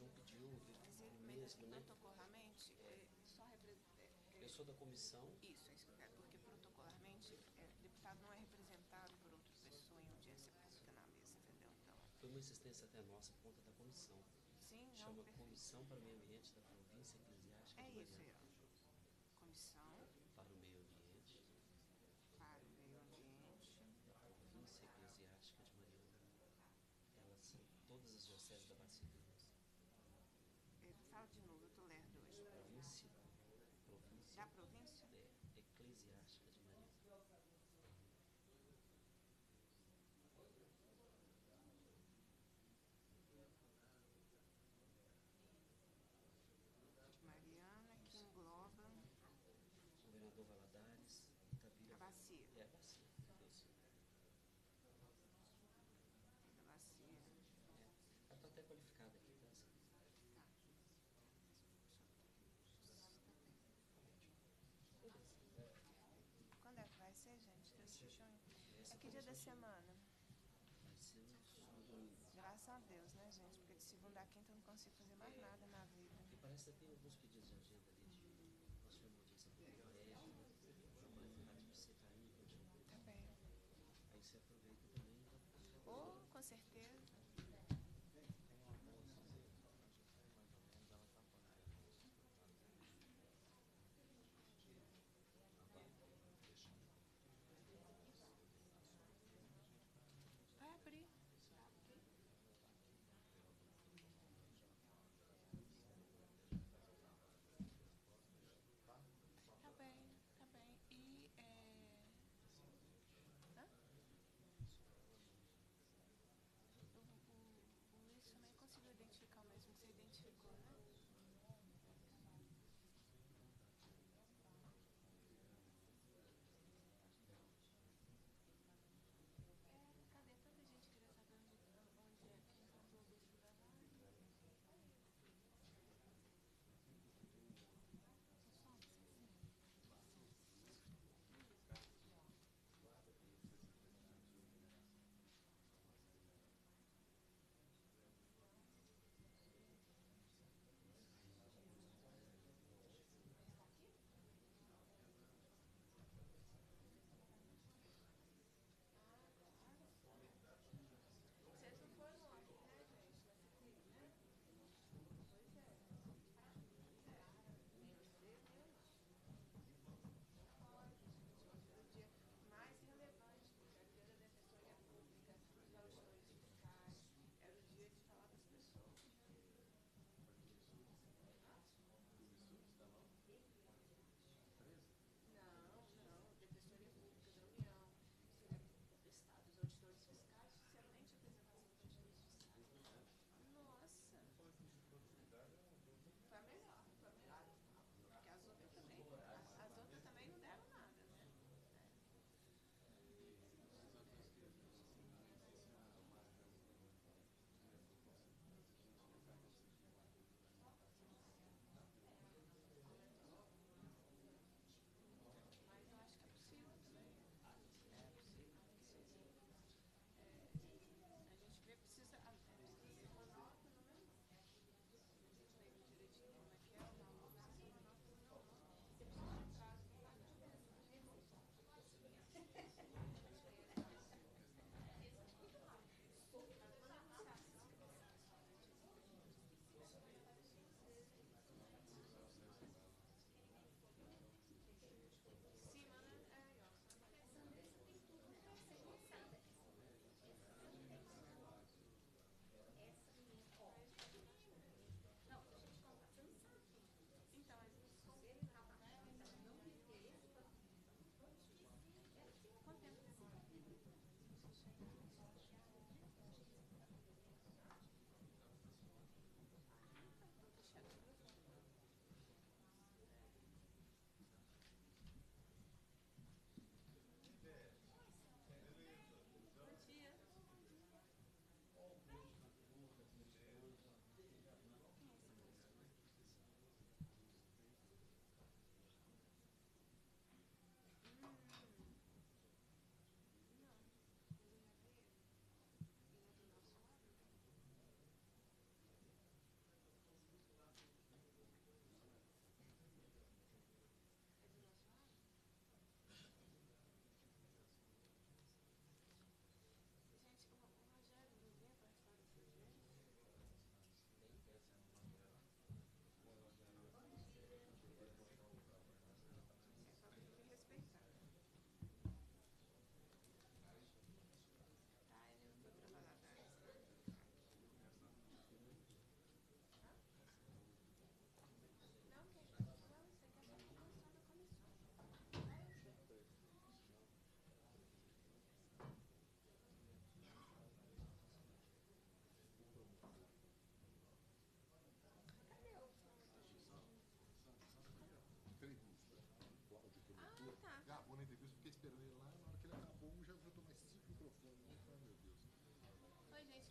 junto de outras no mesmo, né? Protocolarmente, é, só representa. É, é, eu sou da comissão. Isso, é isso que eu é porque protocolarmente é, deputado não é representado por outra pessoa em audiência pública na mesa, entendeu? Então. Foi uma insistência até nossa por conta da comissão. Sim, não, Chama perfeito. Comissão para o Meio Ambiente da Província Eclesiástica. É isso, Mariana. É. Comissão. Para o Meio Ambiente. Para o Meio Ambiente. Da Província Eclesiástica de Mariana. Elas são todas as dioceses da Bacia da província? É que dia da semana? Graças a Deus, né, gente? Porque de segunda a quinta eu não consigo fazer mais nada na vida. E parece que tem alguns pedidos de agenda ali de colégio, né? de você né? Tá bem. Aí você aproveita também. Né? Ou, oh, com certeza.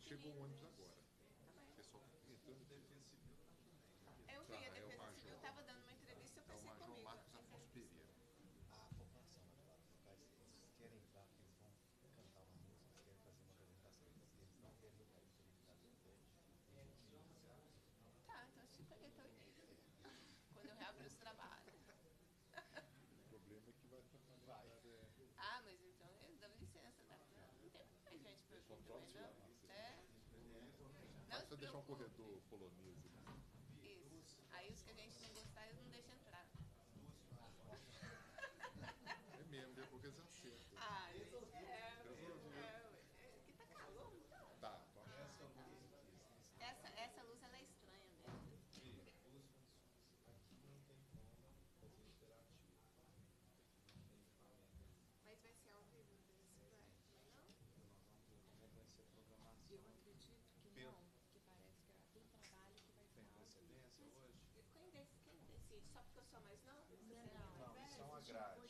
Chegou o ônibus agora. Tá bem. Pessoal, entrando deve ter sido. deixar um corredor polonês mais Não, não. não é são agrários.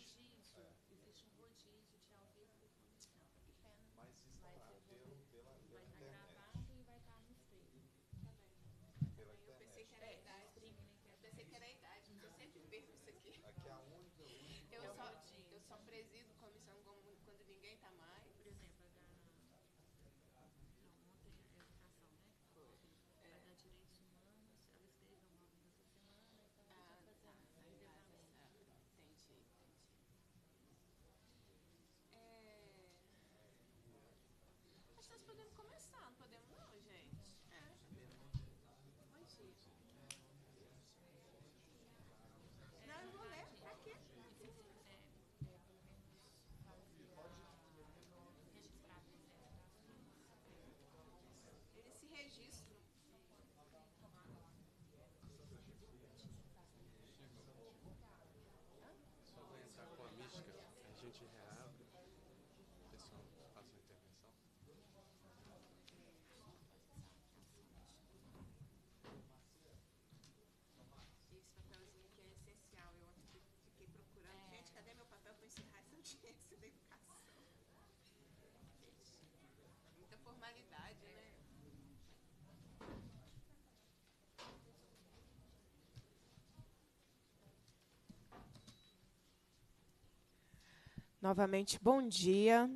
Novamente, bom dia.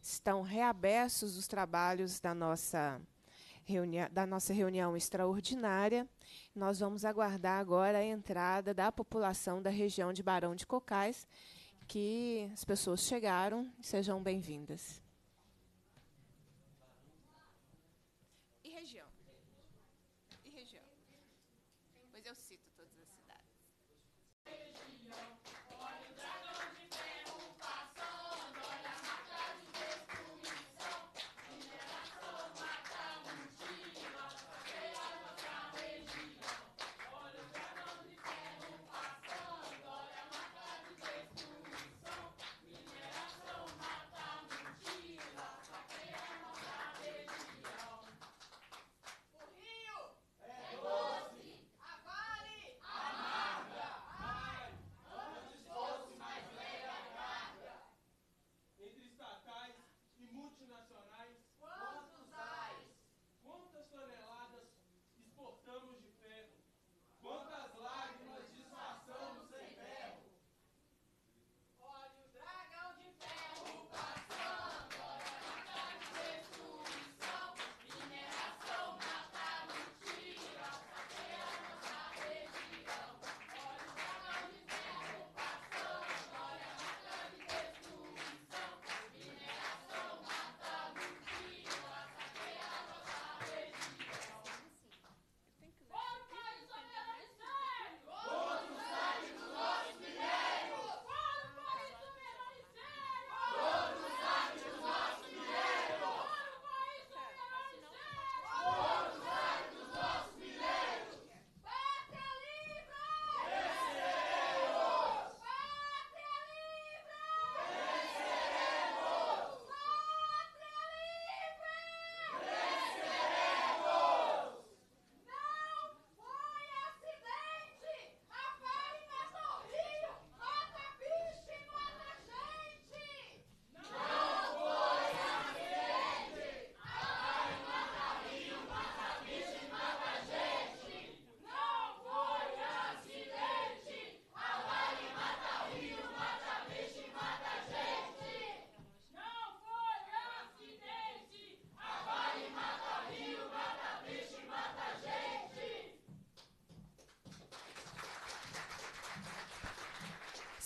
Estão reabertos os trabalhos da nossa, da nossa reunião extraordinária. Nós vamos aguardar agora a entrada da população da região de Barão de Cocais, que as pessoas chegaram. Sejam bem-vindas.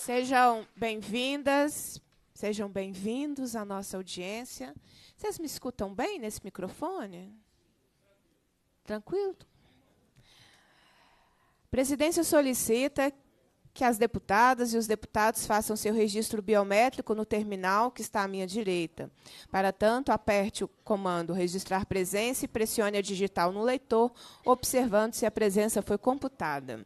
Sejam bem-vindas, sejam bem-vindos à nossa audiência. Vocês me escutam bem nesse microfone? Tranquilo? A presidência solicita que as deputadas e os deputados façam seu registro biométrico no terminal que está à minha direita. Para tanto, aperte o comando Registrar Presença e pressione a digital no leitor, observando se a presença foi computada.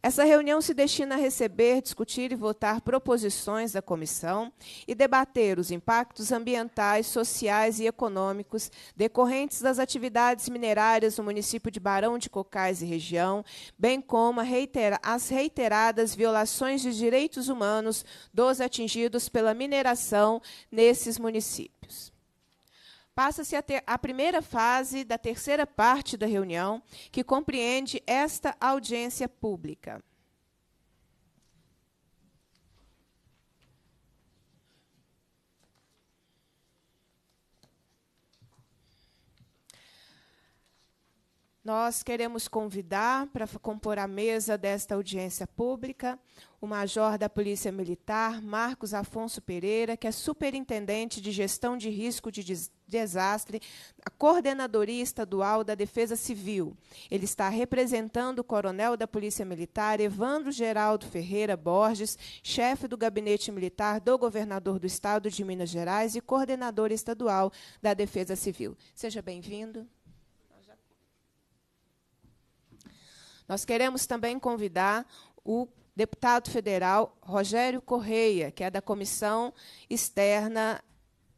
Essa reunião se destina a receber, discutir e votar proposições da comissão e debater os impactos ambientais, sociais e econômicos decorrentes das atividades minerárias no município de Barão de Cocais e região, bem como reitera as reiteradas violações de direitos humanos dos atingidos pela mineração nesses municípios passa-se a, ter a primeira fase da terceira parte da reunião, que compreende esta audiência pública. Nós queremos convidar para compor a mesa desta audiência pública o Major da Polícia Militar, Marcos Afonso Pereira, que é Superintendente de Gestão de Risco de Desastre, a Coordenadoria Estadual da Defesa Civil. Ele está representando o Coronel da Polícia Militar, Evandro Geraldo Ferreira Borges, chefe do Gabinete Militar do Governador do Estado de Minas Gerais e Coordenador Estadual da Defesa Civil. Seja bem-vindo. Nós queremos também convidar o deputado federal Rogério Correia, que é da Comissão Externa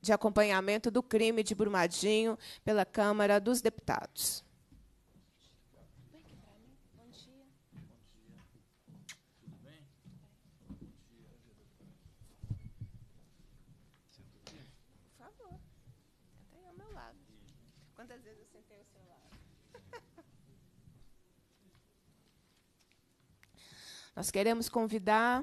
de Acompanhamento do Crime de Brumadinho pela Câmara dos Deputados. Nós queremos convidar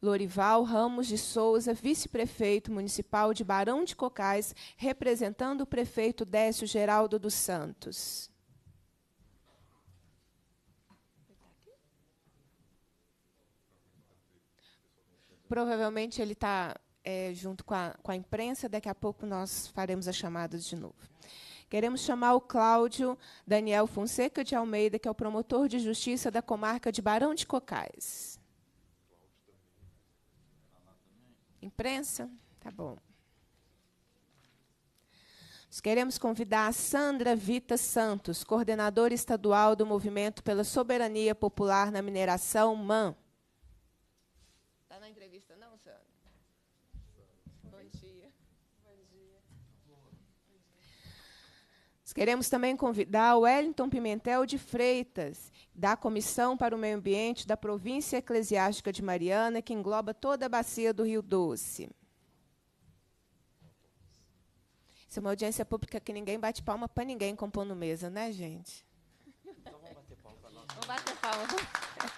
Lorival Ramos de Souza, vice-prefeito municipal de Barão de Cocais, representando o prefeito Décio Geraldo dos Santos. Provavelmente ele está é, eh, junto com a, com a imprensa, daqui a pouco nós faremos as chamadas de novo. Queremos chamar o Cláudio Daniel Fonseca de Almeida, que é o promotor de justiça da comarca de Barão de Cocais. Imprensa? Tá bom. Nós queremos convidar a Sandra Vita Santos, coordenadora estadual do Movimento pela Soberania Popular na Mineração, (MAM). Queremos também convidar Wellington Pimentel de Freitas, da Comissão para o Meio Ambiente da Província Eclesiástica de Mariana, que engloba toda a bacia do Rio Doce. Isso é uma audiência pública que ninguém bate palma para ninguém compondo mesa, né, gente? Então vamos bater palma para nós. Vamos bater palma.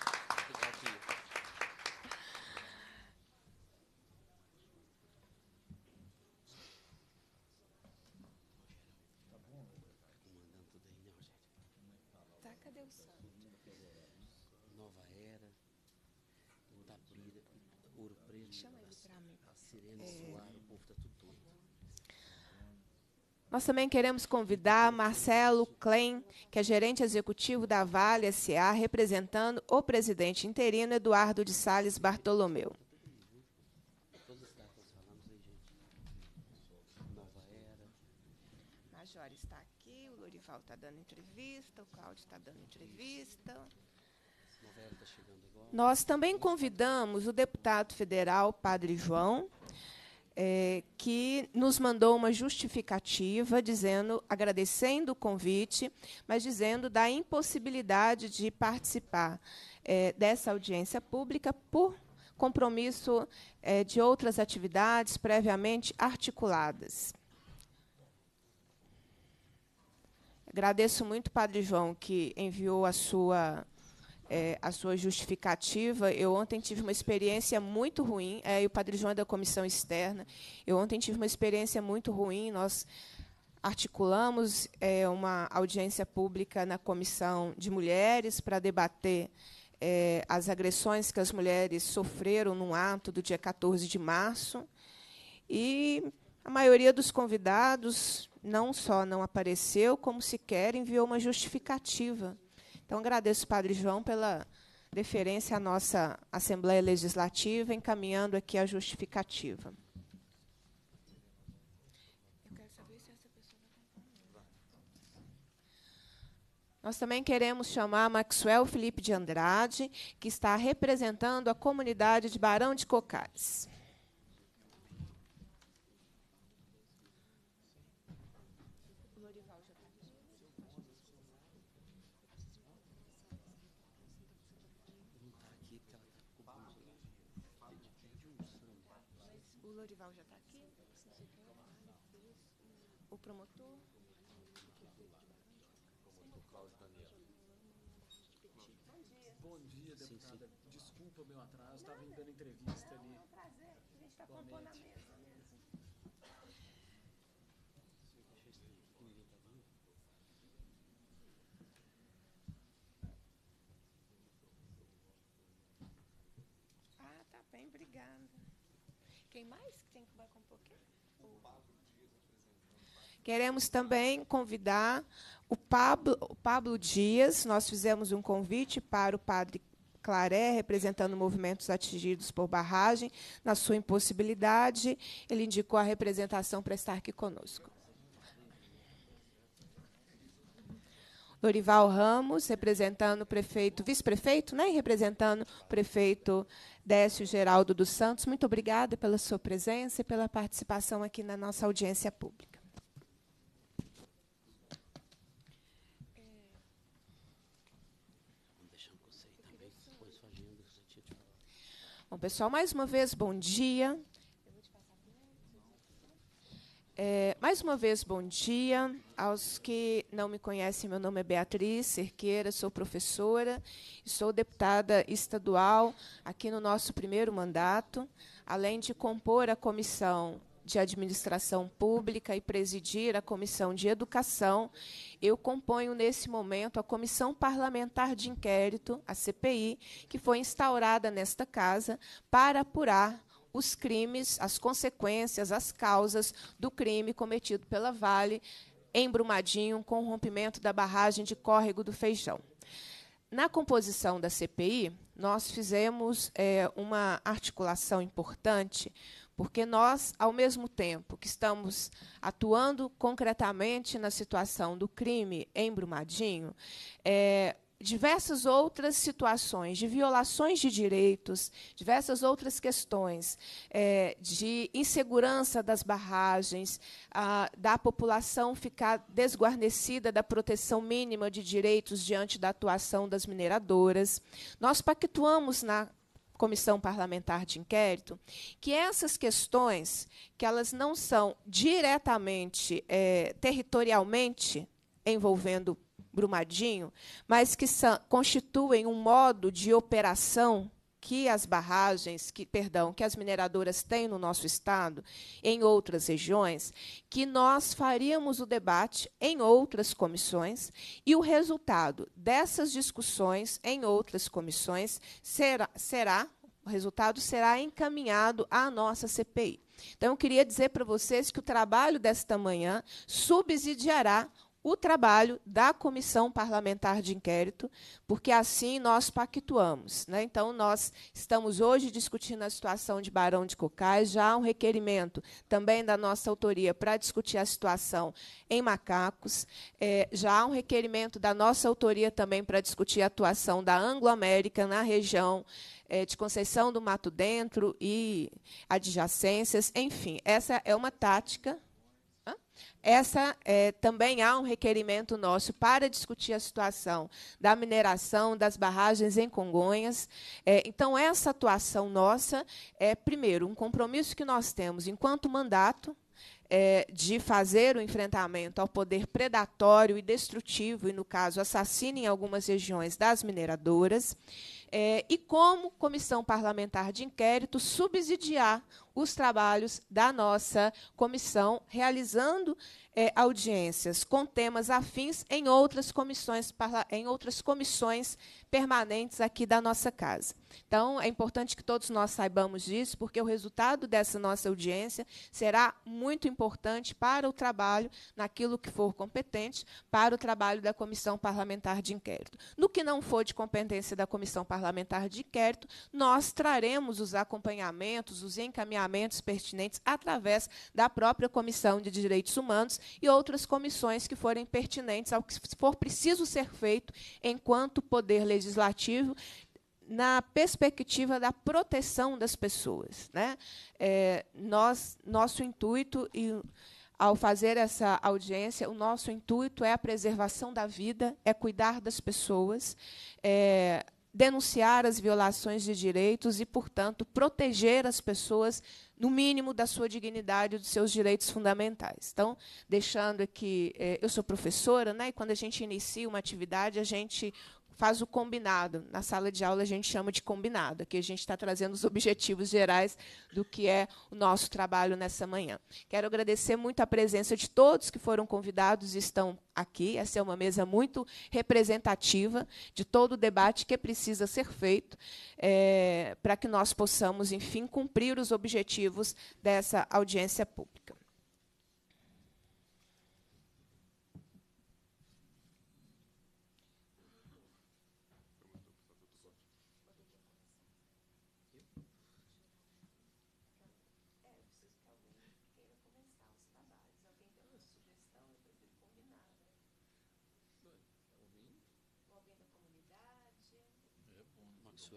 sirenes é. soaram, o povo está tudo doido. Nós também queremos convidar Marcelo Klein, que é gerente executivo da Vale SA, representando o presidente interino Eduardo de Sales Bartolomeu. Major está aqui, o Lorival está dando entrevista, o Cláudio está dando entrevista. Tá Nós também convidamos o deputado federal Padre João é, que nos mandou uma justificativa dizendo, agradecendo o convite, mas dizendo da impossibilidade de participar é, dessa audiência pública por compromisso é, de outras atividades previamente articuladas. Agradeço muito, Padre João, que enviou a sua é, a sua justificativa, eu ontem tive uma experiência muito ruim, é, e o Padre João é da comissão externa, eu ontem tive uma experiência muito ruim, nós articulamos é, uma audiência pública na comissão de mulheres para debater é, as agressões que as mulheres sofreram no ato do dia 14 de março, e a maioria dos convidados não só não apareceu, como sequer enviou uma justificativa então, agradeço, Padre João, pela deferência à nossa Assembleia Legislativa, encaminhando aqui a justificativa. Nós também queremos chamar Maxwell Felipe de Andrade, que está representando a comunidade de Barão de Cocares. Obrigada. Quem mais que tem que vai compor O Pablo Dias apresentando. Queremos também convidar o Pablo, o Pablo Dias. Nós fizemos um convite para o padre Claré, representando movimentos atingidos por barragem. Na sua impossibilidade, ele indicou a representação para estar aqui conosco. Dorival Ramos, representando o prefeito, vice-prefeito, né, e representando o prefeito Décio Geraldo dos Santos. Muito obrigada pela sua presença e pela participação aqui na nossa audiência pública. Bom, pessoal, mais uma vez, bom dia. É, mais uma vez, bom dia. Aos que não me conhecem, meu nome é Beatriz Cerqueira, sou professora e sou deputada estadual aqui no nosso primeiro mandato, além de compor a comissão de Administração Pública e presidir a Comissão de Educação, eu componho nesse momento a Comissão Parlamentar de Inquérito, a CPI, que foi instaurada nesta casa para apurar os crimes, as consequências, as causas do crime cometido pela Vale em Brumadinho com o rompimento da barragem de córrego do Feijão. Na composição da CPI, nós fizemos é, uma articulação importante, porque nós, ao mesmo tempo que estamos atuando concretamente na situação do crime em Brumadinho, é, diversas outras situações de violações de direitos, diversas outras questões é, de insegurança das barragens, a, da população ficar desguarnecida da proteção mínima de direitos diante da atuação das mineradoras. Nós pactuamos na comissão parlamentar de inquérito que essas questões, que elas não são diretamente, é, territorialmente envolvendo Brumadinho, mas que constituem um modo de operação que as barragens, que, perdão, que as mineradoras têm no nosso estado, em outras regiões, que nós faríamos o debate em outras comissões e o resultado dessas discussões em outras comissões será, será o resultado será encaminhado à nossa CPI. Então, eu queria dizer para vocês que o trabalho desta manhã subsidiará o trabalho da comissão parlamentar de inquérito, porque assim nós pactuamos. Né? Então, nós estamos hoje discutindo a situação de Barão de Cocais, já há um requerimento também da nossa autoria para discutir a situação em Macacos, é, já há um requerimento da nossa autoria também para discutir a atuação da Anglo-América na região é, de Conceição do Mato Dentro e adjacências, enfim, essa é uma tática essa é, também há um requerimento nosso para discutir a situação da mineração, das barragens em Congonhas. É, então, essa atuação nossa é, primeiro, um compromisso que nós temos enquanto mandato, é, de fazer o enfrentamento ao poder predatório e destrutivo, e, no caso, assassino em algumas regiões das mineradoras, é, e como comissão parlamentar de inquérito subsidiar os trabalhos da nossa comissão, realizando é, audiências com temas afins em outras comissões em outras comissões permanentes aqui da nossa casa. Então é importante que todos nós saibamos disso, porque o resultado dessa nossa audiência será muito importante para o trabalho naquilo que for competente para o trabalho da comissão parlamentar de inquérito. No que não for de competência da comissão parlamentar de inquérito, nós traremos os acompanhamentos, os encaminhamentos pertinentes através da própria comissão de direitos humanos e outras comissões que forem pertinentes ao que for preciso ser feito enquanto poder legislativo na perspectiva da proteção das pessoas. Né? É, nós, nosso intuito, e ao fazer essa audiência, o nosso intuito é a preservação da vida, é cuidar das pessoas, é, denunciar as violações de direitos e, portanto, proteger as pessoas no mínimo da sua dignidade, dos seus direitos fundamentais. Então, deixando aqui, eh, eu sou professora, né, e quando a gente inicia uma atividade, a gente faz o combinado. Na sala de aula a gente chama de combinado. Aqui a gente está trazendo os objetivos gerais do que é o nosso trabalho nessa manhã. Quero agradecer muito a presença de todos que foram convidados e estão aqui. Essa é uma mesa muito representativa de todo o debate que precisa ser feito é, para que nós possamos, enfim, cumprir os objetivos dessa audiência pública.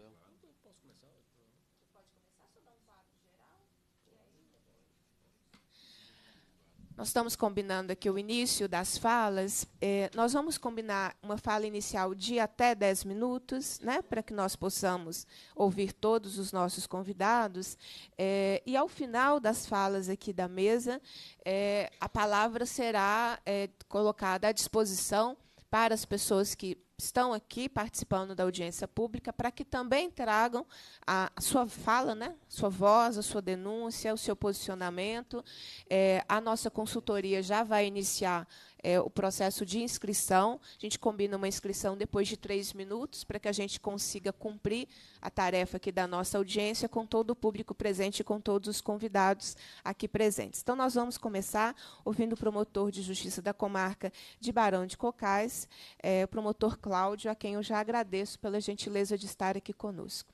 Então, então, eu posso começar? Você pode começar, só dar um quadro geral. Nós estamos combinando aqui o início das falas. É, nós vamos combinar uma fala inicial de até 10 minutos, né, para que nós possamos ouvir todos os nossos convidados. É, e, ao final das falas aqui da mesa, é, a palavra será é, colocada à disposição para as pessoas que estão aqui participando da audiência pública para que também tragam a, sua fala, né? sua voz, a sua denúncia, o seu posicionamento. É, a nossa consultoria já vai iniciar é, o processo de inscrição. A gente combina uma inscrição depois de três minutos para que a gente consiga cumprir a tarefa aqui da nossa audiência com todo o público presente e com todos os convidados aqui presentes. Então, nós vamos começar ouvindo o promotor de justiça da comarca de Barão de Cocais, é, o promotor Cláudio, a quem eu já agradeço pela gentileza de estar aqui conosco.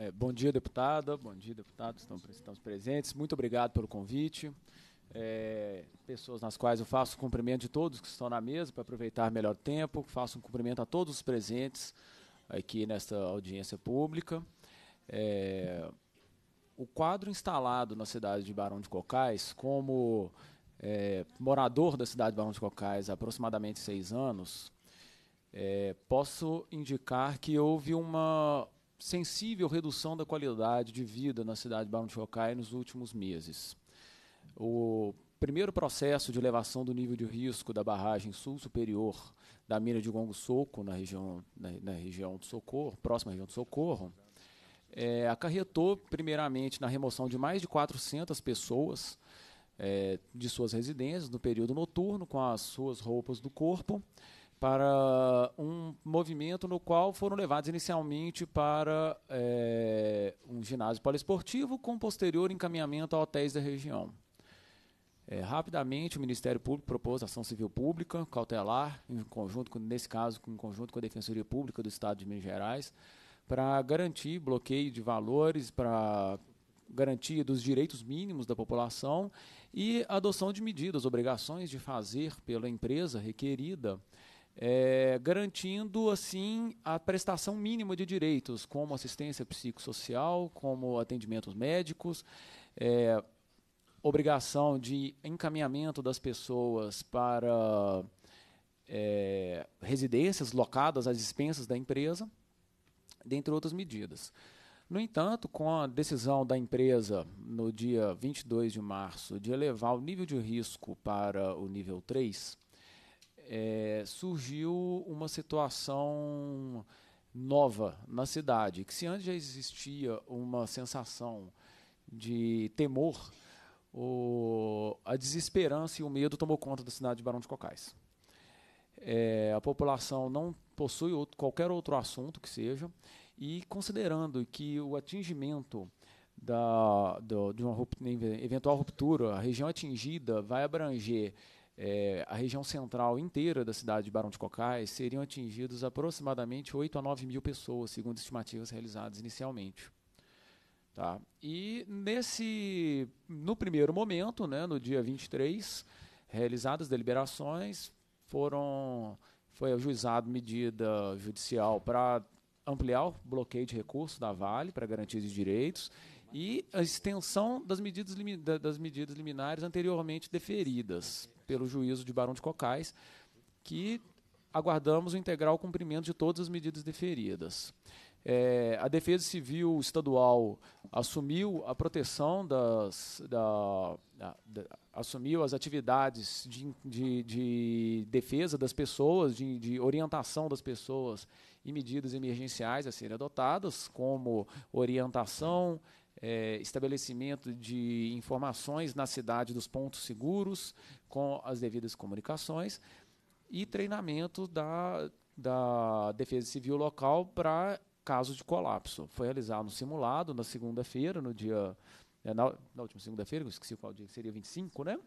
É, bom dia, deputada. Bom dia, deputados. Estão, estamos presentes. Muito obrigado pelo convite. É, pessoas nas quais eu faço cumprimento de todos que estão na mesa para aproveitar melhor o tempo. Faço um cumprimento a todos os presentes aqui nesta audiência pública. É, o quadro instalado na cidade de Barão de Cocais, como é, morador da cidade de Barão de Cocais há aproximadamente seis anos, é, posso indicar que houve uma sensível redução da qualidade de vida na cidade de Barão de Chocai nos últimos meses. O primeiro processo de elevação do nível de risco da barragem sul superior da mina de Gongo Soco, na região, na, na região do Socorro, próxima região do Socorro, é, acarretou, primeiramente, na remoção de mais de 400 pessoas é, de suas residências no período noturno, com as suas roupas do corpo, para um movimento no qual foram levados inicialmente para é, um ginásio poliesportivo com posterior encaminhamento a hotéis da região. É, rapidamente, o Ministério Público propôs ação civil pública, cautelar, em conjunto com, nesse caso, em conjunto com a Defensoria Pública do Estado de Minas Gerais, para garantir bloqueio de valores, para garantia dos direitos mínimos da população e adoção de medidas, obrigações de fazer pela empresa requerida é, garantindo assim a prestação mínima de direitos, como assistência psicossocial, como atendimentos médicos, é, obrigação de encaminhamento das pessoas para é, residências locadas às dispensas da empresa, dentre outras medidas. No entanto, com a decisão da empresa no dia 22 de março de elevar o nível de risco para o nível 3, é, surgiu uma situação nova na cidade, que se antes já existia uma sensação de temor, o, a desesperança e o medo tomou conta da cidade de Barão de Cocais. É, a população não possui outro, qualquer outro assunto que seja, e considerando que o atingimento da, do, de uma eventual ruptura, a região atingida vai abranger é, a região central inteira da cidade de Barão de Cocais, seriam atingidos aproximadamente 8 a 9 mil pessoas, segundo estimativas realizadas inicialmente. Tá? E nesse, no primeiro momento, né, no dia 23, realizadas deliberações, foram, foi ajuizado medida judicial para ampliar o bloqueio de recursos da Vale para garantir os direitos e a extensão das medidas, das medidas liminares anteriormente deferidas pelo juízo de Barão de Cocais, que aguardamos o integral cumprimento de todas as medidas deferidas. É, a Defesa Civil Estadual assumiu a proteção das. Da, da, da, assumiu as atividades de, de, de defesa das pessoas, de, de, orientação das pessoas e medidas emergenciais a serem adotadas, como orientação, é, estabelecimento de informações na cidade dos pontos seguros, com as devidas comunicações, e treinamento da, da Defesa Civil local para caso de colapso. Foi realizado um simulado na segunda-feira, no dia. É, na, na, última segunda-feira, eu esqueci qual dia, seria 25, né?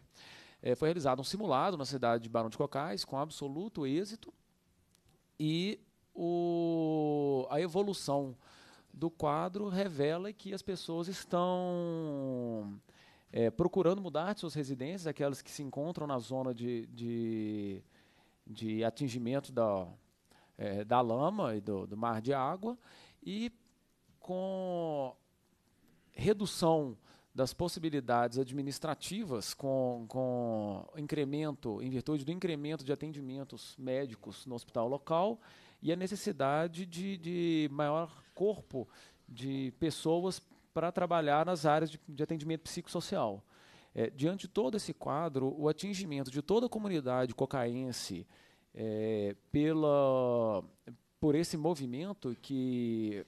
É, foi realizado um simulado na cidade de Barão de Cocais, com absoluto êxito, e o, a evolução do quadro revela que as pessoas estão é, procurando mudar de suas residências, aquelas que se encontram na zona de, de, de atingimento da, é, da lama e do, do mar de água, e com redução das possibilidades administrativas com, com incremento, em virtude do incremento de atendimentos médicos no hospital local, e a necessidade de, de maior corpo de pessoas para trabalhar nas áreas de, de atendimento psicossocial. É, diante de todo esse quadro, o atingimento de toda a comunidade cocaense é, pela, por esse movimento que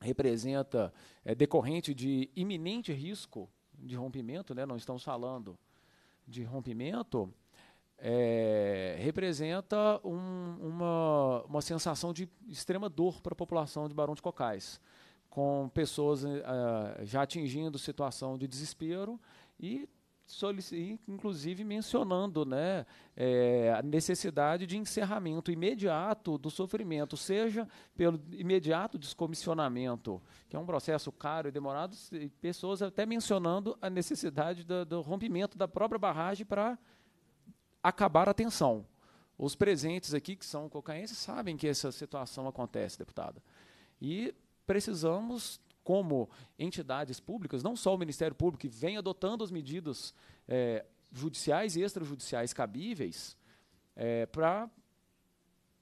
representa é, decorrente de iminente risco de rompimento, né? não estamos falando de rompimento, é, representa um, uma, uma sensação de extrema dor para a população de Barão de Cocais, com pessoas uh, já atingindo situação de desespero e, inclusive, mencionando né, é, a necessidade de encerramento imediato do sofrimento, seja pelo imediato descomissionamento, que é um processo caro e demorado, e pessoas até mencionando a necessidade do, do rompimento da própria barragem para acabar a tensão. Os presentes aqui, que são cocaenses, sabem que essa situação acontece, deputada. E precisamos, como entidades públicas, não só o Ministério Público, que vem adotando as medidas é, judiciais e extrajudiciais cabíveis, é, eh, para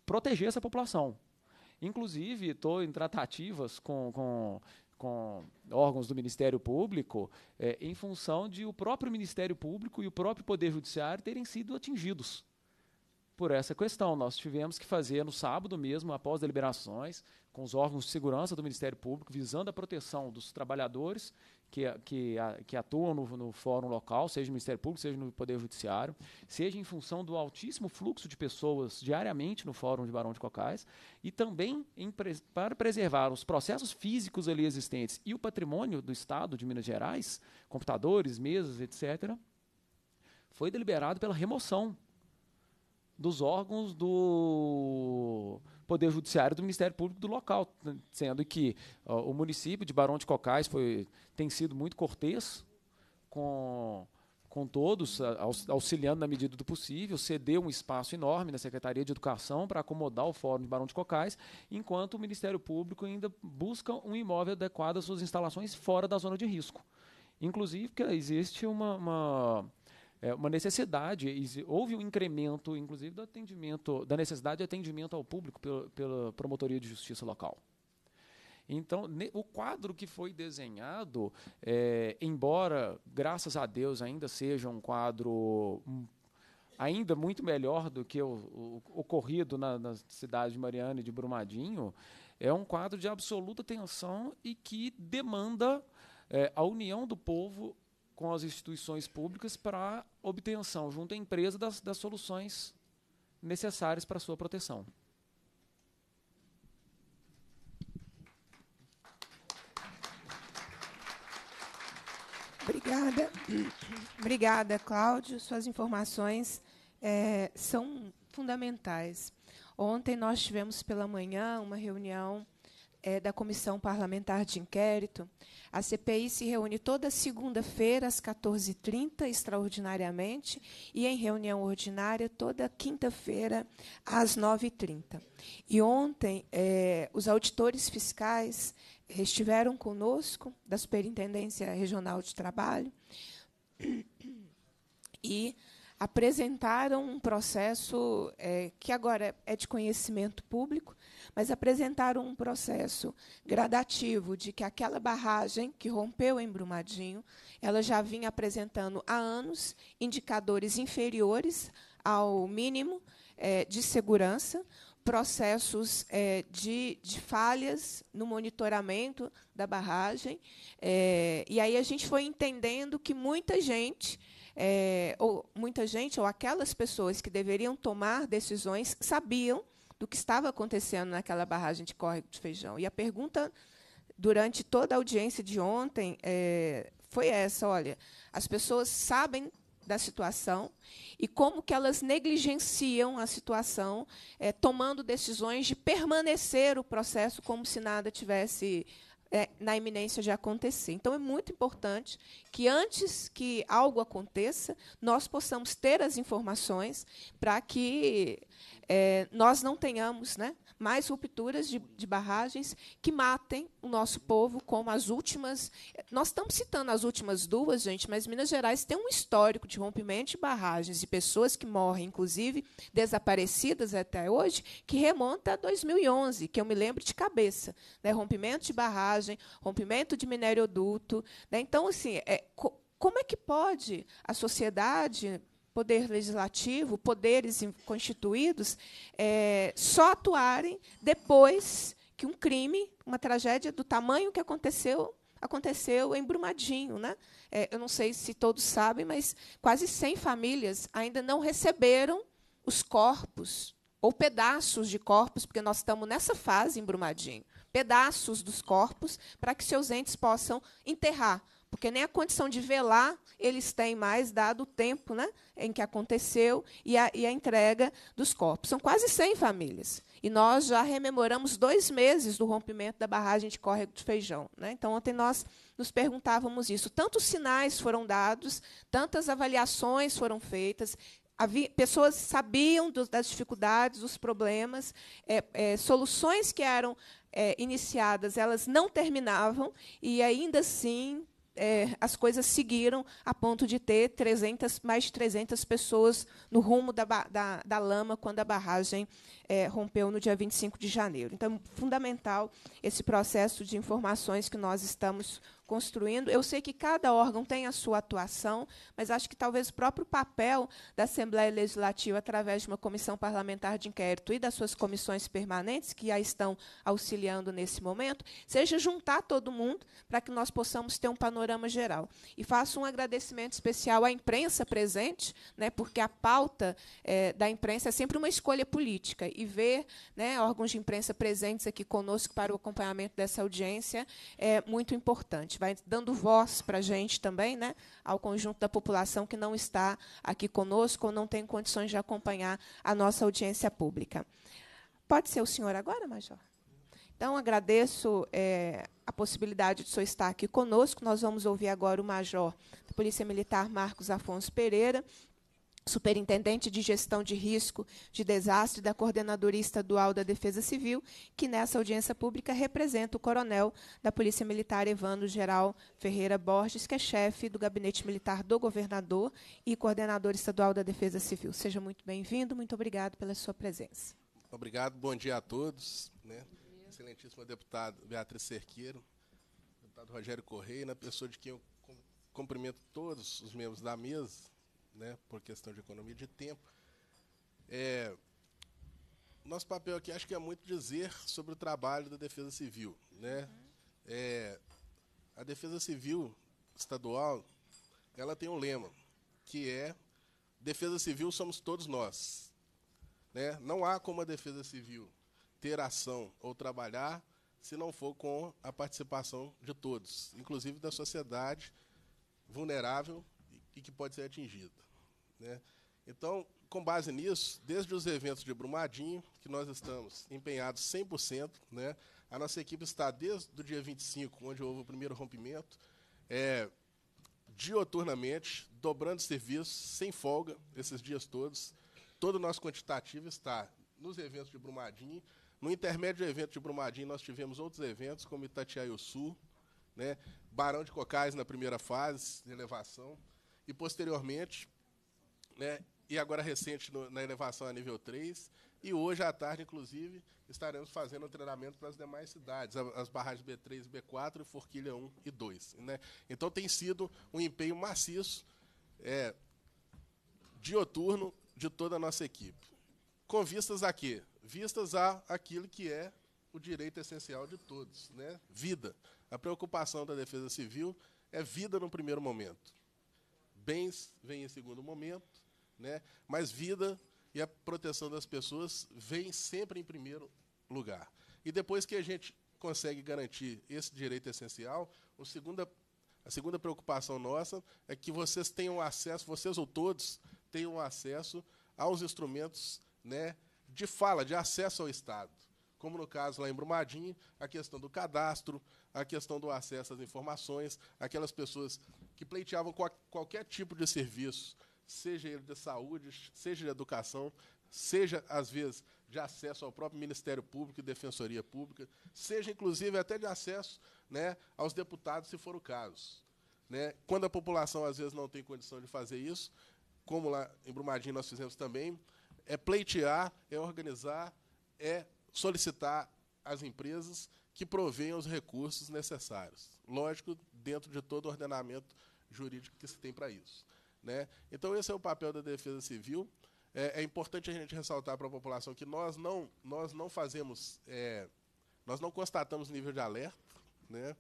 proteger essa população. Inclusive, estou em tratativas com, com com órgãos do Ministério Público, é, em função de o próprio Ministério Público e o próprio Poder Judiciário terem sido atingidos por essa questão. Nós tivemos que fazer no sábado mesmo, após deliberações, com os órgãos de segurança do Ministério Público, visando a proteção dos trabalhadores que, que, que atuam no, no, fórum local, seja no Ministério Público, seja no Poder Judiciário, seja em função do altíssimo fluxo de pessoas diariamente no fórum de Barão de Cocais, e também em, para preservar os processos físicos ali existentes e o patrimônio do Estado de Minas Gerais, computadores, mesas, etc., foi deliberado pela remoção dos órgãos do Poder Judiciário do Ministério Público do local, né, sendo que o município de Barão de Cocais foi, tem sido muito cortês com, com todos, auxiliando na medida do possível, cedeu um espaço enorme na Secretaria de Educação para acomodar o Fórum de Barão de Cocais, enquanto o Ministério Público ainda busca um imóvel adequado às suas instalações fora da zona de risco. Inclusive, que existe uma, uma é, uma necessidade, houve um incremento, inclusive, do atendimento, da necessidade de atendimento ao público pelo, pela Promotoria de Justiça local. Então, o quadro que foi desenhado, é, embora, graças a Deus, ainda seja um quadro hum, ainda muito melhor do que o, o ocorrido na, na, cidade de Mariana e de Brumadinho, é um quadro de absoluta tensão e que demanda é, a união do povo com as instituições públicas para obtenção junto à empresa das, das soluções necessárias para sua proteção. Obrigada, obrigada, Cláudio. Suas informações é, são fundamentais. Ontem nós tivemos pela manhã uma reunião é, da Comissão Parlamentar de Inquérito. A CPI se reúne toda segunda-feira, às 14h30, extraordinariamente, e em reunião ordinária, toda quinta-feira, às 9h30. E ontem, é, os auditores fiscais estiveram conosco, da Superintendência Regional de Trabalho, e apresentaram um processo é, que agora é de conhecimento público, mas apresentaram um processo gradativo de que aquela barragem que rompeu em Brumadinho, ela já vinha apresentando há anos indicadores inferiores ao mínimo é, de segurança, processos é, de, de, falhas no monitoramento da barragem. É, e aí a gente foi entendendo que muita gente, é, ou muita gente, ou aquelas pessoas que deveriam tomar decisões, sabiam do que estava acontecendo naquela barragem de córrego de feijão. E a pergunta durante toda a audiência de ontem é, foi essa: olha, as pessoas sabem da situação e como que elas negligenciam a situação, é, tomando decisões de permanecer o processo como se nada tivesse é, na iminência de acontecer. Então, é muito importante que, antes que algo aconteça, nós possamos ter as informações para que é, nós não tenhamos né, mais rupturas de, de, barragens que matem o nosso povo, como as últimas. É, nós estamos citando as últimas duas, gente, mas Minas Gerais tem um histórico de rompimento de barragens e pessoas que morrem, inclusive desaparecidas até hoje, que remonta a 2011, que eu me lembro de cabeça. Né, rompimento de barragem, rompimento de minério duto. Né, então, assim, é, co como é que pode a sociedade poder legislativo, poderes constituídos, é, só atuarem depois que um crime, uma tragédia do tamanho que aconteceu, aconteceu em Brumadinho. Né? É, eu não sei se todos sabem, mas quase 100 famílias ainda não receberam os corpos ou pedaços de corpos, porque nós estamos nessa fase em Brumadinho, pedaços dos corpos para que seus entes possam enterrar porque nem a condição de velar eles têm mais, dado o tempo né, em que aconteceu e a, e a, entrega dos corpos. São quase 100 famílias. E nós já rememoramos dois meses do rompimento da barragem de córrego de feijão. Né? Então, ontem nós nos perguntávamos isso. Tantos sinais foram dados, tantas avaliações foram feitas, Havia, pessoas sabiam das dificuldades, dos problemas, é, é, soluções que eram é, iniciadas, elas não terminavam, e ainda assim é, as coisas seguiram a ponto de ter 300, mais de 300 pessoas no rumo da, da, da lama quando a barragem é, rompeu no dia 25 de janeiro. Então, é fundamental esse processo de informações que nós estamos construindo. Eu sei que cada órgão tem a sua atuação, mas acho que talvez o próprio papel da Assembleia Legislativa, através de uma comissão parlamentar de inquérito e das suas comissões permanentes, que a estão auxiliando nesse momento, seja juntar todo mundo para que nós possamos ter um panorama geral. E faço um agradecimento especial à imprensa presente, né, porque a pauta é, da imprensa é sempre uma escolha política. E ver né, órgãos de imprensa presentes aqui conosco para o acompanhamento dessa audiência é muito importante gente vai dando voz para a gente também, né, ao conjunto da população que não está aqui conosco ou não tem condições de acompanhar a nossa audiência pública. Pode ser o senhor agora, Major? Então, agradeço é, a possibilidade de o senhor estar aqui conosco. Nós vamos ouvir agora o Major da Polícia Militar Marcos Afonso Pereira, superintendente de gestão de risco de desastre da Coordenadoria Estadual da Defesa Civil, que nessa audiência pública representa o coronel da Polícia Militar Evandro Geral Ferreira Borges, que é chefe do Gabinete Militar do Governador e coordenador estadual da Defesa Civil. Seja muito bem-vindo, muito obrigado pela sua presença. Obrigado, bom dia a todos. Né? Excelentíssima deputada Beatriz Cerqueiro, deputado Rogério Correia, na né? pessoa de quem eu cumprimento todos os membros da mesa, né, por questão de economia de tempo. É, nosso papel aqui acho que é muito dizer sobre o trabalho da Defesa Civil, né? Uhum. É, a Defesa Civil estadual, ela tem um lema que é Defesa Civil somos todos nós, né? Não há como a Defesa Civil ter ação ou trabalhar se não for com a participação de todos, inclusive da sociedade vulnerável e que pode ser atingida. Né? Então, com base nisso, desde os eventos de Brumadinho, que nós estamos empenhados 100%, né? a nossa equipe está desde o dia 25, onde houve o primeiro rompimento, é, dioturnamente, dobrando serviço, sem folga, esses dias todos. Todo o nosso quantitativo está nos eventos de Brumadinho. No intermédio do evento de Brumadinho, nós tivemos outros eventos, como Itatiaio Sul, né? Barão de Cocais na primeira fase, de elevação, e posteriormente né? e agora recente no, na elevação a nível 3. E hoje à tarde, inclusive, estaremos fazendo um treinamento para as demais cidades, as barragens B3 B4 e Forquilha 1 e 2. Né? Então tem sido um empenho maciço, é, dioturno, de toda a nossa equipe. Com vistas a quê? Vistas a aquilo que é o direito essencial de todos, né? vida. A preocupação da defesa civil é vida no primeiro momento. Bens vem em segundo momento, né? Mas vida e a proteção das pessoas vem sempre em primeiro lugar. E depois que a gente consegue garantir esse direito essencial, o segunda, a segunda preocupação nossa é que vocês tenham acesso, vocês ou todos, tenham acesso aos instrumentos né, de fala, de acesso ao Estado. Como no caso lá em Brumadinho, a questão do cadastro, a questão do acesso às informações, aquelas pessoas que pleiteavam qualquer tipo de serviço seja ele de saúde, seja de educação, seja, às vezes, de acesso ao próprio Ministério Público e Defensoria Pública, seja, inclusive, até de acesso né, aos deputados, se for o caso. Né? Quando a população, às vezes, não tem condição de fazer isso, como lá em Brumadinho nós fizemos também, é pleitear, é organizar, é solicitar às empresas que proveiam os recursos necessários. Lógico, dentro de todo o ordenamento jurídico que se tem para isso. Né? Então, esse é o papel da Defesa Civil. É, é importante a gente ressaltar para a população que nós não, nós não fazemos, é, nós não constatamos nível de alerta, né?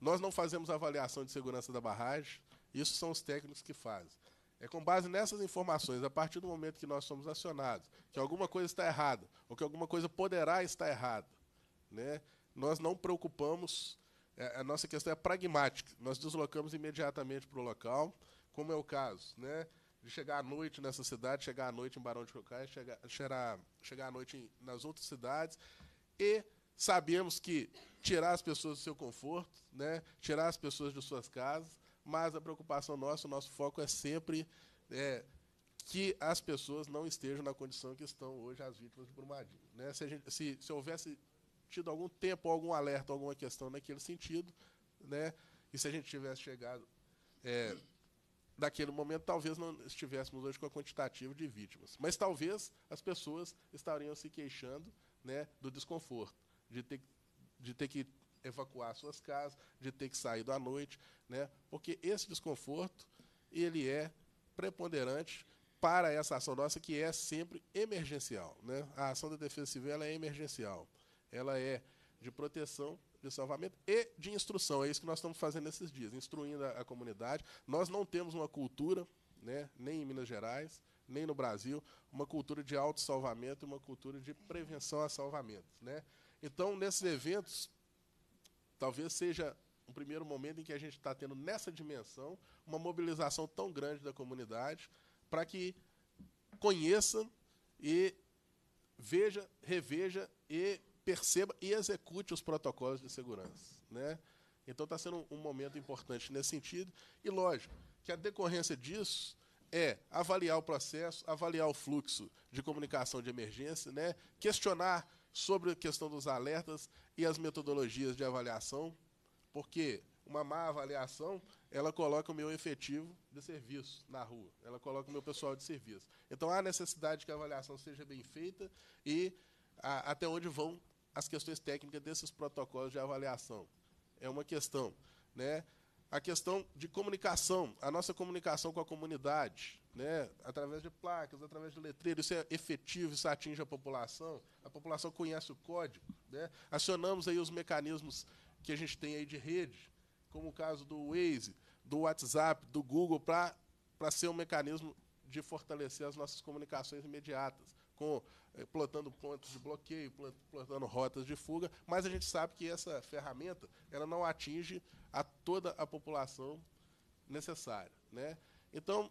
nós não fazemos avaliação de segurança da barragem, isso são os técnicos que fazem. É com base nessas informações, a partir do momento que nós somos acionados, que alguma coisa está errada, ou que alguma coisa poderá estar errada, né? nós não preocupamos, é, a nossa questão é pragmática, nós deslocamos imediatamente para o local, como é o caso, né? De chegar à noite nessa cidade, chegar à noite em Barão de Cocais, chegar, chegar, chegar à noite em, nas outras cidades. E sabemos que tirar as pessoas do seu conforto, né? tirar as pessoas de suas casas, mas a preocupação nossa, o nosso foco é sempre é, que as pessoas não estejam na condição que estão hoje as vítimas de Brumadinho. Né? Se, gente, se, se houvesse tido algum tempo, algum alerta, alguma questão naquele sentido, né? e se a gente tivesse chegado é, daquele momento, talvez não estivéssemos hoje com a quantitativa de vítimas. Mas talvez as pessoas estariam se queixando né, do desconforto, de ter, de ter que evacuar suas casas, de ter que sair à noite, né, porque esse desconforto ele é preponderante para essa ação nossa que é sempre emergencial. Né? A ação da defesa civil ela é emergencial. Ela é de proteção de salvamento e de instrução. É isso que nós estamos fazendo esses dias, instruindo a, a comunidade. Nós não temos uma cultura, né, nem em Minas Gerais, nem no Brasil, uma cultura de autossalvamento e uma cultura de prevenção a salvamento. Né? Então, nesses eventos, talvez seja um primeiro momento em que a gente está tendo nessa dimensão uma mobilização tão grande da comunidade para que conheça e veja, reveja e perceba e execute os protocolos de segurança. Né? Então está sendo um, momento importante nesse sentido. E lógico que a decorrência disso é avaliar o processo, avaliar o fluxo de comunicação de emergência, né? questionar sobre a questão dos alertas e as metodologias de avaliação, porque uma má avaliação ela coloca o meu efetivo de serviço na rua, ela coloca o meu pessoal de serviço. Então há necessidade que a avaliação seja bem feita e a, até onde vão as questões técnicas desses protocolos de avaliação. É uma questão. Né? A questão de comunicação, a nossa comunicação com a comunidade, né? através de placas, através de letreiro, isso é efetivo, isso atinge a população, a população conhece o código. Né? Acionamos aí os mecanismos que a gente tem aí de rede, como o caso do Waze, do WhatsApp, do Google, para ser um mecanismo de fortalecer as nossas comunicações imediatas com eh, plantando pontos de bloqueio, plantando rotas de fuga, mas a gente sabe que essa ferramenta ela não atinge a toda a população necessária. Né? Então,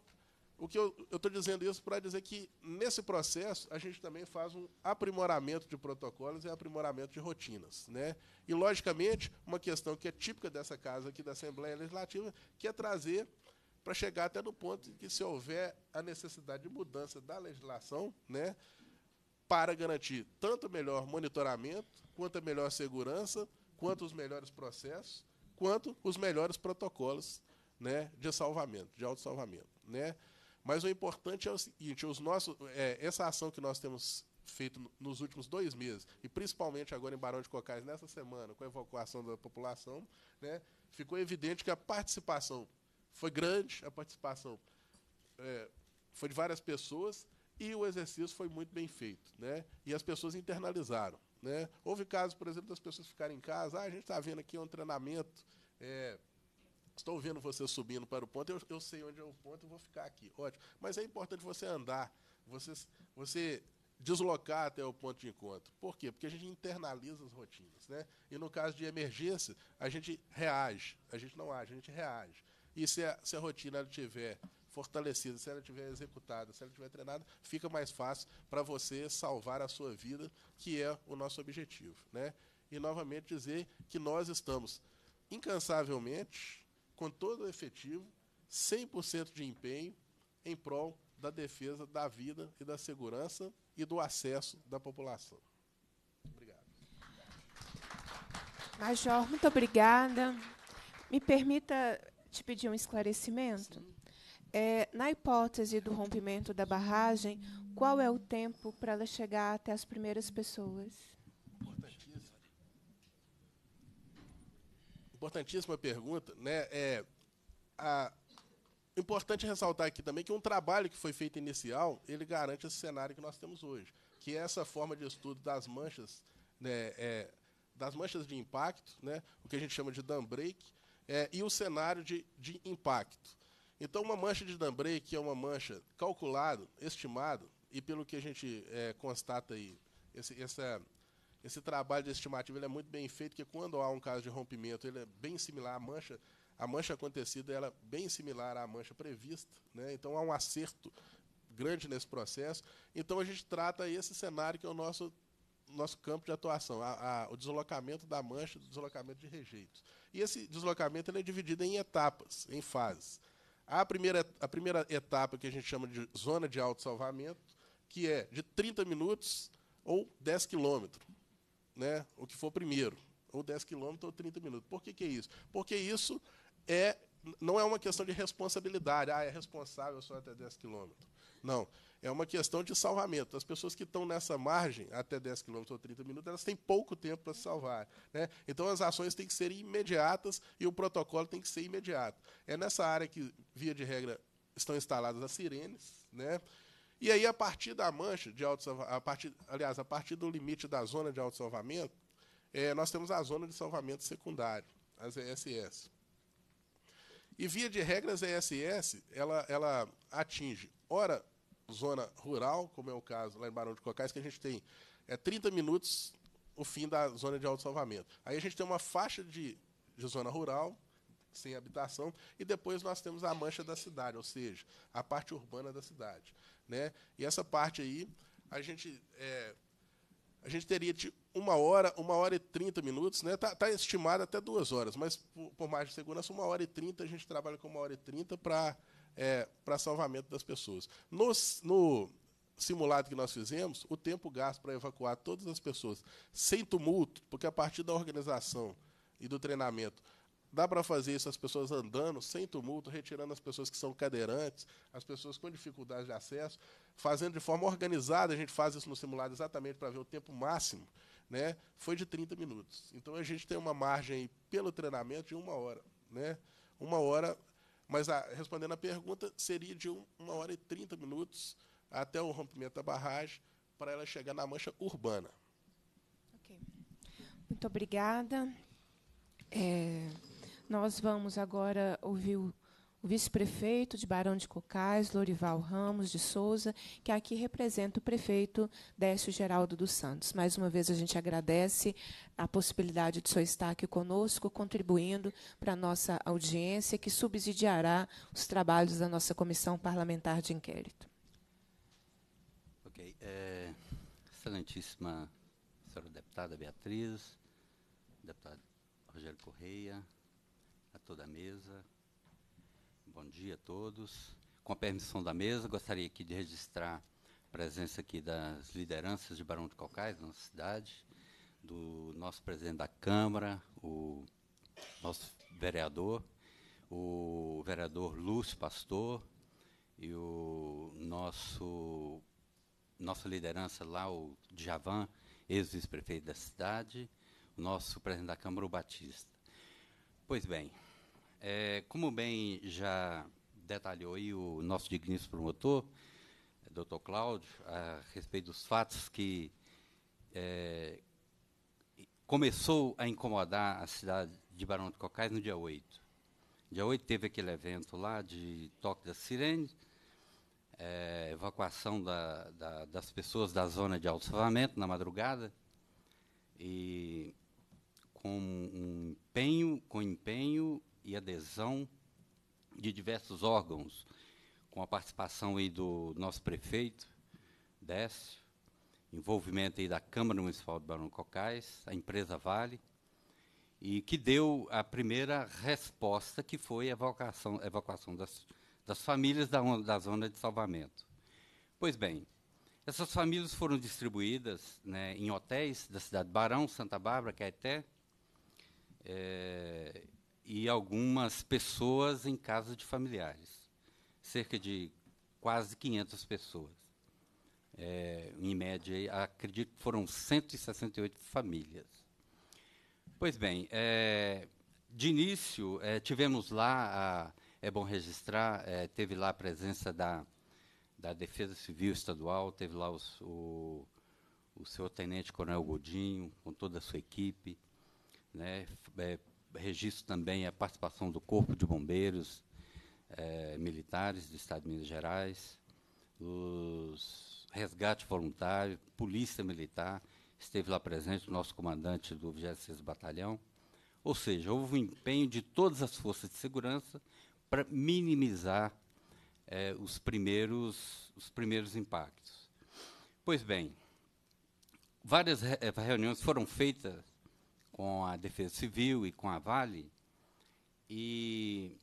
o que eu estou dizendo isso para dizer que, nesse processo, a gente também faz um aprimoramento de protocolos e aprimoramento de rotinas. Né? E, logicamente, uma questão que é típica dessa casa aqui da Assembleia Legislativa, que é trazer para chegar até no ponto de que, se houver a necessidade de mudança da legislação, né, para garantir tanto melhor monitoramento, quanto a melhor segurança, quanto os melhores processos, quanto os melhores protocolos né, de salvamento, de autossalvamento. Né? Mas o importante é o seguinte: os nossos, é, essa ação que nós temos feito nos últimos dois meses, e principalmente agora em Barão de Cocais, nessa semana, com a evacuação da população, né, ficou evidente que a participação foi grande a participação, é, foi de várias pessoas e o exercício foi muito bem feito, né? E as pessoas internalizaram, né? Houve casos, por exemplo, das pessoas ficarem em casa, ah, a gente está vendo aqui um treinamento, é, estou vendo você subindo para o ponto, eu, eu sei onde é o ponto, eu vou ficar aqui, ótimo. Mas é importante você andar, você, você deslocar até o ponto de encontro. Por quê? Porque a gente internaliza as rotinas, né? E no caso de emergência, a gente reage, a gente não age, a gente reage. E se a, se a rotina estiver tiver fortalecida, se ela tiver executada, se ela tiver treinada, fica mais fácil para você salvar a sua vida, que é o nosso objetivo, né? E novamente dizer que nós estamos incansavelmente com todo o efetivo, 100% de empenho em prol da defesa da vida e da segurança e do acesso da população. Obrigado. Major, muito obrigada. Me permita te pedir um esclarecimento. É, na hipótese do rompimento da barragem, qual é o tempo para ela chegar até as primeiras pessoas? Importantíssima pergunta. Né? É, a, importante ressaltar aqui também que um trabalho que foi feito inicial, ele garante esse cenário que nós temos hoje, que é essa forma de estudo das manchas, né, é, das manchas de impacto, né, o que a gente chama de dam break, é, e o cenário de, de impacto. Então, uma mancha de Dambrei, que é uma mancha calculada, estimada, e pelo que a gente é, constata aí, esse, essa, esse trabalho de estimativa é muito bem feito, porque quando há um caso de rompimento, ele é bem similar à mancha, a mancha acontecida ela é bem similar à mancha prevista, né? então há um acerto grande nesse processo. Então a gente trata esse cenário que é o nosso nosso campo de atuação, a, a, o deslocamento da mancha, o deslocamento de rejeitos. E esse deslocamento ele é dividido em etapas, em fases. A primeira, a primeira etapa que a gente chama de zona de salvamento, que é de 30 minutos ou 10 quilômetros, né? o que for primeiro, ou 10 quilômetros ou 30 minutos. Por que, que é isso? Porque isso é, não é uma questão de responsabilidade. Ah, é responsável só até 10 quilômetros. Não. É uma questão de salvamento. As pessoas que estão nessa margem, até 10 km ou 30 minutos, elas têm pouco tempo para se salvar. Né? Então, as ações têm que ser imediatas e o protocolo tem que ser imediato. É nessa área que, via de regra, estão instaladas as sirenes. Né? E aí, a partir da mancha de auto a partir, aliás, a partir do limite da zona de alto é, nós temos a zona de salvamento secundário, as ESS. E via de regras, a ESS ela, ela atinge, ora, zona rural, como é o caso lá em Barão de Cocais, que a gente tem é, 30 minutos o fim da zona de salvamento Aí a gente tem uma faixa de, de zona rural, sem habitação, e depois nós temos a mancha da cidade, ou seja, a parte urbana da cidade. Né? E essa parte aí, a gente, é, a gente teria de uma hora, uma hora e trinta minutos, né? Está tá estimado até duas horas, mas por, por mais de segurança, uma hora e trinta, a gente trabalha com uma hora e trinta para é, para salvamento das pessoas. No, no simulado que nós fizemos, o tempo gasto para evacuar todas as pessoas sem tumulto, porque a partir da organização e do treinamento dá para fazer isso as pessoas andando sem tumulto, retirando as pessoas que são cadeirantes, as pessoas com dificuldade de acesso, fazendo de forma organizada, a gente faz isso no simulado exatamente para ver o tempo máximo, né? Foi de 30 minutos. Então a gente tem uma margem pelo treinamento de uma hora, né? Uma hora mas, ah, respondendo a pergunta, seria de uma hora e trinta minutos até o rompimento da barragem para ela chegar na mancha urbana. Muito obrigada. É, nós vamos agora ouvir o o vice-prefeito de Barão de Cocais, Lorival Ramos de Souza, que aqui representa o prefeito Décio Geraldo dos Santos. Mais uma vez, a gente agradece a possibilidade de o senhor estar aqui conosco, contribuindo para a nossa audiência, que subsidiará os trabalhos da nossa Comissão Parlamentar de Inquérito. Ok. É, excelentíssima senhora deputada Beatriz, deputado Rogério Correia, a toda a mesa, Bom dia a todos. Com a permissão da mesa, gostaria aqui de registrar a presença aqui das lideranças de Barão de Cocais, da nossa cidade, do nosso presidente da Câmara, o nosso vereador, o vereador Lúcio Pastor e o nosso nossa liderança lá, o Djavan, ex-vice-prefeito da cidade, o nosso presidente da Câmara, o Batista. Pois bem, é, como bem já detalhou aí o nosso digníssimo promotor, doutor Cláudio, a respeito dos fatos que é, começou a incomodar a cidade de Barão de Cocais no dia 8. Dia 8 teve aquele evento lá de toque da sirene, é, evacuação da, da, das pessoas da zona de alto salvamento na madrugada, e com um empenho, com empenho e adesão de diversos órgãos, com a participação aí do nosso prefeito, Décio, envolvimento aí da Câmara Municipal de Barão Cocais, a empresa Vale, e que deu a primeira resposta, que foi a evacuação, a evacuação das, das famílias da, da zona de salvamento. Pois bem, essas famílias foram distribuídas né, em hotéis da cidade de Barão, Santa Bárbara, Caeté, é, e algumas pessoas em casa de familiares, cerca de quase 500 pessoas. É, em média, acredito que foram 168 famílias. Pois bem, é, de início, é, tivemos lá, a, é bom registrar, é, teve lá a presença da, da Defesa Civil Estadual, teve lá os, o, o senhor Tenente Coronel Godinho, com toda a sua equipe, né, é, registro também a participação do Corpo de Bombeiros eh, Militares do Estado de Minas Gerais, os resgate voluntário, Polícia Militar, esteve lá presente o nosso comandante do 26 Batalhão. Ou seja, houve um empenho de todas as forças de segurança para minimizar eh, os, primeiros, os primeiros impactos. Pois bem, várias re eh, reuniões foram feitas com a Defesa Civil e com a Vale. E,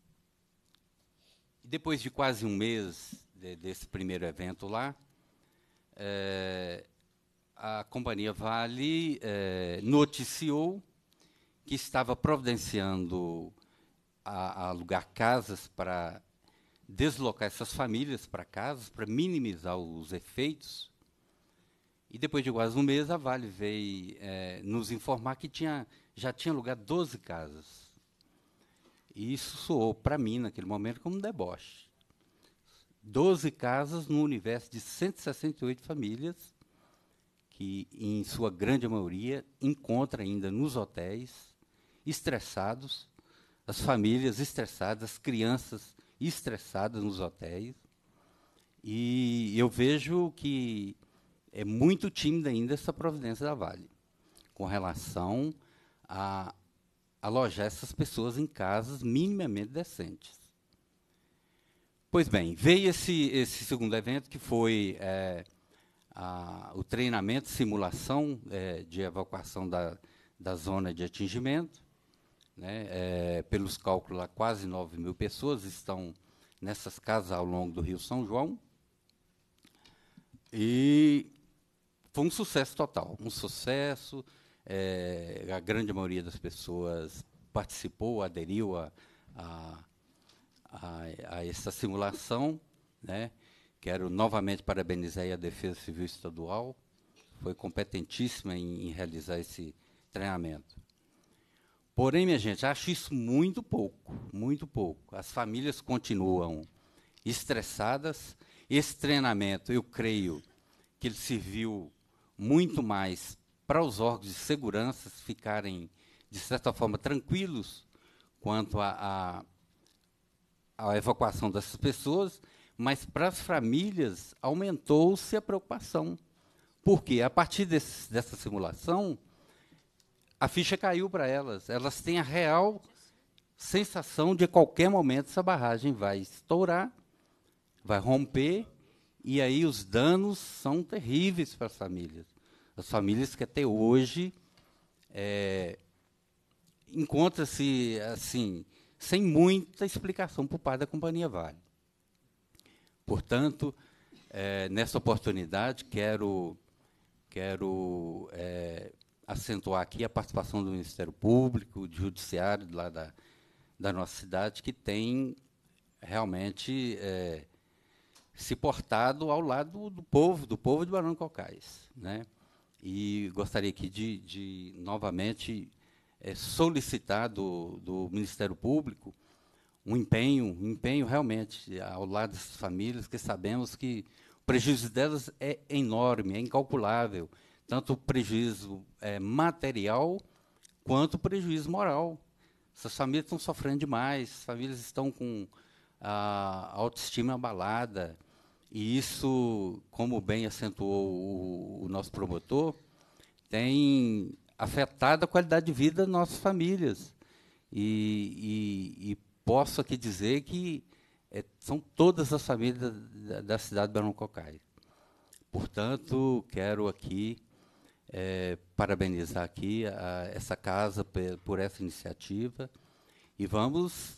e depois de quase um mês de, desse primeiro evento lá, é, a Companhia Vale é, noticiou que estava providenciando a, a alugar casas para deslocar essas famílias para casas, para minimizar os efeitos e depois de quase um mês, a Vale veio é, nos informar que tinha, já tinha lugar 12 casas. E isso soou para mim, naquele momento, como um deboche. 12 casas no universo de 168 famílias, que, em sua grande maioria, encontra ainda nos hotéis, estressados, as famílias estressadas, as crianças estressadas nos hotéis. E eu vejo que é muito tímida ainda essa providência da Vale, com relação a alojar essas pessoas em casas minimamente decentes. Pois bem, veio esse, esse segundo evento, que foi é, a, o treinamento, simulação é, de evacuação da, da zona de atingimento. Né, é, pelos cálculos, lá, quase 9 mil pessoas estão nessas casas ao longo do Rio São João. E foi um sucesso total, um sucesso. É, a grande maioria das pessoas participou, aderiu a, a, a, a essa simulação. Né? Quero novamente parabenizar a Defesa Civil Estadual, foi competentíssima em, em realizar esse treinamento. Porém, minha gente, acho isso muito pouco, muito pouco. As famílias continuam estressadas. Esse treinamento, eu creio que ele serviu muito mais para os órgãos de segurança ficarem, de certa forma, tranquilos quanto à evacuação dessas pessoas, mas para as famílias aumentou-se a preocupação. Porque, a partir desse, dessa simulação, a ficha caiu para elas. Elas têm a real sensação de a qualquer momento essa barragem vai estourar, vai romper, e aí os danos são terríveis para as famílias as famílias que até hoje é, encontra-se assim sem muita explicação por parte da companhia Vale. Portanto, é, nesta oportunidade quero quero é, acentuar aqui a participação do Ministério Público, do Judiciário lá da, da nossa cidade, que tem realmente é, se portado ao lado do povo, do povo de Barão de Cocais. Né? E gostaria aqui de, de novamente, é, solicitar do, do Ministério Público um empenho, um empenho realmente ao lado dessas famílias, que sabemos que o prejuízo delas é enorme, é incalculável, tanto o prejuízo é, material quanto o prejuízo moral. Essas famílias estão sofrendo demais, as famílias estão com a autoestima abalada, e isso, como bem acentuou o, o nosso promotor, tem afetado a qualidade de vida das nossas famílias. E, e, e posso aqui dizer que é, são todas as famílias da, da cidade de Barão Cocai. Portanto, quero aqui é, parabenizar aqui a, essa casa por, por essa iniciativa e vamos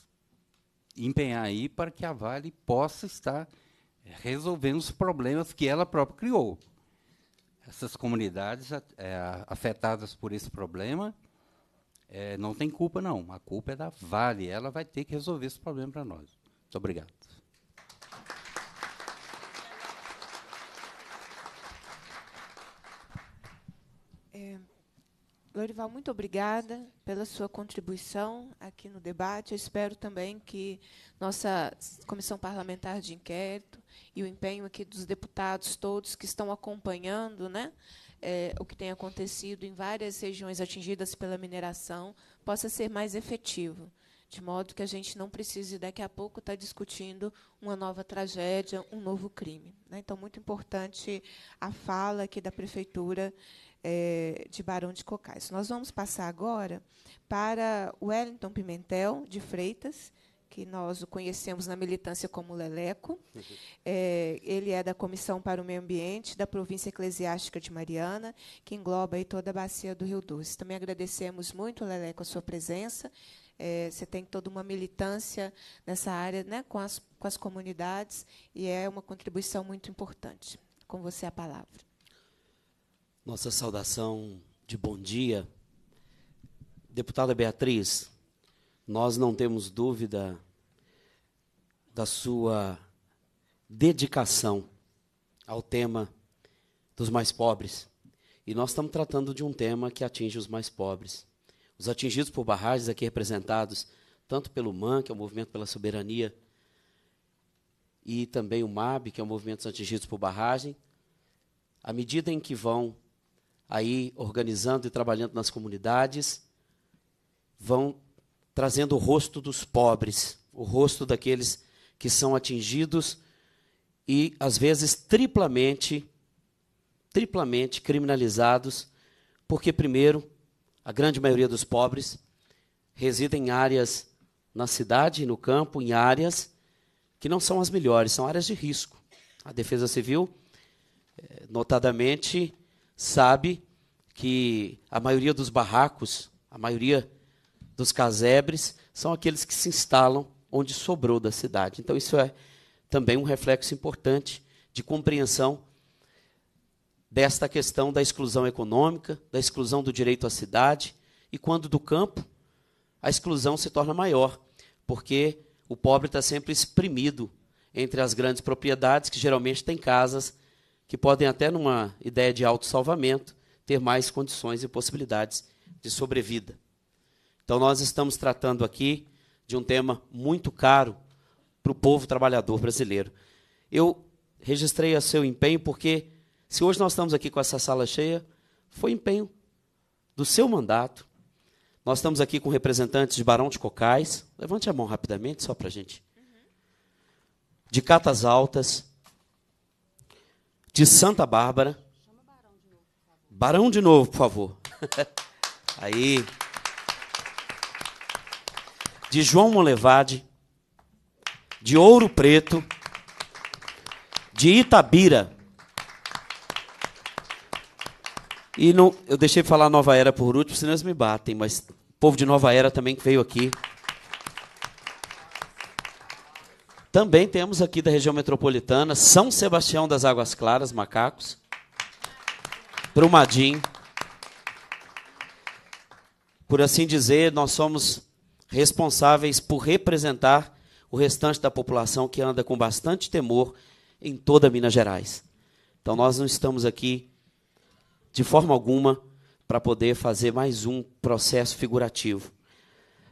empenhar aí para que a Vale possa estar é, resolvendo os problemas que ela própria criou. Essas comunidades é, afetadas por esse problema é, não tem culpa, não. A culpa é da Vale. Ela vai ter que resolver esse problema para nós. Muito obrigado. Lorival, muito obrigada pela sua contribuição aqui no debate. Eu espero também que nossa comissão parlamentar de inquérito e o empenho aqui dos deputados todos que estão acompanhando, né, é, o que tem acontecido em várias regiões atingidas pela mineração possa ser mais efetivo, de modo que a gente não precise daqui a pouco estar tá discutindo uma nova tragédia, um novo crime. Né? Então, muito importante a fala aqui da prefeitura é, de Barão de Cocais. Nós vamos passar agora para Wellington Pimentel de Freitas, que nós o conhecemos na militância como Leleco. Uhum. É, ele é da Comissão para o Meio Ambiente da Província Eclesiástica de Mariana, que engloba aí toda a bacia do Rio Doce. Também agradecemos muito, Leleco, a sua presença. É, você tem toda uma militância nessa área né, com, as, com as comunidades e é uma contribuição muito importante. Com você a palavra. Nossa saudação de bom dia. Deputada Beatriz, nós não temos dúvida da sua dedicação ao tema dos mais pobres. E nós estamos tratando de um tema que atinge os mais pobres. Os atingidos por barragens aqui representados, tanto pelo MAN, que é o Movimento pela Soberania, e também o MAB, que é o Movimento dos Atingidos por Barragem, à medida em que vão aí organizando e trabalhando nas comunidades, vão trazendo o rosto dos pobres, o rosto daqueles que são atingidos e às vezes triplamente triplamente criminalizados, porque primeiro, a grande maioria dos pobres residem em áreas na cidade e no campo, em áreas que não são as melhores, são áreas de risco. A Defesa Civil, eh, notadamente, sabe que a maioria dos barracos, a maioria dos casebres, são aqueles que se instalam onde sobrou da cidade. Então, isso é também um reflexo importante de compreensão desta questão da exclusão econômica, da exclusão do direito à cidade, e quando do campo, a exclusão se torna maior, porque o pobre está sempre exprimido entre as grandes propriedades, que geralmente têm casas que podem, até numa ideia de autossalvamento, ter mais condições e possibilidades de sobrevida. Então, nós estamos tratando aqui de um tema muito caro para o povo trabalhador brasileiro. Eu registrei a seu empenho porque, se hoje nós estamos aqui com essa sala cheia, foi empenho do seu mandato. Nós estamos aqui com representantes de Barão de Cocais. Levante a mão rapidamente, só para a gente. De Catas Altas, de Santa Bárbara. Barão de novo, por favor. Aí. De João Molevade, de Ouro Preto, de Itabira. E não, eu deixei falar Nova Era por último, senão eles me batem, mas o povo de Nova Era também que veio aqui. Também temos aqui da região metropolitana São Sebastião das Águas Claras, Macacos, Brumadinho. Por assim dizer, nós somos responsáveis por representar o restante da população que anda com bastante temor em toda Minas Gerais. Então nós não estamos aqui de forma alguma para poder fazer mais um processo figurativo.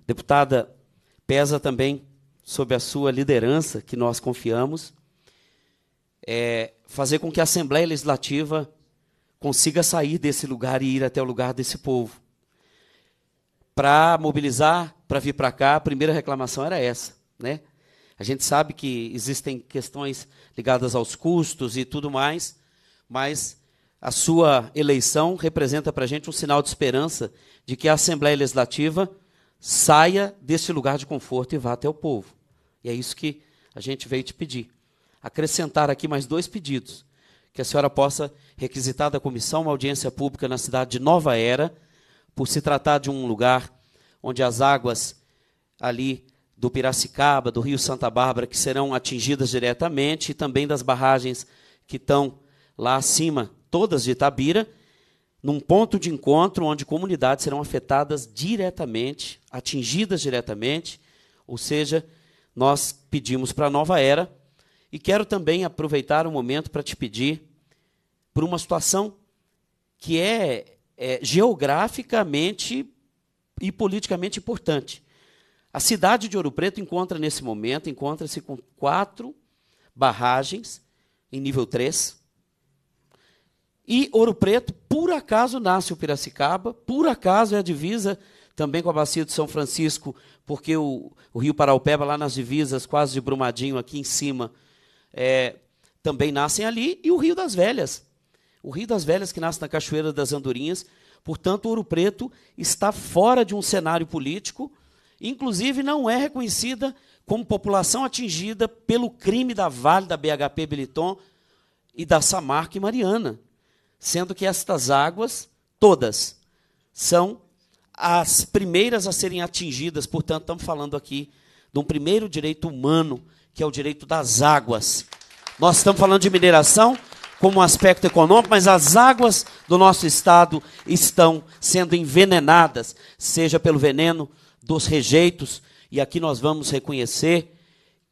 Deputada, pesa também sob a sua liderança, que nós confiamos, é fazer com que a Assembleia Legislativa consiga sair desse lugar e ir até o lugar desse povo. Para mobilizar, para vir para cá, a primeira reclamação era essa, né? A gente sabe que existem questões ligadas aos custos e tudo mais, mas a sua eleição representa para a gente um sinal de esperança de que a Assembleia Legislativa saia desse lugar de conforto e vá até o povo. E é isso que a gente veio te pedir. Acrescentar aqui mais dois pedidos. Que a senhora possa requisitar da comissão uma audiência pública na cidade de Nova Era, por se tratar de um lugar onde as águas ali do Piracicaba, do Rio Santa Bárbara, que serão atingidas diretamente, e também das barragens que estão lá acima, todas de Itabira, num ponto de encontro onde comunidades serão afetadas diretamente, atingidas diretamente, ou seja, nós pedimos para a nova era. E quero também aproveitar o momento para te pedir por uma situação que é, é geograficamente e politicamente importante. A cidade de Ouro Preto encontra, nesse momento, encontra-se com quatro barragens em nível 3. E Ouro Preto, por acaso, nasce o Piracicaba, por acaso é a divisa também com a bacia de São Francisco, porque o, o rio Paraupeba, lá nas divisas, quase de Brumadinho, aqui em cima, é, também nascem ali, e o Rio das Velhas. O Rio das Velhas, que nasce na Cachoeira das Andorinhas. Portanto, Ouro Preto está fora de um cenário político, inclusive não é reconhecida como população atingida pelo crime da Vale, da BHP Biliton e da Samarca e Mariana, sendo que estas águas, todas, são as primeiras a serem atingidas, portanto, estamos falando aqui de um primeiro direito humano, que é o direito das águas. Nós estamos falando de mineração como um aspecto econômico, mas as águas do nosso estado estão sendo envenenadas, seja pelo veneno dos rejeitos, e aqui nós vamos reconhecer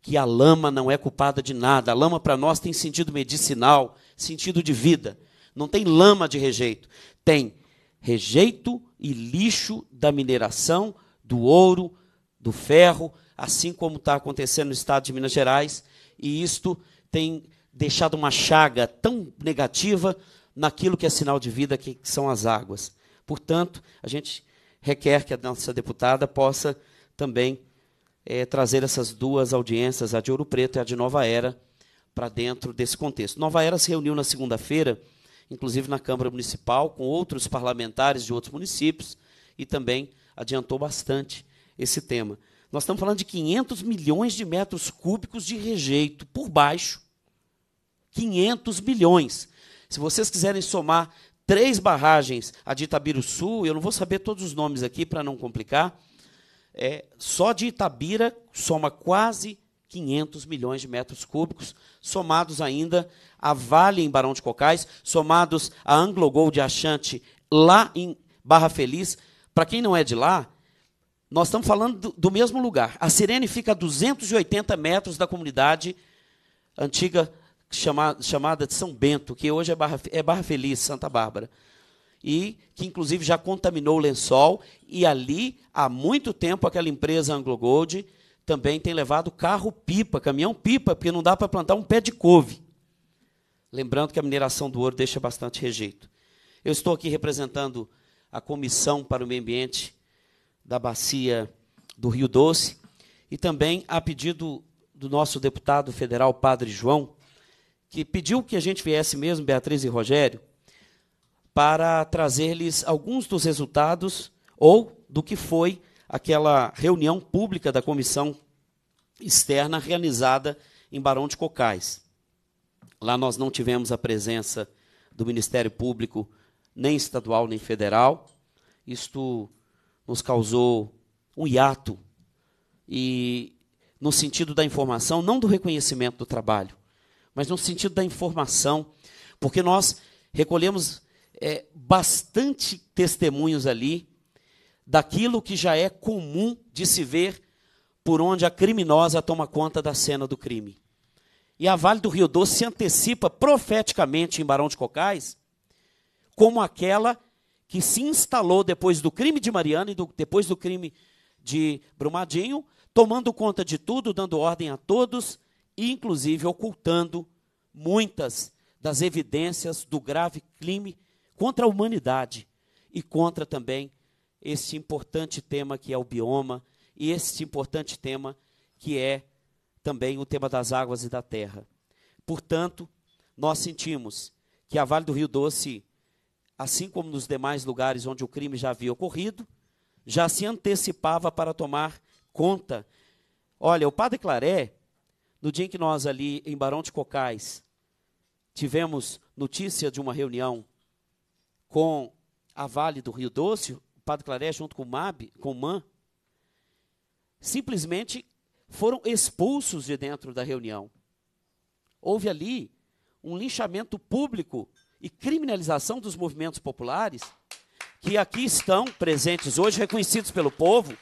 que a lama não é culpada de nada. A lama para nós tem sentido medicinal, sentido de vida. Não tem lama de rejeito, tem rejeito e lixo da mineração, do ouro, do ferro, assim como está acontecendo no estado de Minas Gerais, e isto tem deixado uma chaga tão negativa naquilo que é sinal de vida, que são as águas. Portanto, a gente requer que a nossa deputada possa também é, trazer essas duas audiências, a de Ouro Preto e a de Nova Era, para dentro desse contexto. Nova Era se reuniu na segunda-feira inclusive na Câmara Municipal, com outros parlamentares de outros municípios, e também adiantou bastante esse tema. Nós estamos falando de 500 milhões de metros cúbicos de rejeito por baixo. 500 milhões. Se vocês quiserem somar três barragens, a de Itabiruçu, eu não vou saber todos os nomes aqui para não complicar, é, só de Itabira soma quase 500 milhões de metros cúbicos, somados ainda a Vale em Barão de Cocais, somados a Gold Achante lá em Barra Feliz. Para quem não é de lá, nós estamos falando do, do mesmo lugar. A Sirene fica a 280 metros da comunidade antiga chamada, chamada de São Bento, que hoje é Barra, é Barra Feliz, Santa Bárbara e que inclusive já contaminou o lençol. E ali, há muito tempo, aquela empresa Anglo Gold também tem levado carro-pipa, caminhão-pipa, porque não dá para plantar um pé de couve. Lembrando que a mineração do ouro deixa bastante rejeito. Eu estou aqui representando a Comissão para o Meio Ambiente da Bacia do Rio Doce e também a pedido do nosso deputado federal, Padre João, que pediu que a gente viesse mesmo, Beatriz e Rogério, para trazer-lhes alguns dos resultados ou do que foi aquela reunião pública da comissão externa realizada em Barão de Cocais. Lá nós não tivemos a presença do Ministério Público, nem estadual nem federal. Isto nos causou um hiato e no sentido da informação, não do reconhecimento do trabalho, mas no sentido da informação, porque nós recolhemos é, bastante testemunhos ali daquilo que já é comum de se ver por onde a criminosa toma conta da cena do crime. E a Vale do Rio Doce se antecipa profeticamente em Barão de Cocais como aquela que se instalou depois do crime de Mariana e do, depois do crime de Brumadinho, tomando conta de tudo, dando ordem a todos e, inclusive, ocultando muitas das evidências do grave crime contra a humanidade e contra também esse importante tema que é o bioma e esse importante tema que é também o tema das águas e da terra. Portanto, nós sentimos que a Vale do Rio Doce, assim como nos demais lugares onde o crime já havia ocorrido, já se antecipava para tomar conta. Olha, o Padre Claré, no dia em que nós ali em Barão de Cocais tivemos notícia de uma reunião com a Vale do Rio Doce, Padre junto com o Mab, com Man, simplesmente foram expulsos de dentro da reunião. Houve ali um linchamento público e criminalização dos movimentos populares que aqui estão presentes hoje, reconhecidos pelo povo,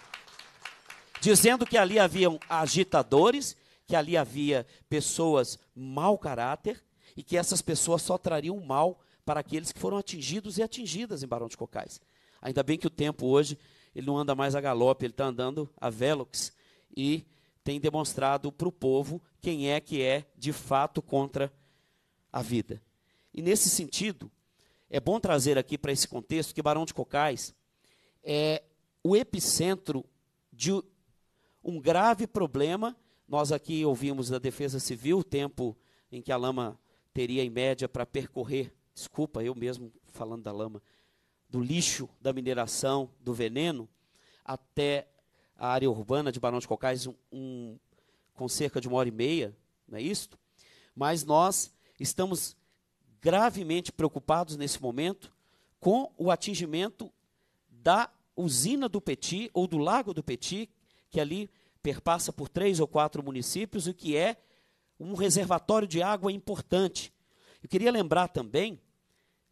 dizendo que ali haviam agitadores, que ali havia pessoas mau caráter e que essas pessoas só trariam mal para aqueles que foram atingidos e atingidas em Barão de Cocais. Ainda bem que o tempo hoje ele não anda mais a galope, ele está andando a velox e tem demonstrado para o povo quem é que é de fato contra a vida. E nesse sentido, é bom trazer aqui para esse contexto que Barão de Cocais é o epicentro de um grave problema. Nós aqui ouvimos da Defesa Civil o tempo em que a lama teria em média para percorrer, desculpa, eu mesmo falando da lama, do lixo, da mineração, do veneno, até a área urbana de Barão de Cocais, um, um, com cerca de uma hora e meia, não é isso? Mas nós estamos gravemente preocupados nesse momento com o atingimento da usina do Petit ou do Lago do Petit, que ali perpassa por três ou quatro municípios e que é um reservatório de água importante. Eu queria lembrar também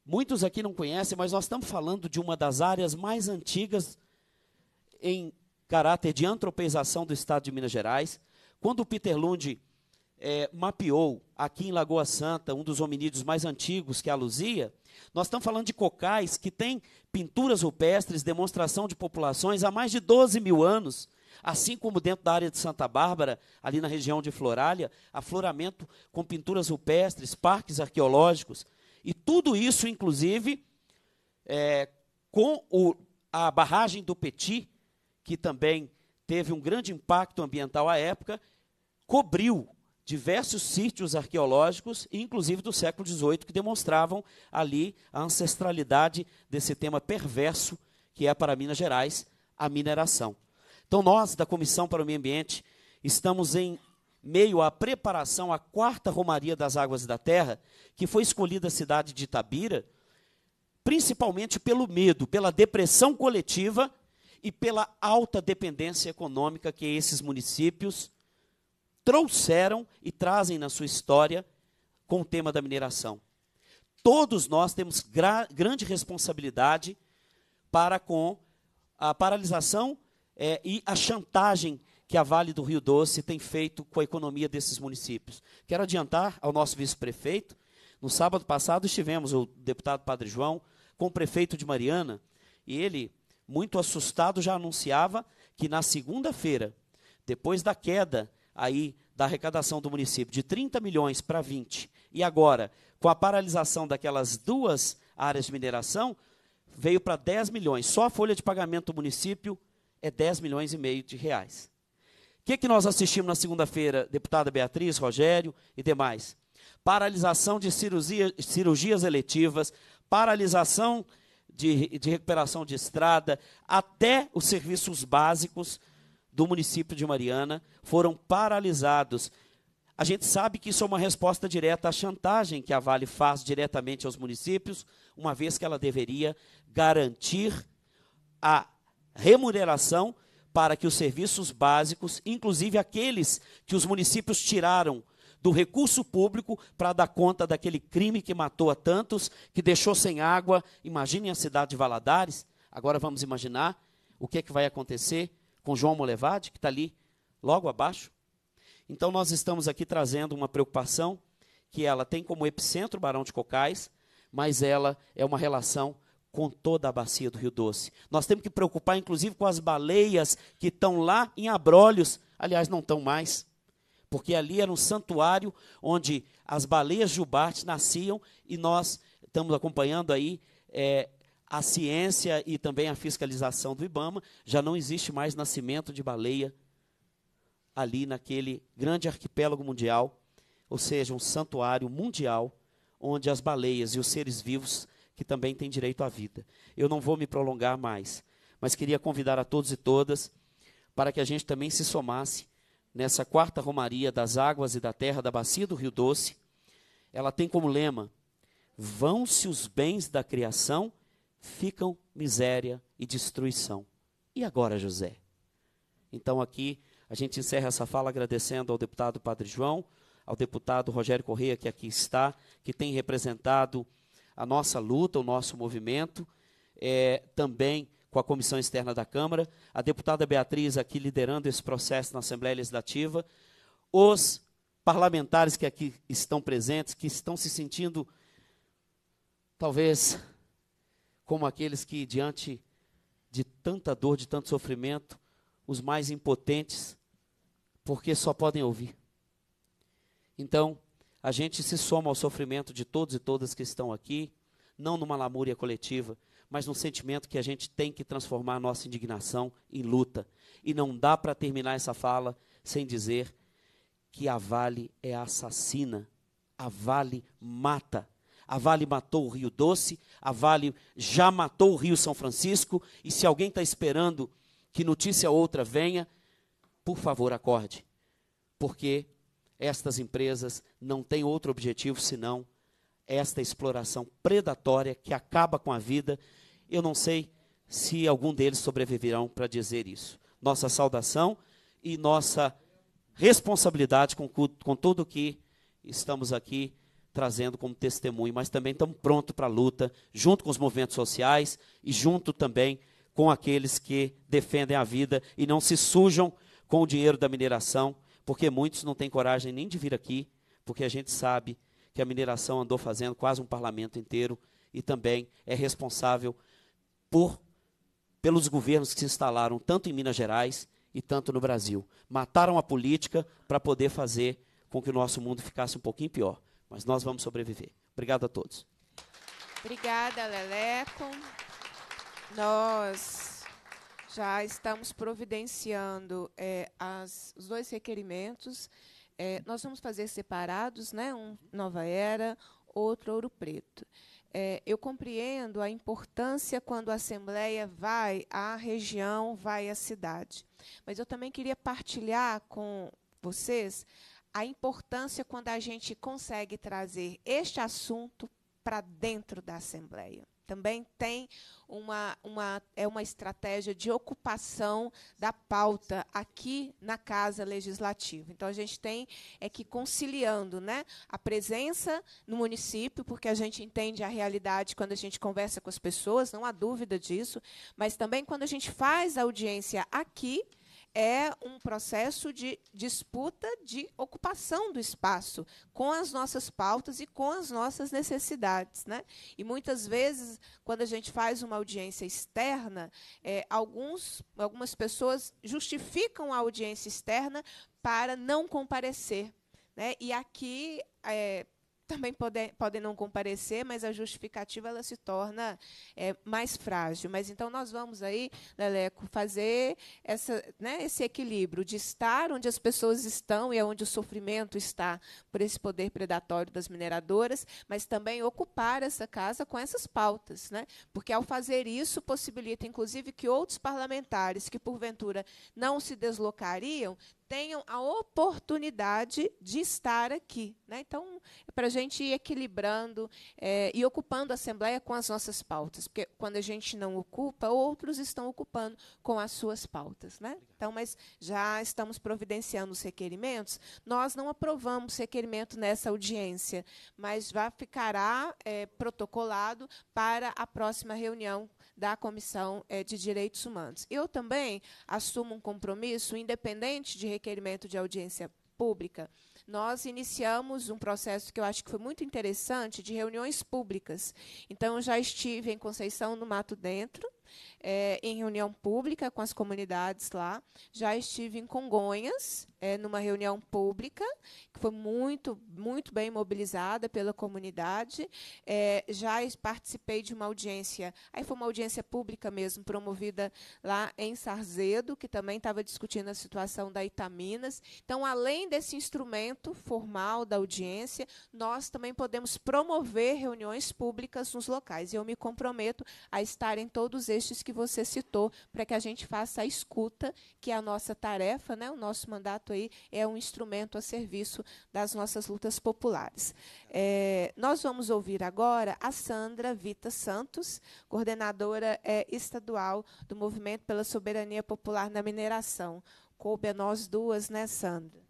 Muitos aqui não conhecem, mas nós estamos falando de uma das áreas mais antigas em caráter de antropização do estado de Minas Gerais. Quando o Peter Lund é, mapeou aqui em Lagoa Santa um dos hominídeos mais antigos, que é a Luzia, nós estamos falando de cocais que têm pinturas rupestres, demonstração de populações há mais de 12 mil anos, assim como dentro da área de Santa Bárbara, ali na região de Florália, afloramento com pinturas rupestres, parques arqueológicos. E tudo isso, inclusive, é, com o, a barragem do Petit, que também teve um grande impacto ambiental à época, cobriu diversos sítios arqueológicos, inclusive do século XVIII, que demonstravam ali a ancestralidade desse tema perverso que é para Minas Gerais a mineração. Então, nós, da Comissão para o Meio Ambiente, estamos em meio à preparação à quarta Romaria das Águas da Terra, que foi escolhida a cidade de Itabira, principalmente pelo medo, pela depressão coletiva e pela alta dependência econômica que esses municípios trouxeram e trazem na sua história com o tema da mineração. Todos nós temos grande responsabilidade para com a paralisação é, e a chantagem que a Vale do Rio Doce tem feito com a economia desses municípios. Quero adiantar ao nosso vice-prefeito, no sábado passado estivemos, o deputado Padre João, com o prefeito de Mariana, e ele, muito assustado, já anunciava que na segunda-feira, depois da queda aí da arrecadação do município de 30 milhões para 20, e agora, com a paralisação daquelas duas áreas de mineração, veio para 10 milhões. Só a folha de pagamento do município é 10 milhões e meio de reais que, que nós assistimos na segunda-feira, deputada Beatriz, Rogério e demais? Paralisação de cirurgia, cirurgias eletivas, paralisação de, de recuperação de estrada, até os serviços básicos do município de Mariana foram paralisados. A gente sabe que isso é uma resposta direta à chantagem que a Vale faz diretamente aos municípios, uma vez que ela deveria garantir a remuneração para que os serviços básicos, inclusive aqueles que os municípios tiraram do recurso público para dar conta daquele crime que matou a tantos, que deixou sem água. Imaginem a cidade de Valadares. Agora vamos imaginar o que é que vai acontecer com João Molevade, que está ali logo abaixo. Então nós estamos aqui trazendo uma preocupação que ela tem como epicentro Barão de Cocais, mas ela é uma relação com toda a bacia do Rio Doce. Nós temos que preocupar, inclusive, com as baleias que estão lá em Abrolhos. Aliás, não estão mais, porque ali era um santuário onde as baleias jubarte nasciam e nós estamos acompanhando aí é, a ciência e também a fiscalização do IBAMA. Já não existe mais nascimento de baleia ali naquele grande arquipélago mundial, ou seja, um santuário mundial onde as baleias e os seres vivos que também tem direito à vida. Eu não vou me prolongar mais, mas queria convidar a todos e todas para que a gente também se somasse nessa quarta romaria das águas e da terra da bacia do Rio Doce. Ela tem como lema: Vão-se os bens da criação, ficam miséria e destruição. E agora, José? Então aqui a gente encerra essa fala agradecendo ao deputado Padre João, ao deputado Rogério Correia que aqui está, que tem representado a nossa luta, o nosso movimento, é, também com a Comissão Externa da Câmara, a deputada Beatriz aqui liderando esse processo na Assembleia Legislativa, os parlamentares que aqui estão presentes, que estão se sentindo, talvez, como aqueles que, diante de tanta dor, de tanto sofrimento, os mais impotentes, porque só podem ouvir. Então, a gente se soma ao sofrimento de todos e todas que estão aqui, não numa lamúria coletiva, mas num sentimento que a gente tem que transformar a nossa indignação em luta. E não dá para terminar essa fala sem dizer que a Vale é assassina, a Vale mata. A Vale matou o Rio Doce, a Vale já matou o Rio São Francisco, e se alguém está esperando que notícia outra venha, por favor, acorde. Porque estas empresas não têm outro objetivo senão esta exploração predatória que acaba com a vida. Eu não sei se algum deles sobreviverão para dizer isso. Nossa saudação e nossa responsabilidade com, com tudo o que estamos aqui trazendo como testemunho, mas também estamos prontos para a luta, junto com os movimentos sociais e junto também com aqueles que defendem a vida e não se sujam com o dinheiro da mineração porque muitos não têm coragem nem de vir aqui, porque a gente sabe que a mineração andou fazendo quase um parlamento inteiro e também é responsável por pelos governos que se instalaram tanto em Minas Gerais e tanto no Brasil. Mataram a política para poder fazer com que o nosso mundo ficasse um pouquinho pior, mas nós vamos sobreviver. Obrigado a todos. Obrigada, Leleco. Nós já estamos providenciando é, as, os dois requerimentos. É, nós vamos fazer separados, né? um Nova Era, outro Ouro Preto. É, eu compreendo a importância quando a Assembleia vai à região, vai à cidade. Mas eu também queria partilhar com vocês a importância quando a gente consegue trazer este assunto para dentro da Assembleia também tem uma, uma, é uma estratégia de ocupação da pauta aqui na Casa Legislativa. Então, a gente tem é que conciliando né, a presença no município, porque a gente entende a realidade quando a gente conversa com as pessoas, não há dúvida disso, mas também quando a gente faz a audiência aqui é um processo de disputa de ocupação do espaço com as nossas pautas e com as nossas necessidades. Né? E muitas vezes, quando a gente faz uma audiência externa, é, alguns, algumas pessoas justificam a audiência externa para não comparecer. Né? E aqui é, também podem não comparecer, mas a justificativa ela se torna é, mais frágil. Mas então nós vamos aí, Leleco, fazer essa, né, esse equilíbrio de estar onde as pessoas estão e onde o sofrimento está por esse poder predatório das mineradoras, mas também ocupar essa casa com essas pautas. Né? Porque ao fazer isso, possibilita, inclusive, que outros parlamentares que, porventura, não se deslocariam, tenham a oportunidade de estar aqui. Né? Então, é para a gente ir equilibrando é, e ocupando a Assembleia com as nossas pautas, porque quando a gente não ocupa, outros estão ocupando com as suas pautas. Né? Então, mas já estamos providenciando os requerimentos. Nós não aprovamos requerimento nessa audiência, mas já ficará é, protocolado para a próxima reunião da Comissão eh, de Direitos Humanos. Eu também assumo um compromisso, independente de requerimento de audiência pública, nós iniciamos um processo que eu acho que foi muito interessante de reuniões públicas. Então, eu já estive em Conceição do Mato Dentro, eh, em reunião pública com as comunidades lá, já estive em Congonhas, é, numa reunião pública, que foi muito, muito bem mobilizada pela comunidade. É, já participei de uma audiência, aí foi uma audiência pública mesmo, promovida lá em Sarzedo, que também estava discutindo a situação da Itaminas. Então, além desse instrumento formal da audiência, nós também podemos promover reuniões públicas nos locais. E eu me comprometo a estar em todos estes que você citou, para que a gente faça a escuta, que é a nossa tarefa, né, o nosso mandato fato, aí é um instrumento a serviço das nossas lutas populares. É, nós vamos ouvir agora a Sandra Vita Santos, coordenadora é, estadual do Movimento pela Soberania Popular na Mineração. Coube a nós duas, né, Sandra?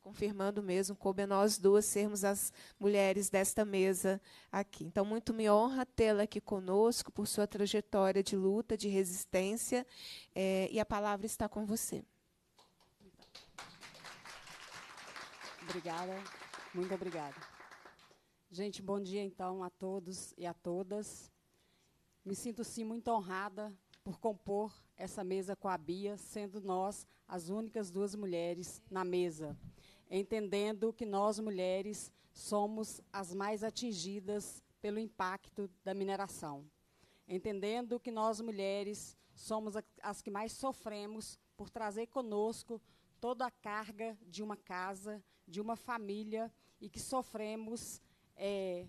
confirmando mesmo, coube a nós duas sermos as mulheres desta mesa aqui. Então, muito me honra tê-la aqui conosco por sua trajetória de luta, de resistência, é, e a palavra está com você. obrigada. Muito obrigada. Gente, bom dia então a todos e a todas. Me sinto sim muito honrada por compor essa mesa com a Bia, sendo nós as únicas duas mulheres na mesa, entendendo que nós mulheres somos as mais atingidas pelo impacto da mineração, entendendo que nós mulheres somos as que mais sofremos por trazer conosco toda a carga de uma casa de uma família e que sofremos é,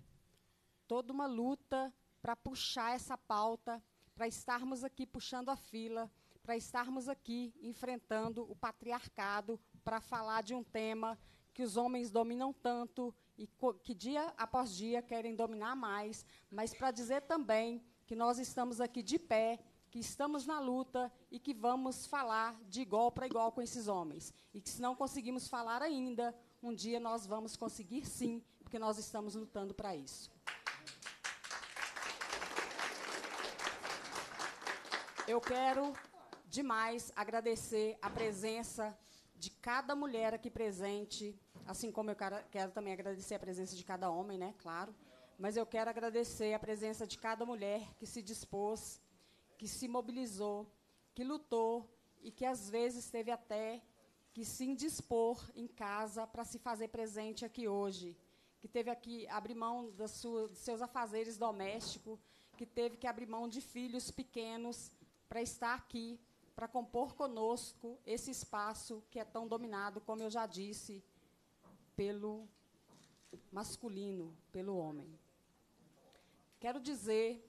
toda uma luta para puxar essa pauta, para estarmos aqui puxando a fila, para estarmos aqui enfrentando o patriarcado, para falar de um tema que os homens dominam tanto e que dia após dia querem dominar mais, mas para dizer também que nós estamos aqui de pé, que estamos na luta e que vamos falar de igual para igual com esses homens. E que se não conseguimos falar ainda, um dia nós vamos conseguir sim, porque nós estamos lutando para isso. Eu quero demais agradecer a presença de cada mulher aqui presente, assim como eu quero também agradecer a presença de cada homem, né? Claro. Mas eu quero agradecer a presença de cada mulher que se dispôs, que se mobilizou, que lutou e que às vezes teve até que se indispor em casa para se fazer presente aqui hoje, que teve aqui abrir mão dos seus afazeres domésticos, que teve que abrir mão de filhos pequenos para estar aqui, para compor conosco esse espaço que é tão dominado, como eu já disse, pelo masculino, pelo homem. Quero dizer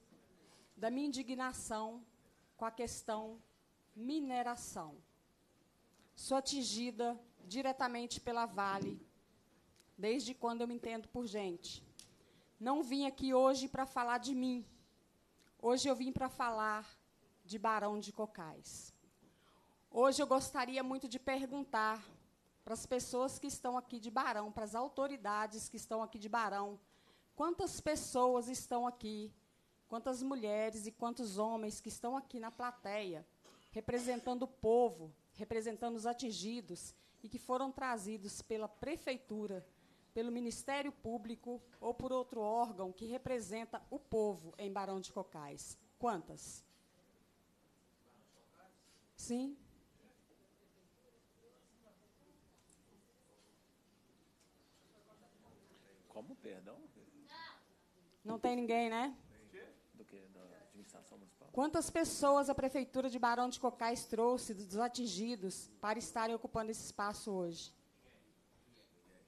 da minha indignação com a questão mineração sou atingida diretamente pela Vale, desde quando eu me entendo por gente. Não vim aqui hoje para falar de mim. Hoje eu vim para falar de Barão de Cocais. Hoje eu gostaria muito de perguntar para as pessoas que estão aqui de Barão, para as autoridades que estão aqui de Barão, quantas pessoas estão aqui, quantas mulheres e quantos homens que estão aqui na plateia, representando o povo, representando os atingidos e que foram trazidos pela Prefeitura, pelo Ministério Público ou por outro órgão que representa o povo em Barão de Cocais? Quantas? Sim? Como, perdão? Não tem ninguém, né? Quantas pessoas a Prefeitura de Barão de Cocais trouxe dos atingidos para estarem ocupando esse espaço hoje?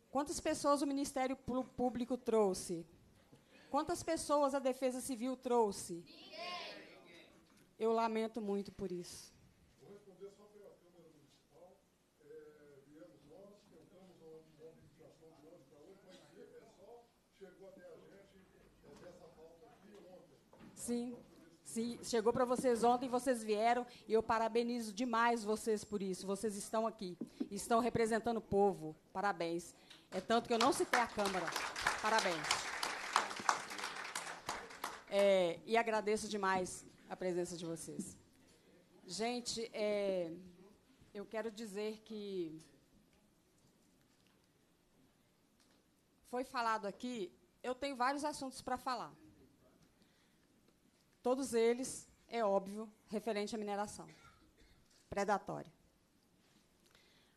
Quantas pessoas o Ministério Público trouxe? Quantas pessoas a Defesa Civil trouxe? Ninguém. Eu lamento muito por isso. Vou responder só pela Câmara Municipal. viemos nós, uma mobilização de hoje para hoje, mas o pessoal chegou até a gente falta ontem. Sim. Sim, chegou para vocês ontem, vocês vieram e eu parabenizo demais vocês por isso. Vocês estão aqui, estão representando o povo. Parabéns. É tanto que eu não citei a Câmara. Parabéns. É, e agradeço demais a presença de vocês. Gente, é, eu quero dizer que foi falado aqui. Eu tenho vários assuntos para falar. Todos eles, é óbvio, referente à mineração predatória.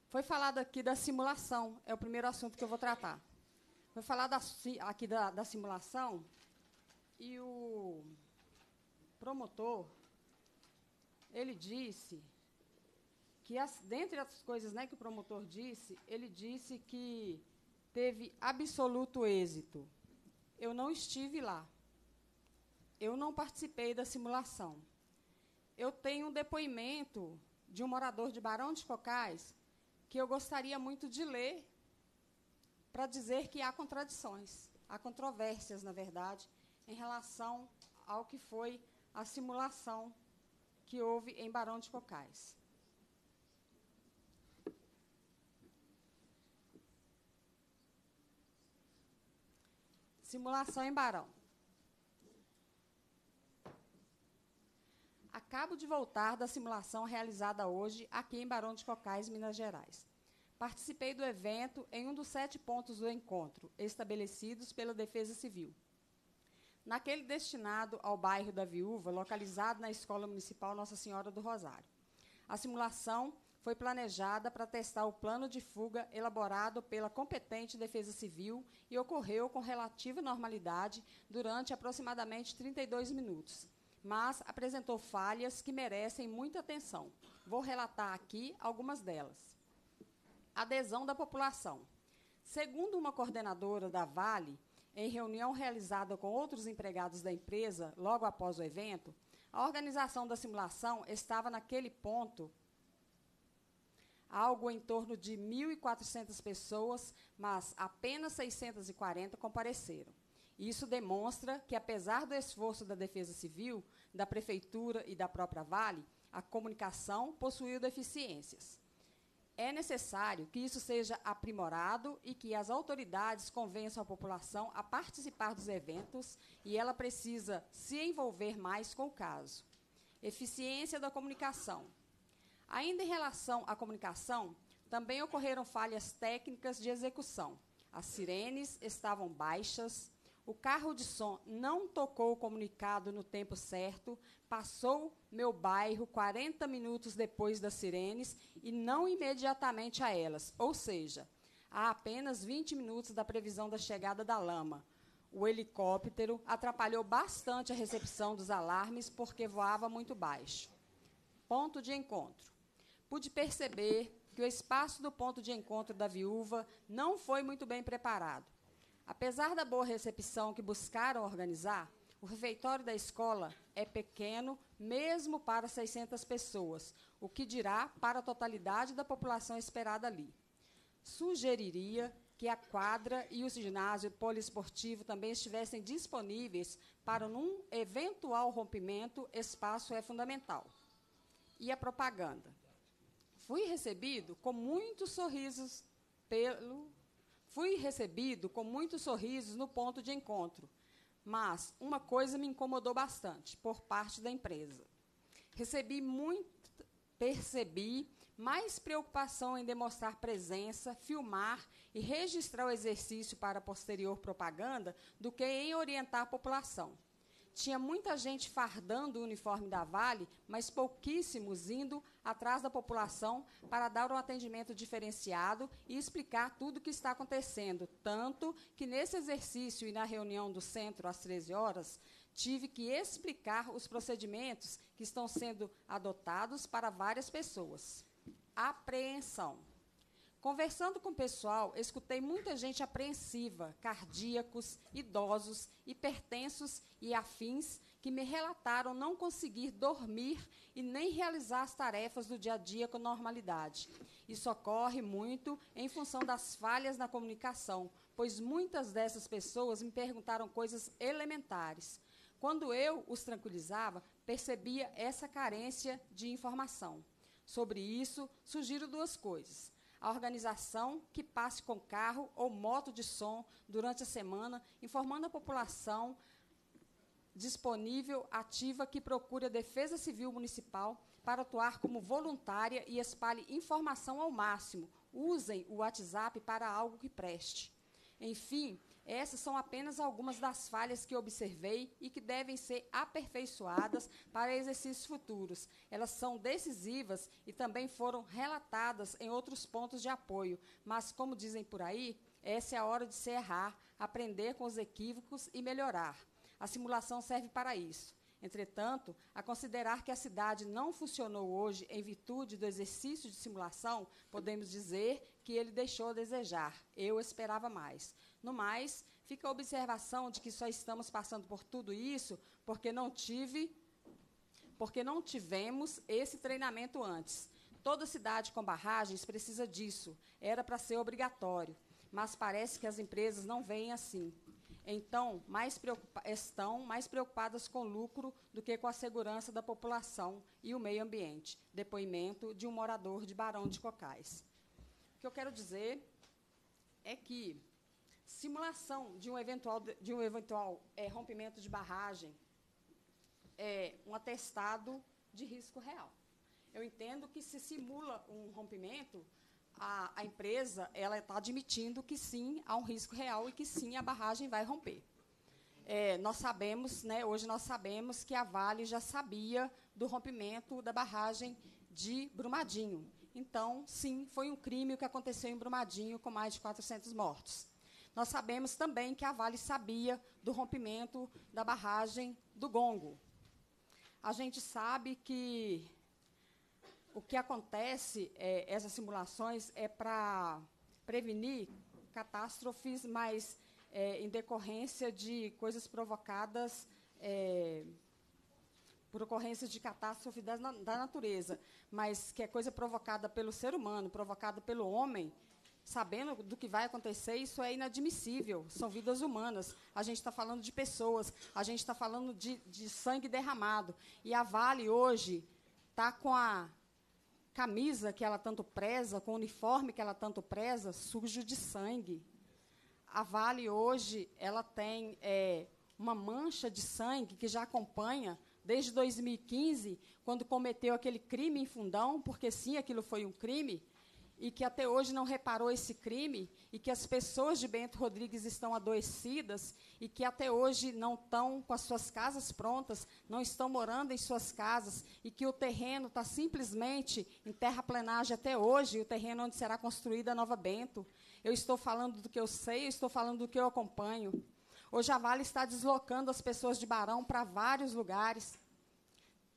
Foi falado aqui da simulação, é o primeiro assunto que eu vou tratar. Foi falado aqui da, da simulação e o promotor ele disse que as, dentre as coisas né, que o promotor disse, ele disse que teve absoluto êxito. Eu não estive lá eu não participei da simulação. Eu tenho um depoimento de um morador de Barão de Cocais que eu gostaria muito de ler para dizer que há contradições, há controvérsias, na verdade, em relação ao que foi a simulação que houve em Barão de Cocais. Simulação em Barão. Acabo de voltar da simulação realizada hoje aqui em Barão de Cocais, Minas Gerais. Participei do evento em um dos sete pontos do encontro, estabelecidos pela Defesa Civil. Naquele destinado ao bairro da Viúva, localizado na Escola Municipal Nossa Senhora do Rosário. A simulação foi planejada para testar o plano de fuga elaborado pela competente Defesa Civil e ocorreu com relativa normalidade durante aproximadamente 32 minutos mas apresentou falhas que merecem muita atenção. Vou relatar aqui algumas delas. Adesão da população. Segundo uma coordenadora da Vale, em reunião realizada com outros empregados da empresa logo após o evento, a organização da simulação estava naquele ponto algo em torno de 1.400 pessoas, mas apenas 640 compareceram. Isso demonstra que, apesar do esforço da Defesa Civil, da Prefeitura e da própria Vale, a comunicação possuiu deficiências. É necessário que isso seja aprimorado e que as autoridades convençam a população a participar dos eventos e ela precisa se envolver mais com o caso. Eficiência da comunicação. Ainda em relação à comunicação, também ocorreram falhas técnicas de execução. As sirenes estavam baixas, o carro de som não tocou o comunicado no tempo certo, passou meu bairro 40 minutos depois das sirenes e não imediatamente a elas, ou seja, há apenas 20 minutos da previsão da chegada da lama. O helicóptero atrapalhou bastante a recepção dos alarmes porque voava muito baixo. Ponto de encontro. Pude perceber que o espaço do ponto de encontro da viúva não foi muito bem preparado Apesar da boa recepção que buscaram organizar, o refeitório da escola é pequeno, mesmo para 600 pessoas, o que dirá para a totalidade da população esperada ali. Sugeriria que a quadra e o ginásio poliesportivo também estivessem disponíveis para, num eventual rompimento, espaço é fundamental. E a propaganda. Fui recebido com muitos sorrisos pelo Fui recebido com muitos sorrisos no ponto de encontro, mas uma coisa me incomodou bastante por parte da empresa. Recebi muito, percebi mais preocupação em demonstrar presença, filmar e registrar o exercício para posterior propaganda do que em orientar a população tinha muita gente fardando o uniforme da Vale, mas pouquíssimos indo atrás da população para dar um atendimento diferenciado e explicar tudo o que está acontecendo. Tanto que nesse exercício e na reunião do centro às 13 horas, tive que explicar os procedimentos que estão sendo adotados para várias pessoas. Apreensão. Conversando com o pessoal, escutei muita gente apreensiva, cardíacos, idosos, hipertensos e afins, que me relataram não conseguir dormir e nem realizar as tarefas do dia a dia com normalidade. Isso ocorre muito em função das falhas na comunicação, pois muitas dessas pessoas me perguntaram coisas elementares. Quando eu os tranquilizava, percebia essa carência de informação. Sobre isso, sugiro duas coisas a organização que passe com carro ou moto de som durante a semana, informando a população disponível, ativa, que procure a Defesa Civil Municipal para atuar como voluntária e espalhe informação ao máximo. Usem o WhatsApp para algo que preste. Enfim, essas são apenas algumas das falhas que observei e que devem ser aperfeiçoadas para exercícios futuros. Elas são decisivas e também foram relatadas em outros pontos de apoio, mas, como dizem por aí, essa é a hora de se errar, aprender com os equívocos e melhorar. A simulação serve para isso. Entretanto, a considerar que a cidade não funcionou hoje em virtude do exercício de simulação, podemos dizer que ele deixou a desejar. Eu esperava mais. No mais, fica a observação de que só estamos passando por tudo isso porque não tive porque não tivemos esse treinamento antes. Toda cidade com barragens precisa disso. Era para ser obrigatório, mas parece que as empresas não veem assim. Então, mais estão mais preocupadas com o lucro do que com a segurança da população e o meio ambiente. Depoimento de um morador de Barão de Cocais. O que eu quero dizer é que simulação de um eventual, de um eventual é, rompimento de barragem, é, um atestado de risco real. Eu entendo que se simula um rompimento, a, a empresa ela está admitindo que sim há um risco real e que sim a barragem vai romper. É, nós sabemos, né, hoje nós sabemos que a Vale já sabia do rompimento da barragem de Brumadinho. Então, sim, foi um crime o que aconteceu em Brumadinho, com mais de 400 mortos. Nós sabemos também que a Vale sabia do rompimento da barragem do Gongo. A gente sabe que o que acontece, é, essas simulações, é para prevenir catástrofes, mas é, em decorrência de coisas provocadas é, por ocorrência de catástrofe da, da natureza, mas que é coisa provocada pelo ser humano, provocada pelo homem, sabendo do que vai acontecer, isso é inadmissível. São vidas humanas. A gente está falando de pessoas, a gente está falando de, de sangue derramado. E a Vale hoje está com a camisa que ela tanto preza, com o uniforme que ela tanto preza, sujo de sangue. A Vale hoje ela tem é, uma mancha de sangue que já acompanha desde 2015, quando cometeu aquele crime em Fundão, porque sim, aquilo foi um crime e que até hoje não reparou esse crime, e que as pessoas de Bento Rodrigues estão adoecidas, e que até hoje não estão com as suas casas prontas, não estão morando em suas casas, e que o terreno está simplesmente em terraplenagem até hoje, o terreno onde será construída a Nova Bento. Eu estou falando do que eu sei, eu estou falando do que eu acompanho. Hoje a Vale está deslocando as pessoas de Barão para vários lugares.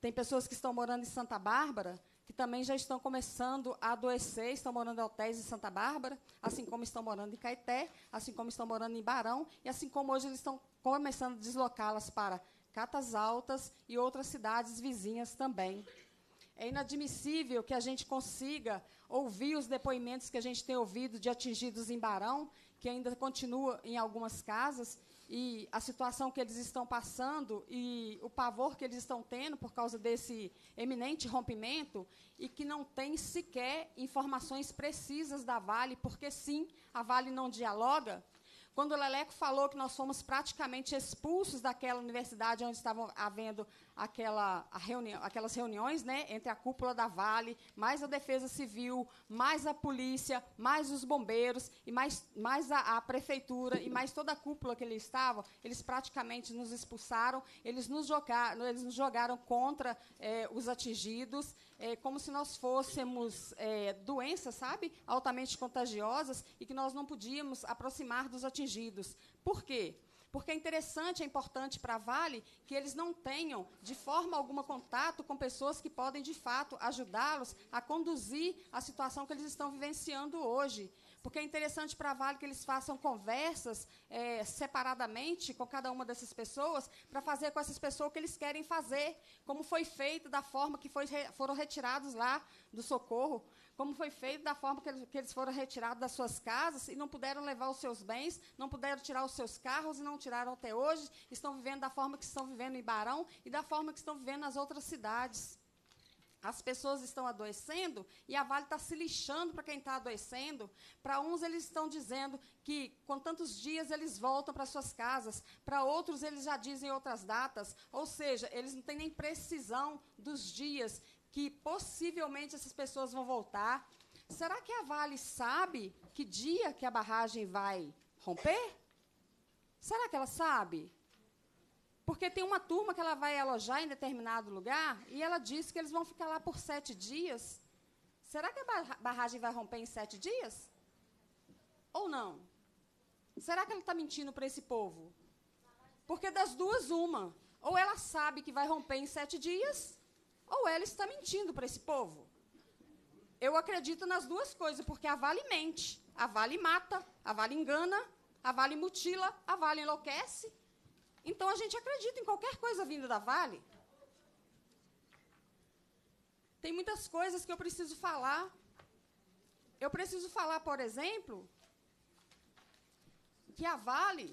Tem pessoas que estão morando em Santa Bárbara, que também já estão começando a adoecer, estão morando em hotéis em Santa Bárbara, assim como estão morando em Caeté, assim como estão morando em Barão, e assim como hoje eles estão começando a deslocá-las para Catas Altas e outras cidades vizinhas também. É inadmissível que a gente consiga ouvir os depoimentos que a gente tem ouvido de atingidos em Barão, que ainda continua em algumas casas, e a situação que eles estão passando e o pavor que eles estão tendo por causa desse eminente rompimento e que não tem sequer informações precisas da Vale, porque sim, a Vale não dialoga, quando o Leleco falou que nós fomos praticamente expulsos daquela universidade onde estavam havendo aquela, reuni aquelas reuniões né, entre a cúpula da Vale, mais a Defesa Civil, mais a polícia, mais os bombeiros, e mais, mais a, a prefeitura e mais toda a cúpula que eles estavam, eles praticamente nos expulsaram, eles nos jogaram, eles nos jogaram contra eh, os atingidos é, como se nós fôssemos é, doenças, sabe? Altamente contagiosas e que nós não podíamos aproximar dos atingidos. Por quê? Porque é interessante, é importante para a Vale que eles não tenham, de forma alguma, contato com pessoas que podem, de fato, ajudá-los a conduzir a situação que eles estão vivenciando hoje. Porque é interessante para a Vale que eles façam conversas é, separadamente com cada uma dessas pessoas, para fazer com essas pessoas o que eles querem fazer, como foi feito, da forma que foi, foram retirados lá do socorro, como foi feito, da forma que, que eles foram retirados das suas casas e não puderam levar os seus bens, não puderam tirar os seus carros e não tiraram até hoje, estão vivendo da forma que estão vivendo em Barão e da forma que estão vivendo nas outras cidades. As pessoas estão adoecendo e a Vale está se lixando para quem está adoecendo. Para uns, eles estão dizendo que com tantos dias eles voltam para suas casas, para outros, eles já dizem outras datas. Ou seja, eles não têm nem precisão dos dias que possivelmente essas pessoas vão voltar. Será que a Vale sabe que dia que a barragem vai romper? Será que ela sabe? Porque tem uma turma que ela vai alojar em determinado lugar e ela diz que eles vão ficar lá por sete dias. Será que a barragem vai romper em sete dias? Ou não? Será que ela está mentindo para esse povo? Porque das duas, uma. Ou ela sabe que vai romper em sete dias, ou ela está mentindo para esse povo. Eu acredito nas duas coisas, porque a Vale mente, a Vale mata, a Vale engana, a Vale mutila, a Vale enlouquece então a gente acredita em qualquer coisa vinda da Vale. Tem muitas coisas que eu preciso falar. Eu preciso falar, por exemplo, que a Vale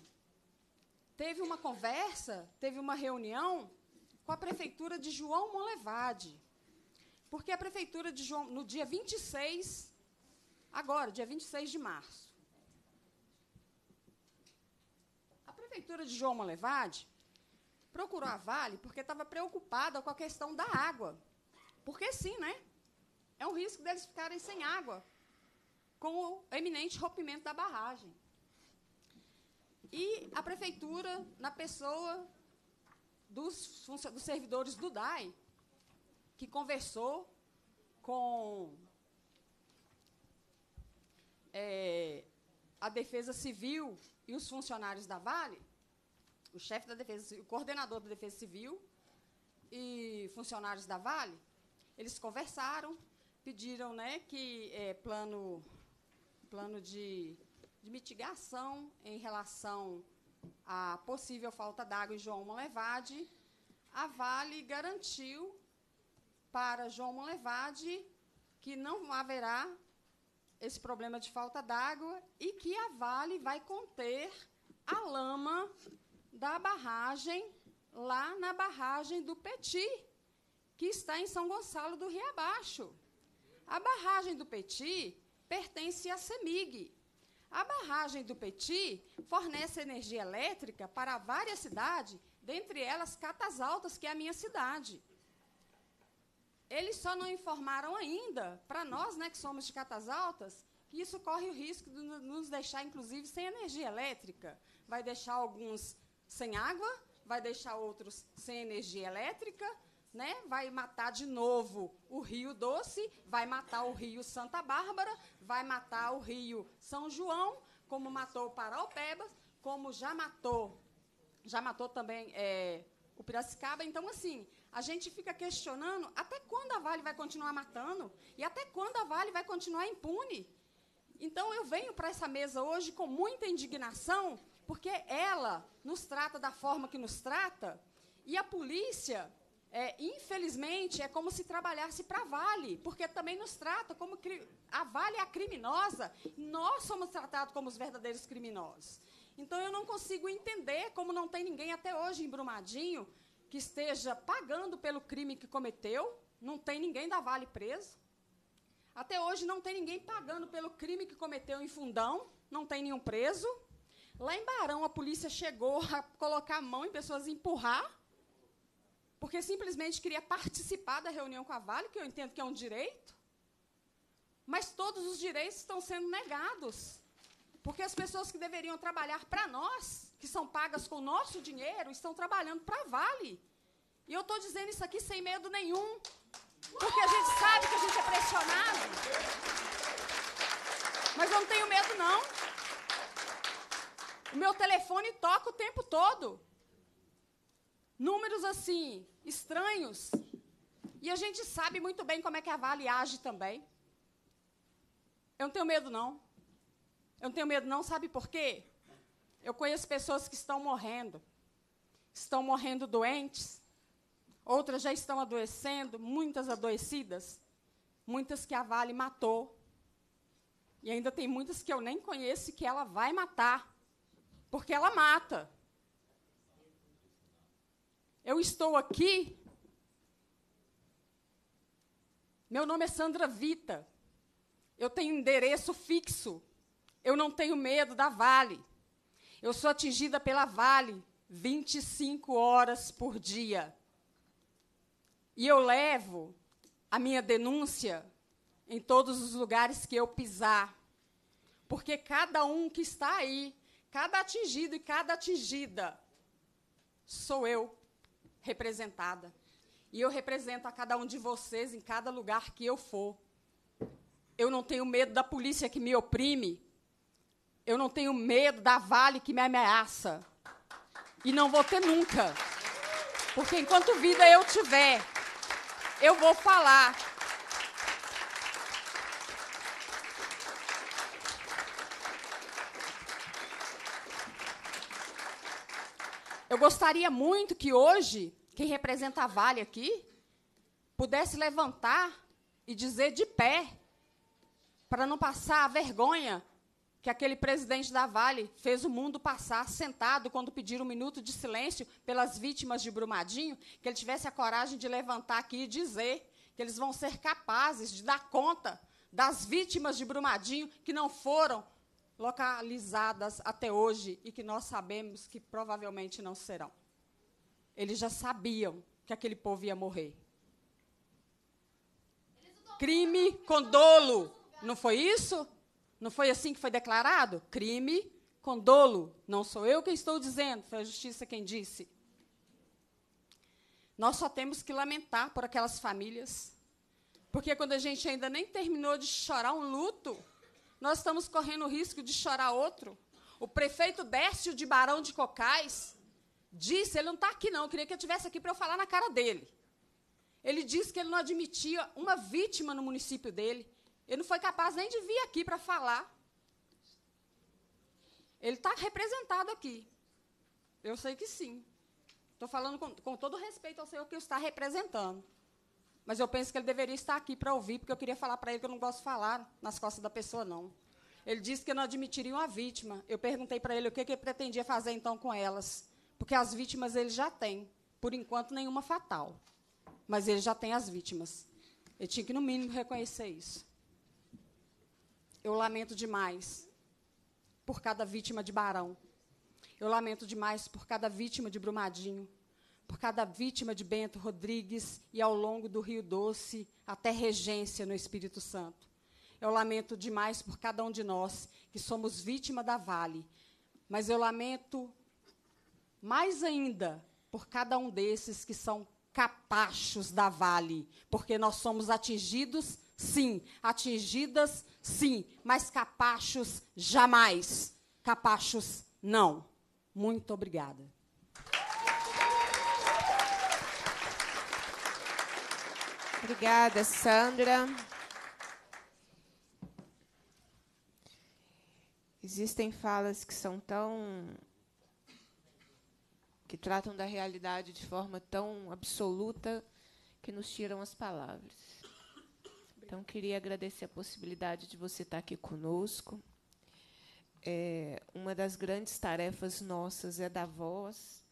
teve uma conversa, teve uma reunião com a prefeitura de João Molevade. Porque a prefeitura de João, no dia 26, agora, dia 26 de março, prefeitura de João Malevade procurou a Vale porque estava preocupada com a questão da água. Porque sim, né? É um risco deles ficarem sem água com o eminente rompimento da barragem. E a prefeitura, na pessoa dos, dos servidores do DAI, que conversou com é, a Defesa Civil e os funcionários da Vale, o chefe da defesa, o coordenador da Defesa Civil e funcionários da Vale, eles conversaram, pediram né, que é, plano, plano de, de mitigação em relação à possível falta d'água em João Molevade, a Vale garantiu para João Molevade que não haverá esse problema de falta d'água e que a Vale vai conter a lama da barragem, lá na barragem do Petit, que está em São Gonçalo do Rio Abaixo. A barragem do Petit pertence à CEMIG. A barragem do Petit fornece energia elétrica para várias cidades, dentre elas Catas Altas, que é a minha cidade. Eles só não informaram ainda, para nós né, que somos de Catas Altas, que isso corre o risco de nos deixar, inclusive, sem energia elétrica. Vai deixar alguns sem água, vai deixar outros sem energia elétrica, né? Vai matar de novo o Rio Doce, vai matar o Rio Santa Bárbara, vai matar o Rio São João, como matou o Paraupebas, como já matou, já matou também é, o Piracicaba. Então, assim, a gente fica questionando até quando a Vale vai continuar matando e até quando a Vale vai continuar impune. Então, eu venho para essa mesa hoje com muita indignação, porque ela nos trata da forma que nos trata, e a polícia, é, infelizmente, é como se trabalhasse para a Vale, porque também nos trata como a Vale é a criminosa, nós somos tratados como os verdadeiros criminosos. Então, eu não consigo entender como não tem ninguém até hoje em Brumadinho que esteja pagando pelo crime que cometeu, não tem ninguém da Vale preso. Até hoje não tem ninguém pagando pelo crime que cometeu em Fundão, não tem nenhum preso. Lá em Barão, a polícia chegou a colocar a mão em pessoas e empurrar, porque simplesmente queria participar da reunião com a Vale, que eu entendo que é um direito. Mas todos os direitos estão sendo negados. Porque as pessoas que deveriam trabalhar para nós, que são pagas com o nosso dinheiro, estão trabalhando para a Vale. E eu estou dizendo isso aqui sem medo nenhum, porque a gente sabe que a gente é pressionado. Mas eu não tenho medo, não. O meu telefone toca o tempo todo. Números assim, estranhos. E a gente sabe muito bem como é que a Vale age também. Eu não tenho medo, não. Eu não tenho medo, não. Sabe por quê? Eu conheço pessoas que estão morrendo. Estão morrendo doentes. Outras já estão adoecendo, muitas adoecidas. Muitas que a Vale matou. E ainda tem muitas que eu nem conheço e que ela vai matar porque ela mata. Eu estou aqui. Meu nome é Sandra Vita. Eu tenho endereço fixo. Eu não tenho medo da Vale. Eu sou atingida pela Vale 25 horas por dia. E eu levo a minha denúncia em todos os lugares que eu pisar. Porque cada um que está aí Cada atingido e cada atingida sou eu representada. E eu represento a cada um de vocês em cada lugar que eu for. Eu não tenho medo da polícia que me oprime. Eu não tenho medo da Vale que me ameaça. E não vou ter nunca. Porque enquanto vida eu tiver, eu vou falar Eu gostaria muito que hoje, quem representa a Vale aqui, pudesse levantar e dizer de pé, para não passar a vergonha que aquele presidente da Vale fez o mundo passar sentado quando pediram um minuto de silêncio pelas vítimas de Brumadinho, que ele tivesse a coragem de levantar aqui e dizer que eles vão ser capazes de dar conta das vítimas de Brumadinho que não foram localizadas até hoje e que nós sabemos que provavelmente não serão. Eles já sabiam que aquele povo ia morrer. Crime com dolo, não foi isso? Não foi assim que foi declarado? Crime com dolo, não sou eu quem estou dizendo, foi a justiça quem disse. Nós só temos que lamentar por aquelas famílias, porque quando a gente ainda nem terminou de chorar um luto, nós estamos correndo o risco de chorar outro. O prefeito Décio de Barão de Cocais disse, ele não está aqui não, eu queria que eu estivesse aqui para eu falar na cara dele. Ele disse que ele não admitia uma vítima no município dele. Ele não foi capaz nem de vir aqui para falar. Ele está representado aqui. Eu sei que sim. Estou falando com, com todo respeito ao senhor que o está representando. Mas eu penso que ele deveria estar aqui para ouvir, porque eu queria falar para ele que eu não gosto de falar nas costas da pessoa, não. Ele disse que não admitiria uma vítima. Eu perguntei para ele o que, que ele pretendia fazer então com elas. Porque as vítimas ele já tem. Por enquanto, nenhuma fatal. Mas ele já tem as vítimas. Ele tinha que, no mínimo, reconhecer isso. Eu lamento demais por cada vítima de Barão. Eu lamento demais por cada vítima de Brumadinho por cada vítima de Bento Rodrigues e ao longo do Rio Doce até regência no Espírito Santo. Eu lamento demais por cada um de nós que somos vítima da Vale, mas eu lamento mais ainda por cada um desses que são capachos da Vale, porque nós somos atingidos, sim, atingidas, sim, mas capachos jamais. Capachos, não. Muito obrigada. Obrigada, Sandra. Existem falas que são tão. que tratam da realidade de forma tão absoluta que nos tiram as palavras. Então, queria agradecer a possibilidade de você estar aqui conosco. É, uma das grandes tarefas nossas é dar voz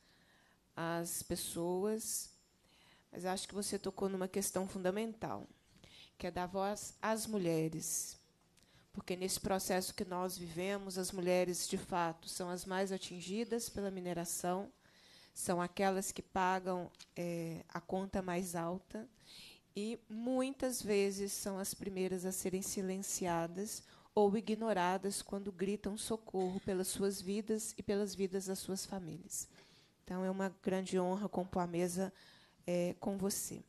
às pessoas mas acho que você tocou numa questão fundamental, que é dar voz às mulheres. Porque nesse processo que nós vivemos, as mulheres, de fato, são as mais atingidas pela mineração, são aquelas que pagam é, a conta mais alta e muitas vezes são as primeiras a serem silenciadas ou ignoradas quando gritam socorro pelas suas vidas e pelas vidas das suas famílias. Então é uma grande honra compor a mesa é, com você.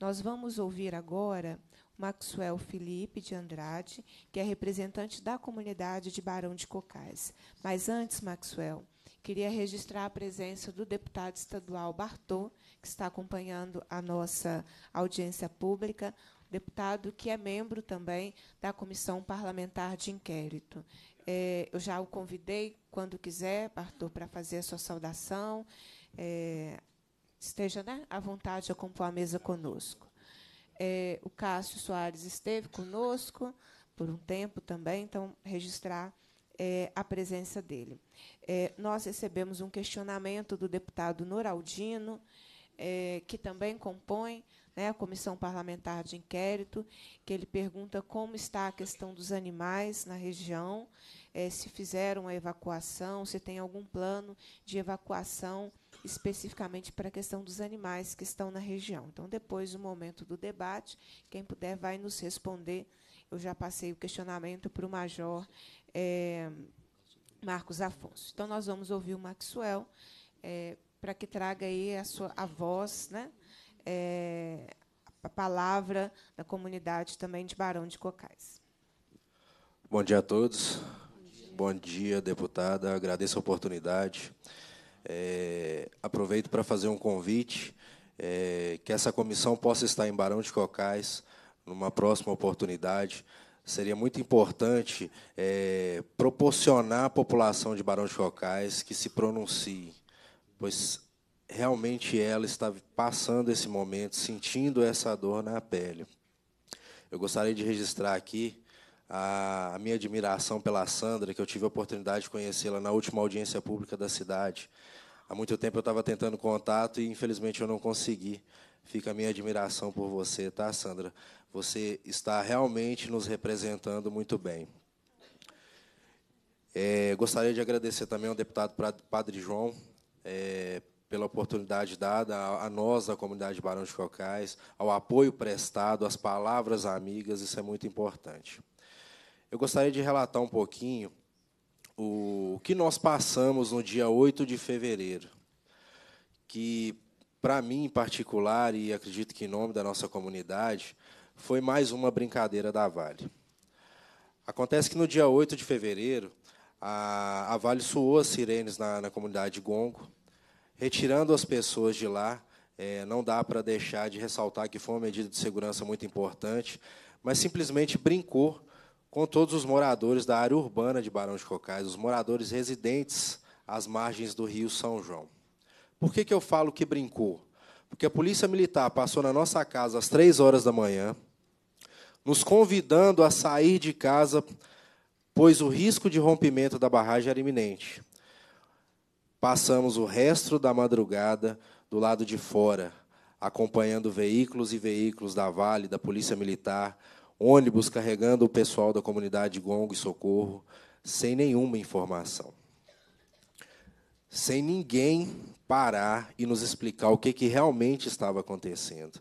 Nós vamos ouvir agora Maxwell Felipe de Andrade, que é representante da comunidade de Barão de Cocais. Mas antes, Maxwell, queria registrar a presença do deputado estadual Bartô, que está acompanhando a nossa audiência pública, deputado que é membro também da Comissão Parlamentar de Inquérito. É, eu já o convidei, quando quiser, Bartô, para fazer a sua saudação. É, esteja né, à vontade a compor a mesa conosco. É, o Cássio Soares esteve conosco por um tempo também, então registrar é, a presença dele. É, nós recebemos um questionamento do deputado Noraldino, é, que também compõe né, a Comissão Parlamentar de Inquérito, que ele pergunta como está a questão dos animais na região, é, se fizeram a evacuação, se tem algum plano de evacuação especificamente para a questão dos animais que estão na região. Então, depois do momento do debate, quem puder vai nos responder. Eu já passei o questionamento para o Major é, Marcos Afonso. Então, nós vamos ouvir o Maxwell é, para que traga aí a, sua, a voz, né? É, a palavra da comunidade também de Barão de Cocais. Bom dia a todos. Bom dia, Bom dia deputada. Agradeço a oportunidade. É, aproveito para fazer um convite é, que essa comissão possa estar em Barão de Cocais numa próxima oportunidade. Seria muito importante é, proporcionar à população de Barão de Cocais que se pronuncie, pois realmente ela está passando esse momento, sentindo essa dor na pele. Eu gostaria de registrar aqui a, minha admiração pela Sandra, que eu tive a oportunidade de conhecê-la na última audiência pública da cidade há muito tempo eu estava tentando contato e infelizmente eu não consegui. Fica a minha admiração por você, tá, Sandra? Você está realmente nos representando muito bem. É, gostaria de agradecer também ao deputado Padre João é, pela oportunidade dada a nós, da comunidade Barão de Cocais, ao apoio prestado, às palavras amigas, isso é muito importante. Eu gostaria de relatar um pouquinho o que nós passamos no dia 8 de fevereiro, que, para mim em particular, e acredito que em nome da nossa comunidade, foi mais uma brincadeira da Vale. Acontece que no dia 8 de fevereiro, a, a Vale soou as sirenes na, na comunidade Gongo, retirando as pessoas de lá. É, não dá para deixar de ressaltar que foi uma medida de segurança muito importante, mas simplesmente brincou com todos os moradores da área urbana de Barão de Cocais, os moradores residentes às margens do Rio São João. Por que, que eu falo que brincou? Porque a Polícia Militar passou na nossa casa às três horas da manhã, nos convidando a sair de casa, pois o risco de rompimento da barragem era iminente. Passamos o resto da madrugada do lado de fora, acompanhando veículos e veículos da Vale, da Polícia Militar, ônibus carregando o pessoal da comunidade Gongo e Socorro sem nenhuma informação. Sem ninguém parar e nos explicar o que, que realmente estava acontecendo.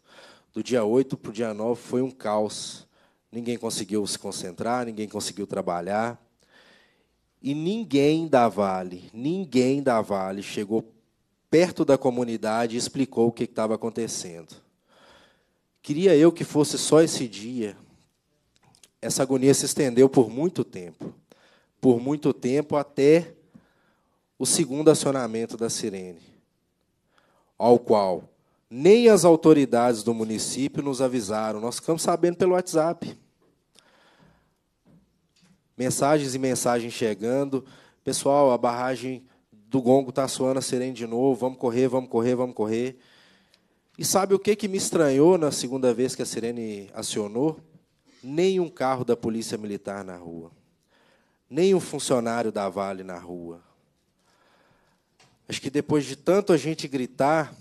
Do dia 8 para o dia 9 foi um caos. Ninguém conseguiu se concentrar, ninguém conseguiu trabalhar. E ninguém da Vale, ninguém da Vale chegou perto da comunidade e explicou o que estava acontecendo. Queria eu que fosse só esse dia, essa agonia se estendeu por muito tempo por muito tempo até o segundo acionamento da sirene, ao qual nem as autoridades do município nos avisaram, nós ficamos sabendo pelo WhatsApp. Mensagens e mensagens chegando. Pessoal, a barragem do Gongo está suando a sirene de novo. Vamos correr, vamos correr, vamos correr. E sabe o que, que me estranhou na segunda vez que a sirene acionou? nenhum carro da Polícia Militar na rua, nenhum funcionário da Vale na rua. Acho que depois de tanto a gente gritar,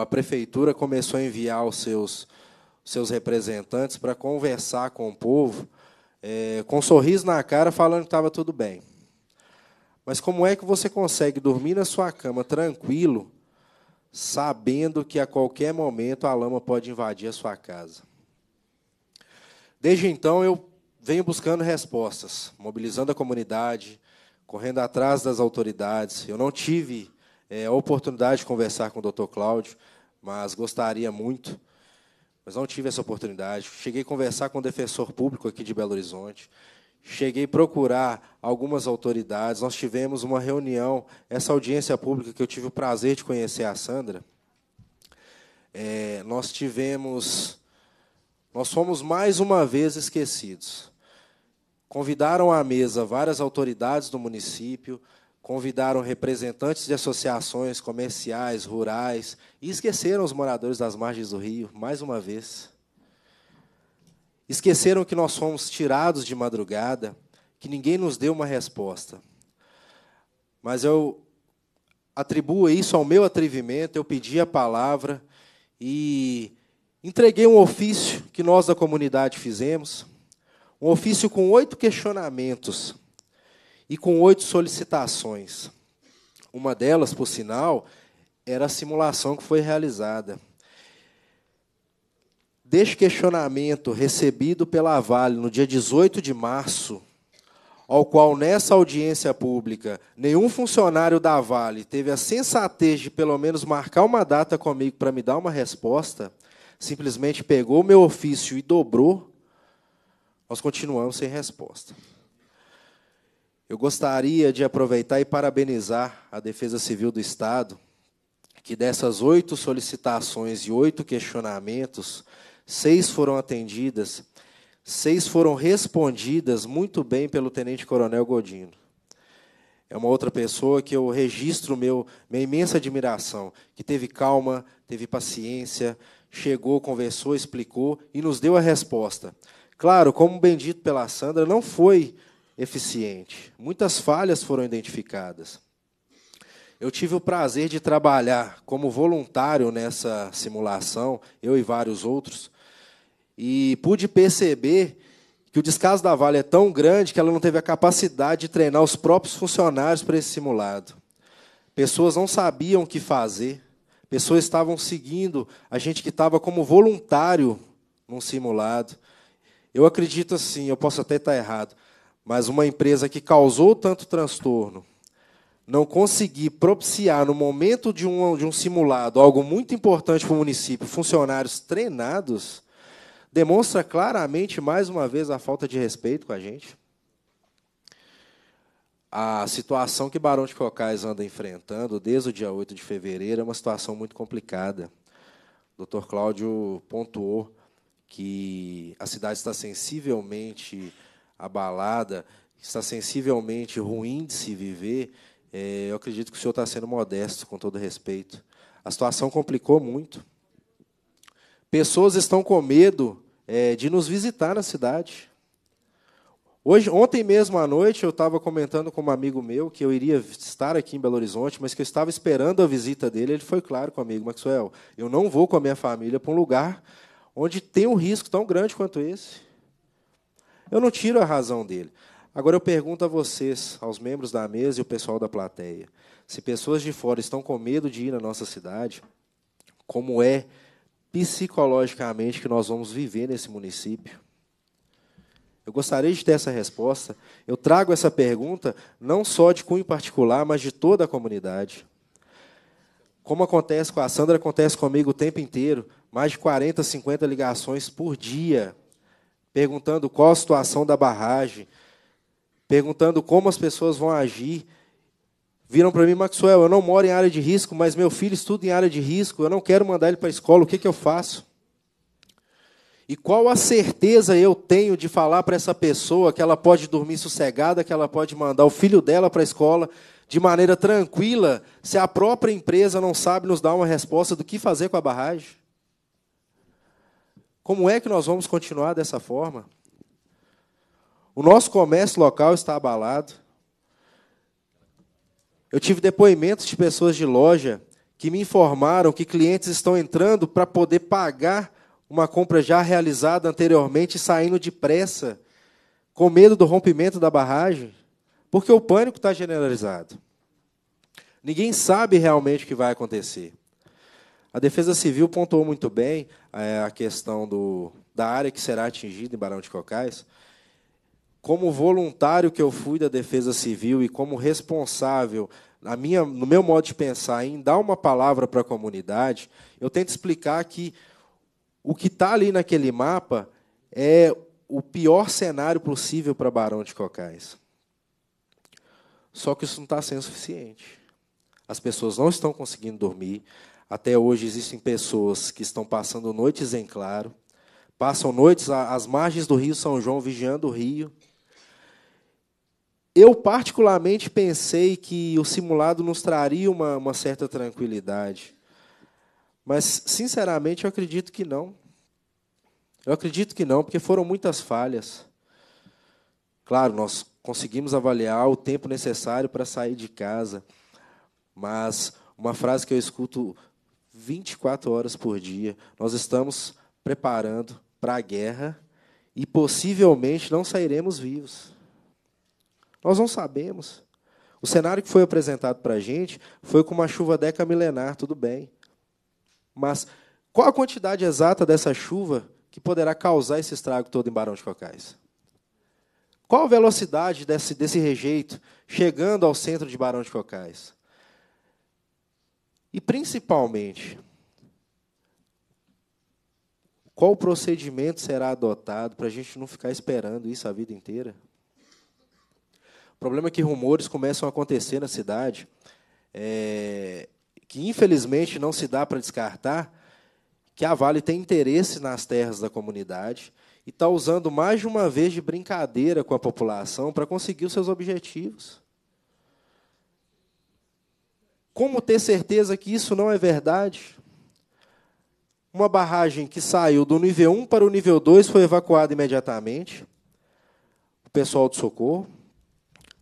a prefeitura começou a enviar os seus, seus representantes para conversar com o povo, é, com um sorriso na cara, falando que estava tudo bem. Mas como é que você consegue dormir na sua cama tranquilo, sabendo que a qualquer momento a lama pode invadir a sua casa? Desde então, eu venho buscando respostas, mobilizando a comunidade, correndo atrás das autoridades. Eu não tive é, a oportunidade de conversar com o Dr. Cláudio, mas gostaria muito, mas não tive essa oportunidade. Cheguei a conversar com o defensor público aqui de Belo Horizonte, cheguei a procurar algumas autoridades. Nós tivemos uma reunião, essa audiência pública que eu tive o prazer de conhecer a Sandra. É, nós tivemos nós fomos mais uma vez esquecidos. Convidaram à mesa várias autoridades do município, convidaram representantes de associações comerciais, rurais, e esqueceram os moradores das margens do rio, mais uma vez. Esqueceram que nós fomos tirados de madrugada, que ninguém nos deu uma resposta. Mas eu atribuo isso ao meu atrevimento, eu pedi a palavra e Entreguei um ofício que nós da comunidade fizemos, um ofício com oito questionamentos e com oito solicitações. Uma delas, por sinal, era a simulação que foi realizada. Deste questionamento recebido pela Vale no dia 18 de março, ao qual nessa audiência pública nenhum funcionário da Vale teve a sensatez de pelo menos marcar uma data comigo para me dar uma resposta, simplesmente pegou o meu ofício e dobrou, nós continuamos sem resposta. Eu gostaria de aproveitar e parabenizar a Defesa Civil do Estado, que dessas oito solicitações e oito questionamentos, seis foram atendidas, seis foram respondidas muito bem pelo Tenente Coronel Godino. É uma outra pessoa que eu registro meu, minha imensa admiração, que teve calma, teve paciência, chegou, conversou, explicou e nos deu a resposta. Claro, como bendito pela Sandra, não foi eficiente. Muitas falhas foram identificadas. Eu tive o prazer de trabalhar como voluntário nessa simulação, eu e vários outros, e pude perceber que o descaso da Vale é tão grande que ela não teve a capacidade de treinar os próprios funcionários para esse simulado. Pessoas não sabiam o que fazer, Pessoas estavam seguindo a gente que estava como voluntário num simulado. Eu acredito assim, eu posso até estar errado, mas uma empresa que causou tanto transtorno, não conseguir propiciar no momento de um, de um simulado algo muito importante para o município, funcionários treinados, demonstra claramente, mais uma vez, a falta de respeito com a gente a situação que Barão de Cocais anda enfrentando desde o dia 8 de fevereiro é uma situação muito complicada. O Dr. Cláudio pontuou que a cidade está sensivelmente abalada, está sensivelmente ruim de se viver. É, eu acredito que o senhor está sendo modesto, com todo respeito. A situação complicou muito. Pessoas estão com medo é, de nos visitar na cidade. Hoje, ontem mesmo à noite, eu estava comentando com um amigo meu que eu iria estar aqui em Belo Horizonte, mas que eu estava esperando a visita dele. Ele foi claro comigo, Maxwell, eu não vou com a minha família para um lugar onde tem um risco tão grande quanto esse. Eu não tiro a razão dele. Agora eu pergunto a vocês, aos membros da mesa e o pessoal da plateia, se pessoas de fora estão com medo de ir na nossa cidade, como é psicologicamente que nós vamos viver nesse município? Eu gostaria de ter essa resposta. Eu trago essa pergunta não só de cunho particular, mas de toda a comunidade. Como acontece com a Sandra, acontece comigo o tempo inteiro, mais de 40, 50 ligações por dia, perguntando qual a situação da barragem, perguntando como as pessoas vão agir. Viram para mim, Maxwell, eu não moro em área de risco, mas meu filho estuda em área de risco, eu não quero mandar ele para a escola, o que, que eu faço? E qual a certeza eu tenho de falar para essa pessoa que ela pode dormir sossegada, que ela pode mandar o filho dela para a escola de maneira tranquila, se a própria empresa não sabe nos dar uma resposta do que fazer com a barragem? Como é que nós vamos continuar dessa forma? O nosso comércio local está abalado. Eu tive depoimentos de pessoas de loja que me informaram que clientes estão entrando para poder pagar uma compra já realizada anteriormente saindo depressa, com medo do rompimento da barragem, porque o pânico está generalizado. Ninguém sabe realmente o que vai acontecer. A Defesa Civil pontuou muito bem é, a questão do, da área que será atingida em Barão de Cocais. Como voluntário que eu fui da Defesa Civil e como responsável na minha, no meu modo de pensar, em dar uma palavra para a comunidade, eu tento explicar que o que está ali naquele mapa é o pior cenário possível para Barão de Cocais. Só que isso não está sendo suficiente. As pessoas não estão conseguindo dormir. Até hoje existem pessoas que estão passando noites em claro, passam noites às margens do Rio São João vigiando o rio. Eu, particularmente, pensei que o simulado nos traria uma, uma certa tranquilidade. Mas, sinceramente, eu acredito que não. Eu acredito que não, porque foram muitas falhas. Claro, nós conseguimos avaliar o tempo necessário para sair de casa, mas uma frase que eu escuto 24 horas por dia: nós estamos preparando para a guerra e possivelmente não sairemos vivos. Nós não sabemos. O cenário que foi apresentado para a gente foi com uma chuva deca milenar, tudo bem. Mas qual a quantidade exata dessa chuva que poderá causar esse estrago todo em Barão de Cocais? Qual a velocidade desse, desse rejeito chegando ao centro de Barão de Cocais? E, principalmente, qual procedimento será adotado para a gente não ficar esperando isso a vida inteira? O problema é que rumores começam a acontecer na cidade. É, que infelizmente não se dá para descartar, que a Vale tem interesse nas terras da comunidade e está usando mais de uma vez de brincadeira com a população para conseguir os seus objetivos. Como ter certeza que isso não é verdade? Uma barragem que saiu do nível 1 para o nível 2 foi evacuada imediatamente. O pessoal de socorro.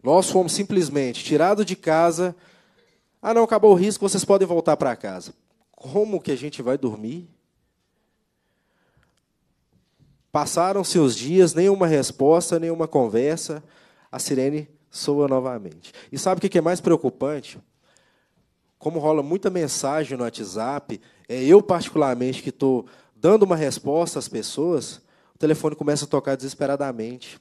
Nós fomos simplesmente tirados de casa, ah, não, acabou o risco, vocês podem voltar para casa. Como que a gente vai dormir? Passaram-se os dias, nenhuma resposta, nenhuma conversa. A sirene soa novamente. E sabe o que é mais preocupante? Como rola muita mensagem no WhatsApp, é eu particularmente que estou dando uma resposta às pessoas, o telefone começa a tocar desesperadamente.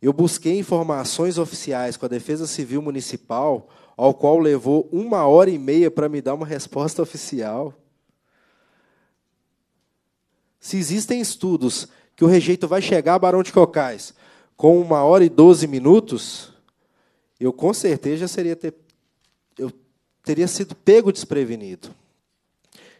Eu busquei informações oficiais com a Defesa Civil Municipal ao qual levou uma hora e meia para me dar uma resposta oficial. Se existem estudos que o rejeito vai chegar a Barão de Cocais com uma hora e doze minutos, eu com certeza seria ter, eu teria sido pego desprevenido.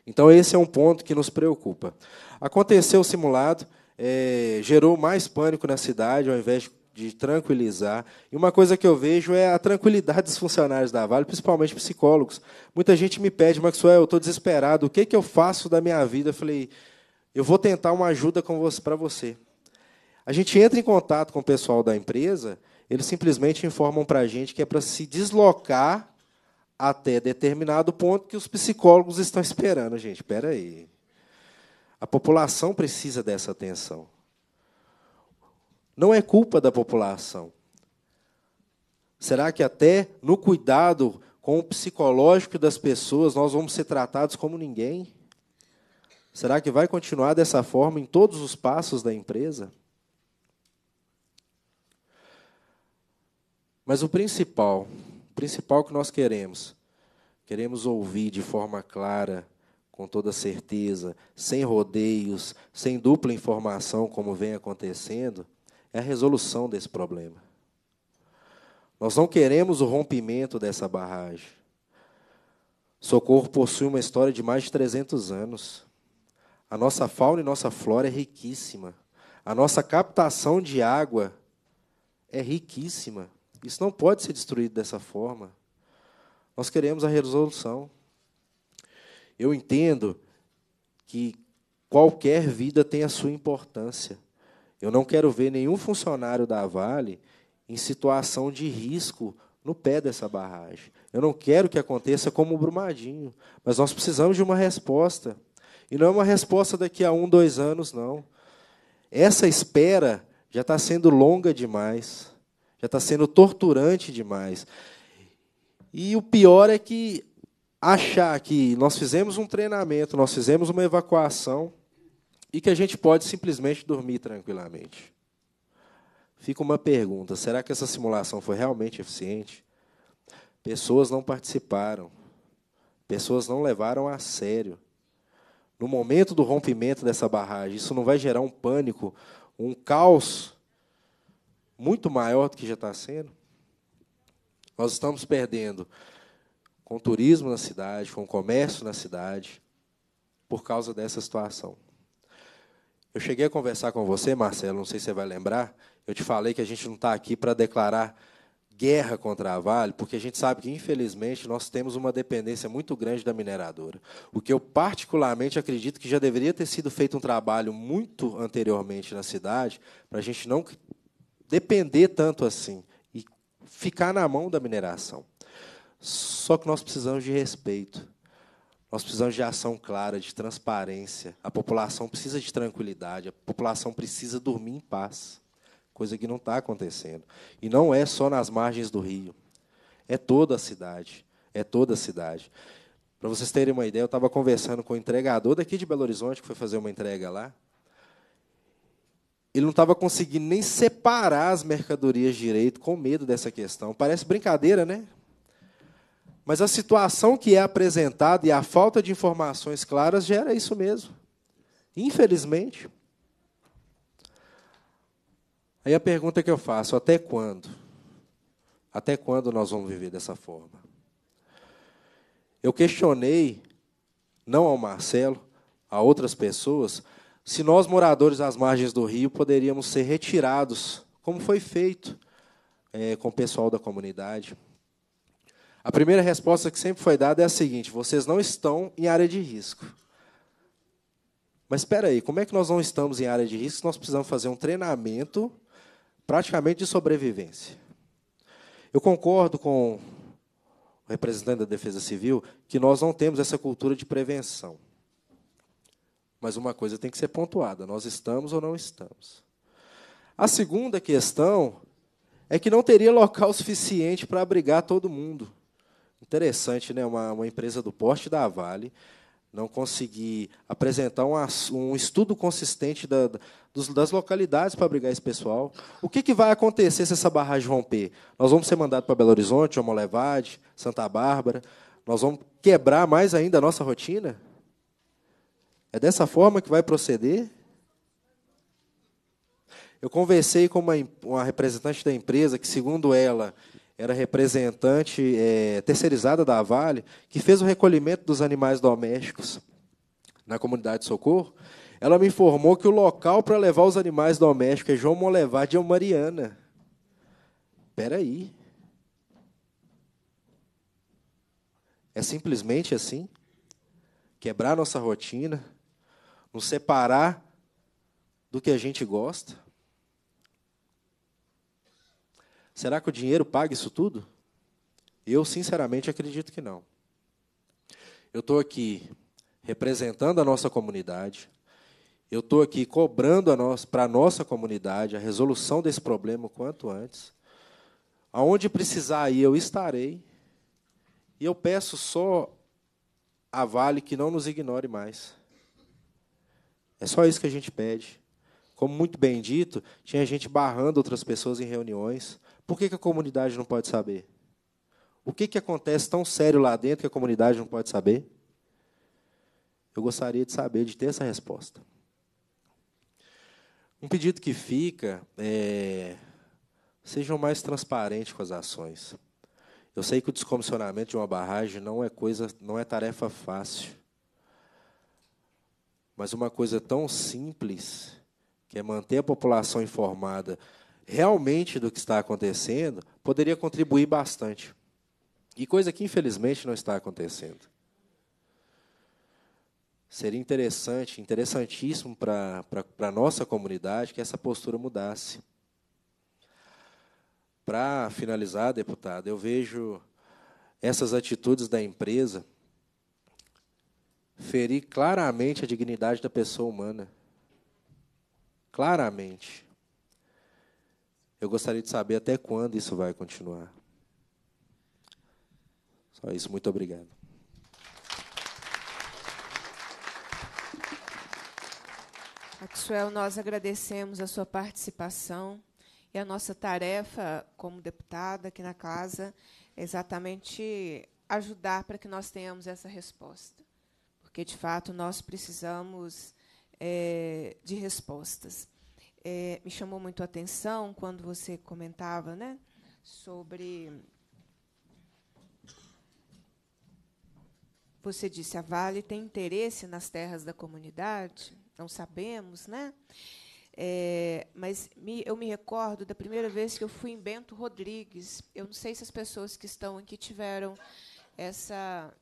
Então, esse é um ponto que nos preocupa. Aconteceu o simulado, é, gerou mais pânico na cidade, ao invés de de tranquilizar. E uma coisa que eu vejo é a tranquilidade dos funcionários da Vale, principalmente psicólogos. Muita gente me pede, Maxwell, eu estou desesperado, o que, é que eu faço da minha vida? Eu falei, eu vou tentar uma ajuda para você. A gente entra em contato com o pessoal da empresa, eles simplesmente informam para a gente que é para se deslocar até determinado ponto que os psicólogos estão esperando. Gente, espera aí. A população precisa dessa atenção não é culpa da população. Será que até no cuidado com o psicológico das pessoas nós vamos ser tratados como ninguém? Será que vai continuar dessa forma em todos os passos da empresa? Mas o principal, o principal que nós queremos, queremos ouvir de forma clara, com toda certeza, sem rodeios, sem dupla informação, como vem acontecendo, é a resolução desse problema. Nós não queremos o rompimento dessa barragem. Socorro possui uma história de mais de 300 anos. A nossa fauna e nossa flora é riquíssima. A nossa captação de água é riquíssima. Isso não pode ser destruído dessa forma. Nós queremos a resolução. Eu entendo que qualquer vida tem a sua importância. Eu não quero ver nenhum funcionário da Vale em situação de risco no pé dessa barragem. Eu não quero que aconteça como o Brumadinho, mas nós precisamos de uma resposta. E não é uma resposta daqui a um, dois anos, não. Essa espera já está sendo longa demais, já está sendo torturante demais. E o pior é que achar que nós fizemos um treinamento, nós fizemos uma evacuação, e que a gente pode simplesmente dormir tranquilamente. Fica uma pergunta: será que essa simulação foi realmente eficiente? Pessoas não participaram, pessoas não levaram a sério. No momento do rompimento dessa barragem, isso não vai gerar um pânico, um caos muito maior do que já está sendo? Nós estamos perdendo com o turismo na cidade, com o comércio na cidade, por causa dessa situação. Eu cheguei a conversar com você, Marcelo, não sei se você vai lembrar. Eu te falei que a gente não está aqui para declarar guerra contra a Vale, porque a gente sabe que, infelizmente, nós temos uma dependência muito grande da mineradora. O que eu particularmente acredito que já deveria ter sido feito um trabalho muito anteriormente na cidade, para a gente não depender tanto assim e ficar na mão da mineração. Só que nós precisamos de respeito. Nós precisamos de ação clara, de transparência. A população precisa de tranquilidade, a população precisa dormir em paz, coisa que não está acontecendo. E não é só nas margens do rio, é toda a cidade. É toda a cidade. Para vocês terem uma ideia, eu estava conversando com o um entregador daqui de Belo Horizonte, que foi fazer uma entrega lá. Ele não estava conseguindo nem separar as mercadorias direito, com medo dessa questão. Parece brincadeira, né? Mas a situação que é apresentada e a falta de informações claras gera isso mesmo. Infelizmente. Aí a pergunta que eu faço, até quando? Até quando nós vamos viver dessa forma? Eu questionei, não ao Marcelo, a outras pessoas, se nós, moradores das margens do rio, poderíamos ser retirados, como foi feito é, com o pessoal da comunidade. A primeira resposta que sempre foi dada é a seguinte: vocês não estão em área de risco. Mas espera aí, como é que nós não estamos em área de risco se nós precisamos fazer um treinamento praticamente de sobrevivência? Eu concordo com o representante da Defesa Civil que nós não temos essa cultura de prevenção. Mas uma coisa tem que ser pontuada: nós estamos ou não estamos. A segunda questão é que não teria local suficiente para abrigar todo mundo. Interessante, né? Uma, uma empresa do porte da Vale não conseguir apresentar um, um estudo consistente da, dos, das localidades para abrigar esse pessoal. O que, que vai acontecer se essa barragem romper? Nós vamos ser mandados para Belo Horizonte, Omolevade, Santa Bárbara? Nós vamos quebrar mais ainda a nossa rotina? É dessa forma que vai proceder? Eu conversei com uma, uma representante da empresa que, segundo ela, era representante é, terceirizada da Vale, que fez o recolhimento dos animais domésticos na comunidade de Socorro, ela me informou que o local para levar os animais domésticos é João Molevar de Mariana. Espera aí. É simplesmente assim? Quebrar nossa rotina, nos separar do que a gente gosta? Será que o dinheiro paga isso tudo? Eu, sinceramente, acredito que não. Eu estou aqui representando a nossa comunidade, eu estou aqui cobrando para a nossa comunidade a resolução desse problema o quanto antes. Aonde precisar ir, eu estarei. E eu peço só a Vale que não nos ignore mais. É só isso que a gente pede. Como muito bem dito, tinha gente barrando outras pessoas em reuniões. Por que, que a comunidade não pode saber? O que, que acontece tão sério lá dentro que a comunidade não pode saber? Eu gostaria de saber, de ter essa resposta. Um pedido que fica é: sejam mais transparentes com as ações. Eu sei que o descomissionamento de uma barragem não é coisa, não é tarefa fácil. Mas uma coisa tão simples que é manter a população informada realmente do que está acontecendo, poderia contribuir bastante. E coisa que, infelizmente, não está acontecendo. Seria interessante, interessantíssimo para a nossa comunidade que essa postura mudasse. Para finalizar, deputado, eu vejo essas atitudes da empresa ferir claramente a dignidade da pessoa humana. Claramente. Eu gostaria de saber até quando isso vai continuar. Só isso, muito obrigado. Maxwell, nós agradecemos a sua participação e a nossa tarefa como deputada aqui na casa é exatamente ajudar para que nós tenhamos essa resposta, porque de fato nós precisamos é, de respostas. É, me chamou muito a atenção quando você comentava né, sobre. Você disse, a Vale tem interesse nas terras da comunidade? Não sabemos, né? É, mas me, eu me recordo da primeira vez que eu fui em Bento Rodrigues. Eu não sei se as pessoas que estão aqui tiveram essa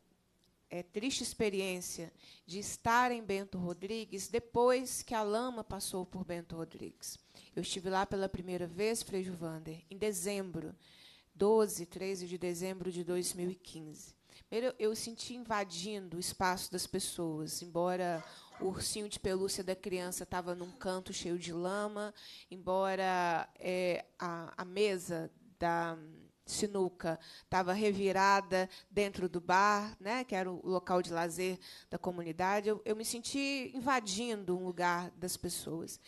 é, triste experiência de estar em Bento Rodrigues depois que a lama passou por Bento Rodrigues. Eu estive lá pela primeira vez, Frei Juvander, em dezembro, 12, 13 de dezembro de 2015. Primeiro, eu senti invadindo o espaço das pessoas, embora o ursinho de pelúcia da criança estava num canto cheio de lama, embora é, a, a mesa da sinuca. Estava revirada dentro do bar, né, que era o local de lazer da comunidade. Eu, eu me senti invadindo um lugar das pessoas.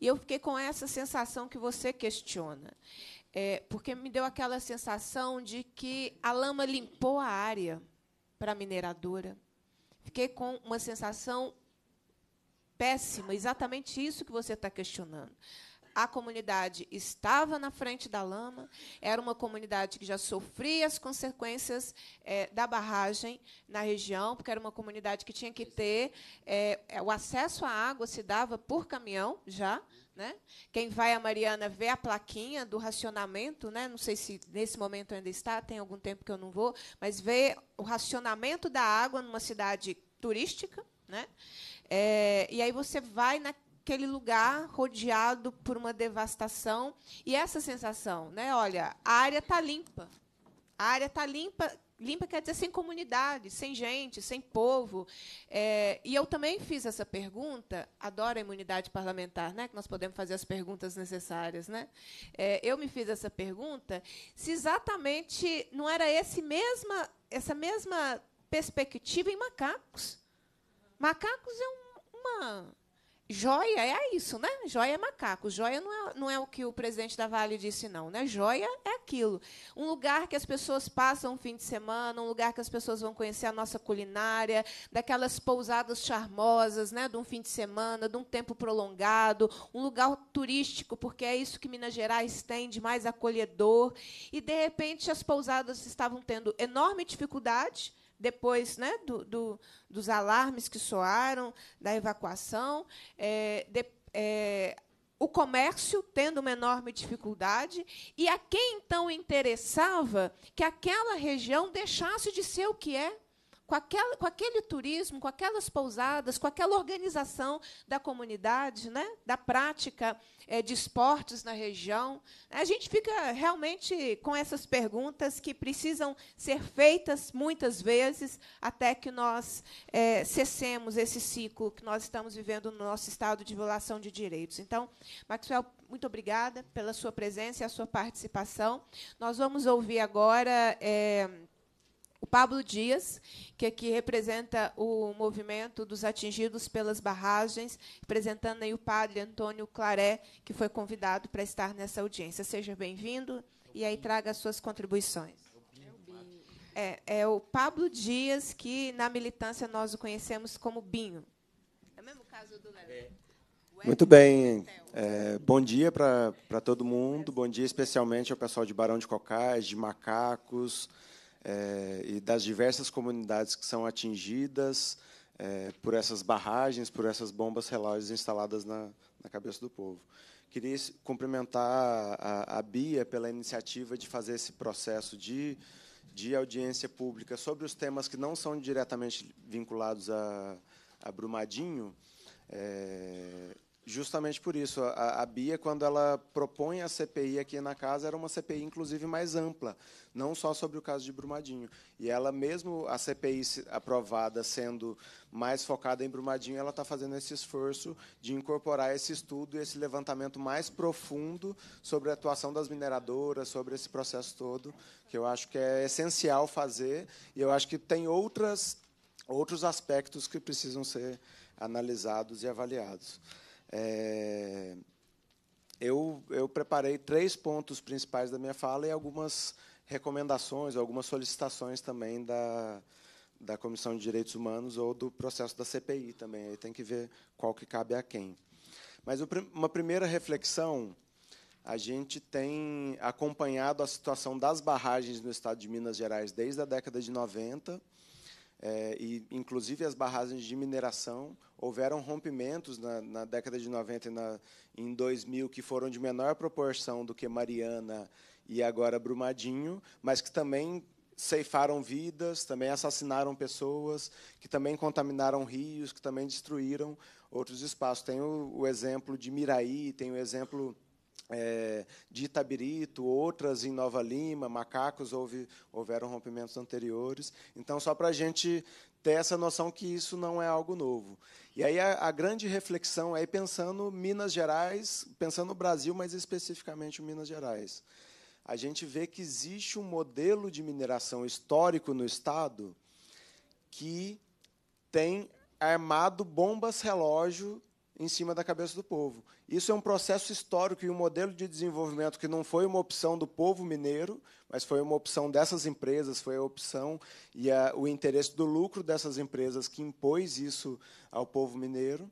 E eu fiquei com essa sensação que você questiona. É, porque me deu aquela sensação de que a lama limpou a área para a mineradora. Fiquei com uma sensação péssima, exatamente isso que você está questionando a comunidade estava na frente da lama, era uma comunidade que já sofria as consequências é, da barragem na região, porque era uma comunidade que tinha que ter é, é, o acesso à água se dava por caminhão já. Né? Quem vai a Mariana vê a plaquinha do racionamento, né? não sei se nesse momento ainda está, tem algum tempo que eu não vou, mas vê o racionamento da água numa cidade turística. Né? É, e aí você vai na, aquele lugar rodeado por uma devastação e essa sensação, né? Olha, a área está limpa. A área está limpa, limpa quer dizer sem comunidade, sem gente, sem povo. É, e eu também fiz essa pergunta, adoro a imunidade parlamentar, né, que nós podemos fazer as perguntas necessárias. Né? É, eu me fiz essa pergunta se exatamente não era esse mesma, essa mesma perspectiva em macacos. Macacos é um, uma Joia é isso, né? Joia é macaco. Joia não é, não é o que o presidente da Vale disse, não. Né? Joia é aquilo. Um lugar que as pessoas passam o fim de semana, um lugar que as pessoas vão conhecer a nossa culinária, daquelas pousadas charmosas, né? de um fim de semana, de um tempo prolongado, um lugar turístico, porque é isso que Minas Gerais tem de mais acolhedor. E, de repente, as pousadas estavam tendo enorme dificuldade depois né, do, do, dos alarmes que soaram, da evacuação, é, de, é, o comércio tendo uma enorme dificuldade, e a quem então interessava que aquela região deixasse de ser o que é com, com aquele turismo, com aquelas pousadas, com aquela organização da comunidade, né? da prática é, de esportes na região. A gente fica realmente com essas perguntas que precisam ser feitas muitas vezes até que nós é, cessemos esse ciclo que nós estamos vivendo no nosso estado de violação de direitos. Então, Maxwell, muito obrigada pela sua presença e a sua participação. Nós vamos ouvir agora. É, o Pablo Dias, que aqui representa o movimento dos atingidos pelas barragens, representando aí o padre Antônio Claré, que foi convidado para estar nessa audiência. Seja bem-vindo e aí traga as suas contribuições. É, é, o Pablo Dias, que na militância nós o conhecemos como Binho. É o mesmo caso do Lelé. É. Muito bem. É, bom dia para todo mundo. Bom dia especialmente ao pessoal de Barão de Cocais, de Macacos, é, e das diversas comunidades que são atingidas é, por essas barragens, por essas bombas relógios instaladas na, na cabeça do povo. Queria cumprimentar a, a, Bia pela iniciativa de fazer esse processo de, de audiência pública sobre os temas que não são diretamente vinculados a, a Brumadinho. É, justamente por isso. A, a, Bia, quando ela propõe a CPI aqui na casa, era uma CPI, inclusive, mais ampla, não só sobre o caso de Brumadinho. E ela, mesmo a CPI aprovada sendo mais focada em Brumadinho, ela está fazendo esse esforço de incorporar esse estudo e esse levantamento mais profundo sobre a atuação das mineradoras, sobre esse processo todo, que eu acho que é essencial fazer. E eu acho que tem outras, outros aspectos que precisam ser analisados e avaliados. É, eu, eu preparei três pontos principais da minha fala e algumas recomendações, algumas solicitações também da, da Comissão de Direitos Humanos ou do processo da CPI também. Aí tem que ver qual que cabe a quem. Mas uma primeira reflexão, a gente tem acompanhado a situação das barragens no estado de Minas Gerais desde a década de 90 é, e inclusive as barragens de mineração. Houveram rompimentos na, na década de 90 e na, em 2000 que foram de menor proporção do que Mariana e agora Brumadinho, mas que também ceifaram vidas, também assassinaram pessoas, que também contaminaram rios, que também destruíram outros espaços. Tem o, o exemplo de Miraí, tem o exemplo é, de Itabirito, outras em Nova Lima, Macacos, houve, houveram rompimentos anteriores. Então, só para a gente ter essa noção que isso não é algo novo. E aí a, a grande reflexão é pensando Minas Gerais, pensando o Brasil, mas especificamente Minas Gerais. A gente vê que existe um modelo de mineração histórico no Estado que tem armado bombas relógio em cima da cabeça do povo. Isso é um processo histórico e um modelo de desenvolvimento que não foi uma opção do povo mineiro, mas foi uma opção dessas empresas, foi a opção e a, o interesse do lucro dessas empresas que impôs isso ao povo mineiro,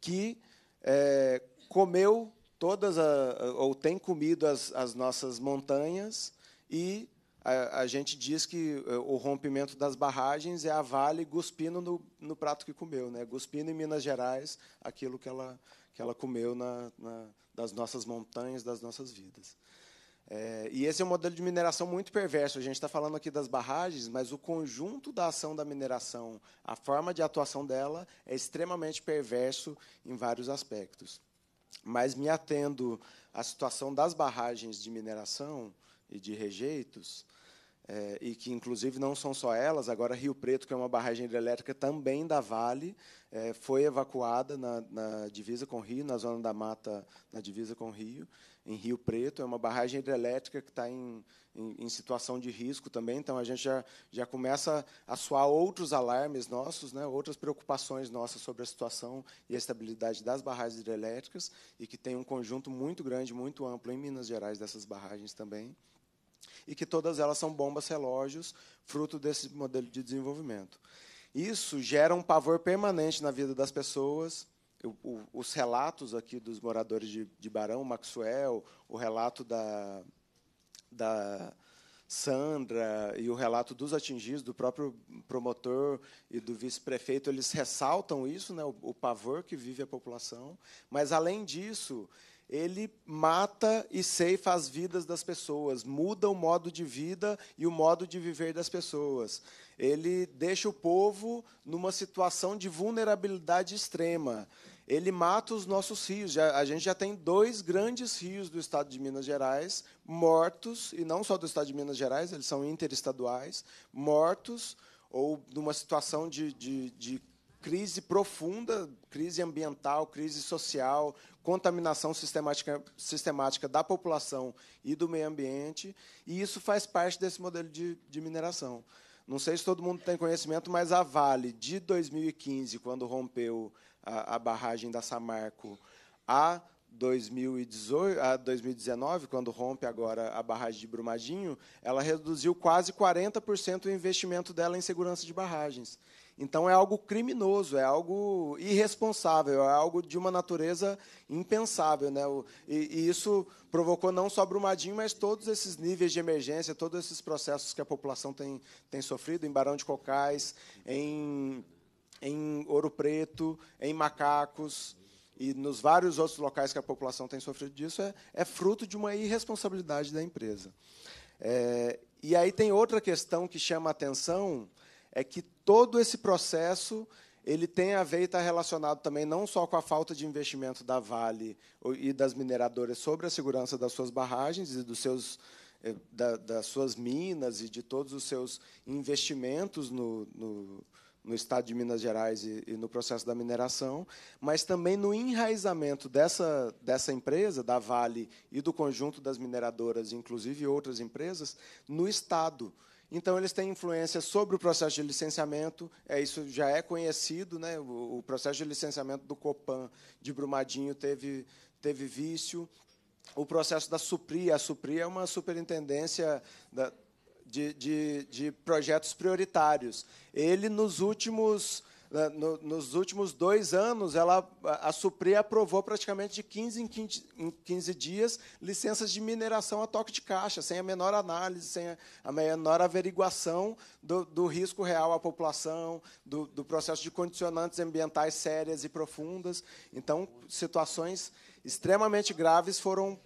que é, comeu todas, a, ou tem comido as, as nossas montanhas e a, a, gente diz que é, o rompimento das barragens é a Vale guspindo no, no prato que comeu, né? guspindo em Minas Gerais aquilo que ela que ela comeu na, na, das nossas montanhas, das nossas vidas. É, e esse é um modelo de mineração muito perverso. A gente está falando aqui das barragens, mas o conjunto da ação da mineração, a forma de atuação dela, é extremamente perverso em vários aspectos. Mas me atendo à situação das barragens de mineração e de rejeitos, é, e que, inclusive, não são só elas, agora Rio Preto, que é uma barragem hidrelétrica também da Vale, é, foi evacuada na, na, divisa com Rio, na zona da mata, na divisa com Rio, em Rio Preto. É uma barragem hidrelétrica que está em, em, em, situação de risco também, então a gente já, já começa a soar outros alarmes nossos, né, outras preocupações nossas sobre a situação e a estabilidade das barragens hidrelétricas, e que tem um conjunto muito grande, muito amplo em Minas Gerais dessas barragens também e que todas elas são bombas relógios, fruto desse modelo de desenvolvimento. Isso gera um pavor permanente na vida das pessoas. O, o, os relatos aqui dos moradores de, de Barão, Maxwell, o relato da, da Sandra e o relato dos atingidos, do próprio promotor e do vice-prefeito, eles ressaltam isso, né, o, o pavor que vive a população. Mas, além disso, ele mata e ceifa as vidas das pessoas, muda o modo de vida e o modo de viver das pessoas. Ele deixa o povo numa situação de vulnerabilidade extrema. Ele mata os nossos rios. Já, a gente já tem dois grandes rios do estado de Minas Gerais mortos, e não só do estado de Minas Gerais, eles são interestaduais, mortos ou numa situação de, de, de crise profunda, crise ambiental, crise social, contaminação sistemática, sistemática da população e do meio ambiente, e isso faz parte desse modelo de, de mineração. Não sei se todo mundo tem conhecimento, mas a Vale, de 2015, quando rompeu a, a barragem da Samarco, a 2018, a 2019, quando rompe agora a barragem de Brumadinho, ela reduziu quase 40% o investimento dela em segurança de barragens. Então é algo criminoso, é algo irresponsável, é algo de uma natureza impensável. Né? E, e isso provocou não só Brumadinho, mas todos esses níveis de emergência, todos esses processos que a população tem, tem sofrido em Barão de Cocais, em, em Ouro Preto, em Macacos e nos vários outros locais que a população tem sofrido disso, é, é fruto de uma irresponsabilidade da empresa. É, e aí tem outra questão que chama a atenção é que todo esse processo ele tem a ver e está relacionado também não só com a falta de investimento da Vale e das mineradoras sobre a segurança das suas barragens e dos seus eh, da, das suas minas e de todos os seus investimentos no, no, no estado de Minas Gerais e, e, no processo da mineração, mas também no enraizamento dessa, dessa empresa, da Vale e do conjunto das mineradoras, inclusive outras empresas, no Estado. Então, eles têm influência sobre o processo de licenciamento, é, isso já é conhecido. Né? O, o processo de licenciamento do Copan de Brumadinho teve, teve vício. O processo da Supri, a Supri é uma superintendência da, de, de, de projetos prioritários. Ele, nos últimos né, no, nos últimos dois anos, ela, a Supri aprovou praticamente de 15 em 15, em 15 dias licenças de mineração a toque de caixa, sem a menor análise, sem a, menor averiguação do, do, risco real à população, do, do processo de condicionantes ambientais sérias e profundas. Então, situações extremamente graves foram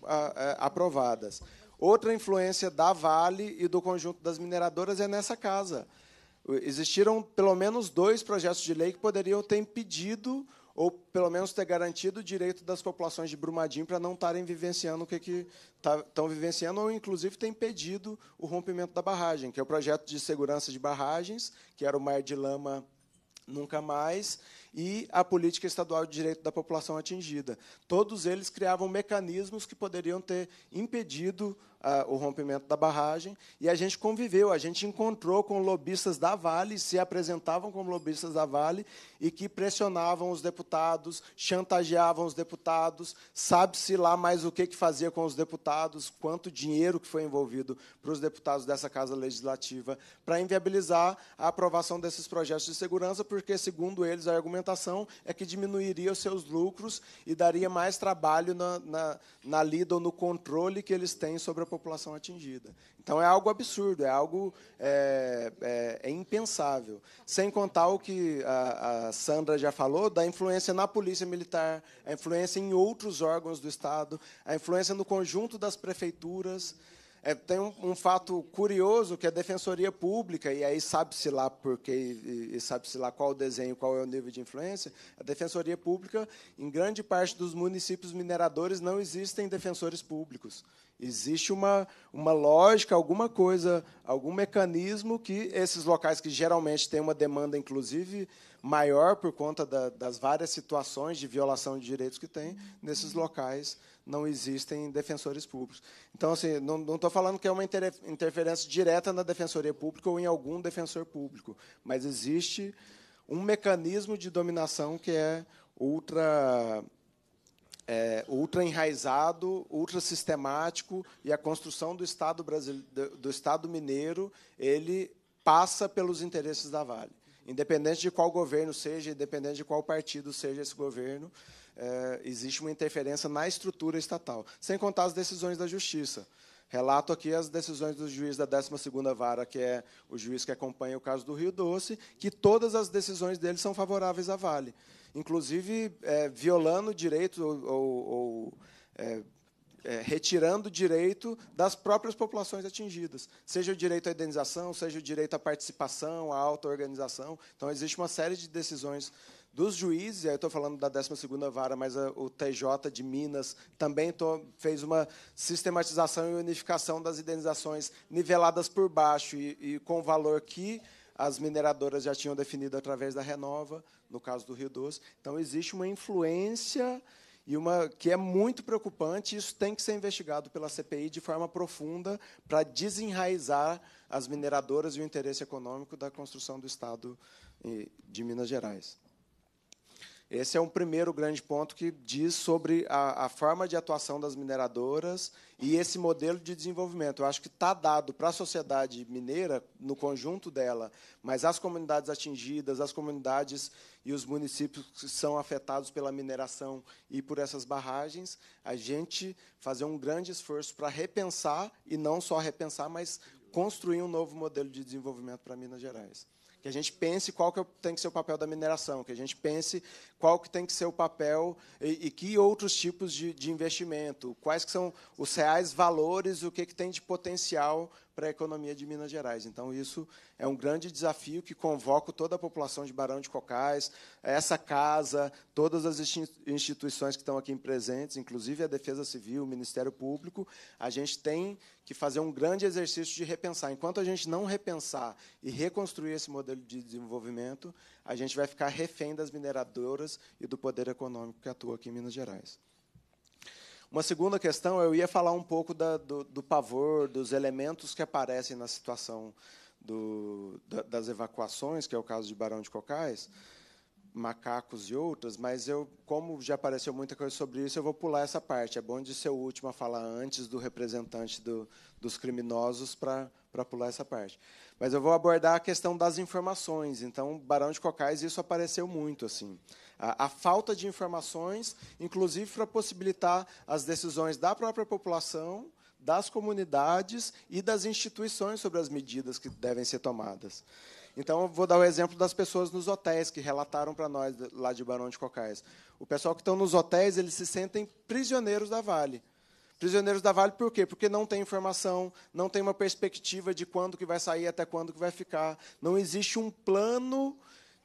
aprovadas. Outra influência da Vale e do conjunto das mineradoras é nessa casa. Existiram pelo menos dois projetos de lei que poderiam ter impedido ou pelo menos ter garantido o direito das populações de Brumadinho para não estarem vivenciando o que, que estão tá, vivenciando, ou inclusive ter impedido o rompimento da barragem, que é o projeto de segurança de barragens, que era o Mar de Lama Nunca Mais, e a política estadual de direito da população atingida. Todos eles criavam mecanismos que poderiam ter impedido uh, o rompimento da barragem, e a gente conviveu, a gente encontrou com lobistas da Vale, se apresentavam como lobistas da Vale, e que pressionavam os deputados, chantageavam os deputados, sabe-se lá mais o que, que fazia com os deputados, quanto dinheiro que foi envolvido para os deputados dessa Casa Legislativa, para inviabilizar a aprovação desses projetos de segurança, porque, segundo eles, a argumentação é que diminuiria os seus lucros e daria mais trabalho na, na, na lida ou no controle que eles têm sobre a população atingida. Então é algo absurdo, é algo é, é, é impensável. Sem contar o que a, a Sandra já falou da influência na polícia militar, a influência em outros órgãos do Estado, a influência no conjunto das prefeituras. É, tem um, um, fato curioso que a é Defensoria Pública, e aí sabe-se lá porque e, e sabe-se lá qual o desenho, qual é o nível de influência, a Defensoria Pública, em grande parte dos municípios mineradores, não existem defensores públicos. Existe uma, uma lógica, alguma coisa, algum mecanismo que esses locais que geralmente têm uma demanda, inclusive, maior por conta da, das várias situações de violação de direitos que tem nesses locais não existem defensores públicos. Então, assim, não estou falando que é uma interferência direta na defensoria pública ou em algum defensor público, mas existe um mecanismo de dominação que é ultra, é, ultra enraizado, ultra sistemático, e a construção do Estado, do Estado mineiro ele passa pelos interesses da Vale. Independente de qual governo seja, independente de qual partido seja esse governo, é, existe uma interferência na estrutura estatal, sem contar as decisões da justiça. Relato aqui as decisões do juiz da 12ª Vara, que é o juiz que acompanha o caso do Rio Doce, que todas as decisões dele são favoráveis à Vale, inclusive é, violando direitos direito ou, ou é, é, retirando direito das próprias populações atingidas, seja o direito à indenização, seja o direito à participação, à auto-organização. Então, existe uma série de decisões dos juízes, e aí estou falando da 12ª Vara, mas a, é, o TJ de Minas também tô, fez uma sistematização e unificação das indenizações niveladas por baixo e, e com o valor que as mineradoras já tinham definido através da Renova, no caso do Rio Doce. Então, existe uma influência e uma que é muito preocupante, isso tem que ser investigado pela CPI de forma profunda para desenraizar as mineradoras e o interesse econômico da construção do Estado eh, de Minas Gerais. Esse é um primeiro grande ponto que diz sobre a, a forma de atuação das mineradoras e esse modelo de desenvolvimento. Eu acho que está dado para a sociedade mineira, no conjunto dela, mas as comunidades atingidas, as comunidades e os municípios que são afetados pela mineração e por essas barragens, a gente fazer um grande esforço para repensar, e não só repensar, mas construir um novo modelo de desenvolvimento para Minas Gerais. Que a gente pense qual que é tem que ser o papel da mineração, que a gente pense qual que tem que ser o papel e, e que outros tipos de, de investimento, quais que são os reais valores, o que, que tem de potencial para a economia de Minas Gerais. Então, isso é um grande desafio que convoco toda a população de Barão de Cocais, essa casa, todas as instituições que estão aqui presentes, inclusive a Defesa Civil, o Ministério Público. A gente tem que fazer um grande exercício de repensar. Enquanto a gente não repensar e reconstruir esse modelo de desenvolvimento, a gente vai ficar refém das mineradoras e do poder econômico que atua aqui em Minas Gerais. Uma segunda questão, eu ia falar um pouco da, do, do, pavor, dos elementos que aparecem na situação do, da, das evacuações, que é o caso de Barão de Cocais, macacos e outras, mas eu, como já apareceu muita coisa sobre isso, eu vou pular essa parte. É bom de ser o último a falar antes do representante do, dos criminosos para pular essa parte. Mas eu vou abordar a questão das informações. Então, Barão de Cocais, isso apareceu muito assim a, a falta de informações, inclusive para possibilitar as decisões da própria população, das comunidades e das instituições sobre as medidas que devem ser tomadas. Então, vou dar o exemplo das pessoas nos hotéis que relataram para nós lá de Barão de Cocais. O pessoal que estão nos hotéis, eles se sentem prisioneiros da Vale. Prisioneiros da Vale por quê? Porque não tem informação, não tem uma perspectiva de quando que vai sair, até quando que vai ficar. Não existe um plano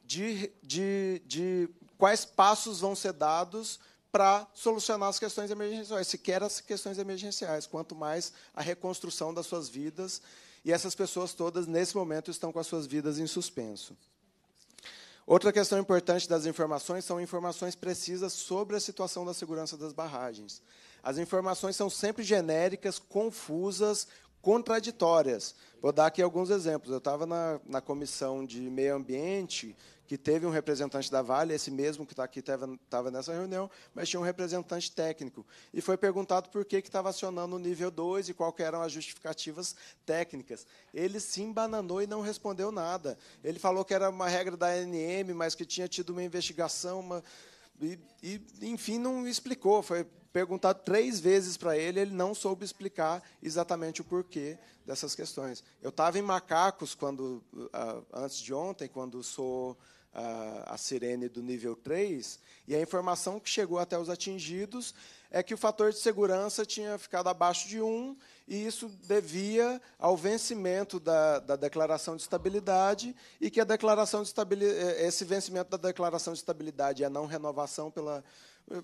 de, de, de quais passos vão ser dados para solucionar as questões emergenciais, sequer as questões emergenciais, quanto mais a reconstrução das suas vidas. E essas pessoas todas, nesse momento, estão com as suas vidas em suspenso. Outra questão importante das informações são informações precisas sobre a situação da segurança das barragens. As informações são sempre genéricas, confusas, contraditórias. Vou dar aqui alguns exemplos. Eu estava na, na comissão de meio ambiente, que teve um representante da Vale, esse mesmo que está aqui estava nessa reunião, mas tinha um representante técnico. E foi perguntado por que estava acionando o nível 2 e quais eram as justificativas técnicas. Ele se embananou e não respondeu nada. Ele falou que era uma regra da ANM, mas que tinha tido uma investigação, uma... E, e, enfim, não explicou. Foi perguntado três vezes para ele, ele não soube explicar exatamente o porquê dessas questões. Eu estava em Macacos quando, antes de ontem, quando sou a, sirene do nível 3, e a informação que chegou até os atingidos é que o fator de segurança tinha ficado abaixo de 1, e isso devia ao vencimento da, da declaração de estabilidade, e que a declaração de estabilidade, eh, esse vencimento da declaração de estabilidade e a não renovação pela.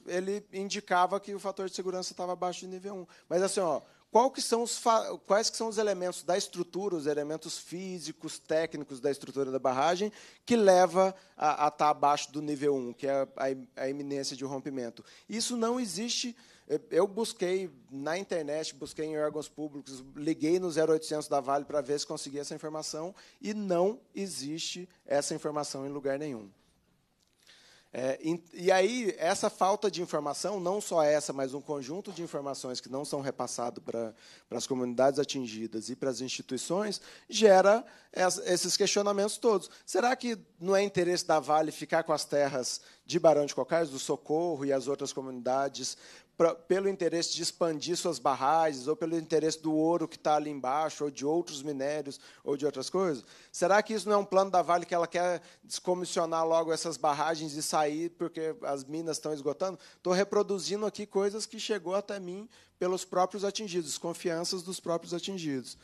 Ele indicava que o fator de segurança estava abaixo de nível 1. Mas assim, ó, que os, quais que são os elementos da estrutura, os elementos físicos, técnicos da estrutura da barragem, que leva a, a estar tá abaixo do nível 1, que é a, a iminência de um rompimento. Isso não existe. Eu busquei na internet, busquei em órgãos públicos, liguei no 0800 da Vale para ver se conseguia essa informação, e não existe essa informação em lugar nenhum. É, e aí, essa falta de informação, não só essa, mas um conjunto de informações que não são repassado para, para as comunidades atingidas e para as instituições, gera esses questionamentos todos. Será que não é interesse da Vale ficar com as terras de Barão de Cocais, do Socorro e as outras comunidades, pra, pelo interesse de expandir suas barragens, ou pelo interesse do ouro que está ali embaixo, ou de outros minérios, ou de outras coisas? Será que isso não é um plano da Vale que ela quer descomissionar logo essas barragens e sair porque as minas estão esgotando? Estou reproduzindo aqui coisas que chegou até mim pelos próprios atingidos, confianças dos próprios atingidos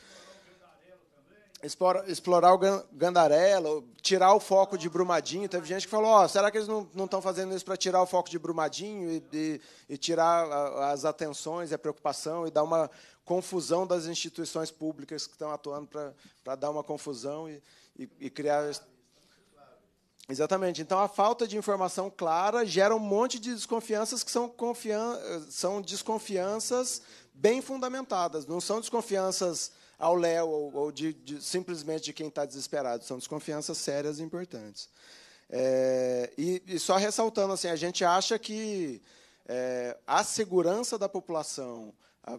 explorar o Gandarela, tirar o foco de Brumadinho. Teve gente que falou: oh, será que eles não estão fazendo isso para tirar o foco de Brumadinho e, e, e tirar a, as atenções e a preocupação e dar uma confusão das instituições públicas que estão atuando para dar uma confusão e, e, criar. Exatamente. Então, a falta de informação clara gera um monte de desconfianças que são, confian... são desconfianças bem fundamentadas, não são desconfianças ao Léo ou, ou de, de, simplesmente de quem está desesperado. São desconfianças sérias e importantes. É, e, e, só ressaltando, assim, a gente acha que é, a segurança da população, a,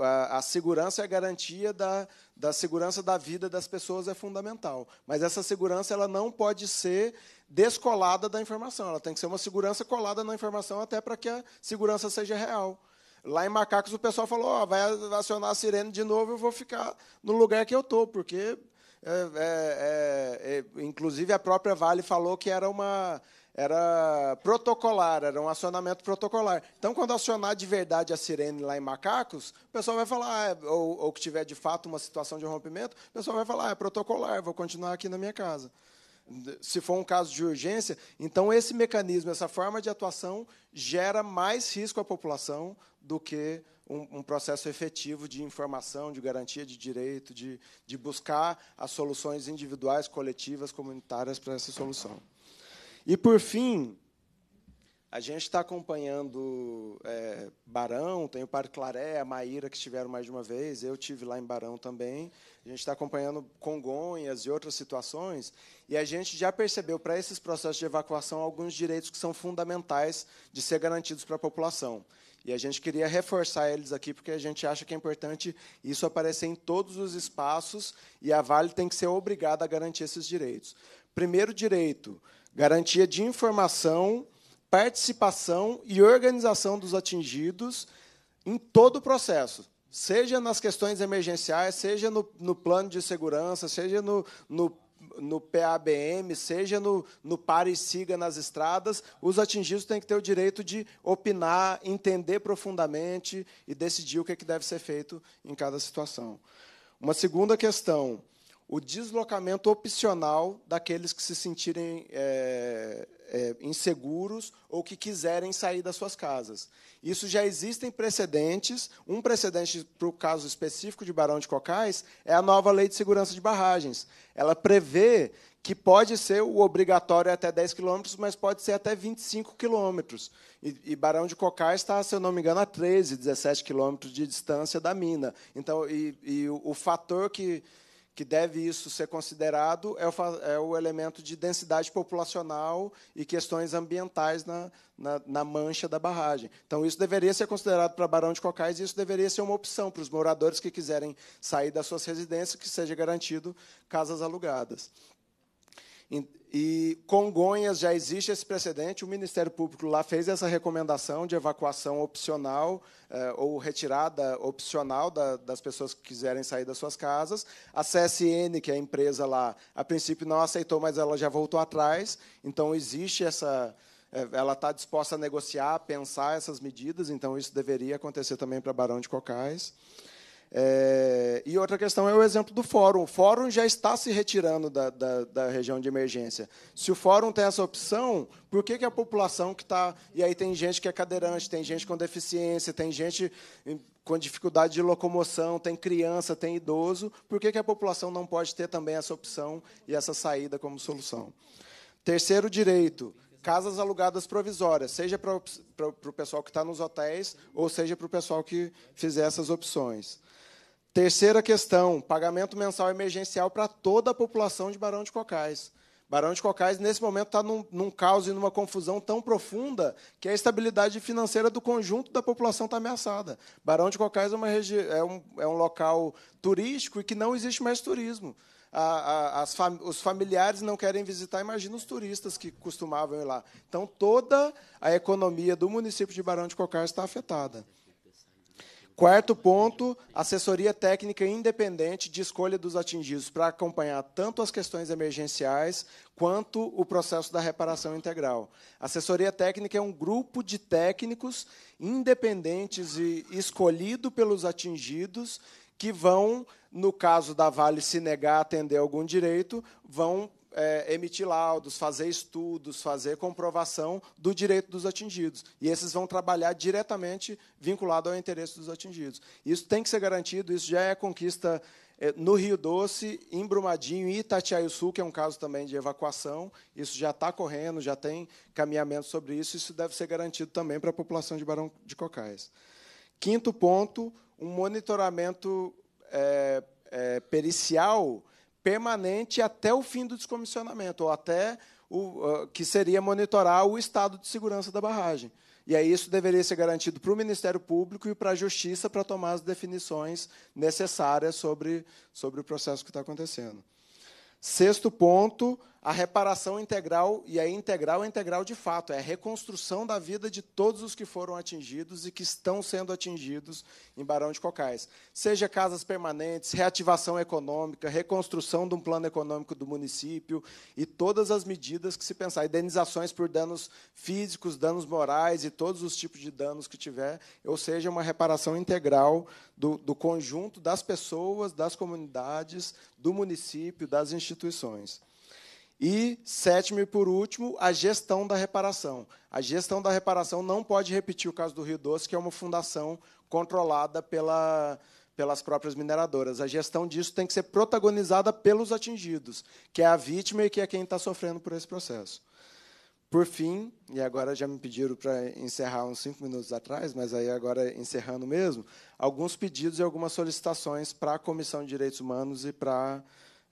a, a, segurança e é a garantia da, da segurança da vida das pessoas é fundamental. Mas essa segurança ela não pode ser descolada da informação. Ela tem que ser uma segurança colada na informação até para que a segurança seja real. Lá em Macacos o pessoal falou: oh, vai acionar a sirene de novo, eu vou ficar no lugar que eu estou, porque. É, é, é, é, inclusive a própria Vale falou que era uma era protocolar, era um acionamento protocolar. Então, quando acionar de verdade a sirene lá em Macacos, o pessoal vai falar, ah, é", ou, ou que tiver de fato uma situação de rompimento, o pessoal vai falar, ah, é protocolar, vou continuar aqui na minha casa se for um caso de urgência, então esse mecanismo, essa forma de atuação, gera mais risco à população do que um, um processo efetivo de informação, de garantia de direito, de, de buscar as soluções individuais, coletivas, comunitárias para essa solução. E, por fim, a gente está acompanhando é, Barão, tem o Parque Claré, a Maíra, que estiveram mais de uma vez, eu tive lá em Barão também. A gente está acompanhando Congonhas e outras situações, e a gente já percebeu para esses processos de evacuação alguns direitos que são fundamentais de ser garantidos para a população. E a gente queria reforçar eles aqui, porque a gente acha que é importante isso aparecer em todos os espaços, e a Vale tem que ser obrigada a garantir esses direitos. Primeiro direito, garantia de informação participação e organização dos atingidos em todo o processo, seja nas questões emergenciais, seja no, no plano de segurança, seja no, no, no PABM, seja no, no pare e siga nas estradas, os atingidos têm que ter o direito de opinar, entender profundamente e decidir o que, é que deve ser feito em cada situação. Uma segunda questão o deslocamento opcional daqueles que se sentirem é, é, inseguros ou que quiserem sair das suas casas. Isso já existem precedentes. Um precedente para o caso específico de Barão de Cocais é a nova Lei de Segurança de Barragens. Ela prevê que pode ser o obrigatório até 10 quilômetros, mas pode ser até 25 quilômetros. E, Barão de Cocais está, se eu não me engano, a 13, 17 quilômetros de distância da mina. Então, e, e o, o fator que que deve isso ser considerado é o, é o elemento de densidade populacional e questões ambientais na, na, na, mancha da barragem. Então, isso deveria ser considerado para Barão de Cocais e isso deveria ser uma opção para os moradores que quiserem sair das suas residências, que seja garantido casas alugadas. E Congonhas já existe esse precedente, o Ministério Público lá fez essa recomendação de evacuação opcional eh, ou retirada opcional da, das pessoas que quiserem sair das suas casas. A CSN, que é a empresa lá, a princípio não aceitou, mas ela já voltou atrás. Então existe essa, eh, ela está disposta a negociar, a pensar essas medidas. Então isso deveria acontecer também para Barão de Cocais. É, e outra questão é o exemplo do fórum. O fórum já está se retirando da, da, da, região de emergência. Se o fórum tem essa opção, por que, que a população que está. E aí tem gente que é cadeirante, tem gente com deficiência, tem gente com dificuldade de locomoção, tem criança, tem idoso, por que, que a população não pode ter também essa opção e essa saída como solução? Terceiro direito casas alugadas provisórias, seja para o pessoal que está nos hotéis ou seja para o pessoal que fizer essas opções. Terceira questão: pagamento mensal emergencial para toda a população de Barão de Cocais. Barão de Cocais, nesse momento, está num, num, caos e numa confusão tão profunda que a estabilidade financeira do conjunto da população está ameaçada. Barão de Cocais é, uma é, um, é um local turístico e que não existe mais turismo. A, a, fam os familiares não querem visitar, imagina os turistas que costumavam ir lá. Então, toda a economia do município de Barão de Cocais está afetada. Quarto ponto, assessoria técnica independente de escolha dos atingidos para acompanhar tanto as questões emergenciais quanto o processo da reparação integral. Assessoria técnica é um grupo de técnicos independentes e escolhido pelos atingidos que vão, no caso da Vale se negar a atender algum direito, vão é, emitir laudos, fazer estudos, fazer comprovação do direito dos atingidos. E esses vão trabalhar diretamente vinculado ao interesse dos atingidos. Isso tem que ser garantido, isso já é conquista é, no Rio Doce, em Brumadinho e Sul, que é um caso também de evacuação. Isso já está correndo, já tem caminhamento sobre isso, isso deve ser garantido também para a população de Barão de Cocais. Quinto ponto, um monitoramento é, é pericial permanente até o fim do descomissionamento, ou até o uh, que seria monitorar o estado de segurança da barragem. E aí isso deveria ser garantido para o Ministério Público e para a Justiça para tomar as definições necessárias sobre, sobre o processo que está acontecendo. Sexto ponto, a reparação integral, e a é integral é integral de fato, é a reconstrução da vida de todos os que foram atingidos e que estão sendo atingidos em Barão de Cocais. Seja casas permanentes, reativação econômica, reconstrução de um plano econômico do município e todas as medidas que se pensar, indenizações por danos físicos, danos morais e todos os tipos de danos que tiver, ou seja, uma reparação integral do, do conjunto das pessoas, das comunidades, do município, das instituições. E, sétimo e por último, a gestão da reparação. A gestão da reparação não pode repetir o caso do Rio Doce, que é uma fundação controlada pela, pelas próprias mineradoras. A gestão disso tem que ser protagonizada pelos atingidos, que é a vítima e que é quem está sofrendo por esse processo. Por fim, e agora já me pediram para encerrar uns cinco minutos atrás, mas aí agora encerrando mesmo, alguns pedidos e algumas solicitações para a Comissão de Direitos Humanos e para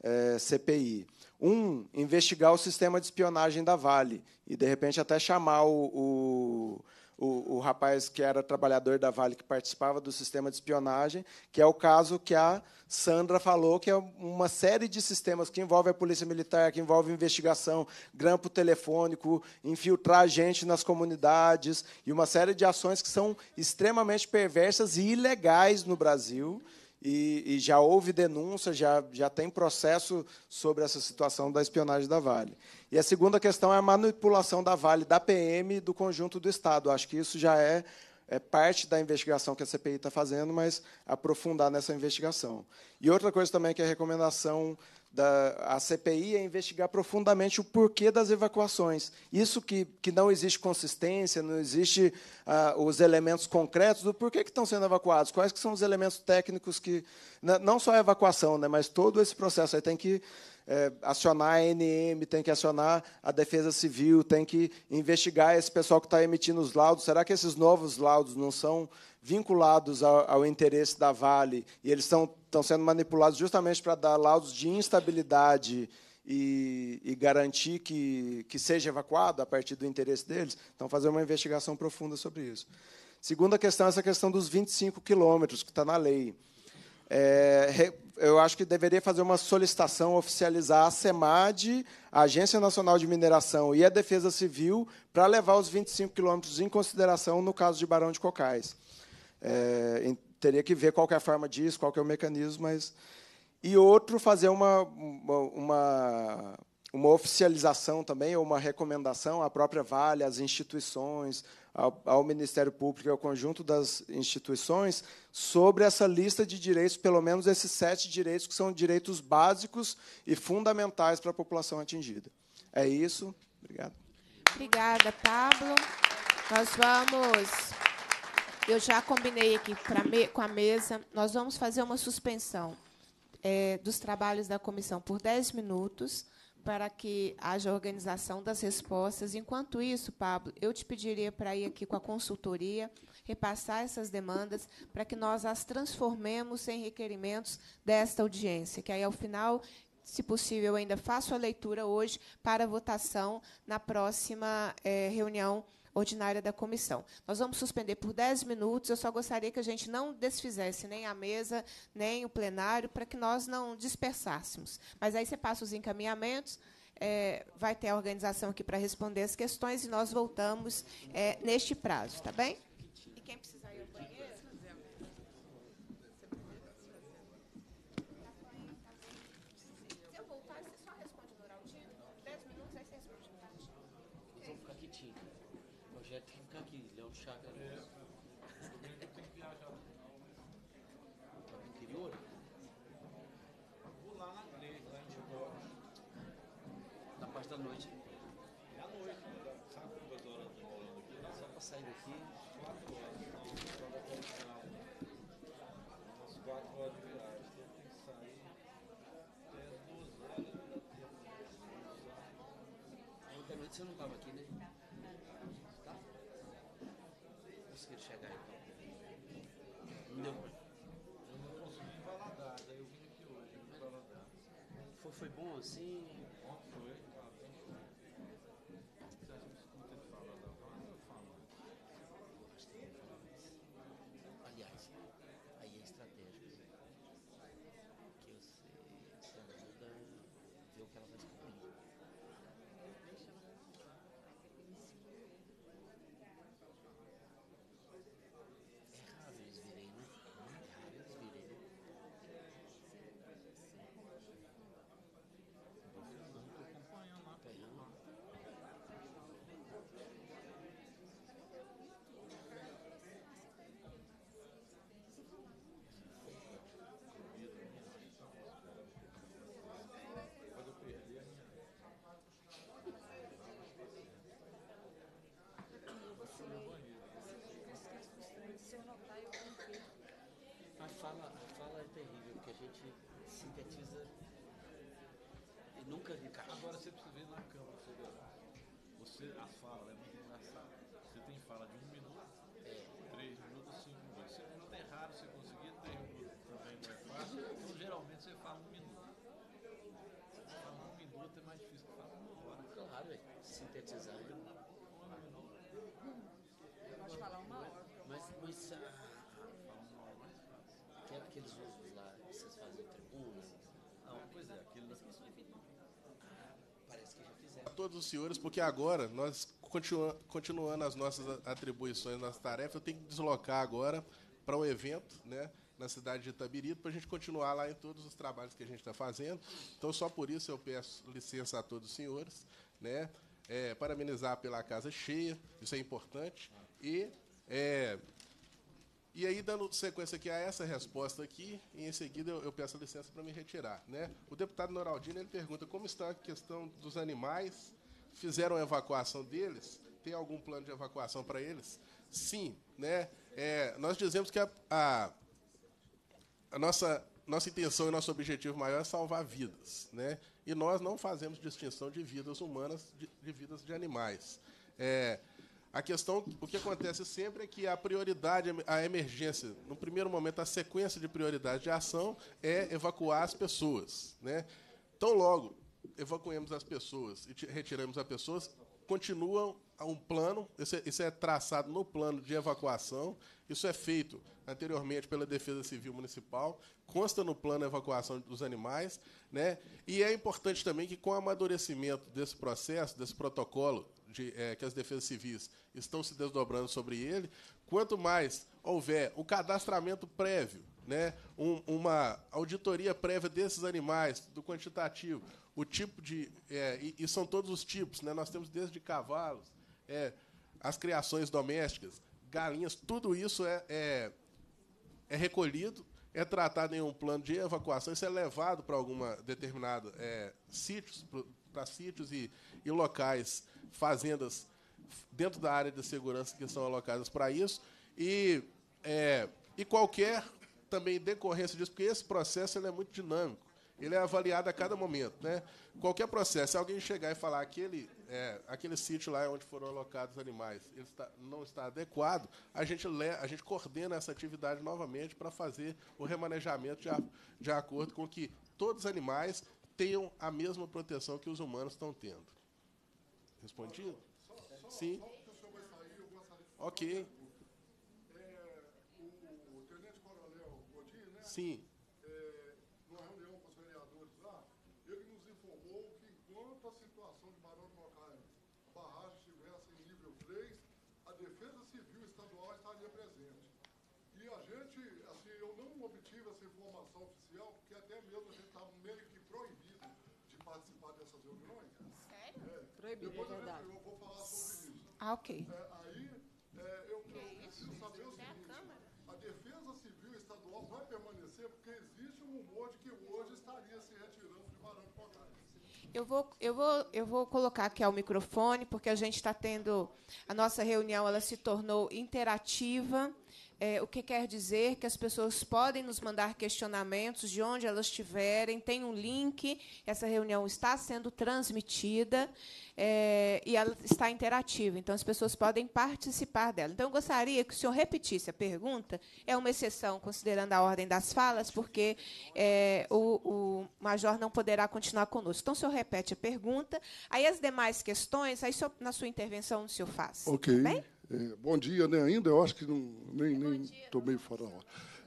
é, CPI. Um, investigar o sistema de espionagem da Vale e, de repente, até chamar o, o, o, o rapaz que era trabalhador da Vale, que participava do sistema de espionagem, que é o caso que a Sandra falou, que é uma série de sistemas que envolve a polícia militar, que envolve investigação, grampo telefônico, infiltrar gente nas comunidades, e uma série de ações que são extremamente perversas e ilegais no Brasil, e, e já houve denúncia, já, já tem processo sobre essa situação da espionagem da Vale. E a segunda questão é a manipulação da Vale, da PM do conjunto do Estado. Acho que isso já é é parte da investigação que a CPI está fazendo, mas aprofundar nessa investigação. E outra coisa também que é a recomendação da, a CPI é investigar profundamente o porquê das evacuações. Isso que, que não existe consistência, não existe ah, os elementos concretos do porquê que estão sendo evacuados, quais que são os elementos técnicos que né, não só a evacuação, né, mas todo esse processo aí tem que é, acionar a NM tem que acionar a Defesa Civil, tem que investigar esse pessoal que está emitindo os laudos. Será que esses novos laudos não são vinculados ao, ao interesse da Vale e eles estão, estão sendo manipulados justamente para dar laudos de instabilidade e, e, garantir que, que seja evacuado a partir do interesse deles? Então, fazer uma investigação profunda sobre isso. Segunda questão, essa questão dos 25 quilômetros que está na lei é, eu acho que deveria fazer uma solicitação, oficializar a SEMAD, a Agência Nacional de Mineração e a Defesa Civil para levar os 25 quilômetros em consideração no caso de Barão de Cocais. É, teria que ver qual que é a forma disso, qual que é o mecanismo, mas... E outro, fazer uma, uma, uma oficialização também, ou uma recomendação à própria Vale, às instituições, ao, ao Ministério Público e ao conjunto das instituições sobre essa lista de direitos, pelo menos esses sete direitos que são direitos básicos e fundamentais para a população atingida. É isso. Obrigado. Obrigada, Pablo. Nós vamos. Eu já combinei aqui me, com a mesa. Nós vamos fazer uma suspensão é, dos trabalhos da comissão por 10 minutos para que haja organização das respostas. Enquanto isso, Pablo, eu te pediria para ir aqui com a consultoria, repassar essas demandas, para que nós as transformemos em requerimentos desta audiência, que aí, ao final, se possível, eu ainda faço a leitura hoje para votação na próxima é, reunião ordinária da comissão. Nós vamos suspender por 10 minutos. Eu só gostaria que a gente não desfizesse nem a mesa, nem o plenário, para que nós não dispersássemos. Mas aí você passa os encaminhamentos. É, vai ter a organização aqui para responder as questões e nós voltamos é, neste prazo, tá bem? você não estava aqui, né? Tá? Consegui chegar então. Não. Eu não consegui em daí eu vim aqui hoje, em Valadares. Foi, foi bom assim? gente sintetiza e nunca encaixa. Agora você precisa ver na câmera, você Você, a fala é muito engraçada. Você tem fala de um minuto, é. três minutos, cinco minutos. Cinco é minutos é raro você conseguir, três minutos também não é fácil. Então geralmente você fala um minuto. Falar um minuto é mais difícil que falar uma hora. Claro, é. sintetizar. Né? todos os senhores, porque agora nós continua, continuando as nossas atribuições, nossas tarefas, eu tenho que deslocar agora para um evento, né? Na cidade de Itabirito, para a gente continuar lá em todos os trabalhos que a gente está fazendo. Então, só por isso eu peço licença a todos os senhores, né? É, parabenizar pela casa cheia, isso é importante. E é, e aí, dando sequência aqui a essa resposta aqui, e em seguida eu, eu peço licença para me retirar. Né? O deputado Noraldino ele pergunta como está a questão dos animais, fizeram a evacuação deles, tem algum plano de evacuação para eles? Sim, né? É, nós dizemos que a, a, a nossa, nossa intenção e nosso objetivo maior é salvar vidas, né? E nós não fazemos distinção de vidas humanas de, de vidas de animais. É, a questão, o que acontece sempre é que a prioridade, a emergência, no primeiro momento, a sequência de prioridade de ação é evacuar as pessoas. Né? Tão logo evacuemos as pessoas e retiramos as pessoas, continuam um plano, isso é, isso é traçado no plano de evacuação, isso é feito anteriormente pela Defesa Civil Municipal, consta no plano de evacuação dos animais, né? e é importante também que, com o amadurecimento desse processo, desse protocolo de, é, que as defesas civis estão se desdobrando sobre ele, quanto mais houver o cadastramento prévio, né, um, uma auditoria prévia desses animais, do quantitativo, o tipo de. É, e, e, são todos os tipos, né, nós temos desde cavalos, é, as criações domésticas, galinhas, tudo isso é, é, é recolhido, é tratado em um plano de evacuação, isso é levado para alguma determinada é, sítios, para sítios e, e locais fazendas dentro da área da segurança que são alocadas para isso. E, é, e qualquer também decorrência disso, porque esse processo ele é muito dinâmico. Ele é avaliado a cada momento. Né? Qualquer processo, se alguém chegar e falar aquele, é, aquele sítio lá é onde foram alocados os animais ele está, não está adequado, a gente, le, a gente coordena essa atividade novamente para fazer o remanejamento de, a, de acordo com que todos os animais tenham a mesma proteção que os humanos estão tendo. Respondido? Só, só, Sim. Só o senhor vai sair, eu Ok. É, o, o Tenente Coronel Godinho, né? Sim. Depois é verdade. Eu vou falar sobre isso. Ah, ok. É, aí, é, eu, eu preciso saber o é seguinte. A, a Defesa Civil Estadual vai permanecer porque existe um rumor de que hoje estaria se retirando de Barão eu vou, eu, vou, eu vou colocar aqui ao microfone, porque a gente está tendo. A nossa reunião ela se tornou interativa. É, o que quer dizer que as pessoas podem nos mandar questionamentos de onde elas estiverem, tem um link, essa reunião está sendo transmitida é, e ela está interativa, então as pessoas podem participar dela. Então, eu gostaria que o senhor repetisse a pergunta, é uma exceção, considerando a ordem das falas, porque é, o, o, major não poderá continuar conosco. Então, o senhor repete a pergunta, aí as demais questões, aí senhor, na sua intervenção o senhor faz. Ok. Tá bem? É, bom dia, né? Ainda eu acho que não, nem, é, nem tomei fora.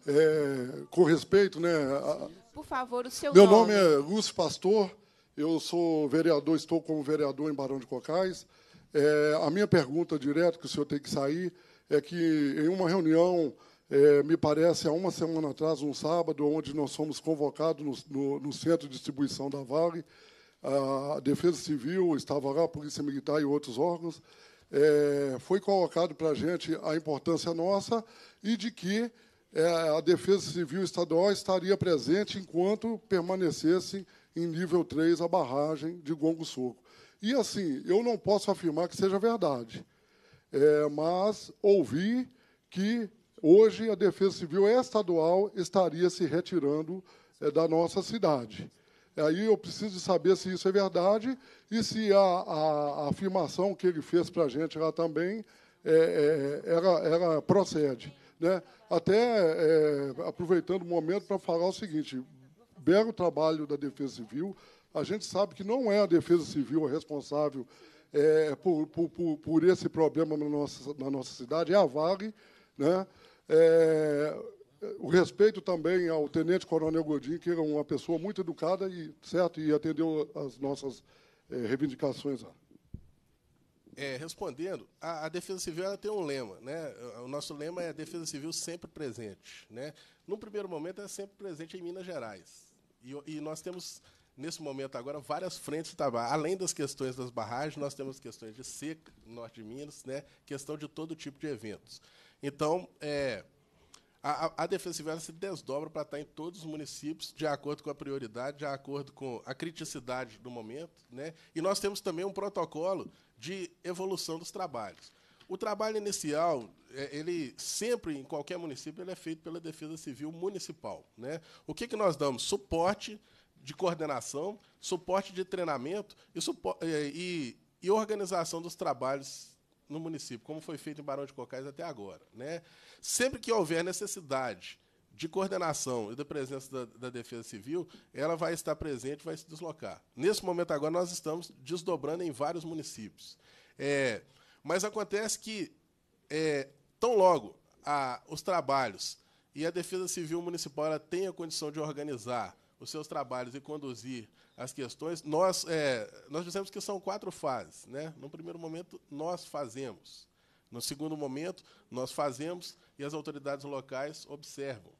É, com respeito, né? A, Por favor, o seu meu nome. Meu nome é Lúcio Pastor, eu sou vereador, estou como vereador em Barão de Cocais. É, a minha pergunta direta, que o senhor tem que sair, é que em uma reunião, é, me parece, há uma semana atrás, um sábado, onde nós fomos convocados no, no, no centro de distribuição da Vale, a Defesa Civil estava lá, a Polícia Militar e outros órgãos, é, foi colocado para a gente a importância nossa e de que é, a Defesa Civil Estadual estaria presente enquanto permanecesse em nível 3 a barragem de Gongo Soco. E, assim, eu não posso afirmar que seja verdade, é, mas ouvi que hoje a Defesa Civil Estadual estaria se retirando é, da nossa cidade. Aí eu preciso saber se isso é verdade e se a, a, a afirmação que ele fez para a gente lá também é, é, era, procede. Né? Até é, aproveitando o momento para falar o seguinte: belo trabalho da Defesa Civil. A gente sabe que não é a Defesa Civil a responsável é, por, por, por, esse problema na nossa, na nossa cidade, é a Vale. Né? É, o respeito também ao Tenente Coronel Godinho, que era uma pessoa muito educada e, certo, e atendeu as nossas é, reivindicações lá. É, respondendo, a, a, Defesa Civil ela tem um lema, né? O nosso lema é a Defesa Civil sempre presente, né? No primeiro momento é sempre presente em Minas Gerais e, e nós temos nesse momento agora várias frentes trabalho. Além das questões das barragens, nós temos questões de seca no norte de Minas, né? Questão de todo tipo de eventos. Então, é, a, a, civil se desdobra para estar tá em todos os municípios, de acordo com a prioridade, de acordo com a criticidade do momento. Né? E nós temos também um protocolo de evolução dos trabalhos. O trabalho inicial, é, ele sempre, em qualquer município, ele é feito pela Defesa Civil Municipal. Né? O que, que nós damos? Suporte de coordenação, suporte de treinamento e, supo é, e, e organização dos trabalhos no município, como foi feito em Barão de Cocais até agora. Né? Sempre que houver necessidade de coordenação e da presença da, da, Defesa Civil, ela vai estar presente, vai se deslocar. Nesse momento agora nós estamos desdobrando em vários municípios, é, mas acontece que é, tão logo a, os trabalhos e a Defesa Civil Municipal ela tem a condição de organizar os seus trabalhos e conduzir as questões, nós, é, nós dizemos que são quatro fases. Né? No primeiro momento, nós fazemos. No segundo momento, nós fazemos e as autoridades locais observam.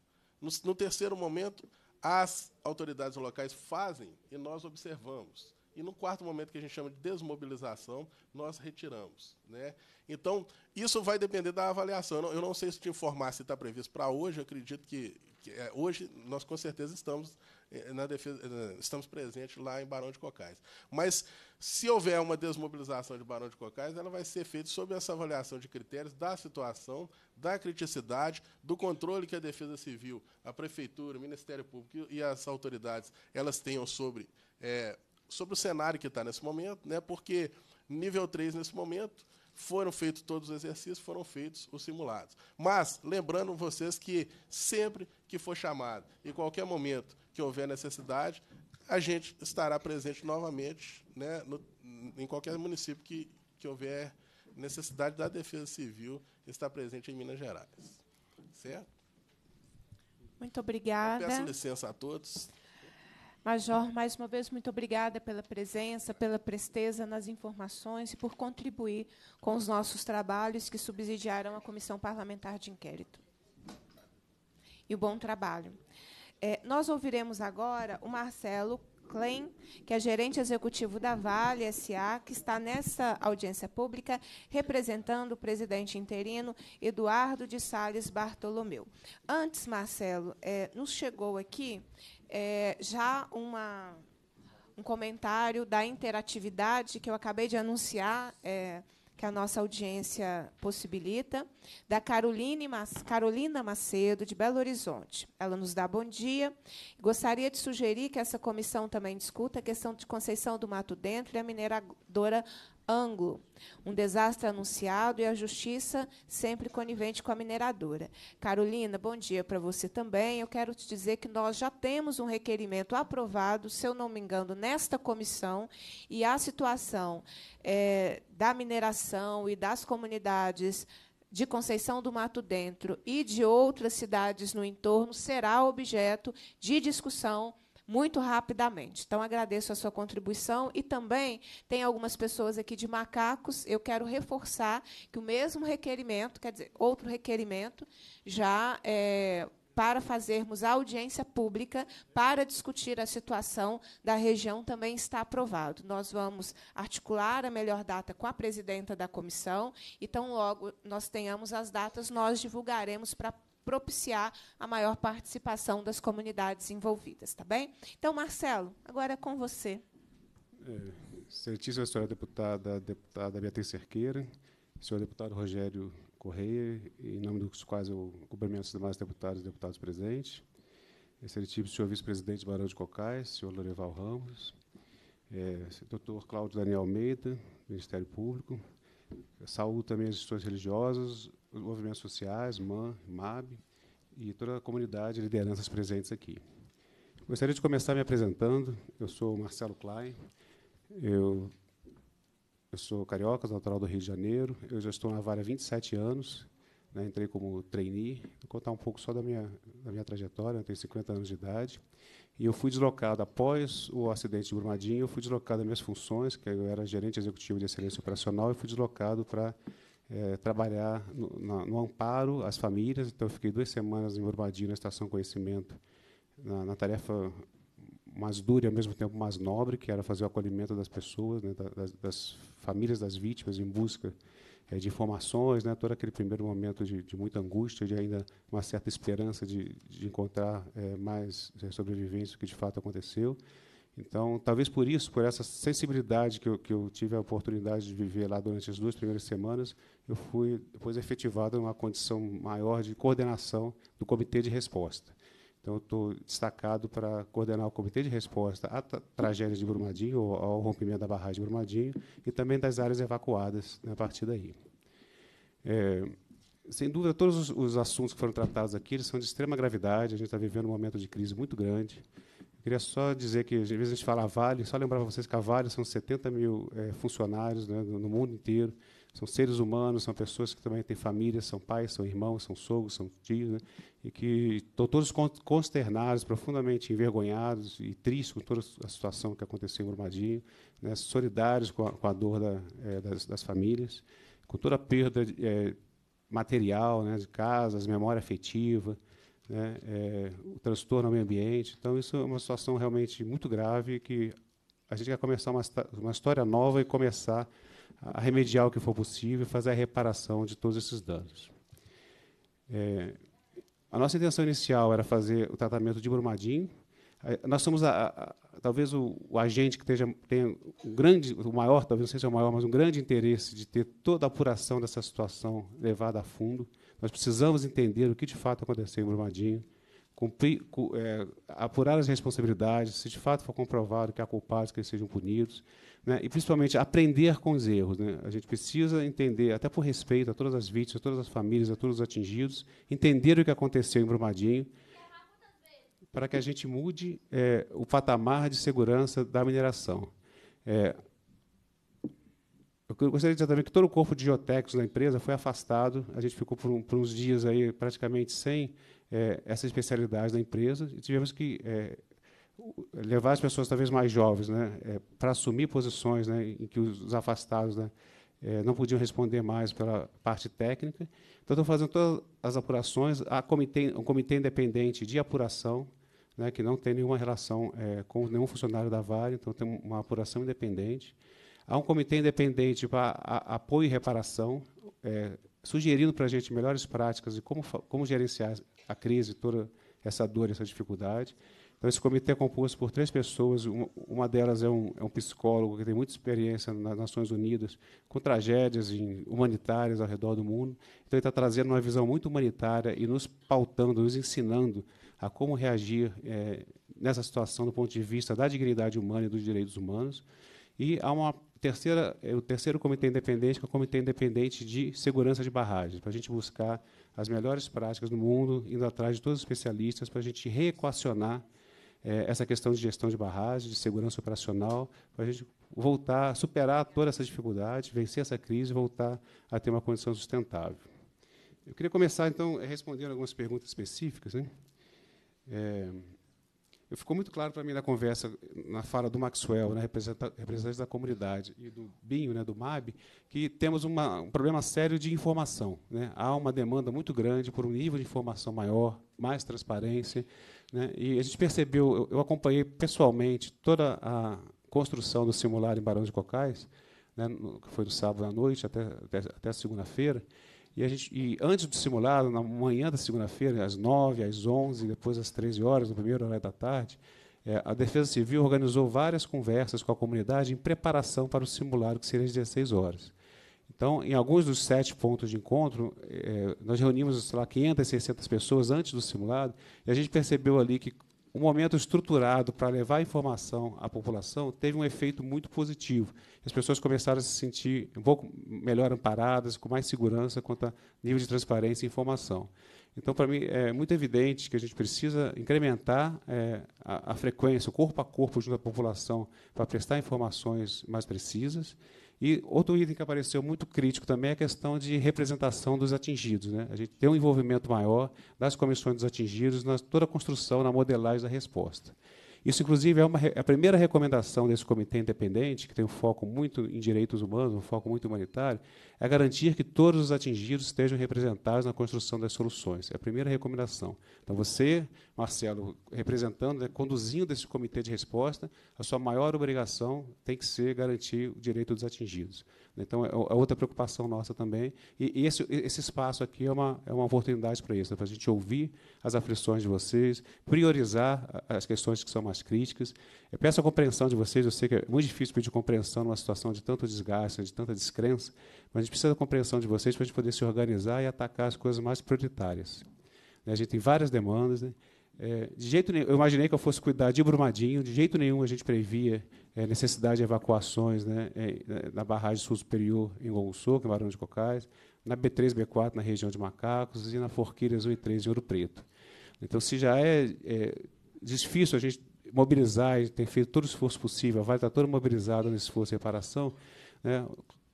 No, no terceiro momento, as autoridades locais fazem e nós observamos. E no quarto momento, que a gente chama de desmobilização, nós retiramos. Né? Então, isso vai depender da avaliação. Eu não, eu não sei se te informar se está previsto para hoje, acredito que, é, hoje, nós com certeza estamos, é, na defesa, é, estamos presentes lá em Barão de Cocais. Mas, se houver uma desmobilização de Barão de Cocais, ela vai ser feita sob essa avaliação de critérios da situação, da criticidade, do controle que a Defesa Civil, a Prefeitura, o Ministério Público e as autoridades elas tenham sobre, é, sobre o cenário que está nesse momento, né, porque nível 3 nesse momento foram feitos todos os exercícios, foram feitos os simulados. Mas, lembrando vocês que sempre que for chamado, em qualquer momento que houver necessidade, a gente estará presente novamente né, no, em qualquer município que, que houver necessidade da Defesa Civil estar presente em Minas Gerais. Certo? Muito obrigada. Eu peço licença a todos. Major, mais uma vez, muito obrigada pela presença, pela presteza nas informações e por contribuir com os nossos trabalhos que subsidiaram a Comissão Parlamentar de Inquérito. E o bom trabalho. É, nós ouviremos agora o Marcelo Klein, que é gerente executivo da Vale SA, que está nessa audiência pública representando o presidente interino Eduardo de Sales Bartolomeu. Antes, Marcelo, é, nos chegou aqui é, já uma, um comentário da interatividade que eu acabei de anunciar, é, que a nossa audiência possibilita, da Caroline Mas, Carolina Macedo, de Belo Horizonte. Ela nos dá bom dia. Gostaria de sugerir que essa comissão também discuta a questão de Conceição do Mato Dentro e a mineradora ângulo. Um desastre anunciado e a justiça sempre conivente com a mineradora. Carolina, bom dia para você também. Eu quero te dizer que nós já temos um requerimento aprovado, se eu não me engano, nesta comissão, e a situação é, da mineração e das comunidades de Conceição do Mato Dentro e de outras cidades no entorno será objeto de discussão muito rapidamente. Então, agradeço a sua contribuição e também tem algumas pessoas aqui de macacos. Eu quero reforçar que o mesmo requerimento, quer dizer, outro requerimento, já é, para fazermos audiência pública para discutir a situação da região também está aprovado. Nós vamos articular a melhor data com a presidenta da comissão, então logo nós tenhamos as datas, nós divulgaremos para propiciar a maior participação das comunidades envolvidas, tá bem? Então, Marcelo, agora é com você. É, certíssima senhora deputada, deputada Beatriz Cerqueira, senhor deputado Rogério Correia, em nome dos quais eu cumprimento os demais deputados e deputados presentes, excelentíssimo senhor vice-presidente Barão de Cocais, senhor Loreval Ramos, é, doutor Cláudio Daniel Almeida, Ministério Público, Saúdo também as instituições religiosas, os movimentos sociais, MAN, MAB e toda a comunidade, lideranças presentes aqui. Gostaria de começar me apresentando. Eu sou o Marcelo Klein. Eu, eu sou carioca, natural do Rio de Janeiro. Eu já estou na vara há 27 anos. Né, entrei como trainee. Vou contar um pouco só da minha, da minha trajetória. Eu tenho 50 anos de idade. E eu fui deslocado, após o acidente de Brumadinho, eu fui deslocado das minhas funções, que eu era gerente executivo de excelência operacional, e fui deslocado para é, eh, trabalhar no, no, amparo às famílias. Então, eu fiquei duas semanas em Brumadinho, na Estação Conhecimento, na, na tarefa mais dura e ao mesmo tempo mais nobre, que era fazer o acolhimento das pessoas, né, das, das, famílias das vítimas, em busca é, de informações, né, todo aquele primeiro momento de, de, muita angústia, de ainda uma certa esperança de, de encontrar é, mais é, sobreviventes do que de fato aconteceu. Então, talvez por isso, por essa sensibilidade que eu, que eu, tive a oportunidade de viver lá durante as duas primeiras semanas, eu fui depois efetivado numa condição maior de coordenação do comitê de resposta. Então, estou destacado para coordenar o comitê de resposta à tragédia de Brumadinho, ou ao rompimento da barragem de Brumadinho, e também das áreas evacuadas né, a partir daí. É, sem dúvida, todos os, os, assuntos que foram tratados aqui são de extrema gravidade, a gente está vivendo um momento de crise muito grande. Eu queria só dizer que, às vezes, a gente fala ah, Vale, só lembrar para vocês que a Vale são 70 mil é, funcionários né, no mundo inteiro, são seres humanos, são pessoas que também têm família são pais, são irmãos, são sogros, são tios, né? e que estão todos consternados, profundamente envergonhados e tristes com toda a situação que aconteceu em Brumadinho, né? solidários com a, com a dor da, é, das, das, famílias, com toda a perda é, material né? de casas, memória afetiva, né, é, o transtorno ao meio ambiente. Então, isso é uma situação realmente muito grave que a gente quer começar uma, uma história nova e começar a remediar o que for possível e fazer a reparação de todos esses danos. É, a nossa intenção inicial era fazer o tratamento de Brumadinho. Nós somos, a, a, talvez, o, o, agente que esteja, tenha o grande, o maior, talvez não seja se é o maior, mas um grande interesse de ter toda a apuração dessa situação levada a fundo. Nós precisamos entender o que de fato aconteceu em Brumadinho cumprir, é, apurar as responsabilidades, se de fato for comprovado que há culpados, que eles sejam punidos, né? e principalmente aprender com os erros. Né? A gente precisa entender, até por respeito a todas as vítimas, a todas as famílias, a todos os atingidos, entender o que aconteceu em Brumadinho, para que a gente mude é, o patamar de segurança da mineração. É, eu gostaria de dizer também que todo o corpo de geotecos da empresa foi afastado, a gente ficou por, um, por uns dias aí praticamente sem é, essa especialidade da empresa e tivemos que é, levar as pessoas talvez mais jovens né, é, para assumir posições né, em que os afastados né, é, não podiam responder mais pela parte técnica. Então, estou fazendo todas as apurações. Há comitê, um comitê independente de apuração, né, que não tem nenhuma relação é, com nenhum funcionário da Vale, então tem uma apuração independente. Há um comitê independente para apoio e reparação, é, sugerindo para a gente melhores práticas e como, como gerenciar a crise, toda essa dor, essa dificuldade. Então, esse comitê é composto por três pessoas. Uma, delas é um, é um psicólogo que tem muita experiência nas Nações Unidas com tragédias humanitárias ao redor do mundo. Então, ele está trazendo uma visão muito humanitária e nos pautando, nos ensinando a como reagir é, nessa situação do ponto de vista da dignidade humana e dos direitos humanos. E há uma terceira, é o terceiro comitê independente, que é o Comitê Independente de Segurança de Barragens, para a gente buscar as melhores práticas do mundo, indo atrás de todos os especialistas para a gente reequacionar é, essa questão de gestão de barragem, de segurança operacional, para a gente voltar, superar toda essa dificuldade, vencer essa crise e voltar a ter uma condição sustentável. Eu queria começar, então, respondendo algumas perguntas específicas. Né? É ficou muito claro para mim na conversa, na fala do Maxwell, né, representante da comunidade, e do Binho, né, do MAB, que temos uma, um problema sério de informação. Né? Há uma demanda muito grande por um nível de informação maior, mais transparência. Né? E a gente percebeu, eu, acompanhei pessoalmente toda a construção do simular em Barão de Cocais, né, que foi no sábado à noite até, até, até segunda-feira, e, a gente, e antes do simulado, na manhã da segunda-feira, às 9, às 11, depois às 13 horas, no primeiro horário da tarde, é, a Defesa Civil organizou várias conversas com a comunidade em preparação para o simulado, que seria às 16 horas. Então, em alguns dos sete pontos de encontro, é, nós reunimos, sei lá, 500, 600 pessoas antes do simulado, e a gente percebeu ali que um momento estruturado para levar informação à população teve um efeito muito positivo. As pessoas começaram a se sentir um pouco melhor amparadas, com mais segurança quanto a nível de transparência e informação. Então, para mim, é muito evidente que a gente precisa incrementar é, a, a frequência, o corpo a corpo junto à população, para prestar informações mais precisas. E outro item que apareceu muito crítico também é a questão de representação dos atingidos. Né? A gente tem um envolvimento maior das comissões dos atingidos na toda a construção, na modelagem da resposta. Isso, inclusive, é uma, é a primeira recomendação desse comitê independente, que tem um foco muito em direitos humanos, um foco muito humanitário, é garantir que todos os atingidos estejam representados na construção das soluções. É a primeira recomendação. Então, você, Marcelo, representando, né, conduzindo esse comitê de resposta, a sua maior obrigação tem que ser garantir o direito dos atingidos. Então, é, é outra preocupação nossa também. E, esse, esse espaço aqui é uma, é uma oportunidade para isso, né, para a gente ouvir as aflições de vocês, priorizar as questões que são mais críticas. Eu peço a compreensão de vocês, eu sei que é muito difícil pedir compreensão numa situação de tanto desgaste, de tanta descrença, mas gente precisa da compreensão de vocês para a gente poder se organizar e atacar as coisas mais prioritárias. Né, a gente tem várias demandas. Né? É, de jeito nenhum, eu imaginei que eu fosse cuidar de Brumadinho, de jeito nenhum a gente previa é, necessidade de evacuações né? É, na barragem sul superior em Gonçu, que é Barão de Cocais, na B3, B4, na região de Macacos, e na Forquilhas 1 e 3, em Ouro Preto. Então, se já é, é difícil a gente mobilizar, e ter feito todo o esforço possível, a Vale está toda mobilizada nesse esforço de reparação, né?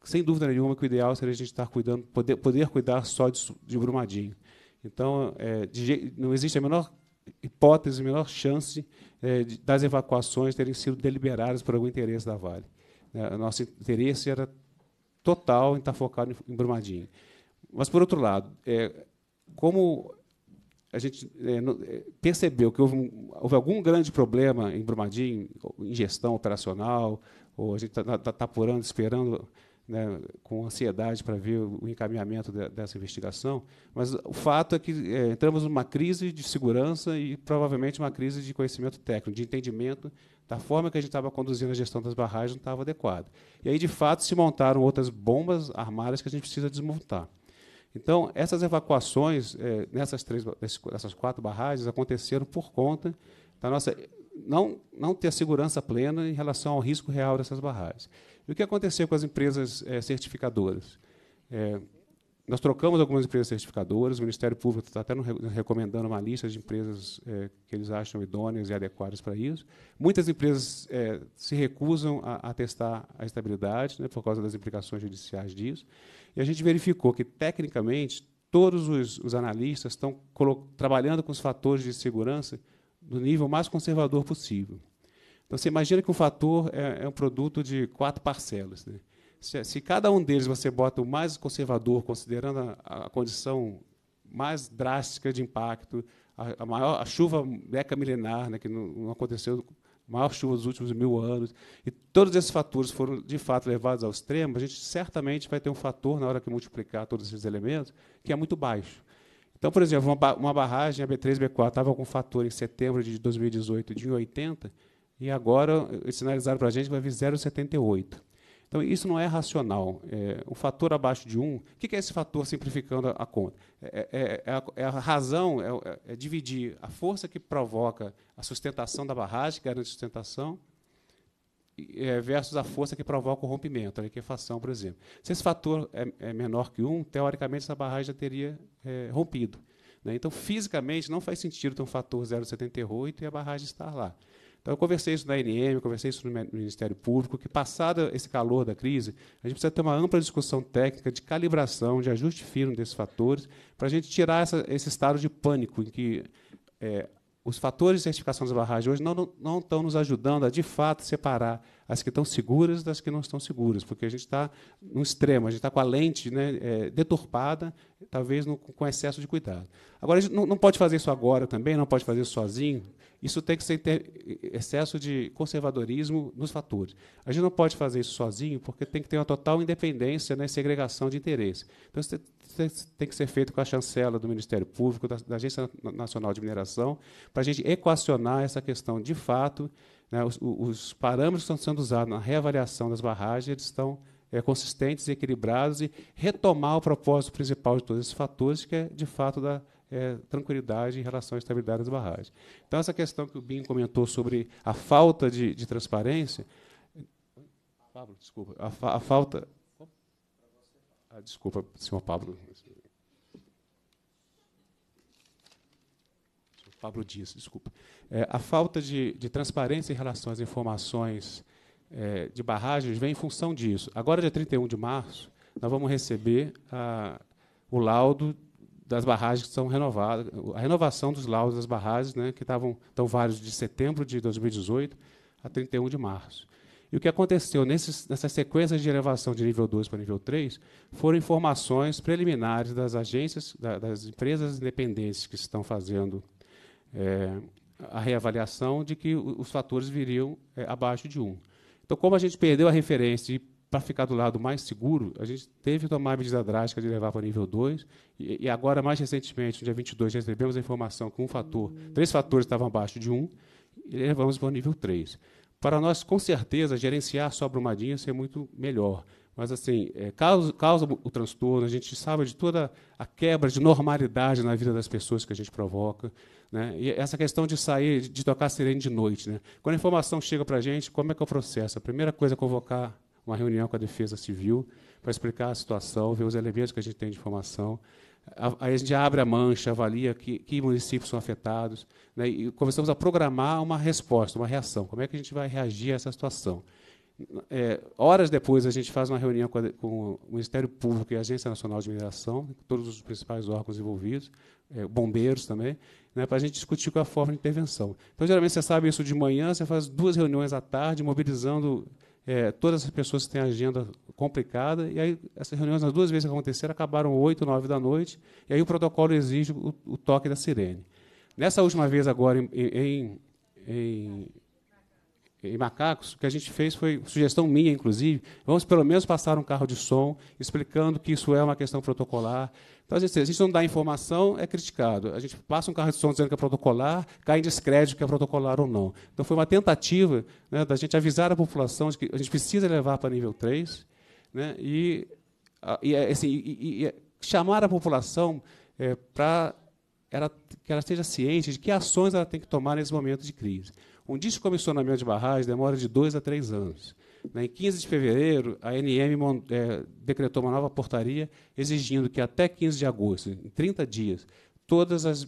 sem dúvida nenhuma que o ideal seria a gente estar cuidando, poder, poder cuidar só de, de Brumadinho. Então, é, de, não existe a menor hipótese, a menor chance é, de, das evacuações terem sido deliberadas por algum interesse da Vale. É, nosso interesse era total em estar focado em, em Brumadinho. Mas, por outro lado, é, como a gente é, é, percebeu que houve, um, houve, algum grande problema em Brumadinho, em gestão operacional, ou a gente está tá, tá apurando, esperando né, com ansiedade para ver o encaminhamento de, dessa investigação, mas o fato é que é, entramos numa crise de segurança e provavelmente uma crise de conhecimento técnico, de entendimento da forma que a gente estava conduzindo a gestão das barragens não estava adequada. E aí, de fato, se montaram outras bombas armadas que a gente precisa desmontar. Então, essas evacuações é, nessas, três, nessas quatro barragens aconteceram por conta da nossa não, não ter segurança plena em relação ao risco real dessas barragens. E o que aconteceu com as empresas é, certificadoras? É, nós trocamos algumas empresas certificadoras, o Ministério Público está até recomendando uma lista de empresas é, que eles acham idôneas e adequadas para isso. Muitas empresas é, se recusam a, a, testar a estabilidade, né, por causa das implicações judiciais disso. E a gente verificou que, tecnicamente, todos os, os analistas estão trabalhando com os fatores de segurança no nível mais conservador possível. Então, você imagina que um fator é, é um produto de quatro parcelas. Né? Se, se, cada um deles você bota o mais conservador, considerando a, a condição mais drástica de impacto, a, a maior a chuva meca milenar, né, que não, não aconteceu, maior chuva dos últimos mil anos, e todos esses fatores foram de fato levados ao extremo, a gente certamente vai ter um fator na hora que multiplicar todos esses elementos que é muito baixo. Então, por exemplo, uma, uma barragem a B3, B4 estava com um fator em setembro de 2018 de 80 e agora sinalizaram para a gente que vai vir 0,78. Então, isso não é racional. É, o fator abaixo de 1, o que é esse fator simplificando a, conta? É, é, é, é a, é, a, razão, é, é, dividir a força que provoca a sustentação da barragem, que garante sustentação, versus a força que provoca o rompimento, a liquefação, por exemplo. Se esse fator é, menor que 1, teoricamente essa barragem já teria rompido. Né? Então, fisicamente, não faz sentido ter um fator 0,78 e a barragem estar lá. Então, eu conversei isso na ANM, conversei isso no Ministério Público, que passado esse calor da crise, a gente precisa ter uma ampla discussão técnica de calibração, de ajuste fino desses fatores, para a gente tirar essa, esse estado de pânico em que é, os fatores de certificação das barragens hoje não, não, não, estão nos ajudando a, de fato, separar as que estão seguras das que não estão seguras, porque a gente está no extremo, a gente está com a lente né, é, deturpada, talvez no, com excesso de cuidado. Agora, a gente não, não pode fazer isso agora também, não pode fazer isso sozinho. Isso tem que ser eh, excesso de conservadorismo nos fatores. A gente não pode fazer isso sozinho, porque tem que ter uma total independência na né, segregação de interesse. Então, isso tem que ser feito com a chancela do Ministério Público, da, da Agência Nacional de Mineração, para a gente equacionar essa questão de fato. Né, os, os, parâmetros que estão sendo usados na reavaliação das barragens estão é, consistentes e equilibrados e retomar o propósito principal de todos esses fatores, que é, de fato, da é, tranquilidade em relação à estabilidade das barragens. Então, essa questão que o Bim comentou sobre a falta de, de transparência. Pablo, desculpa. A, fa a falta. Ah, desculpa, senhor Pablo. Senhor Pablo Dias, desculpa. É, a falta de, de transparência em relação às informações é, de barragens vem em função disso. Agora, dia 31 de março, nós vamos receber a, ah, o laudo das barragens que são renovadas, a renovação dos laudos das barragens, né, que estavam tão vários de setembro de 2018 a 31 de março. E o que aconteceu nesses, nessas sequências de elevação de nível 2 para nível 3 foram informações preliminares das agências, da, das empresas independentes que estão fazendo é, a reavaliação de que os fatores viriam é, abaixo de 1. Então, como a gente perdeu a referência e para ficar do lado mais seguro, a gente teve que tomar a medida drástica de levar para o nível 2, e, e, agora, mais recentemente, no dia 22, recebemos a informação que um fator, três fatores estavam abaixo de um, e levamos para o nível 3. Para nós, com certeza, gerenciar só a brumadinha seria muito melhor, mas assim é, causa, causa, o transtorno. A gente sabe de toda a quebra de normalidade na vida das pessoas que a gente provoca, né? E essa questão de sair, de tocar sirene de noite, né? Quando a informação chega para a gente, como é que é o processo? A primeira coisa é convocar uma reunião com a Defesa Civil para explicar a situação, ver os elementos que a gente tem de informação. Aí a gente abre a mancha, avalia que, que municípios são afetados, né, e começamos a programar uma resposta, uma reação. Como é que a gente vai reagir a essa situação? É, horas depois, a gente faz uma reunião com, a, com, o Ministério Público e a Agência Nacional de Migração, todos os principais órgãos envolvidos, é, bombeiros também, né, para a gente discutir qual é a forma de intervenção. Então, geralmente, você sabe isso de manhã, você faz duas reuniões à tarde, mobilizando é, todas as pessoas têm agenda complicada, e aí essas reuniões, as duas vezes que aconteceram, acabaram 8, 9 da noite, e aí o protocolo exige o, o toque da sirene. Nessa última vez, agora, em, em, em, em, Macacos, o que a gente fez foi, sugestão minha, inclusive, vamos pelo menos passar um carro de som, explicando que isso é uma questão protocolar, então, a gente, a gente não dá informação, é criticado. A gente passa um carro de som dizendo que é protocolar, cai em descrédito que é protocolar ou não. Então, foi uma tentativa né, da gente avisar a população de que a gente precisa levar para nível 3 né, e, e, é, assim, e, e é, chamar a população é, para ela, que ela esteja ciente de que ações ela tem que tomar nesse momento de crise. Um descomissionamento de barragens demora de dois a três anos. Né, em 15 de fevereiro, a ANM é, decretou uma nova portaria exigindo que até 15 de agosto, em 30 dias, todas as,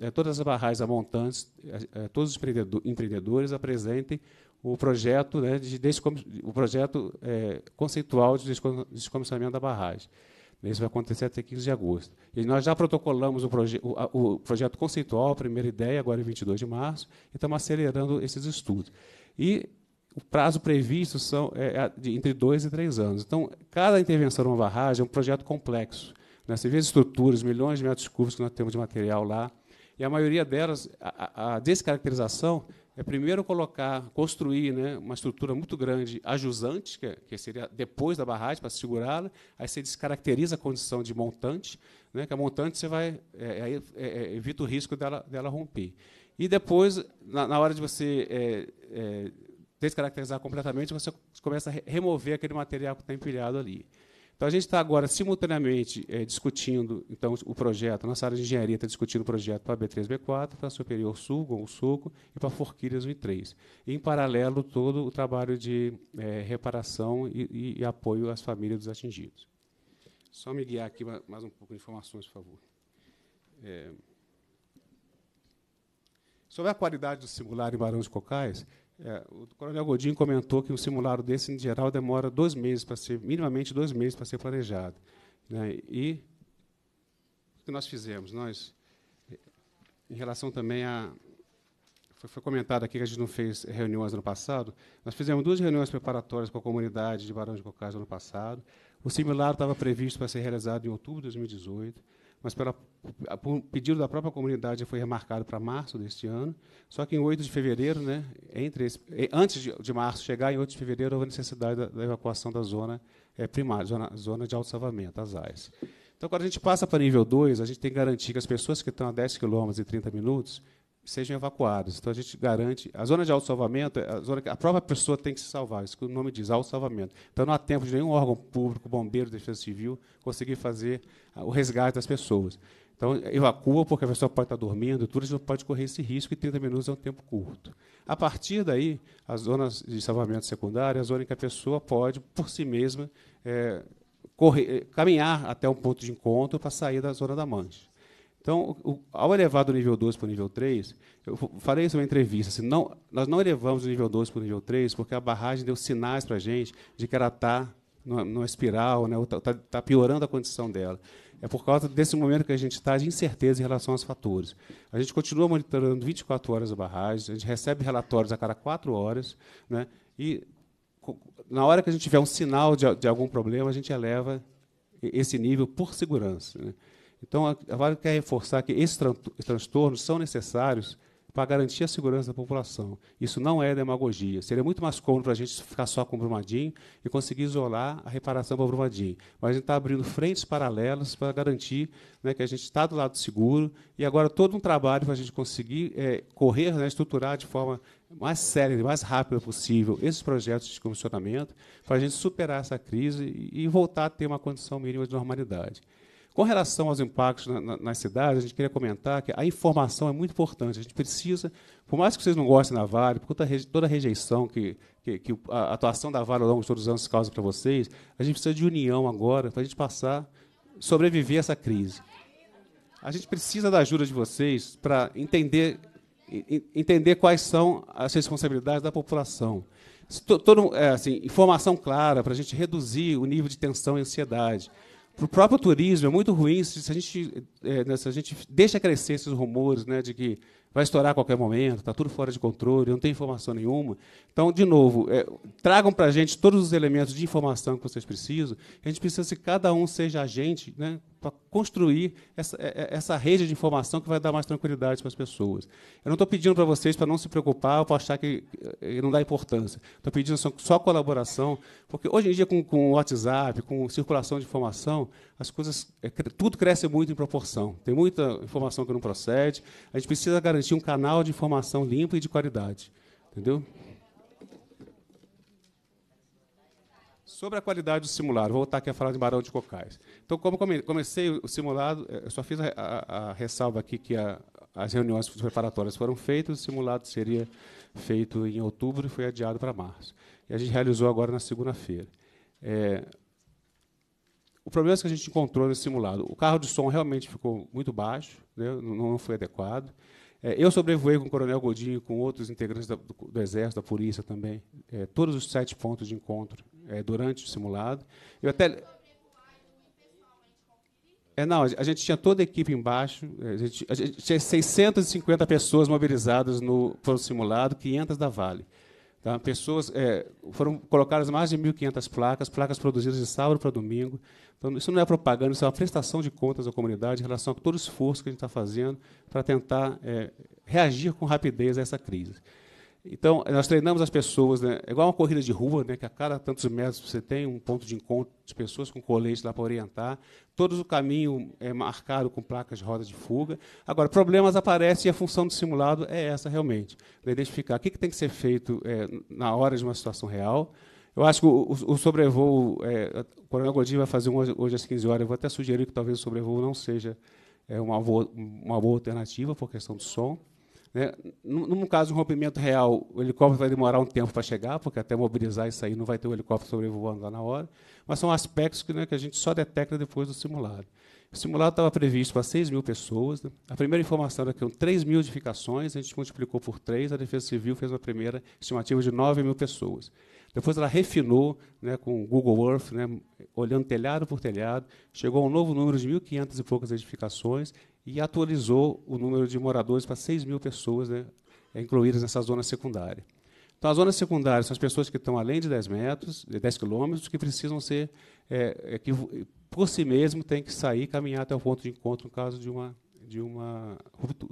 é, todas as barragens amontantes, é, todos os empreendedores apresentem o projeto, né, de o projeto é, conceitual de descomissionamento da barragem. Isso vai acontecer até 15 de agosto. E nós já protocolamos o, proje o, a, o projeto conceitual, a primeira ideia, agora em 22 de março, e estamos acelerando esses estudos. E o prazo previsto são é, é, de entre dois e três anos. Então, cada intervenção numa barragem é um projeto complexo. Né? Você vê as estruturas, milhões de metros cúbicos que nós temos de material lá, e a maioria delas, a, a descaracterização é primeiro colocar, construir né, uma estrutura muito grande, ajusante, que, é, que seria depois da barragem, para segurá-la, aí você descaracteriza a condição de montante, né, que a montante você vai é, é, é evita o risco dela, dela romper. E depois, na, na hora de você descaracterizar completamente, você começa a remover aquele material que está empilhado ali. Então, a gente está agora, simultaneamente, é, discutindo então, o projeto. Nossa área de engenharia está discutindo o projeto para B3, B4, para Superior Sul, Gol Suco, e para Forquilhas 1 e 3. em paralelo, todo o trabalho de é, reparação e, e, apoio às famílias dos atingidos. Só me guiar aqui mais um pouco de informações, por favor. É... Sobre a qualidade do singular em Barão de Cocais, é, o Coronel Godinho comentou que um simulado desse, em geral, demora dois meses para ser, minimamente dois meses para ser planejado. Né? E o que nós fizemos? Nós, em relação também a. Foi, foi comentado aqui que a gente não fez reuniões no ano passado. Nós fizemos duas reuniões preparatórias com a comunidade de Barão de Cocais no ano passado. O simulado estava previsto para ser realizado em outubro de 2018 mas pelo por pedido da própria comunidade foi remarcado para março deste ano. Só que em 8 de fevereiro, né, entre esse, antes de, de, março chegar, em 8 de fevereiro, houve necessidade da, da evacuação da zona é, primária, zona, zona de salvamento, as áreas. Então, quando a gente passa para nível 2, a gente tem que garantir que as pessoas que estão a 10 quilômetros e 30 minutos sejam evacuados. Então a gente garante. A zona de é a, zona, a própria pessoa tem que se salvar, isso que o nome diz, auto-salvamento. Então não há tempo de nenhum órgão público, bombeiro, defesa civil, conseguir fazer ah, o resgate das pessoas. Então evacua, porque a pessoa pode estar dormindo, tudo, não pode correr esse risco e 30 minutos é um tempo curto. A partir daí, as zonas de salvamento secundário, é a zona em que a pessoa pode, por si mesma, é, correr, eh, caminhar até um ponto de encontro para sair da zona da mancha. Então, o, ao elevar do nível 2 para o nível 3, eu falei isso em uma entrevista, assim, não, nós não elevamos do nível 2 para o nível 3 porque a barragem deu sinais para a gente de que ela está numa, numa, espiral, né, está tá, tá piorando a condição dela. É por causa desse momento que a gente está de incerteza em relação aos fatores. A gente continua monitorando 24 horas a barragem, a gente recebe relatórios a cada 4 horas, né, e na hora que a gente tiver um sinal de, de algum problema, a gente eleva esse nível por segurança. Né. Então, a Vale quer reforçar que esses transtornos são necessários para garantir a segurança da população. Isso não é demagogia. Seria muito mais cômodo para a gente ficar só com o Brumadinho e conseguir isolar a reparação para o Brumadinho. Mas a gente está abrindo frentes paralelas para garantir né, que a gente está do lado seguro e agora todo um trabalho para a gente conseguir é, correr, né, estruturar de forma mais séria e mais rápida possível esses projetos de comissionamento para a gente superar essa crise e voltar a ter uma condição mínima de normalidade. Com relação aos impactos na, na, nas cidades, a gente queria comentar que a informação é muito importante. A gente precisa, por mais que vocês não gostem da Vale, por toda a rejeição que, que, que a atuação da Vale ao longo de todos os anos causa para vocês, a gente precisa de união agora para a gente passar, sobreviver a essa crise. A gente precisa da ajuda de vocês para entender entender quais são as responsabilidades da população. Todo, é, assim, informação clara para a gente reduzir o nível de tensão e ansiedade para o próprio turismo é muito ruim se a gente, é, né, se a gente deixa crescer esses rumores né, de que vai estourar a qualquer momento, está tudo fora de controle, não tem informação nenhuma. Então, de novo, é, tragam para a gente todos os elementos de informação que vocês precisam. A gente precisa que cada um seja agente, né, para construir essa, é, é, essa rede de informação que vai dar mais tranquilidade para as pessoas. Eu não estou pedindo para vocês para não se preocupar ou para achar que é, não dá importância. Estou pedindo só, só, colaboração, porque hoje em dia, com, o WhatsApp, com circulação de informação, as coisas tudo cresce muito em proporção. Tem muita informação que não procede. A gente precisa garantir um canal de informação limpo e de qualidade. Entendeu? Sobre a qualidade do simulado, vou voltar aqui a falar de Barão de Cocais. Então, como comecei o simulado, eh, eu só fiz a, a, a ressalva aqui que a, as reuniões preparatórias foram feitas, o simulado seria feito em outubro e foi adiado para março. E a gente realizou agora na segunda-feira. É, o problema é que a gente encontrou nesse simulado, o carro de som realmente ficou muito baixo, né, não foi adequado. É, eu sobrevoei com o Coronel Godinho, com outros integrantes da, do, do, Exército, da Polícia também, é, todos os sete pontos de encontro é, durante o simulado. Eu até é, não, a gente tinha toda a equipe embaixo, a gente, a gente tinha 650 pessoas mobilizadas no foram simulado, 500 da Vale. Tá? Pessoas é, foram colocadas mais de 1.500 placas, placas produzidas de sábado para domingo. Então, isso não é propaganda, isso é uma prestação de contas à comunidade em relação a todo o esforço que a gente está fazendo para tentar é, reagir com rapidez a essa crise. Então, nós treinamos as pessoas, né? é igual uma corrida de rua, né? que a cada tantos metros você tem um ponto de encontro de pessoas com colete lá para orientar. Todo o caminho é marcado com placas de roda de fuga. Agora, problemas aparecem e a função do simulado é essa realmente, né? identificar o que, que tem que ser feito é, na hora de uma situação real. Eu acho que o, o sobrevoo, é, o Coronel Godinho vai fazer um hoje, hoje às 15 horas, eu vou até sugerir que talvez o sobrevoo não seja é, uma, boa, uma boa alternativa por questão do som. Né? No, no caso de um rompimento real, o helicóptero vai demorar um tempo para chegar, porque até mobilizar isso aí não vai ter o helicóptero sobrevoando lá na hora, mas são aspectos que, né, que a gente só detecta depois do simulado. O simulado estava previsto para 6 mil pessoas. Né? A primeira informação era que eram 3 mil edificações, a gente multiplicou por 3, a Defesa Civil fez uma primeira estimativa de 9 mil pessoas. Depois ela refinou né, com o Google Earth, né, olhando telhado por telhado, chegou a um novo número de 1.500 e poucas edificações e atualizou o número de moradores para 6 mil pessoas né, incluídas nessa zona secundária. Então, a zona secundária são as pessoas que estão além de 10 metros, de 10 quilômetros, que precisam ser, é, é, que por si mesmo têm que sair caminhar até o ponto de encontro no caso de uma de uma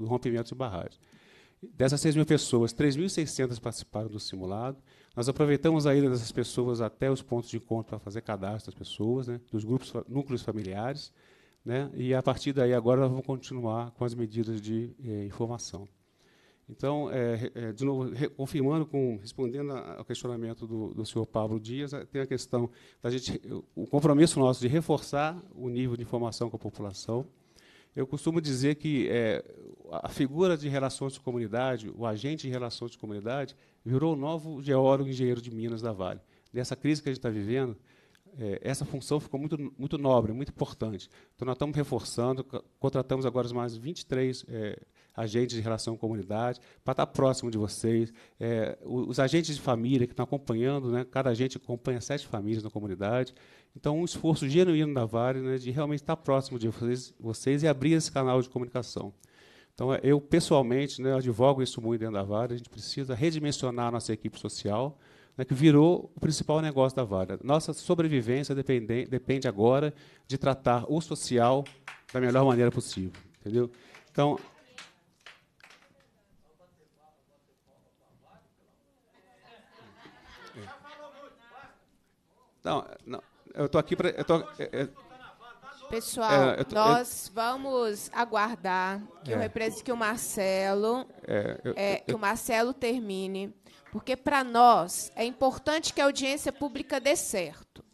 rompimento de barragem. Dessas 6 mil pessoas, 3.600 participaram do simulado, nós aproveitamos a ida dessas pessoas até os pontos de encontro para fazer cadastro das pessoas, né, dos grupos, núcleos familiares, né, e a partir daí agora nós vamos continuar com as medidas de eh, informação. Então, é, é, de novo, confirmando, com, respondendo ao questionamento do, do senhor Pablo Dias, eh, tem a questão da gente, o compromisso nosso de reforçar o nível de informação com a população. Eu costumo dizer que é, a figura de relações de comunidade, o agente de relações de comunidade, virou o novo geólogo engenheiro de Minas da Vale. Nessa crise que a gente está vivendo, é, essa função ficou muito, muito nobre, muito importante. Então, nós estamos reforçando, contratamos agora mais 23 é, agentes de relação à comunidade para estar próximo de vocês. É, os agentes de família que estão acompanhando, né, cada agente acompanha sete famílias na comunidade. Então, um esforço genuíno da Vale né, de realmente estar próximo de vocês, vocês e abrir esse canal de comunicação. Então, é, eu pessoalmente né, advogo isso muito dentro da Vale, a gente precisa redimensionar a nossa equipe social, né, que virou o principal negócio da Vale. Nossa sobrevivência depende, depende agora de tratar o social da melhor maneira possível. Entendeu? Então, Não, não, eu estou aqui para. Eu, tô, eu, é, é, Pessoal, é, tô, nós eu... vamos aguardar que, é. o, que o Marcelo é, eu, é, eu, que o Marcelo termine, porque para nós é importante que a audiência pública dê certo.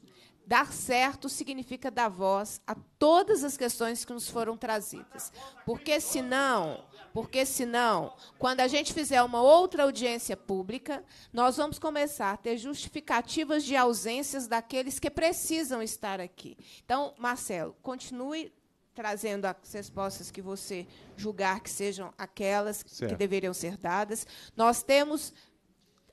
Dar certo significa dar voz a todas as questões que nos foram trazidas, porque senão porque, senão, quando a gente fizer uma outra audiência pública, nós vamos começar a ter justificativas de ausências daqueles que precisam estar aqui. Então, Marcelo, continue trazendo as respostas que você julgar que sejam aquelas certo. que deveriam ser dadas. Nós temos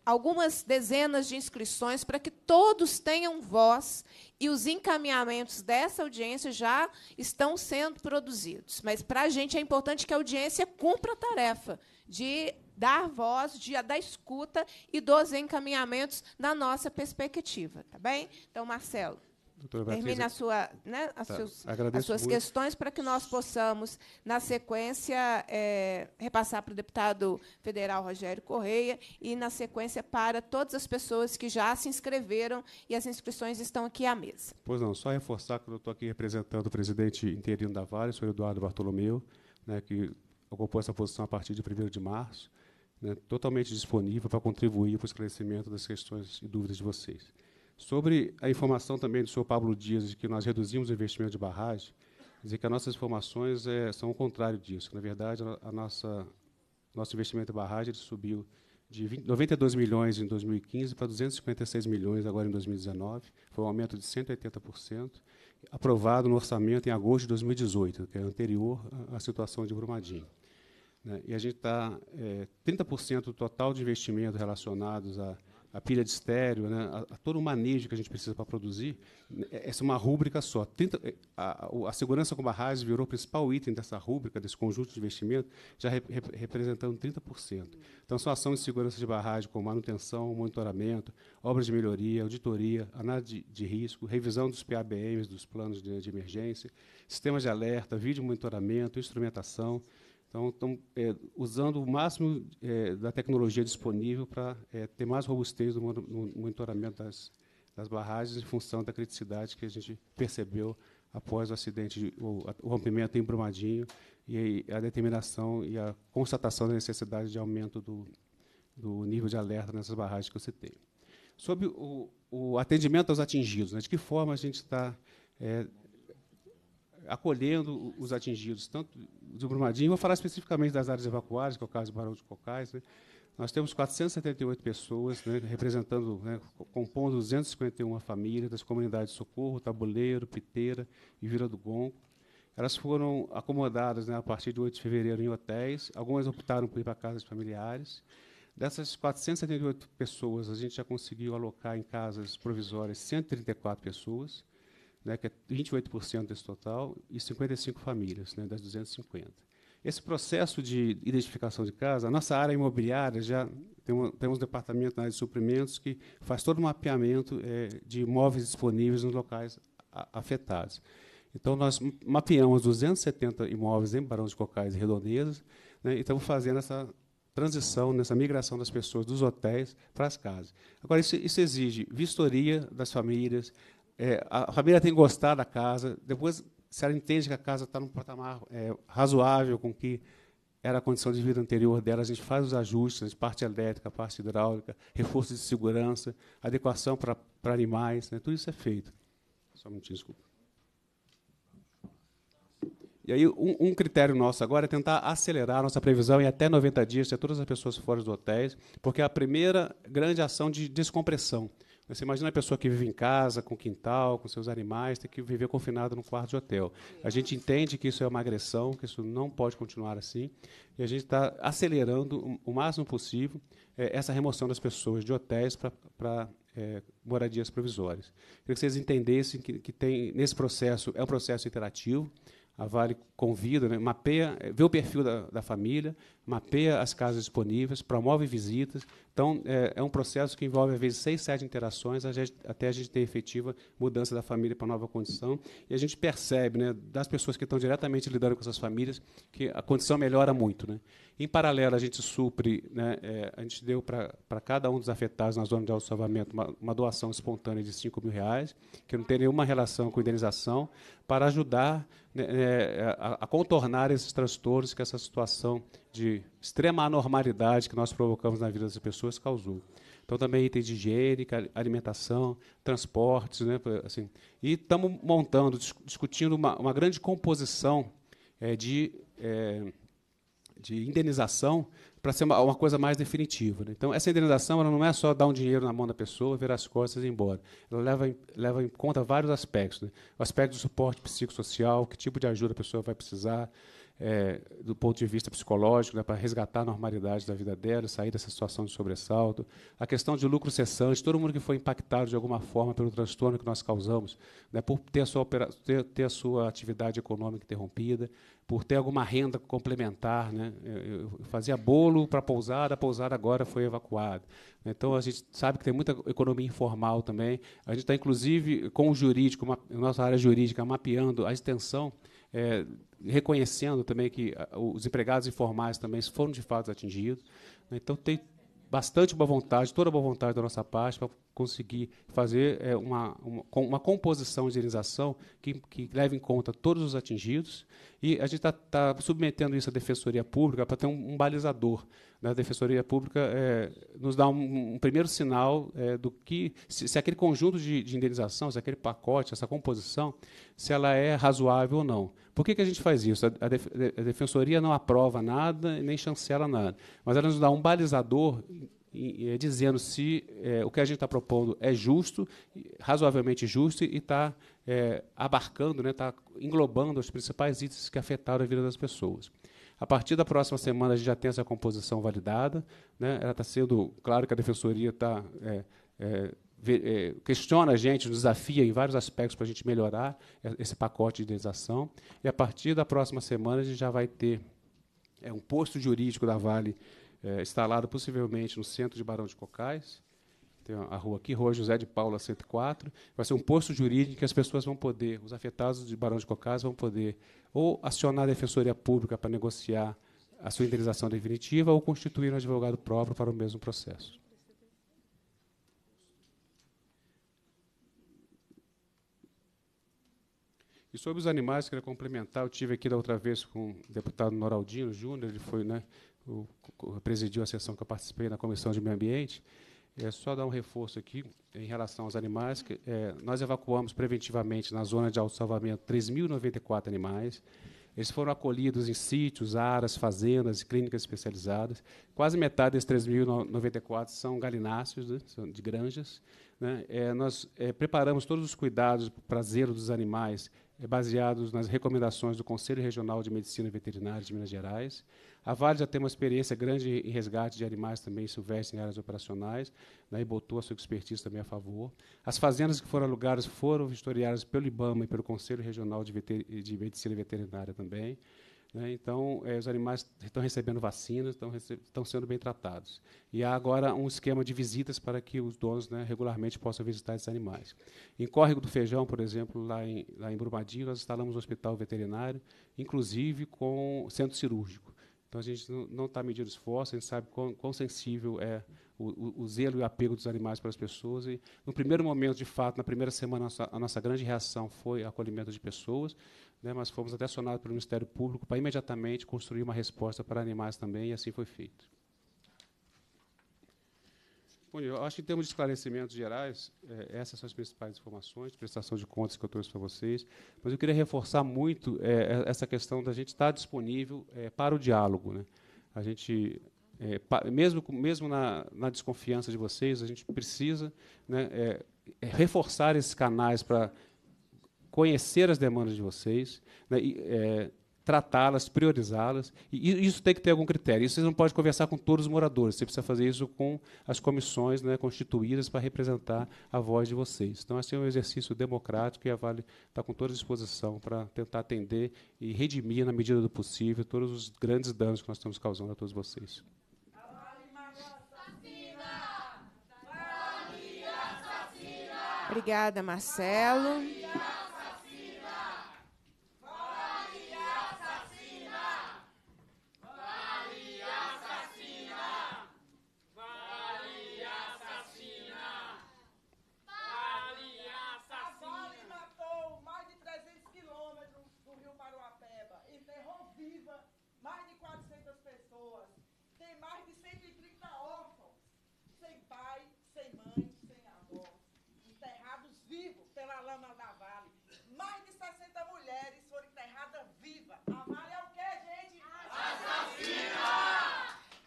algumas dezenas de inscrições para que todos tenham voz e os encaminhamentos dessa audiência já estão sendo produzidos. Mas para a gente é importante que a audiência cumpra a tarefa de dar voz, de, da escuta e dos encaminhamentos na nossa perspectiva, tá bem? Então, Marcelo. Termine a sua, né, as, tá. as, suas muito. questões para que nós possamos, na sequência, é, repassar para o deputado federal Rogério Correia e, na sequência, para todas as pessoas que já se inscreveram e as inscrições estão aqui à mesa. Pois não, só reforçar que eu estou aqui representando o presidente interino da Vale, o senhor Eduardo Bartolomeu, né, que ocupou essa posição a partir de 1 de março, né, totalmente disponível para contribuir para o esclarecimento das questões e dúvidas de vocês. Sobre a informação também do senhor Pablo Dias de que nós reduzimos o investimento de barragem, dizer que as nossas informações é, são o contrário disso. Na verdade, a, nossa nosso investimento em barragem ele subiu de 20, 92 milhões em 2015 para 256 milhões agora em 2019, foi um aumento de 180%, aprovado no orçamento em agosto de 2018, que é anterior à situação de Brumadinho. Né. E a gente está é, 30% do total de investimento relacionados a a pilha de estéreo, né, a, a todo o manejo que a gente precisa para produzir, é, essa é uma rúbrica só. Tenta, é, a, a, segurança com barragens virou o principal item dessa rúbrica, desse conjunto de investimento, já rep, representando 30%. Então, são ações de segurança de barragem, como manutenção, monitoramento, obras de melhoria, auditoria, análise de, de risco, revisão dos PABMs, dos planos de, de emergência, sistemas de alerta, vídeo monitoramento, instrumentação, então, estamos é, usando o máximo é, da tecnologia disponível para é, ter mais robustez no, no monitoramento das, das, barragens em função da criticidade que a gente percebeu após o acidente, o, o rompimento em Brumadinho e a determinação e a constatação da necessidade de aumento do, do nível de alerta nessas barragens que eu citei. Sobre o, o atendimento aos atingidos, né, de que forma a gente está é, acolhendo os atingidos, tanto de Brumadinho, vou falar especificamente das áreas evacuadas, que é o caso do Barão de Cocais, né? Nós temos 478 pessoas, né, representando, né, compondo 251 famílias das comunidades Socorro, Tabuleiro, Piteira e Vila do Gonco. Elas foram acomodadas né, a partir de 8 de fevereiro em hotéis, algumas optaram por ir para casas familiares. Dessas 478 pessoas, a gente já conseguiu alocar em casas provisórias 134 pessoas né, que é 28% desse total, e 55 famílias, né, das 250. Esse processo de identificação de casa, a nossa área imobiliária já tem um, temos um departamento na área de suprimentos que faz todo o mapeamento é, de imóveis disponíveis nos locais a, afetados. Então, nós mapeamos 270 imóveis em Barão de Cocais e Redondezas né, e estamos fazendo essa transição, nessa migração das pessoas dos hotéis para as casas. Agora, isso, isso exige vistoria das famílias, é, a família tem que gostar da casa. Depois, se ela entende que a casa está num patamar é, razoável com que era a condição de vida anterior dela, a gente faz os ajustes, a gente parte elétrica, parte hidráulica, reforço de segurança, adequação para animais, né? tudo isso é feito. Só um minutinho, desculpa. E aí, um, um, critério nosso agora é tentar acelerar a nossa previsão em até 90 dias, ter todas as pessoas fora dos hotéis, porque é a primeira grande ação de descompressão. Você imagina a pessoa que vive em casa, com quintal, com seus animais, tem que viver confinada num quarto de hotel. A gente entende que isso é uma agressão, que isso não pode continuar assim, e a gente está acelerando o máximo possível é, essa remoção das pessoas de hotéis para é, moradias provisórias. Queria que vocês entendessem que, que tem nesse processo é um processo interativo. A Vale convida, né, mapeia, vê o perfil da, da família, mapeia as casas disponíveis, promove visitas. Então, é, é um processo que envolve, às vezes, seis, sete interações a gente, até a gente ter efetiva mudança da família para nova condição. E a gente percebe, né, das pessoas que estão diretamente lidando com essas famílias, que a condição melhora muito. Né? Em paralelo, a gente supre, né, é, a gente deu para cada um dos afetados na zona de autossalvamento uma, uma doação espontânea de 5 mil reais, que não tem nenhuma relação com indenização, para ajudar né, é, a, a contornar esses transtornos que essa situação de extrema anormalidade que nós provocamos na vida das pessoas causou. Então, também itens de higiene, alimentação, transportes, né, assim, e estamos montando, discutindo uma, uma grande composição é, de, é, de indenização para ser uma, uma, coisa mais definitiva. Né? Então, essa indenização ela não é só dar um dinheiro na mão da pessoa, virar as costas e ir embora. Ela leva em, leva em conta vários aspectos. Né? O aspecto do suporte psicossocial, que tipo de ajuda a pessoa vai precisar, é, do ponto de vista psicológico, né, para resgatar a normalidade da vida dela, sair dessa situação de sobressalto. A questão de lucro cessante, todo mundo que foi impactado de alguma forma pelo transtorno que nós causamos, né, por ter a, sua ter, ter a sua atividade econômica interrompida, por ter alguma renda complementar. Né? Eu, fazia bolo para a pousada, a pousada agora foi evacuada. Então, a gente sabe que tem muita economia informal também. A gente está, inclusive, com o jurídico, uma, nossa área jurídica, mapeando a extensão é, reconhecendo também que ah, os empregados informais também foram de fato atingidos. Né? Então, tem bastante boa vontade, toda boa vontade da nossa parte para conseguir fazer é, uma, uma, uma, composição de indenização que, que leve em conta todos os atingidos. E a gente está tá submetendo isso à Defensoria Pública para ter um, um balizador. Né? A Defensoria Pública é, nos dá um, um primeiro sinal é, do que, se, se aquele conjunto de, de indenização, se aquele pacote, essa composição, se ela é razoável ou não. Por que, que a gente faz isso? A, def, a defensoria não aprova nada nem chancela nada, mas ela nos dá um balizador e, e, é, dizendo se é, o que a gente está propondo é justo, razoavelmente justo, e está é, abarcando, está né, tá englobando os principais itens que afetaram a vida das pessoas. A partir da próxima semana, a gente já tem essa composição validada. Né, ela está sendo, claro que a defensoria está. É, é é, questiona a gente, nos desafia em vários aspectos para a gente melhorar esse pacote de indenização. E a partir da próxima semana a gente já vai ter é, um posto jurídico da Vale é, instalado possivelmente no centro de Barão de Cocais. Tem a rua aqui, Rua José de Paula 104. Vai ser um posto jurídico que as pessoas vão poder, os afetados de Barão de Cocais vão poder ou acionar a Defensoria Pública para negociar a sua indenização definitiva ou constituir um advogado próprio para o mesmo processo. E sobre os animais, queria complementar. Eu tive aqui da outra vez com o deputado Noraldino Júnior, ele foi, né, o, presidiu a sessão que eu participei na Comissão de Meio Ambiente. É só dar um reforço aqui em relação aos animais. Que, é, nós evacuamos preventivamente na zona de auto-salvamento 3.094 animais. Eles foram acolhidos em sítios, aras, fazendas e clínicas especializadas. Quase metade desses 3.094 são galináceos, né, são de granjas. Né? É, nós é, preparamos todos os cuidados para zelo dos animais é baseados nas recomendações do Conselho Regional de Medicina Veterinária de Minas Gerais. A Vale já tem uma experiência grande em resgate de animais também silvestres em áreas operacionais, né, e botou a sua expertise também a favor. As fazendas que foram alugadas foram vistoriadas pelo IBAMA e pelo Conselho Regional de, Veter de Medicina Veterinária também. Né? Então, eh, os animais estão recebendo vacinas, estão, rece sendo bem tratados. E há agora um esquema de visitas para que os donos né, regularmente possam visitar esses animais. Em Córrego do Feijão, por exemplo, lá em, lá em Brumadinho, nós instalamos um hospital veterinário, inclusive com centro cirúrgico. Então, a gente não está medindo esforço, a gente sabe quão, quão sensível é o, o, zelo e o apego dos animais para as pessoas. E, no primeiro momento, de fato, na primeira semana, a nossa, a nossa grande reação foi acolhimento de pessoas né, mas fomos até acionados pelo Ministério Público para imediatamente construir uma resposta para animais também, e assim foi feito. Bom, eu acho que em termos de esclarecimentos gerais, é, essas são as principais informações de prestação de contas que eu trouxe para vocês, mas eu queria reforçar muito é, essa questão da gente estar disponível é, para o diálogo. Né? A gente é, pa, mesmo mesmo na, na, desconfiança de vocês, a gente precisa né, é, reforçar esses canais para conhecer as demandas de vocês, né, e, é, tratá-las, priorizá-las. E isso tem que ter algum critério. Isso vocês não podem conversar com todos os moradores. Você precisa fazer isso com as comissões né, constituídas para representar a voz de vocês. Então, assim é um exercício democrático e a Vale está com toda a disposição para tentar atender e redimir, na medida do possível, todos os grandes danos que nós estamos causando a todos vocês. Obrigada, Marcelo.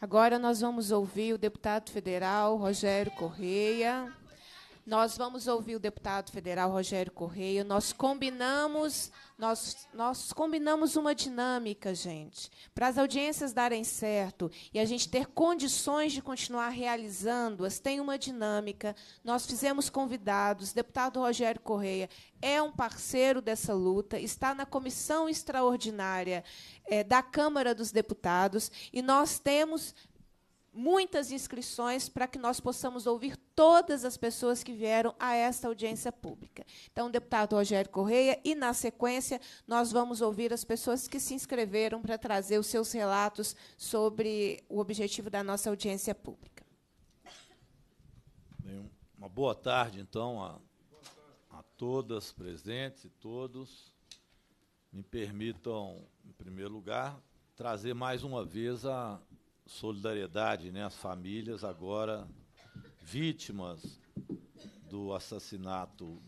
Agora nós vamos ouvir o deputado federal Rogério Correia. Nós vamos ouvir o deputado federal Rogério Correia. Nós combinamos, nós, nós combinamos uma dinâmica, gente, para as audiências darem certo e a gente ter condições de continuar realizando-as. Tem uma dinâmica. Nós fizemos convidados. Deputado Rogério Correia é um parceiro dessa luta, está na comissão extraordinária é, da Câmara dos Deputados e nós temos muitas inscrições para que nós possamos ouvir todas as pessoas que vieram a esta audiência pública. Então, deputado Rogério Correia, e na sequência, nós vamos ouvir as pessoas que se inscreveram para trazer os seus relatos sobre o objetivo da nossa audiência pública. Bem, uma boa tarde, então, a, a todas presentes e todos. Me permitam, em primeiro lugar, trazer mais uma vez a solidariedade né, às famílias agora vítimas do assassinato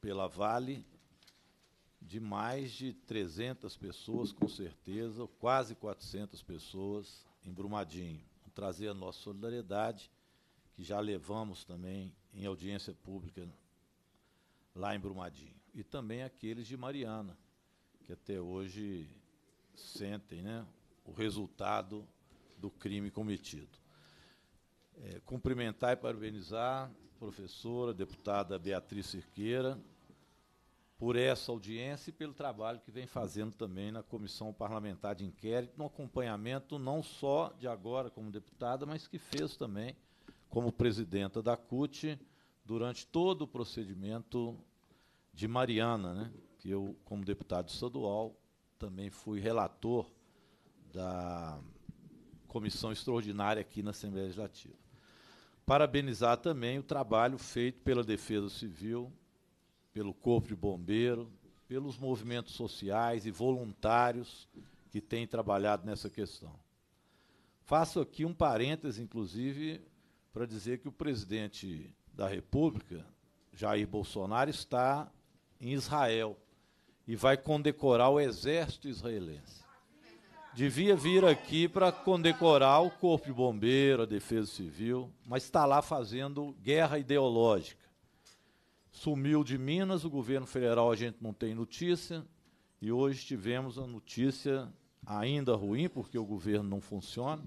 pela Vale de mais de 300 pessoas, com certeza, quase 400 pessoas em Brumadinho. trazer a nossa solidariedade, que já levamos também em audiência pública lá em Brumadinho. E também aqueles de Mariana, que até hoje sentem né, o resultado do crime cometido. É, cumprimentar e parabenizar a professora, a deputada Beatriz Cirqueira, por essa audiência e pelo trabalho que vem fazendo também na Comissão Parlamentar de Inquérito, no acompanhamento não só de agora como deputada, mas que fez também como presidenta da CUT durante todo o procedimento de Mariana, né, que eu, como deputado estadual, também fui relator da comissão extraordinária aqui na Assembleia Legislativa. Parabenizar também o trabalho feito pela Defesa Civil, pelo Corpo de Bombeiro, pelos movimentos sociais e voluntários que têm trabalhado nessa questão. Faço aqui um parêntese, inclusive, para dizer que o presidente da República, Jair Bolsonaro, está em Israel e vai condecorar o exército israelense devia vir aqui para condecorar o Corpo de Bombeiro, a Defesa Civil, mas está lá fazendo guerra ideológica. Sumiu de Minas, o governo federal a gente não tem notícia, e hoje tivemos a notícia ainda ruim, porque o governo não funciona,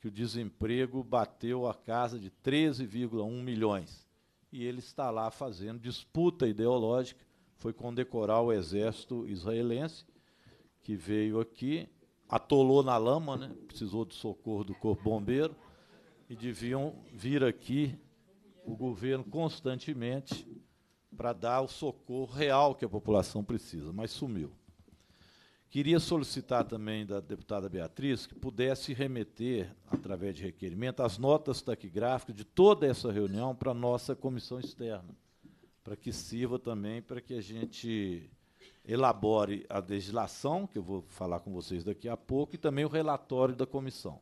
que o desemprego bateu a casa de 13,1 milhões. E ele está lá fazendo disputa ideológica, foi condecorar o exército israelense, que veio aqui atolou na lama, né? precisou de socorro do Corpo Bombeiro, e deviam vir aqui o governo constantemente para dar o socorro real que a população precisa, mas sumiu. Queria solicitar também da deputada Beatriz que pudesse remeter, através de requerimento, as notas taquigráficas de toda essa reunião para a nossa comissão externa, para que sirva também para que a gente elabore a legislação, que eu vou falar com vocês daqui a pouco, e também o relatório da comissão.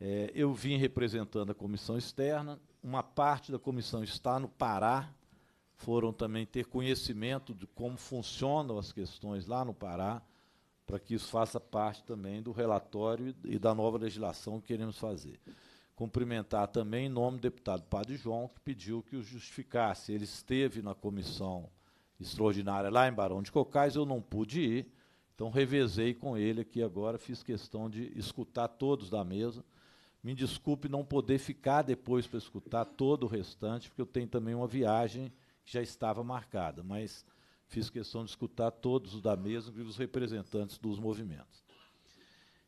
É, eu vim representando a comissão externa, uma parte da comissão está no Pará, foram também ter conhecimento de como funcionam as questões lá no Pará, para que isso faça parte também do relatório e da nova legislação que queremos fazer. Cumprimentar também em nome do deputado Padre João, que pediu que o justificasse. Ele esteve na comissão extraordinária lá em Barão de Cocais, eu não pude ir, então revezei com ele aqui agora, fiz questão de escutar todos da mesa. Me desculpe não poder ficar depois para escutar todo o restante, porque eu tenho também uma viagem que já estava marcada, mas fiz questão de escutar todos os da mesa, inclusive os representantes dos movimentos.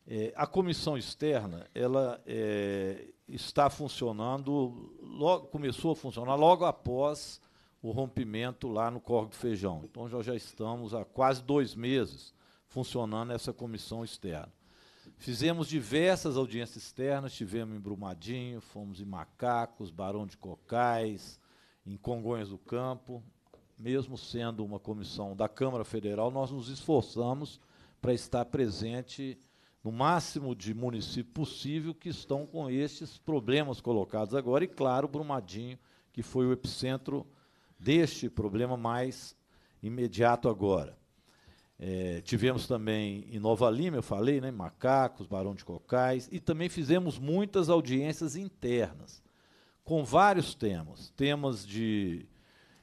É, a comissão externa ela é, está funcionando, logo, começou a funcionar logo após o rompimento lá no Corgo do Feijão. Então, já, já estamos há quase dois meses funcionando essa comissão externa. Fizemos diversas audiências externas, tivemos em Brumadinho, fomos em Macacos, Barão de Cocais, em Congonhas do Campo. Mesmo sendo uma comissão da Câmara Federal, nós nos esforçamos para estar presente no máximo de município possível que estão com estes problemas colocados agora. E, claro, Brumadinho, que foi o epicentro deste problema mais imediato agora. É, tivemos também em Nova Lima, eu falei, né, Macacos, Barão de Cocais, e também fizemos muitas audiências internas, com vários temas, temas de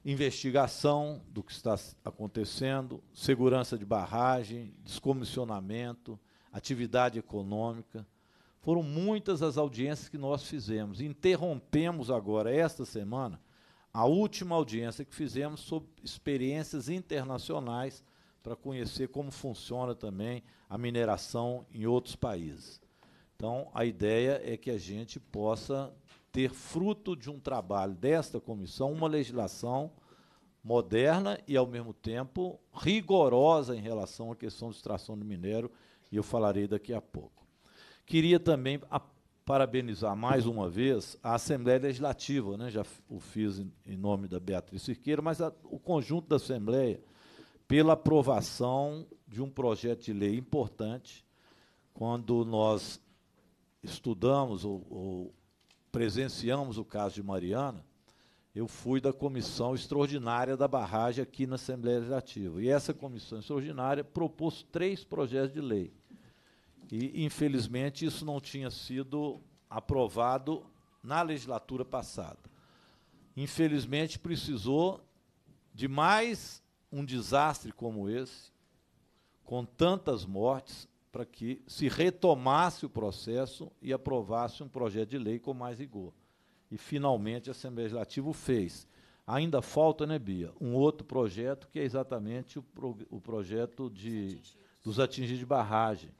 investigação do que está acontecendo, segurança de barragem, descomissionamento, atividade econômica. Foram muitas as audiências que nós fizemos. Interrompemos agora, esta semana, a última audiência que fizemos sobre experiências internacionais para conhecer como funciona também a mineração em outros países. Então, a ideia é que a gente possa ter fruto de um trabalho desta comissão uma legislação moderna e ao mesmo tempo rigorosa em relação à questão de extração de minério, e eu falarei daqui a pouco. Queria também parabenizar mais uma vez a Assembleia Legislativa, né? já o fiz em, nome da Beatriz Cirqueira, mas a, o conjunto da Assembleia, pela aprovação de um projeto de lei importante, quando nós estudamos ou, ou presenciamos o caso de Mariana, eu fui da comissão extraordinária da barragem aqui na Assembleia Legislativa. E essa comissão extraordinária propôs três projetos de lei. E, infelizmente, isso não tinha sido aprovado na legislatura passada. Infelizmente, precisou de mais um desastre como esse, com tantas mortes, para que se retomasse o processo e aprovasse um projeto de lei com mais rigor. E, finalmente, a Assembleia Legislativa o fez. Ainda falta, né, Bia, um outro projeto, que é exatamente o, pro, o projeto de, dos atingidos de barragem,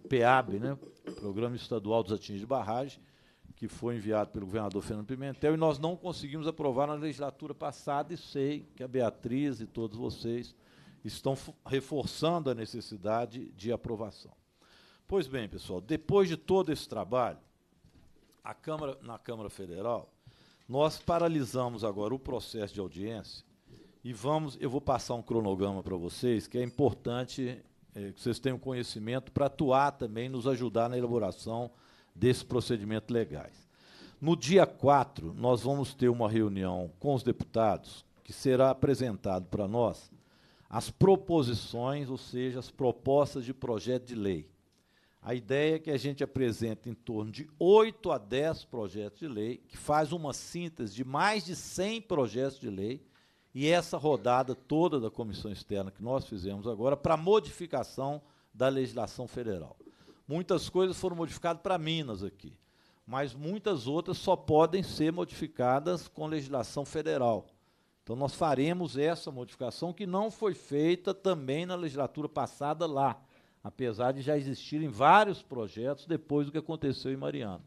PEAB, né? Programa Estadual dos Atingidos de Barragem, que foi enviado pelo governador Fernando Pimentel, e nós não conseguimos aprovar na legislatura passada, e sei que a Beatriz e todos vocês estão reforçando a necessidade de aprovação. Pois bem, pessoal, depois de todo esse trabalho, a Câmara, na Câmara Federal, nós paralisamos agora o processo de audiência e vamos, eu vou passar um cronograma para vocês que é importante é, que vocês tenham conhecimento para atuar também, nos ajudar na elaboração desses procedimentos legais. No dia 4, nós vamos ter uma reunião com os deputados, que será apresentado para nós as proposições, ou seja, as propostas de projeto de lei. A ideia é que a gente apresente em torno de 8 a 10 projetos de lei, que faz uma síntese de mais de 100 projetos de lei, e essa rodada toda da comissão externa que nós fizemos agora para modificação da legislação federal. Muitas coisas foram modificadas para Minas aqui, mas muitas outras só podem ser modificadas com legislação federal. Então nós faremos essa modificação que não foi feita também na legislatura passada lá, apesar de já existirem vários projetos depois do que aconteceu em Mariana.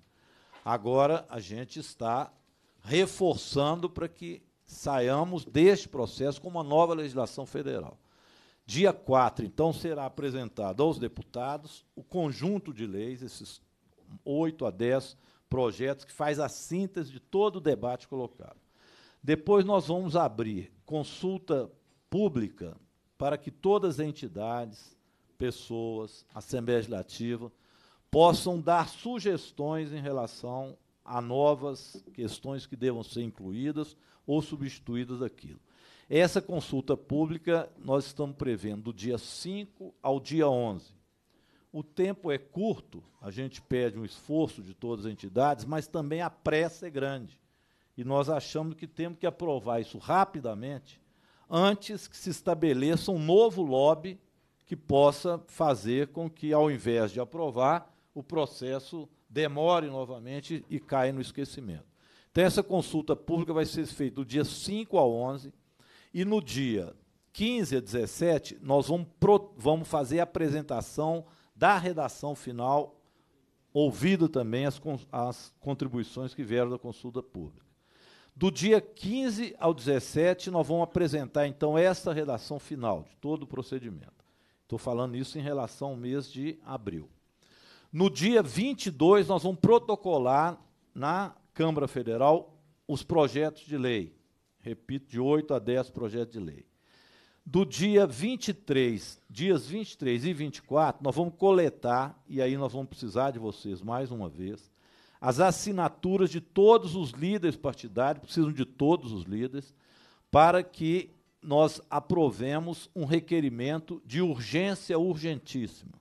Agora a gente está reforçando para que saiamos deste processo com uma nova legislação federal. Dia 4, então, será apresentado aos deputados o conjunto de leis, esses 8 a 10 projetos, que faz a síntese de todo o debate colocado. Depois nós vamos abrir consulta pública para que todas as entidades, pessoas, Assembleia Legislativa, possam dar sugestões em relação a novas questões que devam ser incluídas ou substituídas daquilo. Essa consulta pública nós estamos prevendo do dia 5 ao dia 11. O tempo é curto, a gente pede um esforço de todas as entidades, mas também a pressa é grande. E nós achamos que temos que aprovar isso rapidamente, antes que se estabeleça um novo lobby que possa fazer com que, ao invés de aprovar, o processo demore novamente e caia no esquecimento. Então, essa consulta pública vai ser feita do dia 5 a 11 e no dia 15 a 17 nós vamos, pro, vamos fazer a apresentação da redação final, ouvido também as, as contribuições que vieram da consulta pública. Do dia 15 ao 17, nós vamos apresentar, então, essa redação final de todo o procedimento. Estou falando isso em relação ao mês de abril. No dia 22, nós vamos protocolar na Câmara Federal os projetos de lei. Repito, de 8 a 10 projetos de lei. Do dia 23, dias 23 e 24, nós vamos coletar, e aí nós vamos precisar de vocês mais uma vez, as assinaturas de todos os líderes partidários, precisam de todos os líderes, para que nós aprovemos um requerimento de urgência urgentíssima.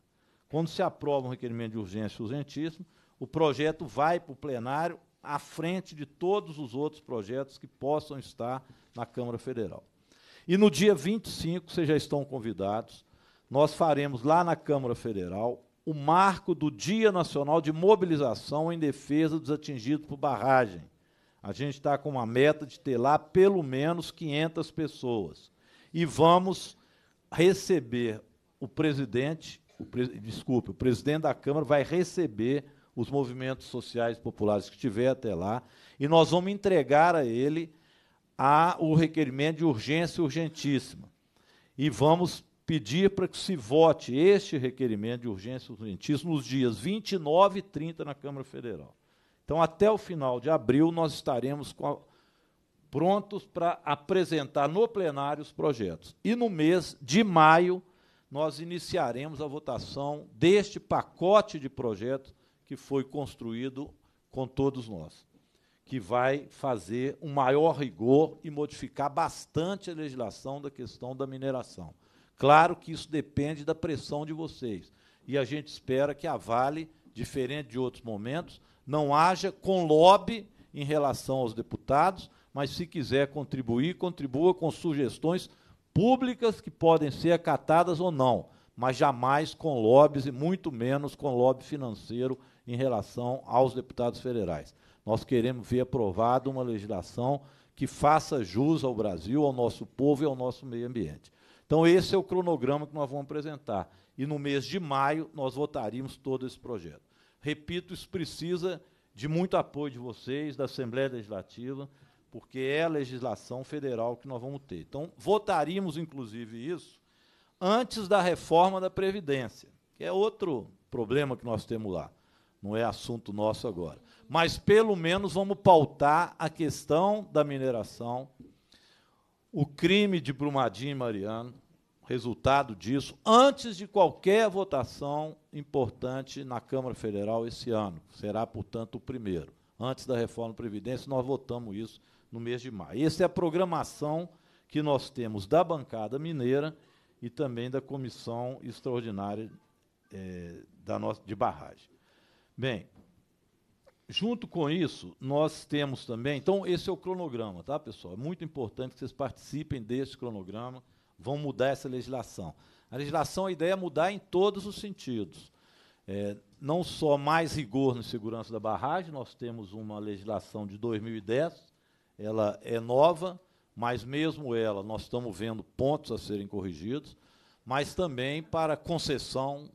Quando se aprova um requerimento de urgência urgentíssima, o projeto vai para o plenário, à frente de todos os outros projetos que possam estar na Câmara Federal. E no dia 25, vocês já estão convidados, nós faremos lá na Câmara Federal o marco do Dia Nacional de Mobilização em Defesa dos Atingidos por Barragem. A gente está com uma meta de ter lá pelo menos 500 pessoas. E vamos receber o presidente, o pre, desculpe, o presidente da Câmara vai receber os movimentos sociais populares que tiver até lá, e nós vamos entregar a ele a, o requerimento de urgência urgentíssima. E vamos pedir para que se vote este requerimento de urgência urgentíssima nos dias 29 e 30 na Câmara Federal. Então, até o final de abril, nós estaremos a, prontos para apresentar no plenário os projetos. E no mês de maio, nós iniciaremos a votação deste pacote de projetos que foi construído com todos nós, que vai fazer um maior rigor e modificar bastante a legislação da questão da mineração. Claro que isso depende da pressão de vocês. E a gente espera que a Vale, diferente de outros momentos, não haja com lobby em relação aos deputados, mas se quiser contribuir, contribua com sugestões públicas que podem ser acatadas ou não, mas jamais com lobbies e muito menos com lobby financeiro em relação aos deputados federais. Nós queremos ver aprovada uma legislação que faça jus ao Brasil, ao nosso povo e ao nosso meio ambiente. Então, esse é o cronograma que nós vamos apresentar. E no mês de maio, nós votaríamos todo esse projeto. Repito, isso precisa de muito apoio de vocês, da Assembleia Legislativa, porque é a legislação federal que nós vamos ter. Então, votaríamos, inclusive, isso antes da reforma da Previdência, que é outro problema que nós temos lá não é assunto nosso agora. Mas pelo menos vamos pautar a questão da mineração, o crime de Brumadinho e Mariano, resultado disso, antes de qualquer votação importante na Câmara Federal esse ano. Será, portanto, o primeiro. Antes da reforma da Previdência, nós votamos isso no mês de maio. Essa é a programação que nós temos da bancada mineira e também da comissão extraordinária é, da nossa, de barragem. Bem, junto com isso, nós temos também. Então, esse é o cronograma, tá, pessoal? É muito importante que vocês participem desse cronograma. Vão mudar essa legislação. A legislação, a ideia é mudar em todos os sentidos. É, não só mais rigor na segurança da barragem, nós temos uma legislação de 2010, ela é nova, mas mesmo ela nós estamos vendo pontos a serem corrigidos, mas também para concessão,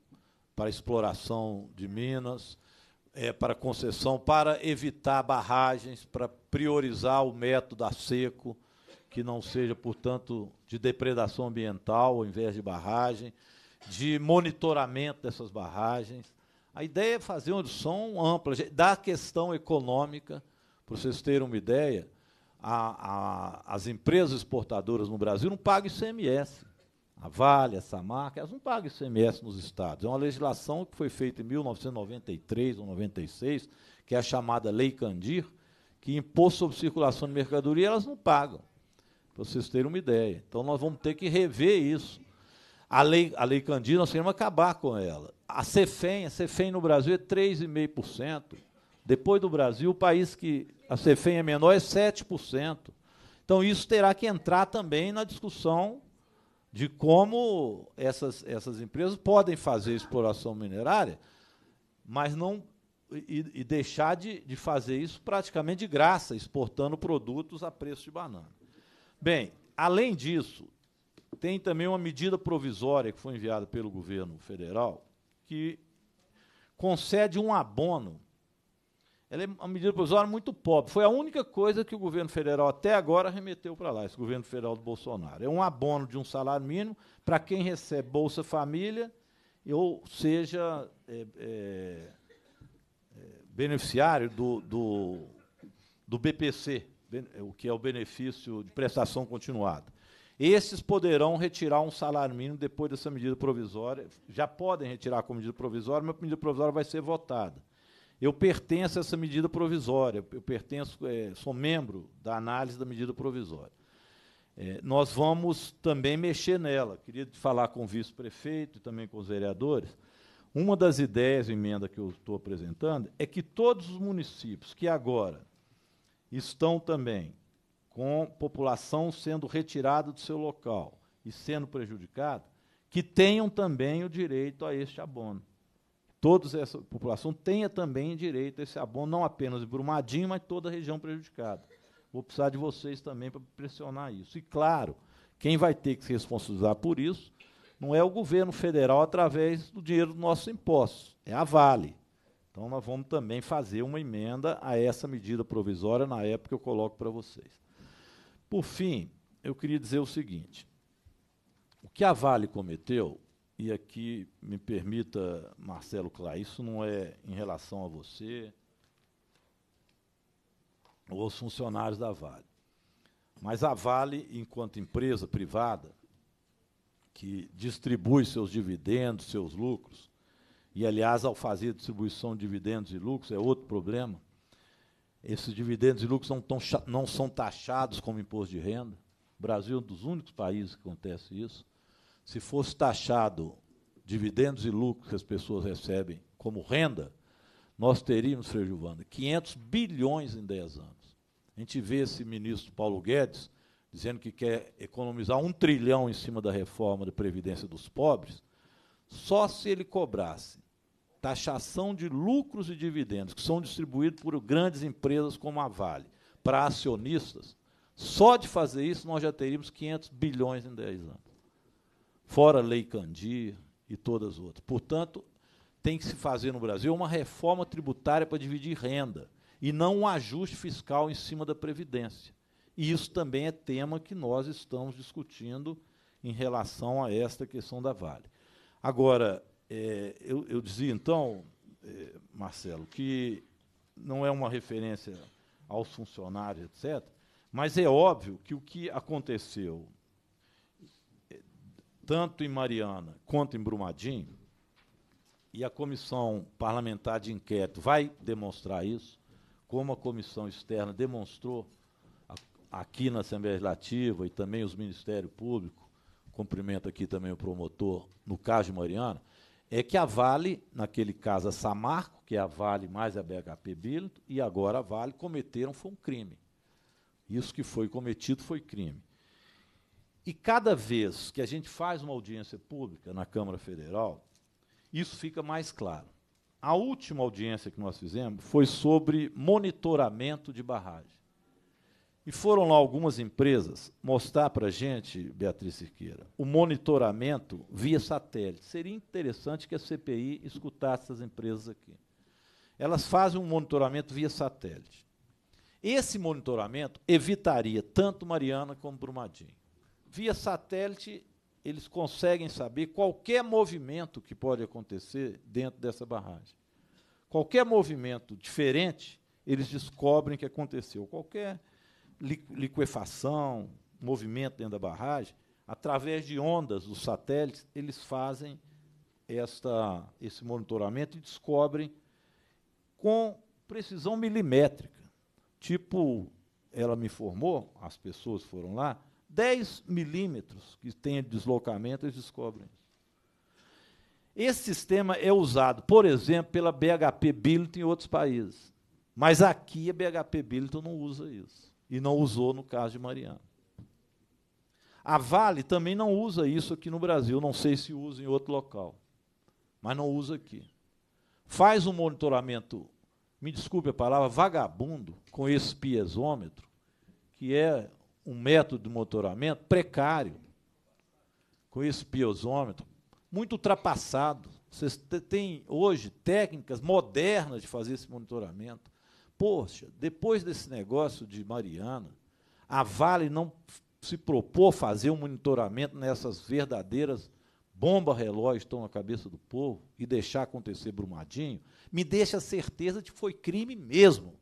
para exploração de minas, é, para concessão para evitar barragens, para priorizar o método a seco, que não seja, portanto, de depredação ambiental ao invés de barragem, de monitoramento dessas barragens. A ideia é fazer uma audição ampla, da questão econômica, para vocês terem uma ideia, a, a, as empresas exportadoras no Brasil não pagam ICMS a Vale, a Samarca, elas não pagam ICMS nos estados. É uma legislação que foi feita em 1993 ou 96, que é a chamada Lei Candir, que imposto sobre circulação de mercadoria elas não pagam, para vocês terem uma ideia. Então nós vamos ter que rever isso. A lei, a lei Candir, nós queremos acabar com ela. A CEFEM, a CEFEM no Brasil é 3,5%. Depois do Brasil, o país que a CEFEM é menor é 7%. Então, isso terá que entrar também na discussão de como essas, essas empresas podem fazer exploração minerária, mas não e, e deixar de, de fazer isso praticamente de graça, exportando produtos a preço de banana. Bem, além disso, tem também uma medida provisória que foi enviada pelo governo federal que concede um abono ela é uma medida provisória muito pobre. Foi a única coisa que o governo federal até agora remeteu para lá, esse governo federal do Bolsonaro. É um abono de um salário mínimo para quem recebe Bolsa Família, ou seja, é, é, é, beneficiário do, do, do BPC, o que é o benefício de prestação continuada. Esses poderão retirar um salário mínimo depois dessa medida provisória. Já podem retirar com medida provisória, mas a medida provisória vai ser votada eu pertenço a essa medida provisória, eu pertenço, é, sou membro da análise da medida provisória. É, nós vamos também mexer nela. Queria falar com o vice-prefeito e também com os vereadores. Uma das ideias, emenda que eu estou apresentando, é que todos os municípios que agora estão também com população sendo retirada do seu local e sendo prejudicada, que tenham também o direito a este abono toda essa população tenha também direito a esse abono, não apenas de Brumadinho, mas toda a região prejudicada. Vou precisar de vocês também para pressionar isso. E, claro, quem vai ter que se responsabilizar por isso não é o governo federal através do dinheiro dos nossos impostos, é a Vale. Então, nós vamos também fazer uma emenda a essa medida provisória na época que eu coloco para vocês. Por fim, eu queria dizer o seguinte: o que a Vale cometeu e aqui, me permita, Marcelo Clar, isso não é em relação a você ou aos funcionários da Vale. Mas a Vale, enquanto empresa privada, que distribui seus dividendos, seus lucros, e, aliás, ao fazer a distribuição de dividendos e lucros, é outro problema, esses dividendos e lucros não, tão, não são taxados como imposto de renda. O Brasil é um dos únicos países que acontece isso se fosse taxado dividendos e lucros que as pessoas recebem como renda, nós teríamos, Frei Giovana, 500 bilhões em 10 anos. A gente vê esse ministro Paulo Guedes dizendo que quer economizar um trilhão em cima da reforma da Previdência dos Pobres, só se ele cobrasse taxação de lucros e dividendos que são distribuídos por grandes empresas como a Vale para acionistas, só de fazer isso nós já teríamos 500 bilhões em 10 anos fora a Lei Candir e todas as outras. Portanto, tem que se fazer no Brasil uma reforma tributária para dividir renda e não um ajuste fiscal em cima da Previdência. E isso também é tema que nós estamos discutindo em relação a esta questão da Vale. Agora, é, eu, eu, dizia então, é, Marcelo, que não é uma referência aos funcionários, etc., mas é óbvio que o que aconteceu tanto em Mariana quanto em Brumadinho, e a comissão parlamentar de inquérito vai demonstrar isso, como a comissão externa demonstrou aqui na Assembleia Legislativa e também os Ministérios Públicos, cumprimento aqui também o promotor, no caso de Mariana, é que a Vale, naquele caso a Samarco, que é a Vale mais a BHP Billiton, e agora a Vale cometeram foi um crime. Isso que foi cometido foi crime. E cada vez que a gente faz uma audiência pública na Câmara Federal, isso fica mais claro. A última audiência que nós fizemos foi sobre monitoramento de barragem. E foram lá algumas empresas mostrar para a gente, Beatriz Siqueira, o monitoramento via satélite. Seria interessante que a CPI escutasse essas empresas aqui. Elas fazem um monitoramento via satélite. Esse monitoramento evitaria tanto Mariana como Brumadinho via satélite, eles conseguem saber qualquer movimento que pode acontecer dentro dessa barragem. Qualquer movimento diferente, eles descobrem que aconteceu. Qualquer liquefação, movimento dentro da barragem, através de ondas dos satélites, eles fazem esta, esse monitoramento e descobrem com precisão milimétrica. Tipo, ela me informou, as pessoas foram lá, 10 milímetros que tem deslocamento, eles descobrem. Esse sistema é usado, por exemplo, pela BHP Billiton em outros países. Mas aqui a BHP Billiton não usa isso. E não usou no caso de Mariana. A Vale também não usa isso aqui no Brasil. Não sei se usa em outro local. Mas não usa aqui. Faz um monitoramento, me desculpe a palavra, vagabundo, com esse piezômetro, que é um método de monitoramento precário, com esse piosômetro, muito ultrapassado. Vocês têm hoje técnicas modernas de fazer esse monitoramento. Poxa, depois desse negócio de Mariana, a Vale não se propôs fazer um monitoramento nessas verdadeiras bomba relógio estão na cabeça do povo e deixar acontecer Brumadinho, me deixa a certeza de que foi crime mesmo,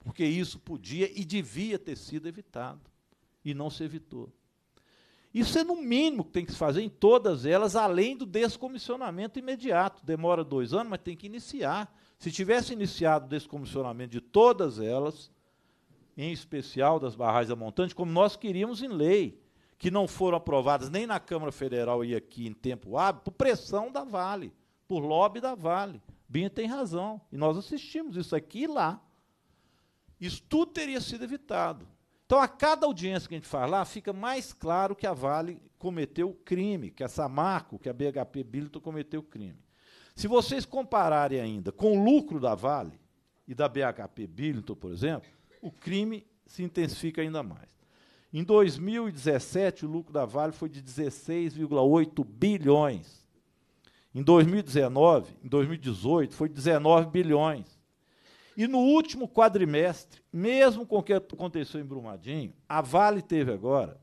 porque isso podia e devia ter sido evitado e não se evitou. Isso é no mínimo que tem que se fazer em todas elas, além do descomissionamento imediato. Demora dois anos, mas tem que iniciar. Se tivesse iniciado o descomissionamento de todas elas, em especial das barragens da montante, como nós queríamos em lei, que não foram aprovadas nem na Câmara Federal e aqui em tempo hábil, por pressão da Vale, por lobby da Vale. Binha tem razão. E nós assistimos isso aqui e lá. Isso tudo teria sido evitado. Então, a cada audiência que a gente faz lá, fica mais claro que a Vale cometeu crime, que a Samarco, que a BHP Billiton cometeu crime. Se vocês compararem ainda com o lucro da Vale e da BHP Billiton, por exemplo, o crime se intensifica ainda mais. Em 2017, o lucro da Vale foi de 16,8 bilhões. Em 2019, em 2018, foi 19 bilhões. E no último quadrimestre, mesmo com o que aconteceu em Brumadinho, a Vale teve agora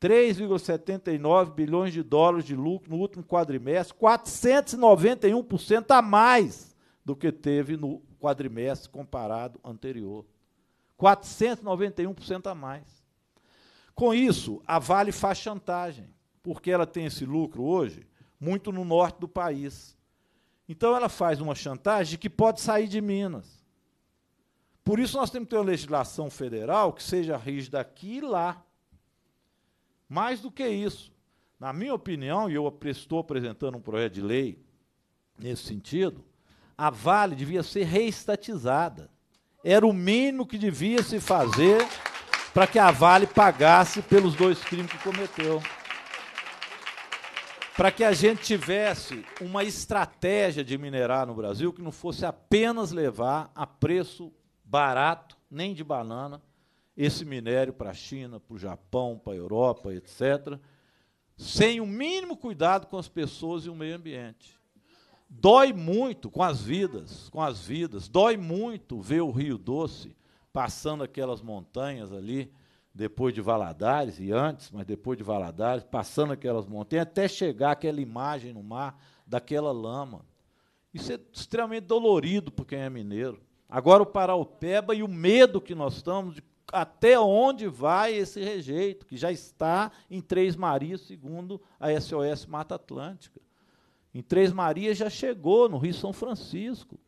3,79 bilhões de dólares de lucro no último quadrimestre, 491% a mais do que teve no quadrimestre comparado anterior. 491% a mais. Com isso, a Vale faz chantagem, porque ela tem esse lucro hoje muito no norte do país. Então ela faz uma chantagem que pode sair de Minas. Por isso nós temos que ter uma legislação federal que seja rígida aqui e lá. Mais do que isso, na minha opinião, e eu estou apresentando um projeto de lei nesse sentido, a Vale devia ser reestatizada. Era o mínimo que devia se fazer para que a Vale pagasse pelos dois crimes que cometeu. Para que a gente tivesse uma estratégia de minerar no Brasil que não fosse apenas levar a preço barato, nem de banana, esse minério para a China, para o Japão, para a Europa, etc., sem o mínimo cuidado com as pessoas e o meio ambiente. Dói muito com as vidas, com as vidas. Dói muito ver o Rio Doce passando aquelas montanhas ali, depois de Valadares e antes, mas depois de Valadares, passando aquelas montanhas até chegar aquela imagem no mar daquela lama. Isso é extremamente dolorido para quem é mineiro. Agora o Paraupeba e o medo que nós estamos de até onde vai esse rejeito, que já está em Três Marias, segundo a SOS Mata Atlântica. Em Três Marias já chegou, no Rio São Francisco,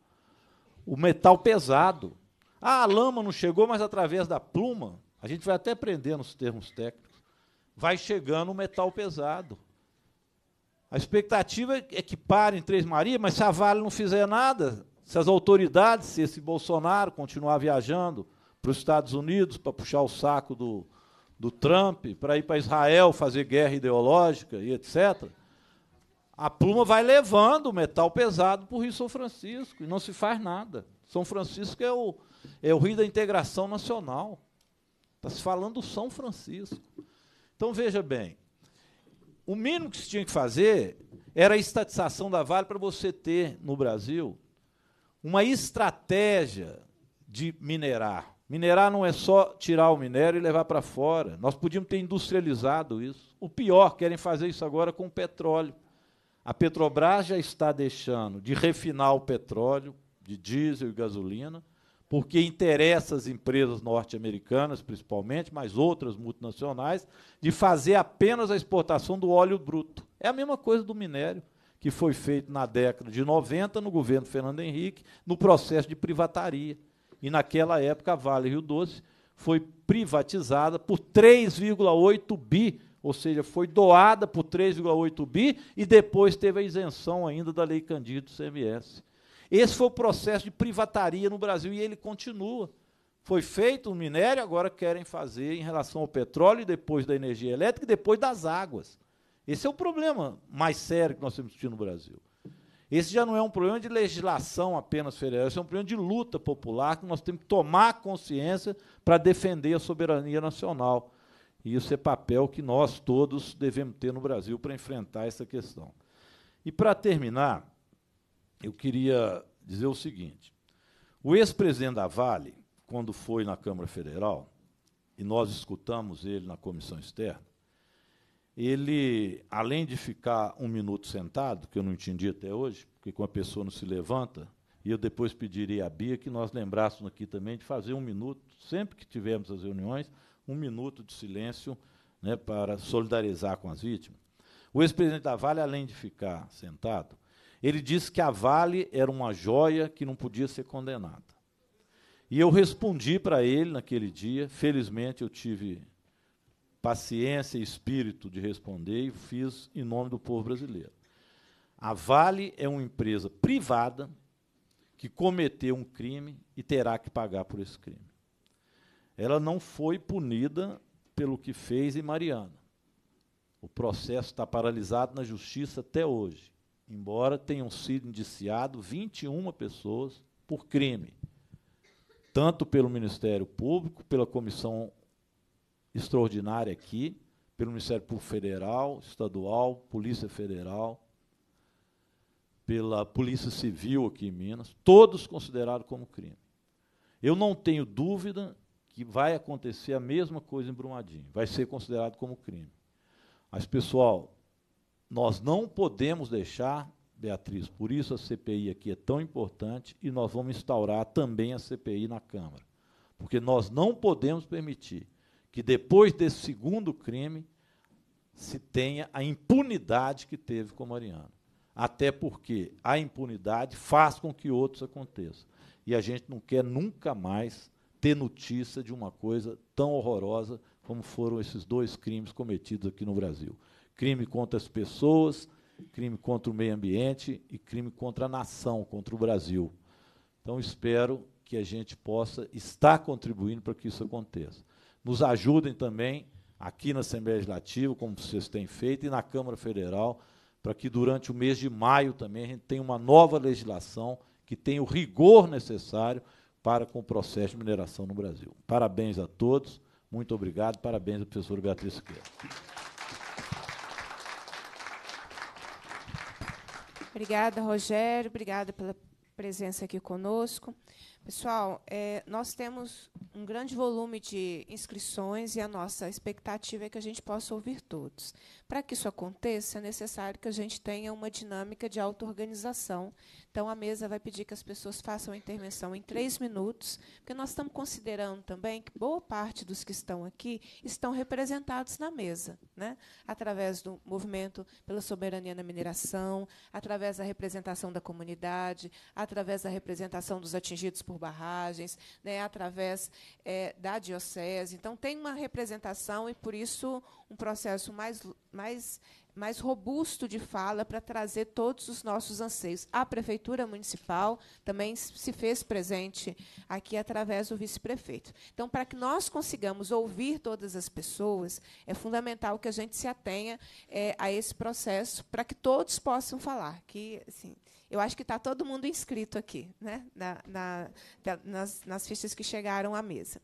o metal pesado. Ah, a lama não chegou, mas através da pluma, a gente vai até aprender nos termos técnicos, vai chegando o metal pesado. A expectativa é que pare em Três Marias, mas se a Vale não fizer nada, se as autoridades, se esse Bolsonaro continuar viajando para os Estados Unidos para puxar o saco do, do Trump, para ir para Israel fazer guerra ideológica e etc., a pluma vai levando o metal pesado para o Rio São Francisco e não se faz nada. São Francisco é o, é o Rio da Integração Nacional. Está se falando do São Francisco. Então, veja bem, o mínimo que se tinha que fazer era a estatização da Vale para você ter no Brasil uma estratégia de minerar. Minerar não é só tirar o minério e levar para fora. Nós podíamos ter industrializado isso. O pior, querem fazer isso agora com o petróleo. A Petrobras já está deixando de refinar o petróleo, de diesel e gasolina, porque interessa às empresas norte-americanas, principalmente, mas outras multinacionais, de fazer apenas a exportação do óleo bruto. É a mesma coisa do minério que foi feito na década de 90 no governo Fernando Henrique, no processo de privataria. E naquela época a Vale Rio Doce foi privatizada por 3,8 bi, ou seja, foi doada por 3,8 bi e depois teve a isenção ainda da Lei Candido do CMS. Esse foi o processo de privataria no Brasil e ele continua. Foi feito o minério, agora querem fazer em relação ao petróleo, depois da energia elétrica e depois das águas. Esse é o problema mais sério que nós temos tido no Brasil. Esse já não é um problema de legislação apenas federal, esse é um problema de luta popular que nós temos que tomar consciência para defender a soberania nacional. E isso é papel que nós todos devemos ter no Brasil para enfrentar essa questão. E para terminar, eu queria dizer o seguinte: o ex-presidente da Vale, quando foi na Câmara Federal, e nós escutamos ele na comissão externa, ele, além de ficar um minuto sentado, que eu não entendi até hoje, porque quando a pessoa não se levanta, e eu depois pediria à Bia que nós lembrássemos aqui também de fazer um minuto, sempre que tivermos as reuniões, um minuto de silêncio né, para solidarizar com as vítimas. O ex-presidente da Vale, além de ficar sentado, ele disse que a Vale era uma joia que não podia ser condenada. E eu respondi para ele naquele dia, felizmente eu tive paciência e espírito de responder e fiz em nome do povo brasileiro. A Vale é uma empresa privada que cometeu um crime e terá que pagar por esse crime. Ela não foi punida pelo que fez em Mariana. O processo está paralisado na justiça até hoje, embora tenham sido indiciado 21 pessoas por crime, tanto pelo Ministério Público, pela Comissão extraordinária aqui, pelo Ministério Público Federal, Estadual, Polícia Federal, pela Polícia Civil aqui em Minas, todos considerados como crime. Eu não tenho dúvida que vai acontecer a mesma coisa em Brumadinho, vai ser considerado como crime. Mas, pessoal, nós não podemos deixar, Beatriz, por isso a CPI aqui é tão importante e nós vamos instaurar também a CPI na Câmara, porque nós não podemos permitir que depois desse segundo crime se tenha a impunidade que teve com Mariano. Até porque a impunidade faz com que outros aconteçam. E a gente não quer nunca mais ter notícia de uma coisa tão horrorosa como foram esses dois crimes cometidos aqui no Brasil: crime contra as pessoas, crime contra o meio ambiente e crime contra a nação, contra o Brasil. Então, espero que a gente possa estar contribuindo para que isso aconteça nos ajudem também aqui na Assembleia Legislativa, como vocês têm feito, e na Câmara Federal, para que durante o mês de maio também a gente tenha uma nova legislação que tenha o rigor necessário para com o processo de mineração no Brasil. Parabéns a todos, muito obrigado, parabéns ao professor Beatriz Queiroz. Obrigada, Rogério, obrigada pela presença aqui conosco. Pessoal, é, nós temos um grande volume de inscrições e a nossa expectativa é que a gente possa ouvir todos. Para que isso aconteça, é necessário que a gente tenha uma dinâmica de auto-organização. Então, a mesa vai pedir que as pessoas façam a intervenção em três minutos, porque nós estamos considerando também que boa parte dos que estão aqui estão representados na mesa, né? através do movimento pela soberania na mineração, através da representação da comunidade, através da representação dos atingidos por barragens, né, através é, da diocese. Então, tem uma representação e, por isso, um processo mais, mais, mais robusto de fala para trazer todos os nossos anseios. A Prefeitura Municipal também se fez presente aqui através do vice-prefeito. Então, para que nós consigamos ouvir todas as pessoas, é fundamental que a gente se atenha é, a esse processo para que todos possam falar. Que, assim, eu acho que está todo mundo inscrito aqui, né? Na, na, nas, nas fichas que chegaram à mesa.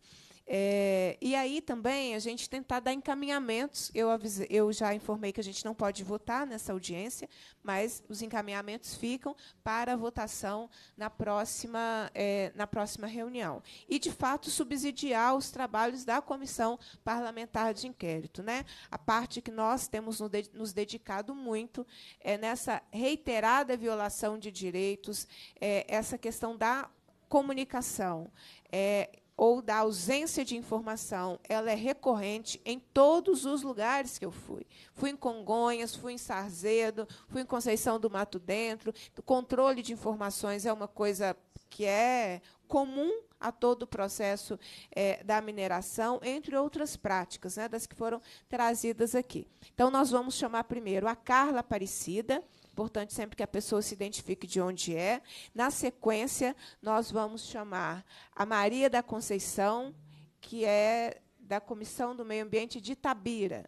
É, e aí também a gente tentar dar encaminhamentos. Eu, avise, eu já informei que a gente não pode votar nessa audiência, mas os encaminhamentos ficam para a votação na próxima, é, na próxima reunião. E, de fato, subsidiar os trabalhos da comissão parlamentar de inquérito. Né? A parte que nós temos nos dedicado muito é nessa reiterada violação de direitos, é, essa questão da comunicação. É, ou da ausência de informação, ela é recorrente em todos os lugares que eu fui. Fui em Congonhas, fui em Sarzedo, fui em Conceição do Mato Dentro. O controle de informações é uma coisa que é comum a todo o processo é, da mineração, entre outras práticas, né, das que foram trazidas aqui. Então, nós vamos chamar primeiro a Carla Aparecida, Importante sempre que a pessoa se identifique de onde é. Na sequência, nós vamos chamar a Maria da Conceição, que é da Comissão do Meio Ambiente de Tabira.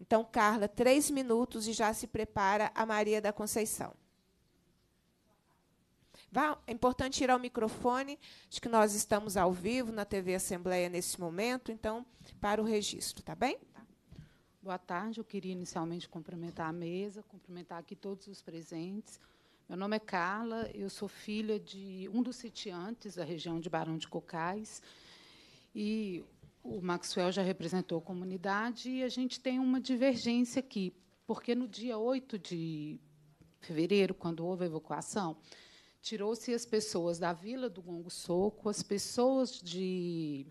Então, Carla, três minutos e já se prepara a Maria da Conceição. Vá, é importante ir ao microfone. Acho que nós estamos ao vivo na TV Assembleia nesse momento, então, para o registro, tá bem? Boa tarde. Eu queria inicialmente cumprimentar a mesa, cumprimentar aqui todos os presentes. Meu nome é Carla, eu sou filha de um dos sitiantes da região de Barão de Cocais. E o Maxwell já representou a comunidade e a gente tem uma divergência aqui, porque no dia 8 de fevereiro, quando houve a evacuação, tirou-se as pessoas da Vila do Gongo Soco, as pessoas de.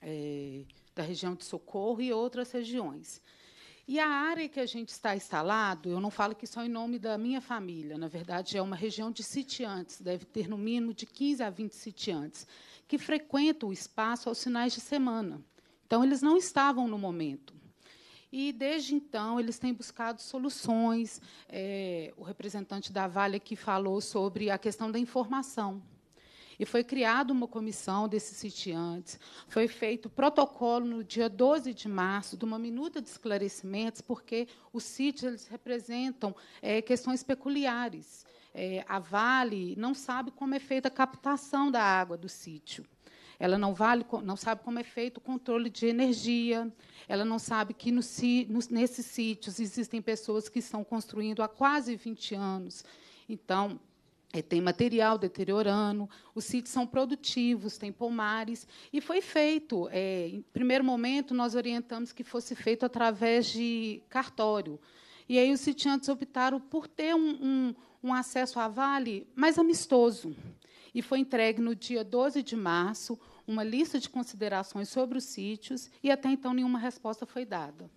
É, da região de Socorro e outras regiões. E a área que a gente está instalado, eu não falo que só em nome da minha família, na verdade é uma região de sitiantes, deve ter no mínimo de 15 a 20 sitiantes, que frequentam o espaço aos finais de semana. Então, eles não estavam no momento. E, desde então, eles têm buscado soluções. É, o representante da Vale que falou sobre a questão da informação. E foi criada uma comissão desses sitiantes. Foi feito protocolo no dia 12 de março de uma minuta de esclarecimentos, porque os sítios representam é, questões peculiares. É, a Vale não sabe como é feita a captação da água do sítio. Ela não, vale, não sabe como é feito o controle de energia. Ela não sabe que no, no, nesses sítios existem pessoas que estão construindo há quase 20 anos. Então, é, tem material deteriorando, os sítios são produtivos, tem pomares, e foi feito. É, em primeiro momento, nós orientamos que fosse feito através de cartório. E aí os sitiantes optaram por ter um, um, um acesso à Vale mais amistoso. E foi entregue no dia 12 de março uma lista de considerações sobre os sítios, e até então nenhuma resposta foi dada.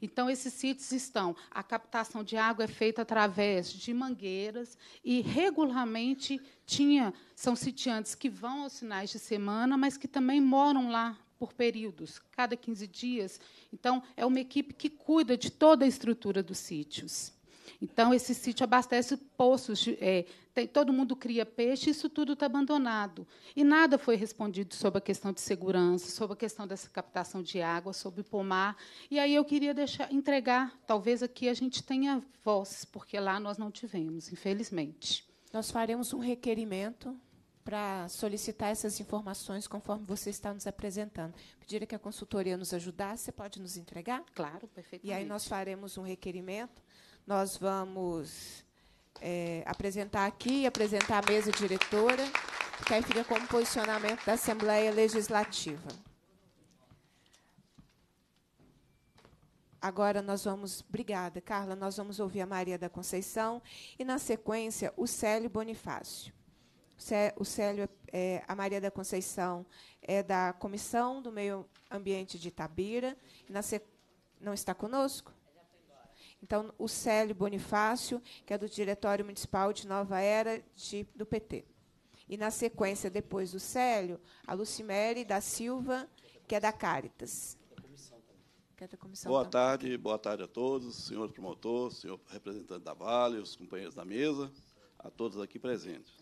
Então, esses sítios estão. A captação de água é feita através de mangueiras e regularmente tinha são sitiantes que vão aos sinais de semana, mas que também moram lá por períodos, cada 15 dias. Então, é uma equipe que cuida de toda a estrutura dos sítios. Então, esse sítio abastece poços. é, tem, todo mundo cria peixe, isso tudo está abandonado. E nada foi respondido sobre a questão de segurança, sobre a questão dessa captação de água, sobre o pomar. E aí eu queria deixar, entregar, talvez aqui a gente tenha voz, porque lá nós não tivemos, infelizmente. Nós faremos um requerimento para solicitar essas informações conforme você está nos apresentando. Pediria que a consultoria nos ajudasse, você pode nos entregar? Claro, perfeitamente. E aí nós faremos um requerimento nós vamos é, apresentar aqui, apresentar a mesa diretora, que aí fica como posicionamento da Assembleia Legislativa. Agora nós vamos, obrigada, Carla, nós vamos ouvir a Maria da Conceição e, na sequência, o Célio Bonifácio. O Célio, é, a Maria da Conceição é da Comissão do Meio Ambiente de Itabira. E na sequ... Não está conosco? Então, o Célio Bonifácio, que é do Diretório Municipal de Nova Era de, do PT. E, na sequência, depois do Célio, a Lucimere da Silva, que é da Caritas. Que é da comissão boa também. tarde, boa tarde a todos, senhor promotor, senhor representante da Vale, os companheiros da mesa, a todos aqui presentes.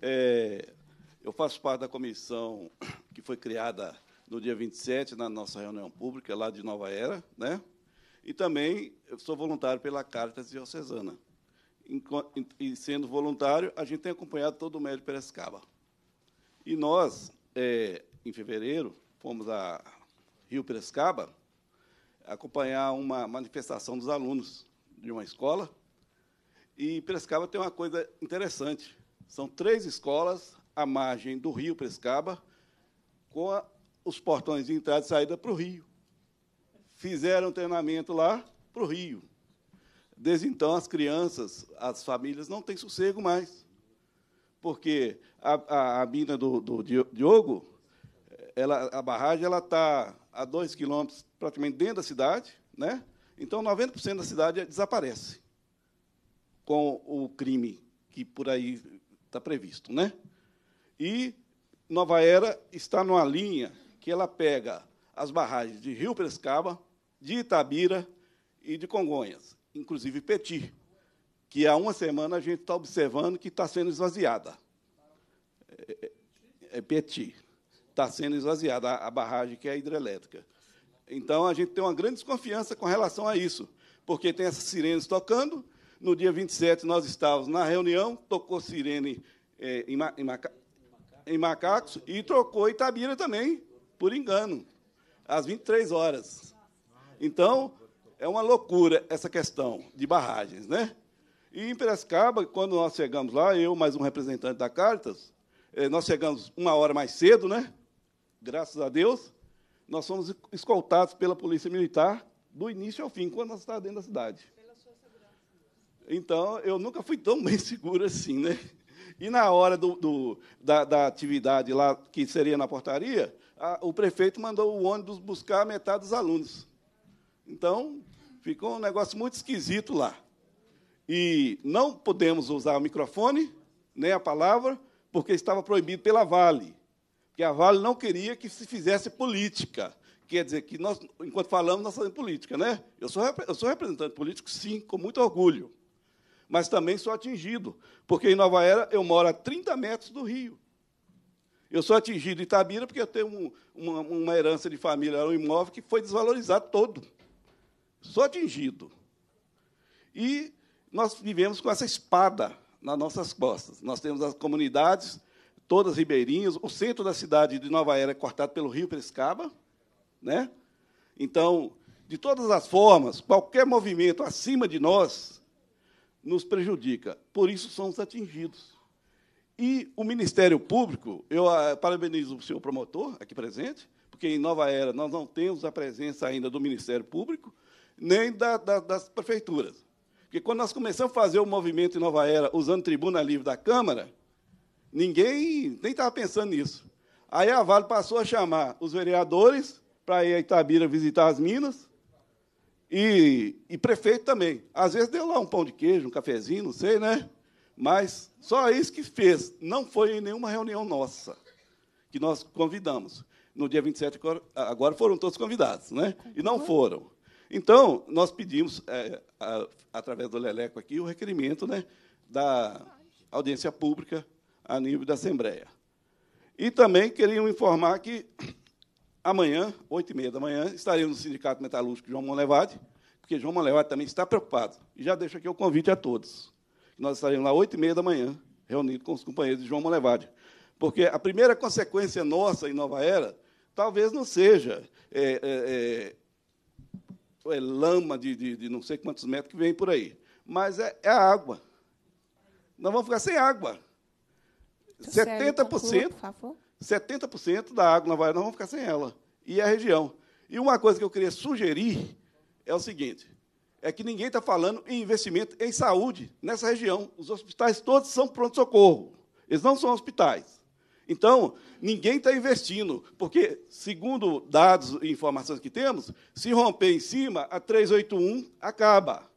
É, eu faço parte da comissão que foi criada no dia 27, na nossa reunião pública lá de Nova Era, né? E também sou voluntário pela Caritas Diocesana. E sendo voluntário, a gente tem acompanhado todo o médio Perescaba. E nós, é, em fevereiro, fomos a Rio Perescaba acompanhar uma manifestação dos alunos de uma escola. E Perescaba tem uma coisa interessante. São três escolas à margem do rio Perescaba, com a, os portões de entrada e saída para o rio fizeram treinamento lá para o Rio. Desde então, as crianças, as famílias não têm sossego mais. Porque a, a, a mina do, do Diogo, ela, a barragem ela está a dois quilômetros praticamente dentro da cidade, né? então 90% da cidade desaparece com o crime que por aí está previsto. Né? E Nova Era está numa linha que ela pega as barragens de Rio Prescaba, de Itabira e de Congonhas, inclusive Petit, que há uma semana a gente está observando que está sendo esvaziada. É, é, é Petit. Está sendo esvaziada a, a barragem que é hidrelétrica. Então, a gente tem uma grande desconfiança com relação a isso, porque tem essas sirenes tocando. No dia 27, nós estávamos na reunião, tocou sirene é, em, em, Maca, em Macacos e trocou Itabira também, por engano, às 23 horas. Então, é uma loucura essa questão de barragens, né? E em Piracicaba, quando nós chegamos lá, eu mais um representante da Cartas, eh, nós chegamos uma hora mais cedo, né? Graças a Deus, nós fomos escoltados pela Polícia Militar do início ao fim, quando nós estávamos dentro da cidade. Então, eu nunca fui tão bem seguro assim, né? E na hora do, do, da, da, atividade lá, que seria na portaria, a, o prefeito mandou o ônibus buscar metade dos alunos. Então, ficou um negócio muito esquisito lá. E não podemos usar o microfone, nem a palavra, porque estava proibido pela Vale. Porque a Vale não queria que se fizesse política. Quer dizer, que nós, enquanto falamos, nós fazemos política, né? Eu sou, eu sou representante político, sim, com muito orgulho. Mas também sou atingido, porque em Nova Era eu moro a 30 metros do rio. Eu sou atingido em Itabira porque eu tenho um, uma, uma, herança de família, um imóvel que foi desvalorizado todo sou atingido. E nós vivemos com essa espada nas nossas costas. Nós temos as comunidades, todas ribeirinhas, o centro da cidade de Nova Era é cortado pelo rio Prescaba, né? Então, de todas as formas, qualquer movimento acima de nós nos prejudica. Por isso somos atingidos. E o Ministério Público, eu ah, parabenizo o senhor promotor aqui presente, porque em Nova Era nós não temos a presença ainda do Ministério Público, nem da, da, das prefeituras. Porque quando nós começamos a fazer o movimento em Nova Era usando tribuna livre da Câmara, ninguém nem estava pensando nisso. Aí a Vale passou a chamar os vereadores para ir a Itabira visitar as minas e, e prefeito também. Às vezes deu lá um pão de queijo, um cafezinho, não sei, né? Mas só isso que fez. Não foi em nenhuma reunião nossa que nós convidamos. No dia 27, agora foram todos convidados, né? E não foram. Então, nós pedimos, é, a, através do Leleco aqui, o requerimento né, da audiência pública a nível da Assembleia. E também queriam informar que amanhã, 8h30 da manhã, estaremos no Sindicato Metalúrgico João Monlevade, porque João Monlevade também está preocupado. E já deixo aqui o convite a todos. Nós estaremos lá 8h30 da manhã, reunidos com os companheiros de João Monlevade. Porque a primeira consequência nossa em Nova Era talvez não seja é, é, é é lama de, de, de, não sei quantos metros que vem por aí. Mas é, é a água. Nós vamos ficar sem água. Sério, tá 70%, conclua, por favor. 70% da água na Bahia, nós vamos ficar sem ela. E a região. E uma coisa que eu queria sugerir é o seguinte: é que ninguém está falando em investimento em saúde nessa região. Os hospitais todos são pronto-socorro. Eles não são hospitais. Então, ninguém está investindo, porque, segundo dados e informações que temos, se romper em cima, a 381 acaba.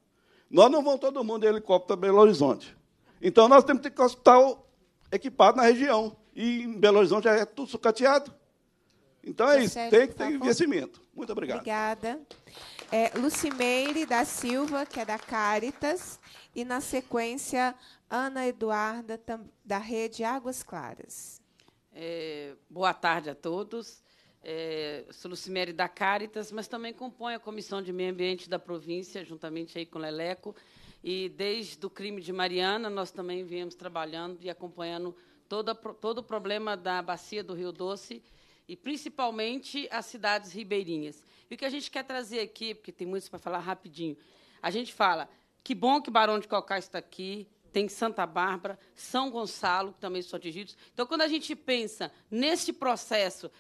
Nós não vamos todo mundo em helicóptero para Belo Horizonte. Então, nós temos que ter hospital equipado na região. E em Belo Horizonte já é tudo sucateado. Então, é tá isso. tem que tá ter investimento. Muito obrigado. Obrigada. É, Lucimeire da Silva, que é da Caritas. E, na sequência, Ana Eduarda, da Rede Águas Claras. É, boa tarde a todos. É, sou Lucimere da Caritas, mas também compõe a Comissão de Meio Ambiente da província, juntamente aí com o Leleco. E desde o crime de Mariana, nós também viemos trabalhando e acompanhando todo todo o problema da bacia do Rio Doce e principalmente as cidades ribeirinhas. E o que a gente quer trazer aqui, porque tem muito para falar rapidinho, a gente fala que bom que Barão de Cocá está aqui, tem Santa Bárbara, São Gonçalo, que também são atingidos. Então, quando a gente pensa nesse processo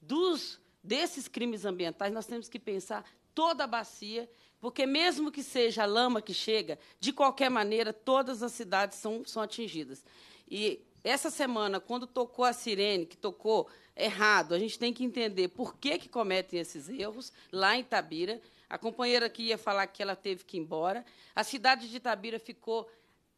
dos, desses crimes ambientais, nós temos que pensar toda a bacia, porque mesmo que seja a lama que chega, de qualquer maneira, todas as cidades são, são atingidas. E essa semana, quando tocou a sirene, que tocou errado, a gente tem que entender por que, que cometem esses erros lá em Itabira. A companheira que ia falar que ela teve que ir embora. A cidade de Itabira ficou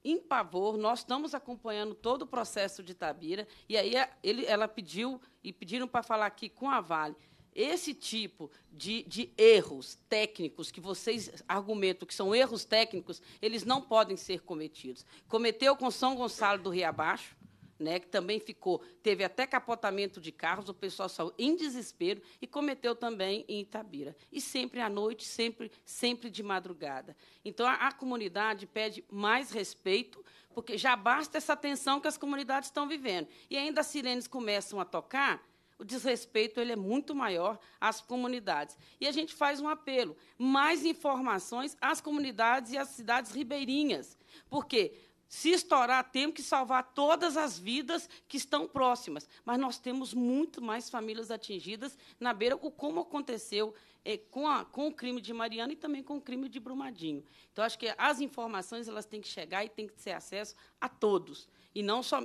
em pavor, nós estamos acompanhando todo o processo de Tabira, e aí ele, ela pediu, e pediram para falar aqui com a Vale, esse tipo de, de erros técnicos que vocês argumentam que são erros técnicos, eles não podem ser cometidos. Cometeu com São Gonçalo do Rio Abaixo, né, que também ficou, teve até capotamento de carros, o pessoal saiu em desespero e cometeu também em Itabira. E sempre à noite, sempre, sempre de madrugada. Então a, a comunidade pede mais respeito, porque já basta essa tensão que as comunidades estão vivendo. E ainda as sirenes começam a tocar, o desrespeito ele é muito maior às comunidades. E a gente faz um apelo, mais informações às comunidades e às cidades ribeirinhas. Por quê? Se estourar, temos que salvar todas as vidas que estão próximas. Mas nós temos muito mais famílias atingidas na beira, como aconteceu é, com, a, com, o crime de Mariana e também com o crime de Brumadinho. Então, acho que as informações elas têm que chegar e têm que ser acesso a todos. E não só.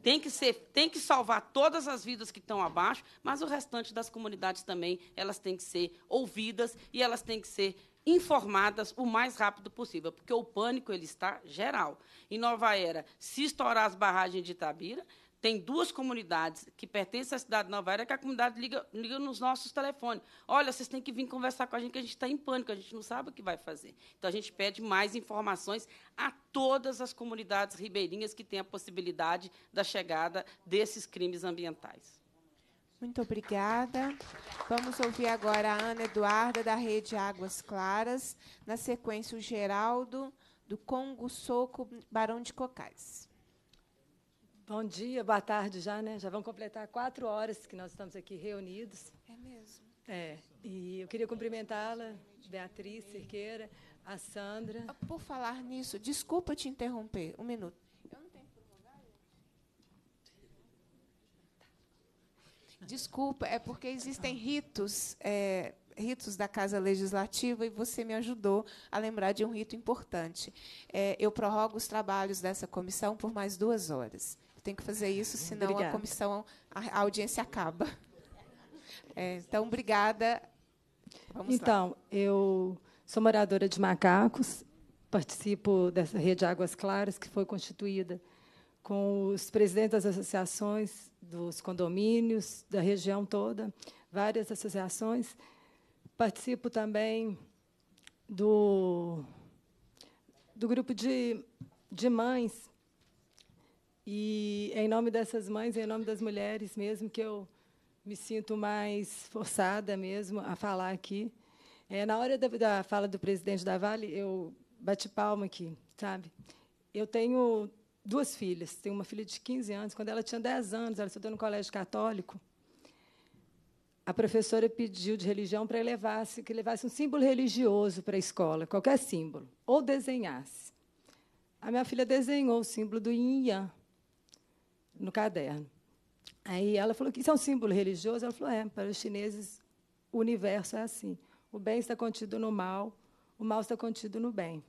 Tem que, ser, tem que salvar todas as vidas que estão abaixo, mas o restante das comunidades também elas têm que ser ouvidas e elas têm que ser informadas o mais rápido possível, porque o pânico ele está geral. Em Nova Era, se estourar as barragens de Itabira, tem duas comunidades que pertencem à cidade de Nova Era que a comunidade liga, liga nos nossos telefones. Olha, vocês têm que vir conversar com a gente, que a gente está em pânico, a gente não sabe o que vai fazer. Então, a gente pede mais informações a todas as comunidades ribeirinhas que têm a possibilidade da chegada desses crimes ambientais. Muito obrigada. Vamos ouvir agora a Ana Eduarda, da Rede Águas Claras. Na sequência, o Geraldo, do Congo Soco, Barão de Cocais. Bom dia, boa tarde já, né? Já vão completar quatro horas que nós estamos aqui reunidos. É mesmo. É, e eu queria cumprimentá-la, Beatriz Cerqueira, a Sandra. Ah, por falar nisso, desculpa te interromper, um minuto. Desculpa, é porque existem ritos, é, ritos da Casa Legislativa e você me ajudou a lembrar de um rito importante. É, eu prorrogo os trabalhos dessa comissão por mais duas horas. Tem tenho que fazer isso, senão obrigada. a comissão, a, audiência acaba. É, então, obrigada. Vamos então, lá. eu sou moradora de Macacos, participo dessa rede Águas Claras que foi constituída com os presidentes das associações dos condomínios da região toda, várias associações. Participo também do, do grupo de, de mães. E, em nome dessas mães, em nome das mulheres mesmo, que eu me sinto mais forçada mesmo a falar aqui. É, na hora da, da fala do presidente da Vale, eu bati palma aqui, sabe? Eu tenho duas filhas. Tenho uma filha de 15 anos. Quando ela tinha 10 anos, ela estudou no colégio católico. A professora pediu de religião para levasse, que levasse um símbolo religioso para a escola, qualquer símbolo, ou desenhasse. A minha filha desenhou o símbolo do yin yang no caderno. Aí ela falou que isso é um símbolo religioso. Ela falou: é, para os chineses o universo é assim. O bem está contido no mal, o mal está contido no bem.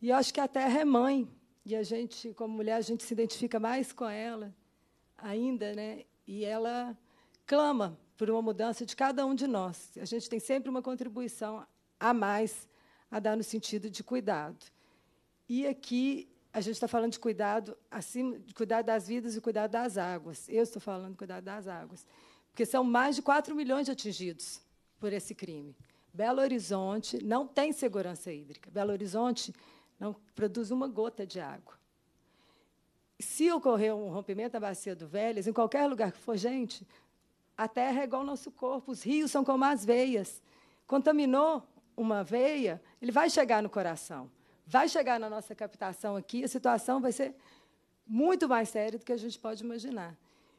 E eu acho que a Terra é mãe e a gente, como mulher, a gente se identifica mais com ela ainda, né? E ela clama por uma mudança de cada um de nós. A gente tem sempre uma contribuição a mais a dar no sentido de cuidado. E aqui a gente está falando de cuidado acima, de cuidado das vidas e cuidado das águas. Eu estou falando de cuidado das águas, porque são mais de 4 milhões de atingidos por esse crime. Belo Horizonte não tem segurança hídrica. Belo Horizonte não produz uma gota de água. Se ocorrer um rompimento da bacia do Velhas, em qualquer lugar que for, gente, a terra é igual ao nosso corpo, os rios são como as veias. Contaminou uma veia, ele vai chegar no coração, vai chegar na nossa captação aqui, a situação vai ser muito mais séria do que a gente pode imaginar.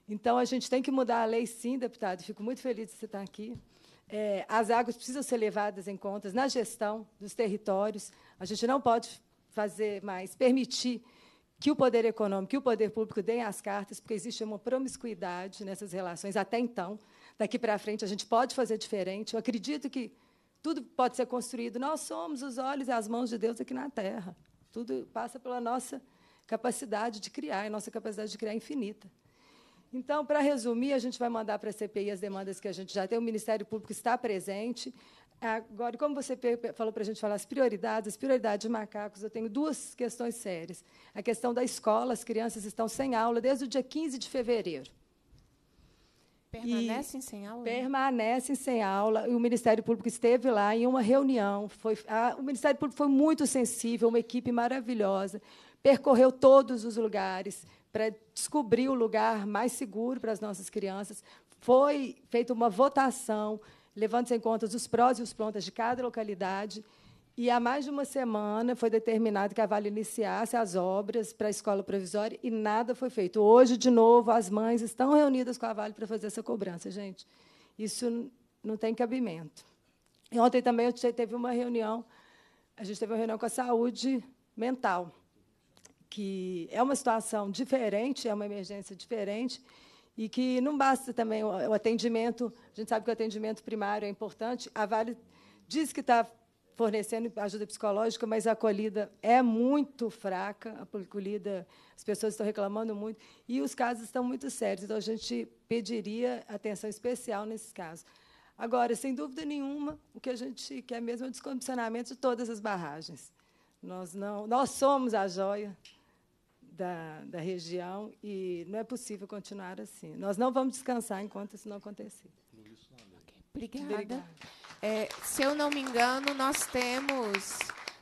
Então, a gente tem que mudar a lei, sim, deputado. Fico muito feliz de você estar aqui. É, as águas precisam ser levadas em conta na gestão dos territórios. A gente não pode fazer mais, permitir que o poder econômico, que o poder público deem as cartas, porque existe uma promiscuidade nessas relações até então. Daqui para frente a gente pode fazer diferente. Eu acredito que tudo pode ser construído. Nós somos os olhos e as mãos de Deus aqui na Terra. Tudo passa pela nossa capacidade de criar, e nossa capacidade de criar é infinita. Então, para resumir, a gente vai mandar para a CPI as demandas que a gente já tem. O Ministério Público está presente. Agora, como você falou para a gente falar as prioridades, as prioridades de macacos, eu tenho duas questões sérias. A questão da escola, as crianças estão sem aula desde o dia 15 de fevereiro. Permanecem e sem aula? Permanecem sem aula. E o Ministério Público esteve lá em uma reunião. Foi, a, o Ministério Público foi muito sensível, uma equipe maravilhosa. Percorreu todos os lugares para descobrir o lugar mais seguro para as nossas crianças. Foi feita uma votação levando-se em conta os prós e os contras de cada localidade. E há mais de uma semana foi determinado que a Vale iniciasse as obras para a escola provisória e nada foi feito. Hoje, de novo, as mães estão reunidas com a Vale para fazer essa cobrança, gente. Isso não tem cabimento. E ontem também eu teve uma reunião, a gente teve uma reunião com a saúde mental, que é uma situação diferente, é uma emergência diferente, e que não basta também o, atendimento, a gente sabe que o atendimento primário é importante. A Vale diz que está fornecendo ajuda psicológica, mas a acolhida é muito fraca, a acolhida, as pessoas estão reclamando muito e os casos estão muito sérios. Então a gente pediria atenção especial nesses casos. Agora, sem dúvida nenhuma, o que a gente quer mesmo é o descondicionamento de todas as barragens. Nós não, nós somos a joia da, da região e não é possível continuar assim. Nós não vamos descansar enquanto isso não acontecer. obrigada. obrigada. É, se eu não me engano, nós temos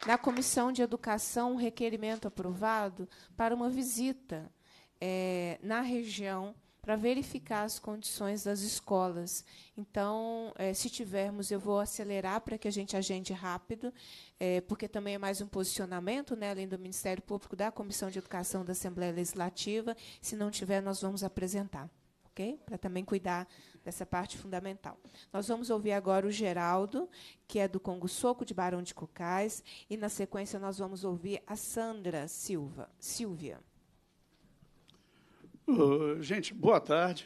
na Comissão de Educação um requerimento aprovado para uma visita é, na região para verificar as condições das escolas. Então, eh, se tivermos, eu vou acelerar para que a gente agende rápido, eh, porque também é mais um posicionamento, né, além do Ministério Público, da Comissão de Educação da Assembleia Legislativa. Se não tiver, nós vamos apresentar, ok? Para também cuidar dessa parte fundamental. Nós vamos ouvir agora o Geraldo, que é do Congo Soco de Barão de Cocais, e na sequência nós vamos ouvir a Sandra Silva, Silvia gente, boa tarde.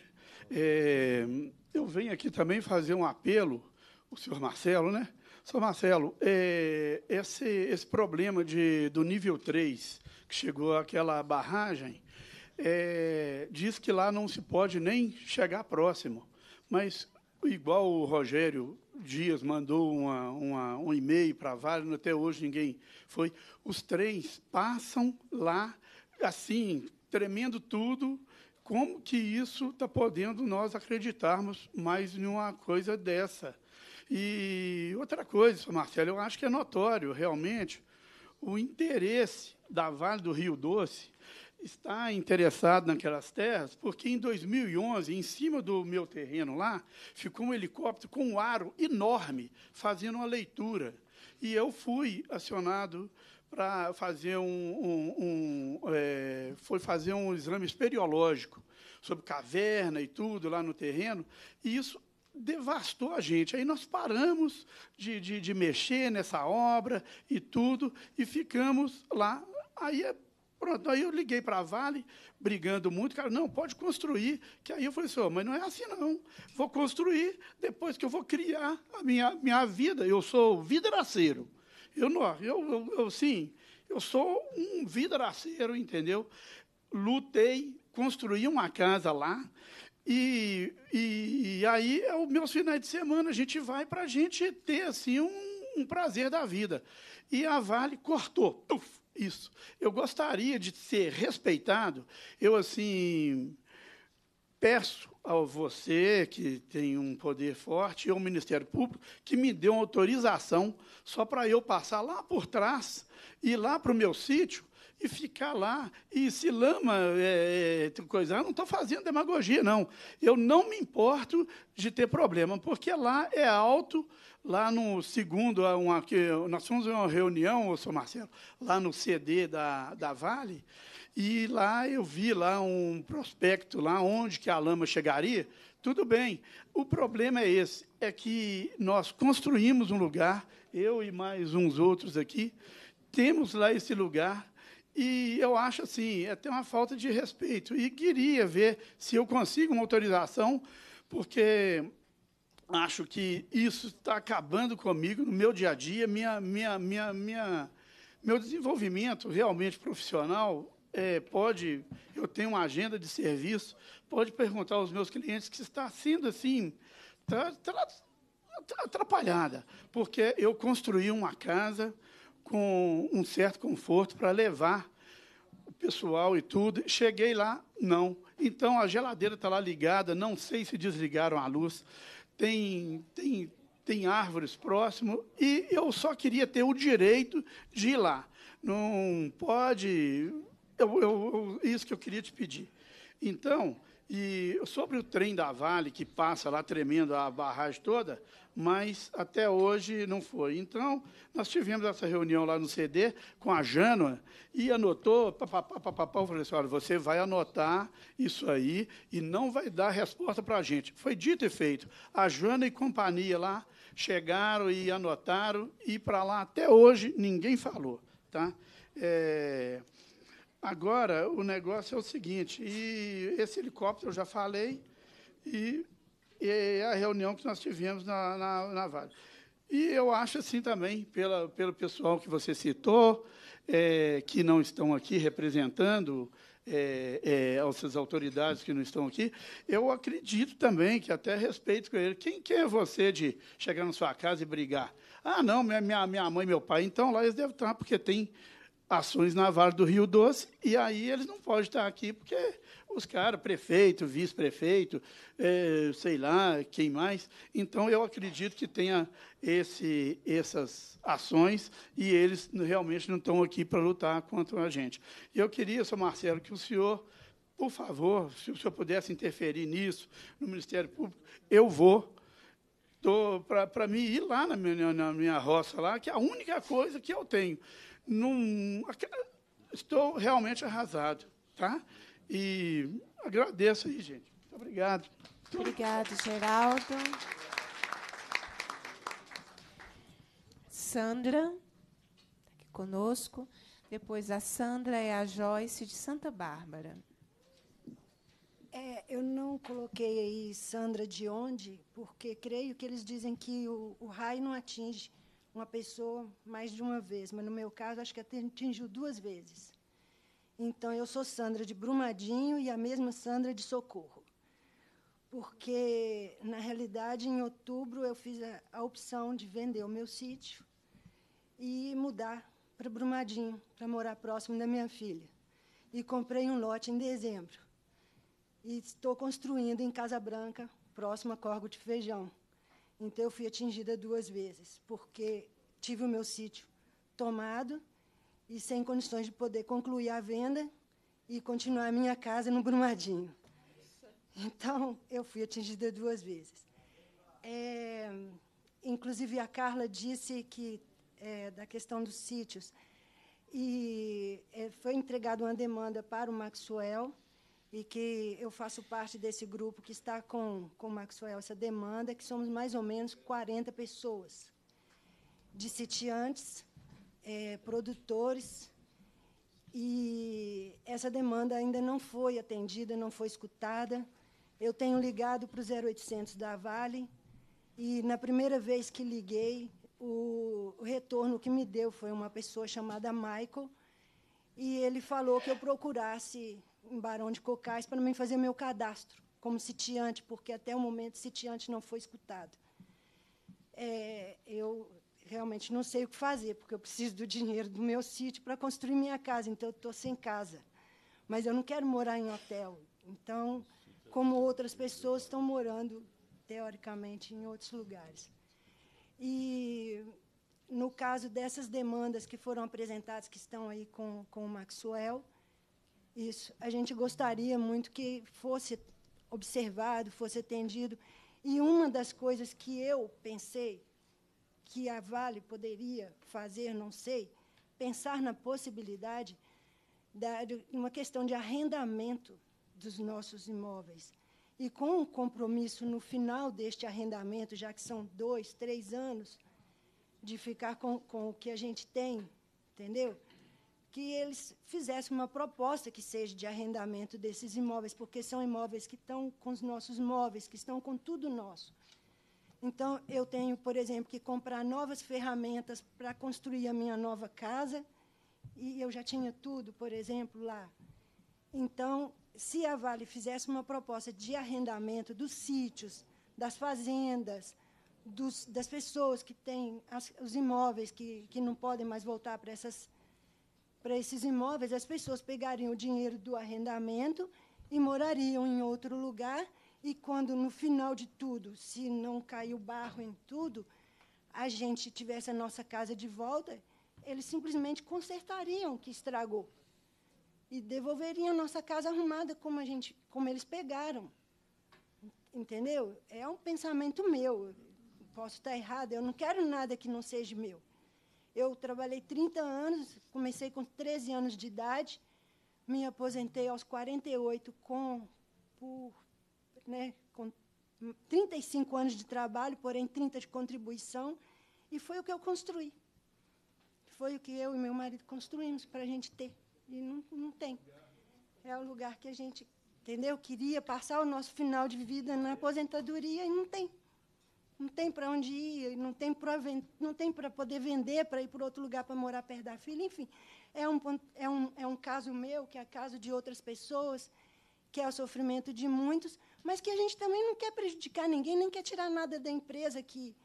É, eu venho aqui também fazer um apelo, o senhor Marcelo, né? Senhor Marcelo, é, esse, esse problema de, do nível 3, que chegou aquela barragem, é, diz que lá não se pode nem chegar próximo. Mas, igual o Rogério Dias mandou uma, uma, um e-mail para a Vale, até hoje ninguém foi, os trens passam lá, assim, tremendo tudo, como que isso está podendo nós acreditarmos mais em uma coisa dessa? E outra coisa, Marcelo, eu acho que é notório, realmente, o interesse da Vale do Rio Doce está interessado naquelas terras, porque em 2011, em cima do meu terreno lá, ficou um helicóptero com um aro enorme fazendo uma leitura. E eu fui acionado para fazer um, um, um é, foi fazer um exame esperiológico sobre caverna e tudo lá no terreno, e isso devastou a gente. Aí nós paramos de, de, de mexer nessa obra e tudo, e ficamos lá. Aí é Pronto, aí eu liguei para a Vale, brigando muito, cara, não, pode construir. Que aí eu falei assim, oh, mas não é assim não. Vou construir depois que eu vou criar a minha, minha vida. Eu sou vidraceiro. Eu não, eu, eu, eu sim, eu sou um vidraceiro, entendeu? Lutei, construí uma casa lá. E, e, e aí, é os meus finais de semana, a gente vai para a gente ter assim um, um prazer da vida. E a Vale cortou. Puf, isso. Eu gostaria de ser respeitado. Eu, assim, peço a você, que tem um poder forte, e ao Ministério Público, que me dê uma autorização só para eu passar lá por trás, ir lá para o meu sítio e ficar lá. E se lama, é, é coisa, eu não estou fazendo demagogia, não. Eu não me importo de ter problema, porque lá é alto. Lá no segundo, uma, nós fomos em uma reunião, o senhor Marcelo, lá no CD da, da Vale, e lá eu vi lá um prospecto lá onde que a lama chegaria. Tudo bem. O problema é esse, é que nós construímos um lugar, eu e mais uns outros aqui, temos lá esse lugar e eu acho assim, é até uma falta de respeito. E queria ver se eu consigo uma autorização, porque acho que isso está acabando comigo no meu dia a dia, minha, minha, minha, minha, meu desenvolvimento realmente profissional é, pode, eu tenho uma agenda de serviço, pode perguntar aos meus clientes que está sendo assim tra, atrapalhada, porque eu construí uma casa com um certo conforto para levar o pessoal e tudo. Cheguei lá, não. Então a geladeira está lá ligada, não sei se desligaram a luz. Tem, tem, tem árvores próximo e eu só queria ter o direito de ir lá. Não pode eu, eu, isso que eu queria te pedir. Então, e sobre o trem da Vale, que passa lá tremendo a barragem toda, mas até hoje não foi. Então, nós tivemos essa reunião lá no CD com a Jana e anotou, papapá, eu falei assim, olha, você vai anotar isso aí e não vai dar resposta para a gente. Foi dito e feito. A Jana e companhia lá chegaram e anotaram e para lá até hoje ninguém falou. Tá? É... Agora, o negócio é o seguinte, e esse helicóptero eu já falei, e, e a reunião que nós tivemos na, na, na Vale. E eu acho assim também, pela, pelo pessoal que você citou, é, que não estão aqui representando é, é, essas autoridades que não estão aqui, eu acredito também que até respeito com ele. Quem, quem é você de chegar na sua casa e brigar? Ah, não, minha, minha, minha mãe e meu pai, então lá eles devem estar, porque tem ações na Vale do Rio Doce, e aí eles não podem estar aqui, porque os caras, prefeito, vice-prefeito, é, sei lá, quem mais. Então, eu acredito que tenha esse, essas ações e eles realmente não estão aqui para lutar contra a gente. E eu queria, seu Marcelo, que o senhor, por favor, se o senhor pudesse interferir nisso no Ministério Público, eu vou para mim ir lá na minha, na minha roça lá, que é a única coisa que eu tenho. Num, estou realmente arrasado, tá? E agradeço aí, gente. Muito obrigado. Obrigado, Geraldo. Sandra, tá aqui conosco. Depois a Sandra é a Joyce de Santa Bárbara. É, eu não coloquei aí Sandra de onde, porque creio que eles dizem que o, o raio não atinge uma pessoa mais de uma vez, mas no meu caso acho que atingiu duas vezes. Então eu sou Sandra de Brumadinho e a mesma Sandra de Socorro. Porque na realidade em outubro eu fiz a, a opção de vender o meu sítio e mudar para Brumadinho, para morar próximo da minha filha. E comprei um lote em dezembro. E estou construindo em Casa Branca, próximo a Corgo de Feijão. Então, eu fui atingida duas vezes, porque tive o meu sítio tomado e sem condições de poder concluir a venda e continuar a minha casa no Brumadinho. Então, eu fui atingida duas vezes. É, inclusive, a Carla disse que, é, da questão dos sítios, e é, foi entregada uma demanda para o Maxwell, e que eu faço parte desse grupo que está com, com Maxwell essa demanda, que somos mais ou menos 40 pessoas, de sitiantes, é, produtores, e essa demanda ainda não foi atendida, não foi escutada. Eu tenho ligado para o 0800 da Vale, e na primeira vez que liguei, o, o retorno que me deu foi uma pessoa chamada Michael, e ele falou que eu procurasse em Barão de Cocais para mim fazer o meu cadastro como sitiante, porque até o momento sitiante não foi escutado. É, eu realmente não sei o que fazer, porque eu preciso do dinheiro do meu sítio para construir minha casa, então eu estou sem casa. Mas eu não quero morar em hotel. Então, como outras pessoas estão morando, teoricamente, em outros lugares. E, no caso dessas demandas que foram apresentadas, que estão aí com, com o Maxwell, isso. A gente gostaria muito que fosse observado, fosse atendido. E uma das coisas que eu pensei que a Vale poderia fazer, não sei, pensar na possibilidade de uma questão de arrendamento dos nossos imóveis. E com um compromisso no final deste arrendamento, já que são dois, três anos, de ficar com, com o que a gente tem, entendeu? que eles fizessem uma proposta que seja de arrendamento desses imóveis, porque são imóveis que estão com os nossos móveis, que estão com tudo nosso. Então, eu tenho, por exemplo, que comprar novas ferramentas para construir a minha nova casa, e eu já tinha tudo, por exemplo, lá. Então, se a Vale fizesse uma proposta de arrendamento dos sítios, das fazendas, dos, das pessoas que têm as, os imóveis que, que não podem mais voltar para essas para esses imóveis, as pessoas pegariam o dinheiro do arrendamento e morariam em outro lugar. E quando, no final de tudo, se não caiu barro em tudo, a gente tivesse a nossa casa de volta, eles simplesmente consertariam o que estragou e devolveriam a nossa casa arrumada como, a gente, como eles pegaram. Entendeu? É um pensamento meu. Posso estar errado, eu não quero nada que não seja meu. Eu trabalhei 30 anos, comecei com 13 anos de idade, me aposentei aos 48 com, por, né, com 35 anos de trabalho, porém 30 de contribuição, e foi o que eu construí. Foi o que eu e meu marido construímos para a gente ter, e não, não tem. É o lugar que a gente, entendeu? Queria passar o nosso final de vida na aposentadoria e não tem não tem para onde ir, não tem para poder vender, para ir para outro lugar para morar perto da filha, enfim. É um, é, um, é um caso meu, que é caso de outras pessoas, que é o sofrimento de muitos, mas que a gente também não quer prejudicar ninguém, nem quer tirar nada da empresa que,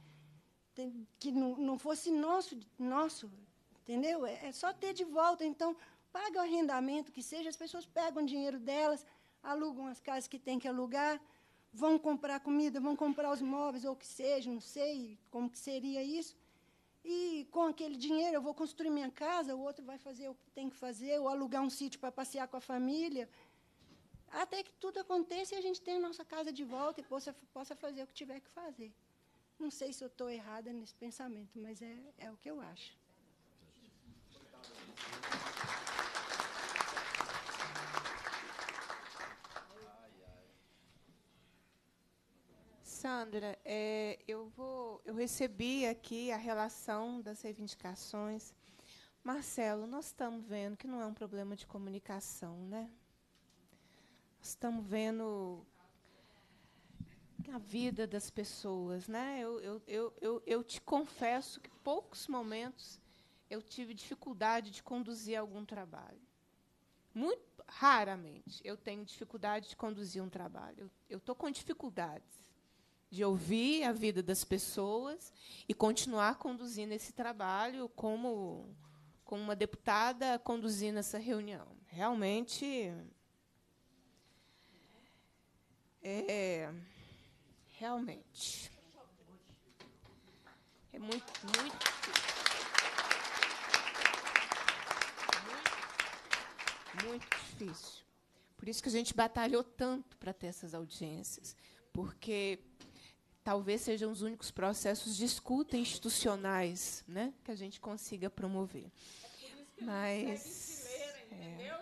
que não, não fosse nosso, nosso entendeu? É, é só ter de volta. Então, paga o arrendamento que seja, as pessoas pegam o dinheiro delas, alugam as casas que têm que alugar, vão comprar comida, vão comprar os móveis ou o que seja, não sei como que seria isso. E com aquele dinheiro eu vou construir minha casa, o outro vai fazer o que tem que fazer, ou alugar um sítio para passear com a família. Até que tudo aconteça e a gente tenha a nossa casa de volta e possa, possa fazer o que tiver que fazer. Não sei se eu estou errada nesse pensamento, mas é, é o que eu acho. Sandra, é, eu, vou, eu recebi aqui a relação das reivindicações. Marcelo, nós estamos vendo que não é um problema de comunicação, né? Nós estamos vendo a vida das pessoas, né? Eu, eu, eu, eu, eu te confesso que poucos momentos eu tive dificuldade de conduzir algum trabalho. Muito raramente eu tenho dificuldade de conduzir um trabalho. Eu estou com dificuldades de ouvir a vida das pessoas e continuar conduzindo esse trabalho como, como uma deputada conduzindo essa reunião. Realmente. É, realmente. É muito, muito. Muito difícil. Por isso que a gente batalhou tanto para ter essas audiências, porque talvez sejam os únicos processos de escuta institucionais né, que a gente consiga promover. É Mas. Ler, é.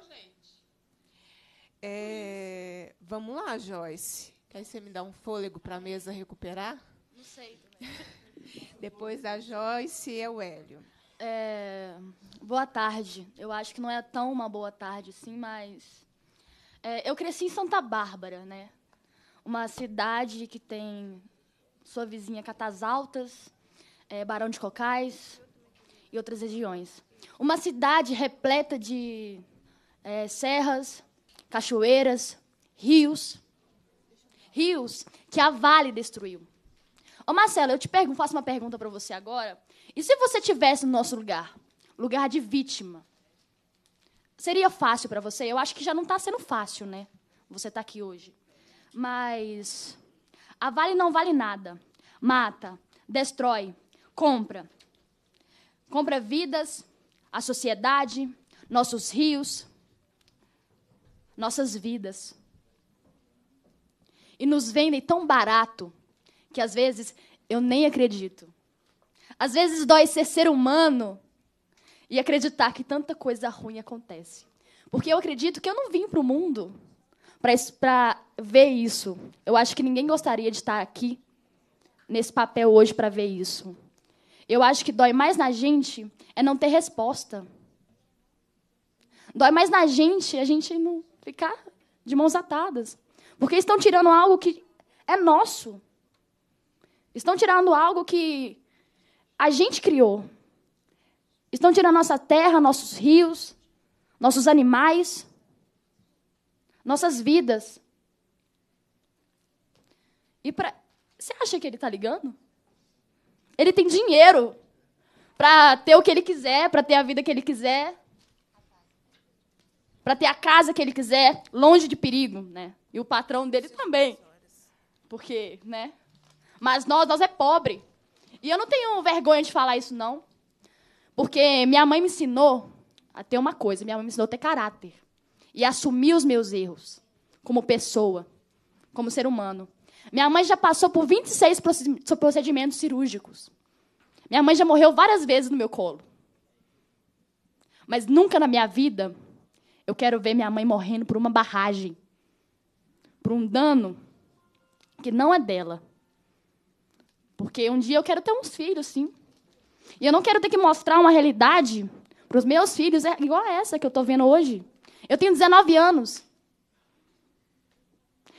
É, vamos lá, Joyce. Quer você me dar um fôlego para a mesa recuperar? Não sei. Depois da Joyce e o Hélio. É, boa tarde. Eu acho que não é tão uma boa tarde assim, mas. É, eu cresci em Santa Bárbara, né? Uma cidade que tem sua vizinha Catas Altas, é, Barão de Cocais e outras regiões. Uma cidade repleta de é, serras, cachoeiras, rios. Rios que a Vale destruiu. Ô Marcelo, eu te pergunto, faço uma pergunta para você agora. E se você tivesse no nosso lugar, lugar de vítima, seria fácil para você? Eu acho que já não está sendo fácil, né? Você está aqui hoje. Mas a Vale não vale nada. Mata, destrói, compra. Compra vidas, a sociedade, nossos rios, nossas vidas. E nos vendem tão barato que às vezes eu nem acredito. Às vezes dói ser ser humano e acreditar que tanta coisa ruim acontece. Porque eu acredito que eu não vim para o mundo para ver isso. Eu acho que ninguém gostaria de estar aqui nesse papel hoje para ver isso. Eu acho que dói mais na gente é não ter resposta. Dói mais na gente a gente não ficar de mãos atadas. Porque estão tirando algo que é nosso. Estão tirando algo que a gente criou. Estão tirando nossa terra, nossos rios, nossos animais nossas vidas. E para você acha que ele está ligando? Ele tem dinheiro para ter o que ele quiser, para ter a vida que ele quiser, para ter a casa que ele quiser, longe de perigo, né? E o patrão dele também, porque, né? Mas nós, nós é pobre. E eu não tenho vergonha de falar isso não, porque minha mãe me ensinou a ter uma coisa. Minha mãe me ensinou a ter caráter e assumir os meus erros como pessoa, como ser humano. Minha mãe já passou por 26 procedimentos cirúrgicos. Minha mãe já morreu várias vezes no meu colo. Mas nunca na minha vida eu quero ver minha mãe morrendo por uma barragem, por um dano que não é dela. Porque um dia eu quero ter uns filhos, sim. E eu não quero ter que mostrar uma realidade para os meus filhos é igual a essa que eu estou vendo hoje. Eu tenho 19 anos.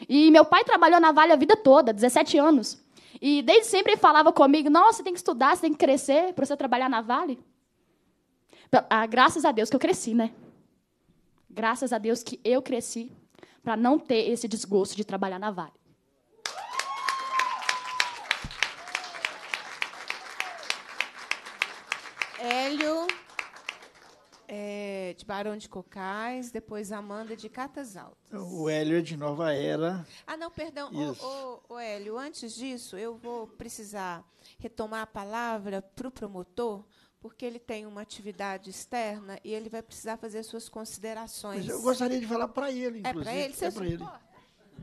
E meu pai trabalhou na Vale a vida toda, 17 anos. E desde sempre ele falava comigo: Nossa, você tem que estudar, você tem que crescer para você trabalhar na Vale. Ah, graças a Deus que eu cresci, né? Graças a Deus que eu cresci para não ter esse desgosto de trabalhar na Vale. Hélio de Barão de Cocais, depois Amanda de Catas Altas. O Hélio é de Nova Era. Ah, não, perdão. O, o, o, Hélio, antes disso, eu vou precisar retomar a palavra para o promotor, porque ele tem uma atividade externa e ele vai precisar fazer suas considerações. Mas eu gostaria de falar para ele, é inclusive. É para ele? Você é para ele.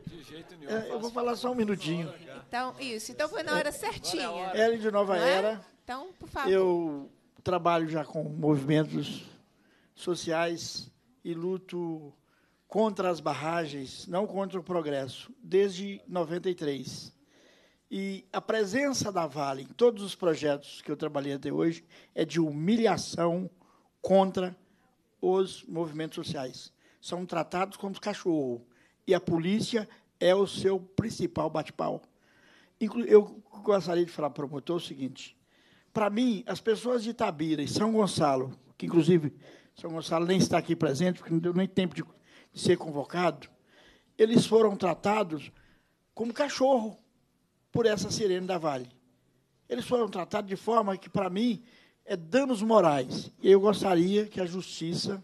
De jeito nenhum. É, eu vou falar só um minutinho. Então, isso. Então foi na hora é. certinha. Hélio de Nova é? Era. Então, por favor. Eu trabalho já com movimentos sociais e luto contra as barragens, não contra o progresso, desde 93. E a presença da Vale em todos os projetos que eu trabalhei até hoje é de humilhação contra os movimentos sociais. São tratados como cachorro. E a polícia é o seu principal bate-pau. Eu gostaria de falar para o promotor o seguinte: para mim, as pessoas de Itabira e São Gonçalo, que inclusive o São Gonçalo nem está aqui presente, porque não deu nem tempo de, ser convocado. Eles foram tratados como cachorro por essa sirene da Vale. Eles foram tratados de forma que, para mim, é danos morais. E eu gostaria que a justiça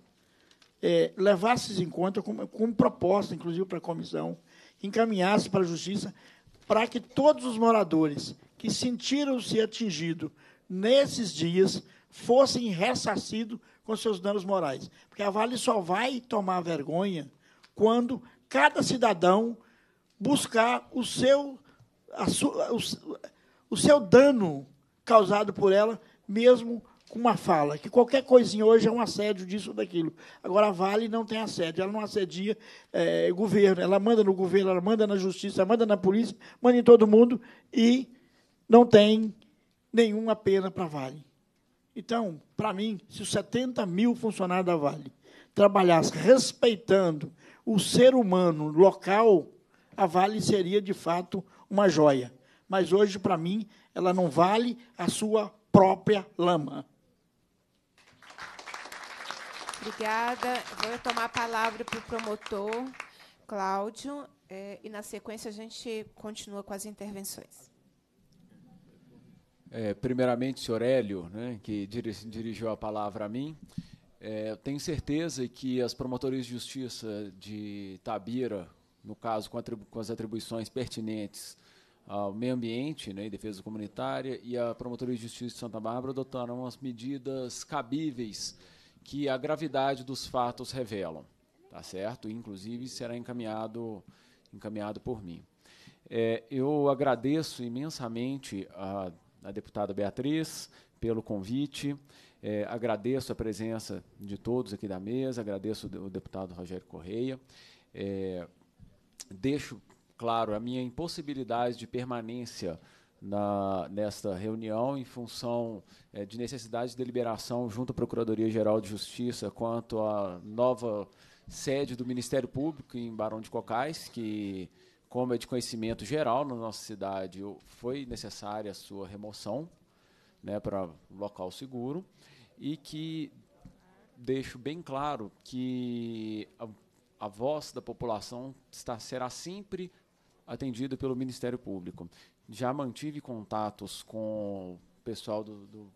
é, levasse isso em conta como, como proposta, inclusive para a comissão, encaminhasse para a justiça para que todos os moradores que sentiram-se atingidos nesses dias fossem ressarcidos com seus danos morais. Porque a Vale só vai tomar vergonha quando cada cidadão buscar o seu, su, o, o seu dano causado por ela, mesmo com uma fala, que qualquer coisinha hoje é um assédio disso ou daquilo. Agora, a Vale não tem assédio, ela não assedia é, governo, ela manda no governo, ela manda na justiça, ela manda na polícia, manda em todo mundo e não tem nenhuma pena para a Vale. Então, para mim, se os 70 mil funcionários da Vale trabalhassem respeitando o ser humano local, a Vale seria de fato uma joia. Mas hoje, para mim, ela não vale a sua própria lama. Obrigada. Vou tomar a palavra para o promotor, Cláudio, eh, e na sequência a gente continua com as intervenções. É, primeiramente, senhor Hélio, né, que dirigiu a palavra a mim. É, tenho certeza que as promotorias de justiça de Tabira, no caso com, com as atribuições pertinentes ao meio ambiente né, e defesa comunitária, e a promotoria de justiça de Santa Bárbara adotaram as medidas cabíveis que a gravidade dos fatos revelam, tá certo? Inclusive será encaminhado encaminhado por mim. É, eu agradeço imensamente a a deputada Beatriz pelo convite. É, agradeço a presença de todos aqui da mesa, agradeço o deputado Rogério Correia. É, deixo claro a minha impossibilidade de permanência na, nesta reunião em função é, de necessidade de deliberação junto à Procuradoria-Geral de Justiça quanto à nova sede do Ministério Público em Barão de Cocais, que como é de conhecimento geral na nossa cidade, foi necessária a sua remoção né, para local seguro e que deixo bem claro que a, a voz da população está, será sempre atendida pelo Ministério Público. Já mantive contatos com o pessoal do, do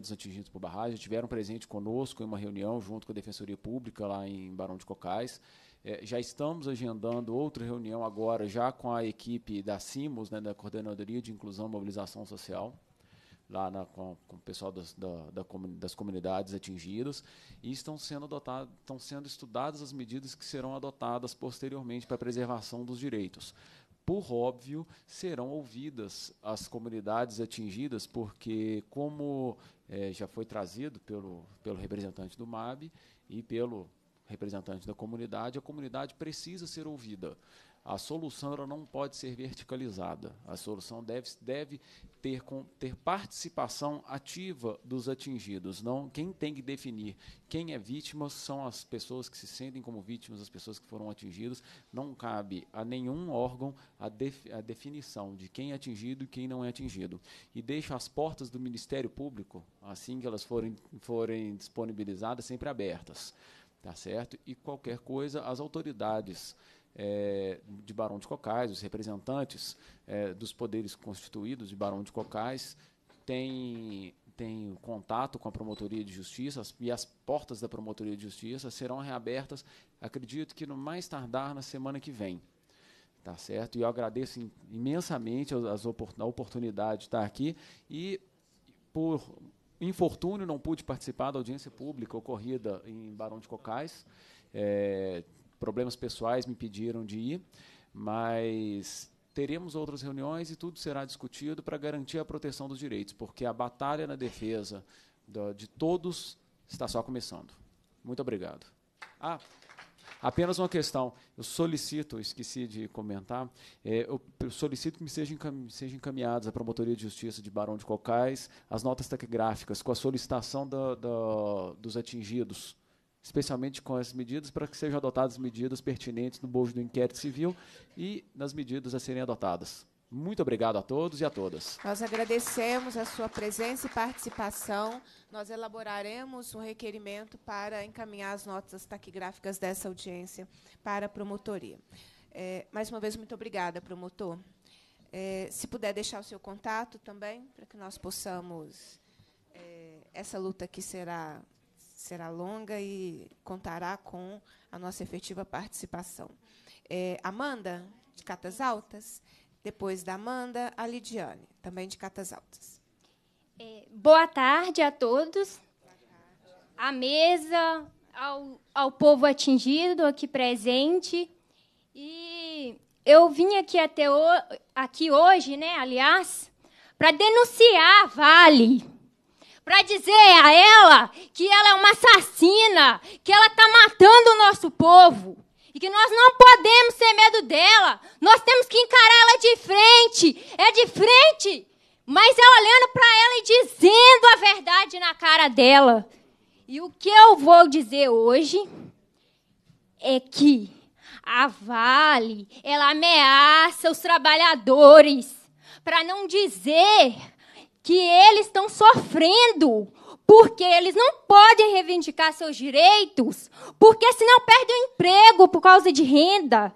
dos Atingidos por Barragem, tiveram presente conosco em uma reunião junto com a Defensoria Pública lá em Barão de Cocais é, já estamos agendando outra reunião agora, já com a equipe da CIMOS, né, da Coordenadoria de Inclusão e Mobilização Social, lá na, com, com, o pessoal das, da, da, das comunidades atingidas, e estão sendo, adotado, estão sendo estudadas as medidas que serão adotadas posteriormente para a preservação dos direitos. Por óbvio, serão ouvidas as comunidades atingidas, porque, como é, já foi trazido pelo, pelo representante do MAB e pelo representante da comunidade, a comunidade precisa ser ouvida. A solução ela não pode ser verticalizada. A solução deve, deve ter, com, ter participação ativa dos atingidos. Não, quem tem que definir quem é vítima são as pessoas que se sentem como vítimas, as pessoas que foram atingidas. Não cabe a nenhum órgão a, def, a definição de quem é atingido e quem não é atingido. E deixa as portas do Ministério Público, assim que elas forem, forem disponibilizadas, sempre abertas tá certo? E qualquer coisa, as autoridades é, de Barão de Cocais, os representantes é, dos poderes constituídos de Barão de Cocais, têm tem contato com a Promotoria de Justiça e as portas da Promotoria de Justiça serão reabertas, acredito que no mais tardar na semana que vem. Tá certo? E eu agradeço imensamente a oportunidade de estar aqui e por infortúnio, não pude participar da audiência pública ocorrida em Barão de Cocais. É, problemas pessoais me pediram de ir, mas teremos outras reuniões e tudo será discutido para garantir a proteção dos direitos, porque a batalha na defesa de todos está só começando. Muito obrigado. Ah, Apenas uma questão. Eu solicito, esqueci de comentar, é, eu, solicito que me sejam encam, seja encaminhadas à Promotoria de Justiça de Barão de Cocais as notas taquigráficas com a solicitação do, do, dos atingidos especialmente com as medidas, para que sejam adotadas medidas pertinentes no bojo do inquérito civil e nas medidas a serem adotadas. Muito obrigado a todos e a todas. Nós agradecemos a sua presença e participação. Nós elaboraremos um requerimento para encaminhar as notas taquigráficas dessa audiência para a promotoria. É, mais uma vez, muito obrigada, promotor. É, se puder deixar o seu contato também, para que nós possamos. É, essa luta aqui será, será longa e contará com a nossa efetiva participação. É, Amanda, de Catas Altas. Depois da Amanda, a Lidiane, também de Catas Altas. É, boa tarde a todos. à mesa, ao, ao povo atingido aqui presente. E eu vim aqui até o, aqui hoje, né, aliás, para denunciar a Vale. Para dizer a ela que ela é uma assassina, que ela está matando o nosso povo e que nós não podemos ter medo dela. Nós temos que encarar ela de frente. É de frente. Mas é olhando para ela e dizendo a verdade na cara dela. E o que eu vou dizer hoje é que a Vale, ela ameaça os trabalhadores para não dizer que eles estão sofrendo porque eles não podem reivindicar seus direitos, porque senão perdem o emprego por causa de renda.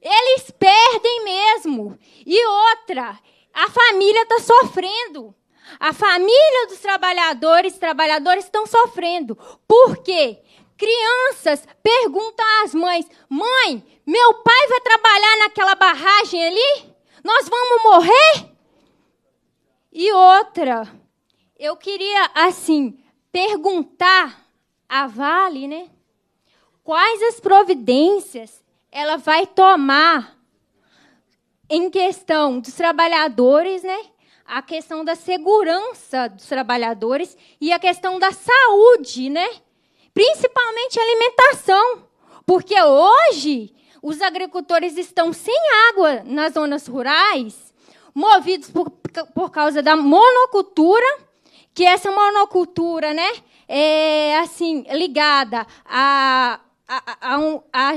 Eles perdem mesmo. E outra, a família está sofrendo. A família dos trabalhadores, trabalhadores estão sofrendo. Por quê? Crianças perguntam às mães: Mãe, meu pai vai trabalhar naquela barragem ali? Nós vamos morrer? E outra, eu queria, assim, perguntar à Vale, né? Quais as providências ela vai tomar em questão dos trabalhadores, né? A questão da segurança dos trabalhadores e a questão da saúde, né? Principalmente alimentação, porque hoje os agricultores estão sem água nas zonas rurais, movidos por, por causa da monocultura que essa monocultura, né, é assim ligada a a, a,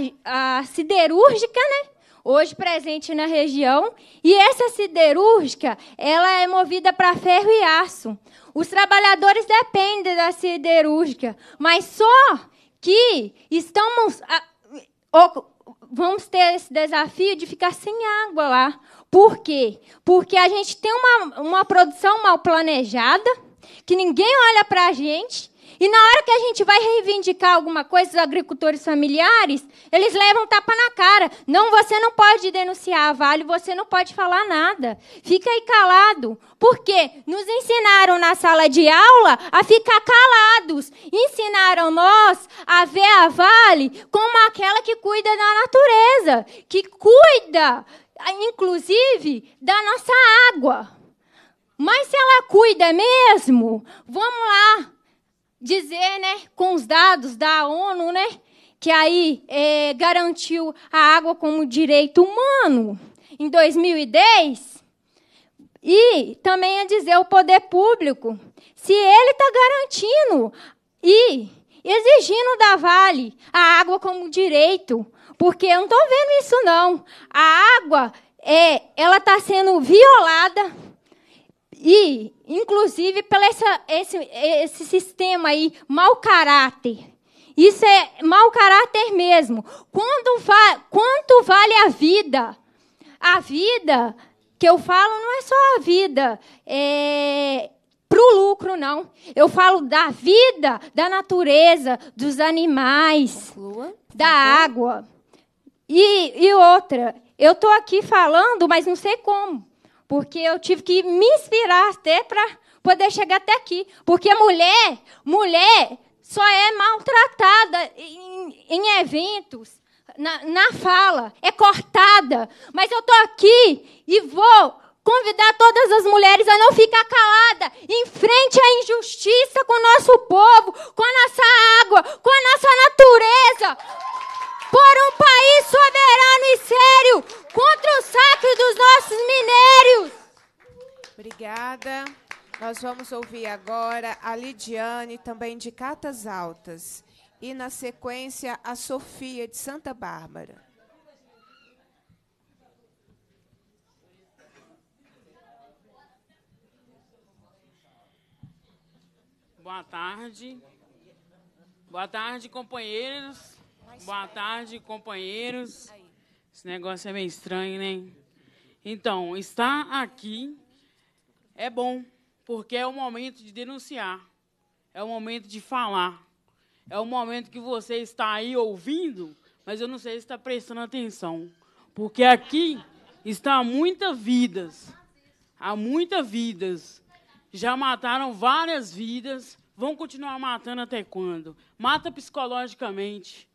a siderúrgica, né? hoje presente na região, e essa siderúrgica, ela é movida para ferro e aço. Os trabalhadores dependem da siderúrgica, mas só que estamos vamos ter esse desafio de ficar sem água lá. Por quê? Porque a gente tem uma, uma produção mal planejada, que ninguém olha para a gente. E na hora que a gente vai reivindicar alguma coisa dos agricultores familiares, eles levam tapa na cara. Não, você não pode denunciar a Vale, você não pode falar nada. Fica aí calado. Porque nos ensinaram na sala de aula a ficar calados. Ensinaram nós a ver a Vale como aquela que cuida da natureza, que cuida, inclusive, da nossa água. Mas se ela cuida mesmo, vamos lá dizer, né, com os dados da ONU, né, que aí é, garantiu a água como direito humano em 2010, e também a dizer o poder público, se ele está garantindo e exigindo da Vale a água como direito, porque eu não estou vendo isso não. A água é, ela está sendo violada e, inclusive, pelo essa, esse, esse sistema aí, mau caráter. Isso é mau caráter mesmo. Quando va quanto vale a vida? A vida, que eu falo, não é só a vida é, para o lucro, não. Eu falo da vida, da natureza, dos animais, da água. E, e outra, eu estou aqui falando, mas não sei como porque eu tive que me inspirar até para poder chegar até aqui. Porque mulher, mulher só é maltratada em, em eventos, na, na fala, é cortada. Mas eu estou aqui e vou convidar todas as mulheres a não ficar calada em frente à injustiça com o nosso povo, com a nossa água, com a nossa natureza. Por um país soberano e sério, contra o saque dos nossos minérios. Obrigada. Nós vamos ouvir agora a Lidiane, também de Catas Altas, e na sequência a Sofia de Santa Bárbara. Boa tarde. Boa tarde, companheiros. Boa tarde, companheiros. Esse negócio é meio estranho, né? Então, estar aqui é bom, porque é o momento de denunciar, é o momento de falar, é o momento que você está aí ouvindo, mas eu não sei se está prestando atenção, porque aqui está muitas vidas, há muitas vidas, já mataram várias vidas, vão continuar matando até quando? Mata psicologicamente,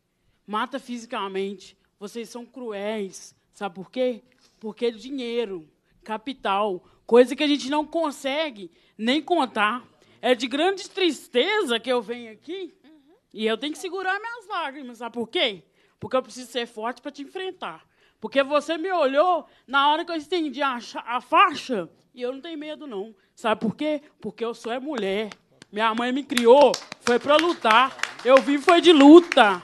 mata fisicamente, vocês são cruéis. Sabe por quê? Porque dinheiro, capital, coisa que a gente não consegue nem contar. É de grande tristeza que eu venho aqui uhum. e eu tenho que segurar minhas lágrimas. Sabe por quê? Porque eu preciso ser forte para te enfrentar. Porque você me olhou na hora que eu estendi a, a faixa e eu não tenho medo, não. Sabe por quê? Porque eu sou é mulher. Minha mãe me criou, foi para lutar. Eu vim foi de luta.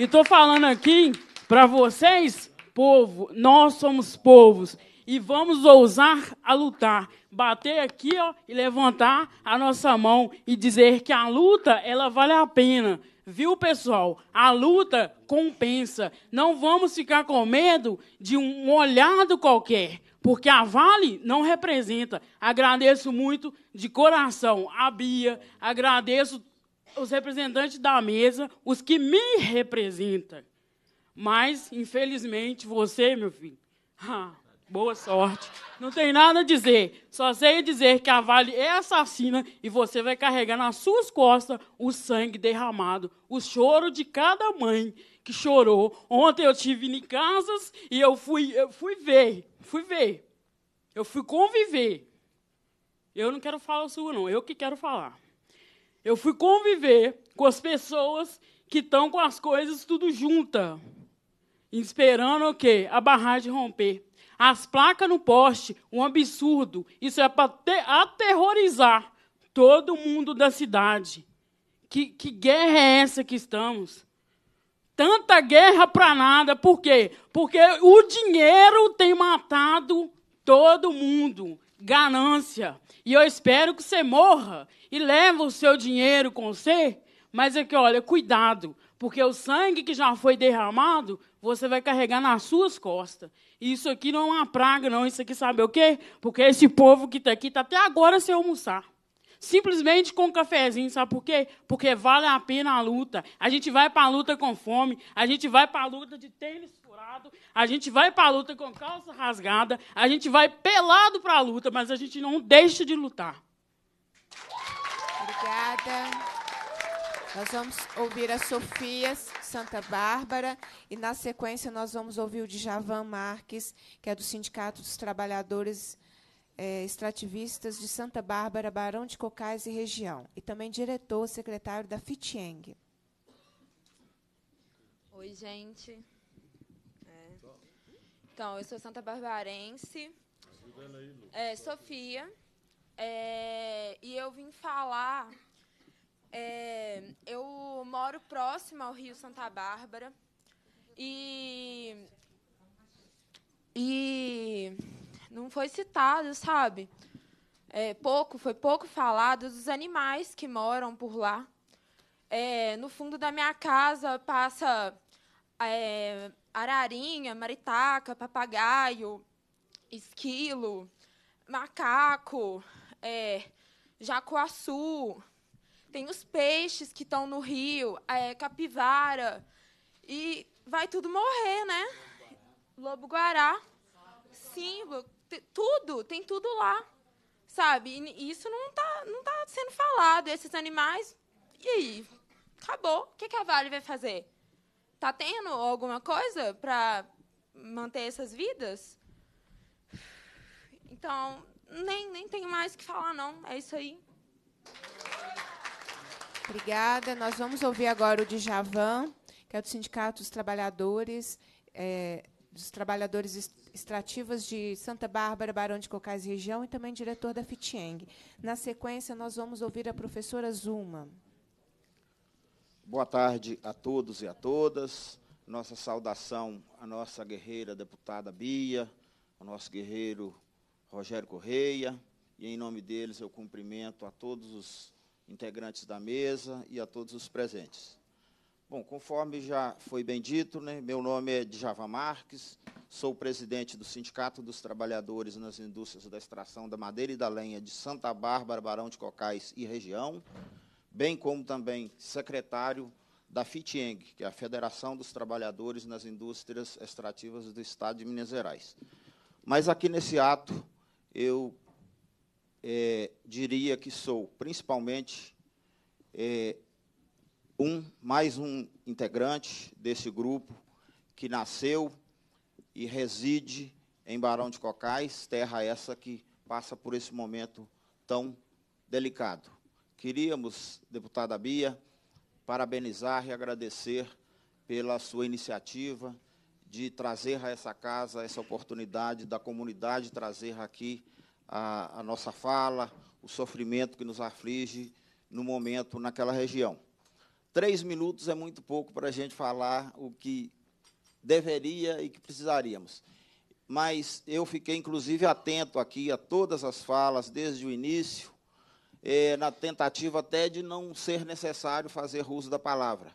E estou falando aqui para vocês, povo, nós somos povos e vamos ousar a lutar, bater aqui ó, e levantar a nossa mão e dizer que a luta ela vale a pena. Viu, pessoal? A luta compensa. Não vamos ficar com medo de um olhado qualquer, porque a Vale não representa. Agradeço muito de coração a Bia, agradeço os representantes da mesa, os que me representam. Mas, infelizmente, você, meu filho, boa sorte. Não tem nada a dizer. Só sei dizer que a Vale é assassina e você vai carregar nas suas costas o sangue derramado, o choro de cada mãe que chorou. Ontem eu tive em casas e eu fui, eu fui ver, fui ver. Eu fui conviver. Eu não quero falar o sua, não. Eu que quero falar. Eu fui conviver com as pessoas que estão com as coisas tudo junta esperando o quê? A barragem romper. As placas no poste, um absurdo. Isso é para aterrorizar todo mundo da cidade. Que, que guerra é essa que estamos? Tanta guerra para nada, por quê? Porque o dinheiro tem matado todo mundo. Ganância. E eu espero que você morra e leve o seu dinheiro com você. Mas é que, olha, cuidado, porque o sangue que já foi derramado você vai carregar nas suas costas. E isso aqui não é uma praga, não. Isso aqui sabe o quê? Porque esse povo que está aqui está até agora sem almoçar. Simplesmente com um cafezinho, sabe por quê? Porque vale a pena a luta. A gente vai para a luta com fome, a gente vai para a luta de tênis furado, a gente vai para a luta com calça rasgada, a gente vai pelado para a luta, mas a gente não deixa de lutar. Obrigada. Nós vamos ouvir a Sofias. Santa Bárbara. E, na sequência, nós vamos ouvir o Djavan Marques, que é do Sindicato dos Trabalhadores é, Extrativistas de Santa Bárbara, Barão de Cocais e região, e também diretor, secretário da FITIENG. Oi, gente. É. Então, eu sou santa barbarense. Tá aí, é, Sofia. É, e eu vim falar é, eu moro próximo ao Rio Santa Bárbara e e não foi citado, sabe? É, pouco foi pouco falado dos animais que moram por lá. É, no fundo da minha casa passa é, ararinha, maritaca, papagaio, esquilo, macaco, é, jacuaçu, tem os peixes que estão no rio, é, capivara. E vai tudo morrer, né? Lobo-guará. Simba. Tudo, tem tudo lá. Sabe? E isso não está não tá sendo falado. Esses animais. E aí? Acabou. O que, que a Vale vai fazer? Tá tendo alguma coisa para manter essas vidas? Então, nem, nem tenho mais o que falar, não. É isso aí. Obrigada. Nós vamos ouvir agora o Djavan, que é do Sindicato dos Trabalhadores, é, dos Trabalhadores Extrativos de Santa Bárbara, Barão de Cocais Região, e também diretor da FITIENG. Na sequência, nós vamos ouvir a professora Zuma. Boa tarde a todos e a todas. Nossa saudação à nossa guerreira deputada Bia, ao nosso guerreiro Rogério Correia, e em nome deles eu cumprimento a todos os integrantes da mesa e a todos os presentes. Bom, conforme já foi bem dito, né, meu nome é Djava Marques, sou presidente do Sindicato dos Trabalhadores nas Indústrias da Extração da Madeira e da Lenha de Santa Bárbara, Barão de Cocais e região, bem como também secretário da FITIENG, que é a Federação dos Trabalhadores nas Indústrias Extrativas do Estado de Minas Gerais. Mas aqui nesse ato eu é, diria que sou principalmente é, um mais um integrante desse grupo que nasceu e reside em Barão de Cocais, terra essa que passa por esse momento tão delicado. Queríamos, deputada Bia, parabenizar e agradecer pela sua iniciativa de trazer a essa casa essa oportunidade da comunidade trazer aqui a, a nossa fala, o sofrimento que nos aflige no momento naquela região. Três minutos é muito pouco para a gente falar o que deveria e que precisaríamos. Mas eu fiquei, inclusive, atento aqui a todas as falas desde o início, eh, na tentativa até de não ser necessário fazer uso da palavra.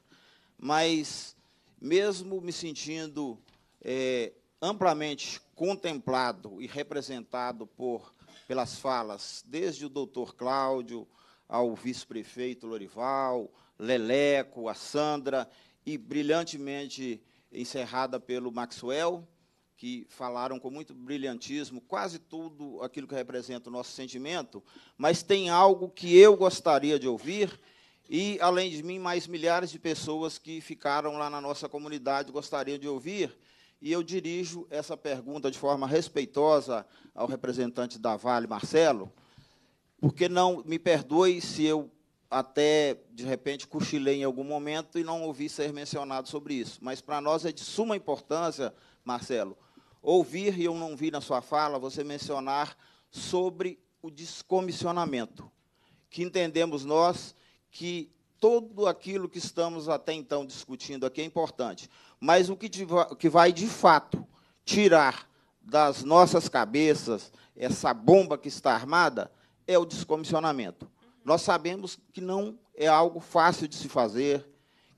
Mas, mesmo me sentindo eh, amplamente contemplado e representado por pelas falas, desde o doutor Cláudio ao vice-prefeito Lorival, Leleco, a Sandra, e brilhantemente encerrada pelo Maxwell, que falaram com muito brilhantismo quase tudo aquilo que representa o nosso sentimento, mas tem algo que eu gostaria de ouvir e, além de mim, mais milhares de pessoas que ficaram lá na nossa comunidade gostariam de ouvir, e eu dirijo essa pergunta de forma respeitosa ao representante da Vale, Marcelo, porque não me perdoe se eu até de repente cochilei em algum momento e não ouvi ser mencionado sobre isso. Mas para nós é de suma importância, Marcelo, ouvir, e eu não vi na sua fala, você mencionar sobre o descomissionamento, que entendemos nós que tudo aquilo que estamos até então discutindo aqui é importante mas o que, que vai de fato tirar das nossas cabeças essa bomba que está armada é o descomissionamento. Nós sabemos que não é algo fácil de se fazer,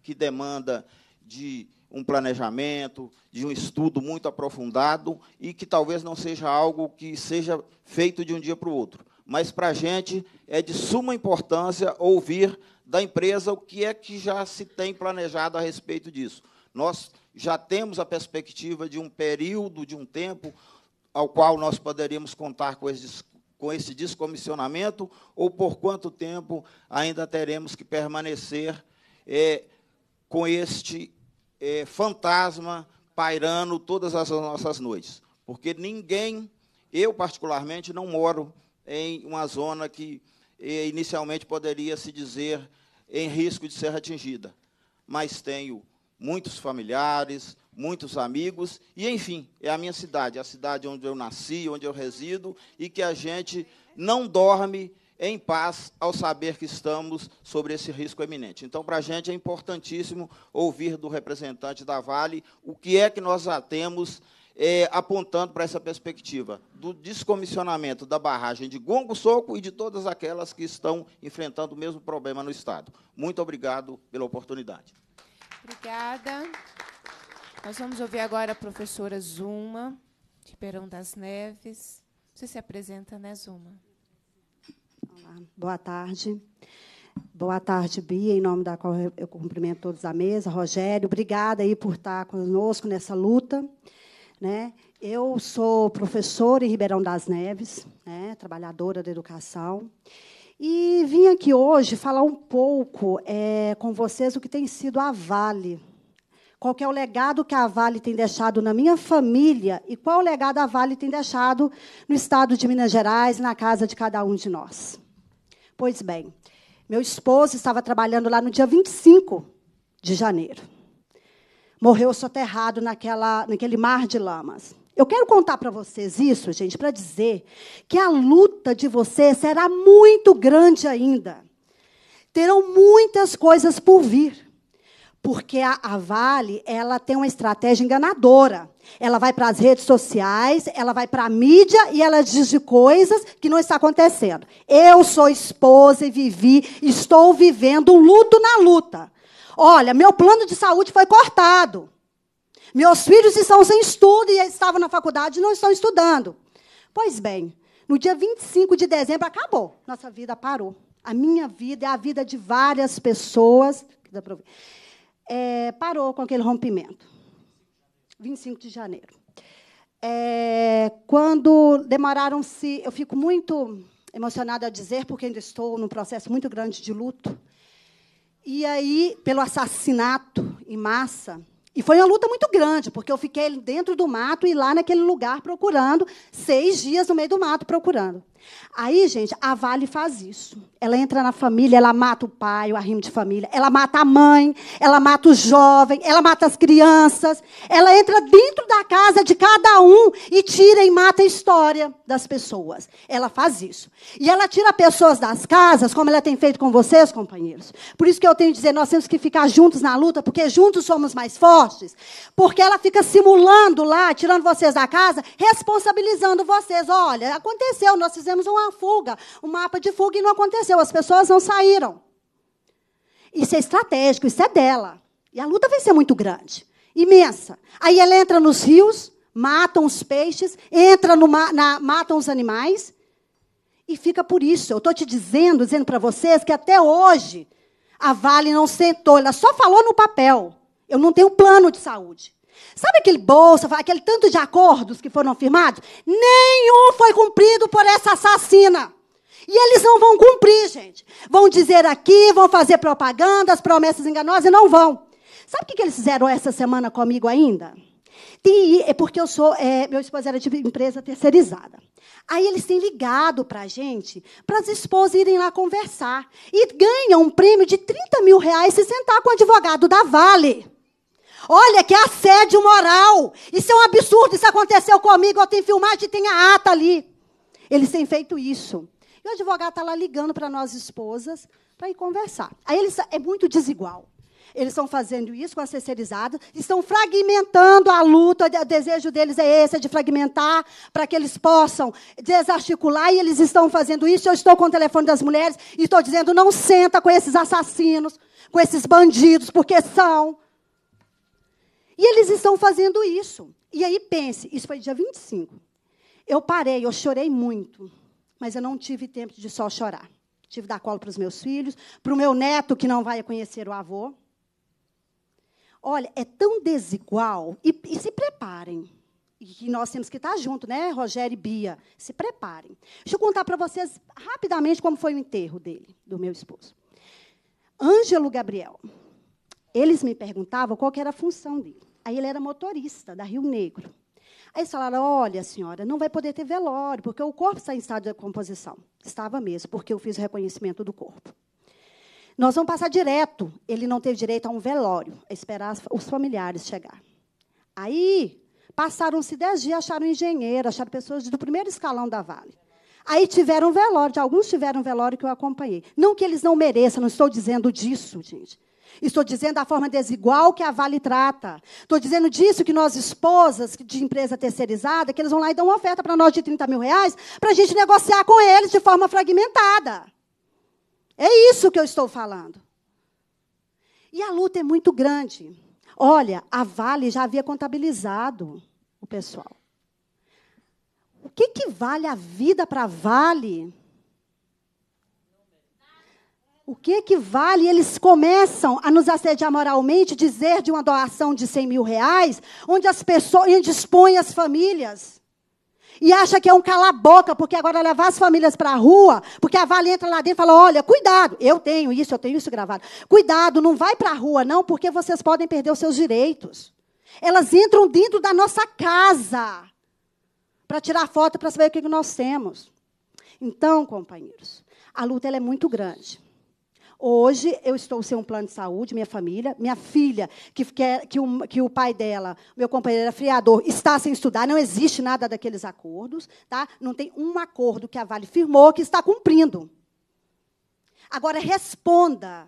que demanda de um planejamento, de um estudo muito aprofundado e que talvez não seja algo que seja feito de um dia para o outro. Mas para a gente é de suma importância ouvir da empresa o que é que já se tem planejado a respeito disso. Nós já temos a perspectiva de um período, de um tempo, ao qual nós poderíamos contar com esse, com esse descomissionamento, ou por quanto tempo ainda teremos que permanecer é, com este é, fantasma pairando todas as nossas noites. Porque ninguém, eu particularmente, não moro em uma zona que é, inicialmente poderia se dizer em risco de ser atingida, mas tenho muitos familiares, muitos amigos, e enfim, é a minha cidade, a cidade onde eu nasci, onde eu resido, e que a gente não dorme em paz ao saber que estamos sobre esse risco eminente. Então, para a gente é importantíssimo ouvir do representante da Vale o que é que nós já temos é, apontando para essa perspectiva do descomissionamento da barragem de Gongo Soco e de todas aquelas que estão enfrentando o mesmo problema no Estado. Muito obrigado pela oportunidade. Obrigada. Nós vamos ouvir agora a professora Zuma, de Ribeirão das Neves. Você se apresenta, né, Zuma? Olá, boa tarde. Boa tarde, Bia, em nome da qual eu cumprimento todos da mesa. Rogério, obrigada aí por estar conosco nessa luta. Né? Eu sou professora em Ribeirão das Neves, né? trabalhadora da educação, e vim aqui hoje falar um pouco é, com vocês o que tem sido a Vale. Qual é o legado que a Vale tem deixado na minha família e qual o legado a Vale tem deixado no estado de Minas Gerais, na casa de cada um de nós. Pois bem, meu esposo estava trabalhando lá no dia 25 de janeiro. Morreu soterrado naquela, naquele mar de lamas. Eu quero contar para vocês isso, gente, para dizer que a luta de vocês será muito grande ainda. Terão muitas coisas por vir. Porque a, a Vale, ela tem uma estratégia enganadora. Ela vai para as redes sociais, ela vai para a mídia e ela diz de coisas que não está acontecendo. Eu sou esposa e vivi, estou vivendo um luto na luta. Olha, meu plano de saúde foi cortado. Meus filhos estão sem estudo e estavam na faculdade e não estão estudando. Pois bem, no dia 25 de dezembro acabou. Nossa vida parou. A minha vida e é a vida de várias pessoas é, parou com aquele rompimento. 25 de janeiro. É, quando demoraram-se, eu fico muito emocionada a dizer, porque ainda estou num processo muito grande de luto. E aí, pelo assassinato em massa e foi uma luta muito grande, porque eu fiquei dentro do mato e lá naquele lugar procurando, seis dias no meio do mato procurando. Aí, gente, a Vale faz isso. Ela entra na família, ela mata o pai, o arrimo de família, ela mata a mãe, ela mata o jovem, ela mata as crianças, ela entra dentro da casa de cada um e tira e mata a história das pessoas. Ela faz isso. E ela tira pessoas das casas, como ela tem feito com vocês, companheiros. Por isso que eu tenho que dizer, nós temos que ficar juntos na luta, porque juntos somos mais fortes. Porque ela fica simulando lá, tirando vocês da casa, responsabilizando vocês. Olha, aconteceu, nós fizemos fizemos uma fuga, um mapa de fuga e não aconteceu, as pessoas não saíram. Isso é estratégico, isso é dela. E a luta vai ser muito grande, imensa. Aí ela entra nos rios, matam os peixes, entra no na, matam os animais e fica por isso. Eu estou te dizendo, dizendo para vocês que até hoje a Vale não sentou, ela só falou no papel. Eu não tenho plano de saúde. Sabe aquele bolsa, aquele tanto de acordos que foram firmados? Nenhum foi cumprido por essa assassina. E eles não vão cumprir, gente. Vão dizer aqui, vão fazer propaganda, as promessas enganosas e não vão. Sabe o que eles fizeram essa semana comigo ainda? Tem, é porque eu sou, é, meu esposo era de empresa terceirizada. Aí eles têm ligado para a gente, para as esposas irem lá conversar. E ganham um prêmio de 30 mil reais se sentar com o advogado da Vale. Olha que assédio moral. Isso é um absurdo, isso aconteceu comigo. Eu tenho filmagem e tem a ata ali. Eles têm feito isso. E o advogado está lá ligando para nós esposas para ir conversar. Aí eles é muito desigual. Eles estão fazendo isso com as terceirizadas, estão fragmentando a luta. O desejo deles é esse, é de fragmentar, para que eles possam desarticular, e eles estão fazendo isso. Eu estou com o telefone das mulheres e estou dizendo: não senta com esses assassinos, com esses bandidos, porque são. E eles estão fazendo isso. E aí pense, isso foi dia 25. Eu parei, eu chorei muito, mas eu não tive tempo de só chorar. Tive que dar cola para os meus filhos, para o meu neto que não vai conhecer o avô. Olha, é tão desigual. E, e se preparem. E nós temos que estar junto, né, Rogério e Bia? Se preparem. Deixa eu contar para vocês rapidamente como foi o enterro dele, do meu esposo. Ângelo Gabriel. Eles me perguntavam qual era a função dele. Aí ele era motorista da Rio Negro. Aí eles falaram: olha, senhora, não vai poder ter velório, porque o corpo está em estado de decomposição. Estava mesmo, porque eu fiz o reconhecimento do corpo. Nós vamos passar direto. Ele não teve direito a um velório, a esperar os familiares chegar. Aí, passaram-se dez dias, acharam engenheiro, acharam pessoas do primeiro escalão da Vale. Aí tiveram velório, alguns tiveram velório que eu acompanhei. Não que eles não mereçam, não estou dizendo disso, gente. Estou dizendo da forma desigual que a Vale trata. Estou dizendo disso que nós, esposas de empresa terceirizada, que eles vão lá e dão uma oferta para nós de 30 mil reais para a gente negociar com eles de forma fragmentada. É isso que eu estou falando. E a luta é muito grande. Olha, a Vale já havia contabilizado o pessoal. O que, que vale a vida para a Vale o que vale? Eles começam a nos assediar moralmente, dizer de uma doação de 100 mil reais, onde as pessoas indispõem as famílias. E acha que é um cala-boca, porque agora levar as famílias para a rua, porque a Vale entra lá dentro e fala: olha, cuidado, eu tenho isso, eu tenho isso gravado. Cuidado, não vai para a rua, não, porque vocês podem perder os seus direitos. Elas entram dentro da nossa casa para tirar foto, para saber o que nós temos. Então, companheiros, a luta é muito grande. Hoje eu estou sem um plano de saúde, minha família, minha filha, que, que, que, o, que o pai dela, meu companheiro era friador, está sem estudar, não existe nada daqueles acordos, tá? não tem um acordo que a Vale firmou que está cumprindo. Agora responda.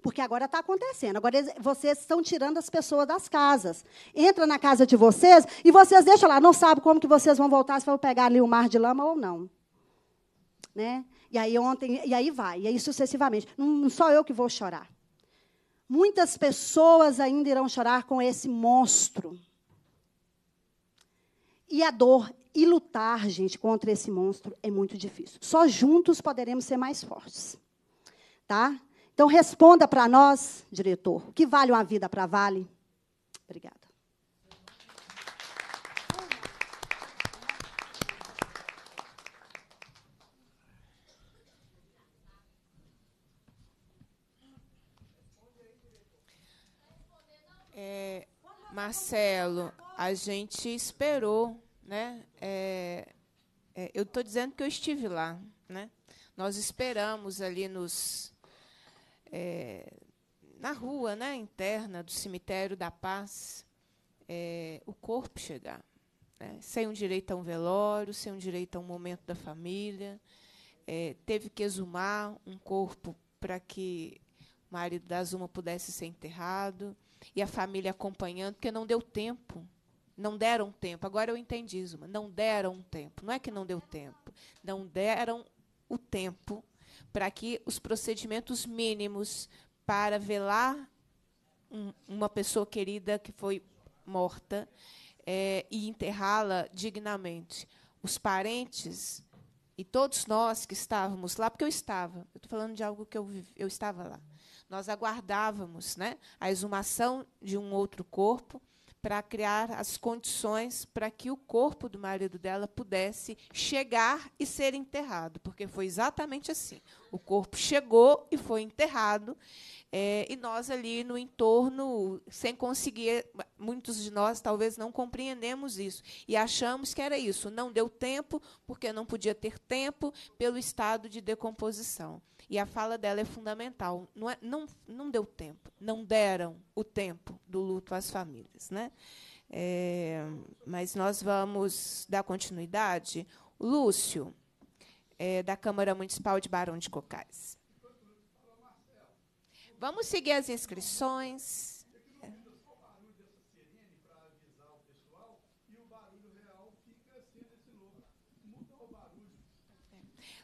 Porque agora está acontecendo. Agora vocês estão tirando as pessoas das casas. Entra na casa de vocês e vocês deixam lá. Não sabe como que vocês vão voltar, se vão pegar ali o um mar de lama ou não. Né? E aí ontem, e aí vai, e aí sucessivamente. Não, não sou eu que vou chorar. Muitas pessoas ainda irão chorar com esse monstro. E a dor e lutar, gente, contra esse monstro é muito difícil. Só juntos poderemos ser mais fortes. Tá? Então responda para nós, diretor, o que vale uma vida para Vale? Obrigada. Marcelo, a gente esperou, né? É, é, eu estou dizendo que eu estive lá, né? Nós esperamos ali nos é, na rua, né, interna do cemitério da Paz, é, o corpo chegar, né? sem um direito a um velório, sem um direito a um momento da família, é, teve que exumar um corpo para que o marido da Zuma pudesse ser enterrado e a família acompanhando, porque não deu tempo. Não deram tempo. Agora eu entendi, mas Não deram tempo. Não é que não deu tempo. Não deram o tempo para que os procedimentos mínimos para velar um, uma pessoa querida que foi morta é, e enterrá-la dignamente. Os parentes e todos nós que estávamos lá, porque eu estava, eu estou falando de algo que eu, eu estava lá nós aguardávamos né, a exumação de um outro corpo para criar as condições para que o corpo do marido dela pudesse chegar e ser enterrado, porque foi exatamente assim. O corpo chegou e foi enterrado, é, e nós ali no entorno, sem conseguir, muitos de nós talvez não compreendemos isso e achamos que era isso. Não deu tempo, porque não podia ter tempo pelo estado de decomposição. E a fala dela é fundamental. Não, é, não, não deu tempo, não deram o tempo do luto às famílias. Né? É, mas nós vamos dar continuidade. Lúcio, é, da Câmara Municipal de Barão de Cocais. Vamos seguir as inscrições.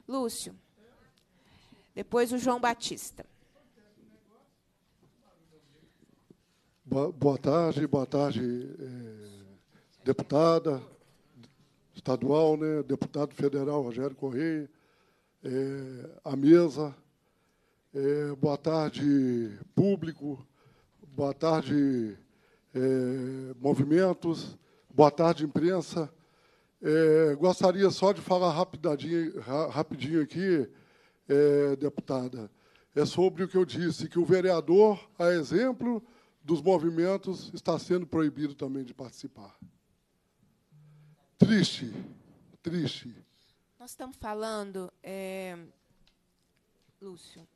Lúcio. Depois o João Batista. Boa tarde, boa tarde, eh, deputada estadual, né, deputado federal Rogério Correia, a eh, mesa, é, boa tarde, público. Boa tarde, é, movimentos. Boa tarde, imprensa. É, gostaria só de falar rapidinho, rapidinho aqui, é, deputada, é sobre o que eu disse, que o vereador, a exemplo dos movimentos, está sendo proibido também de participar. Triste, triste. Nós estamos falando, é, Lúcio,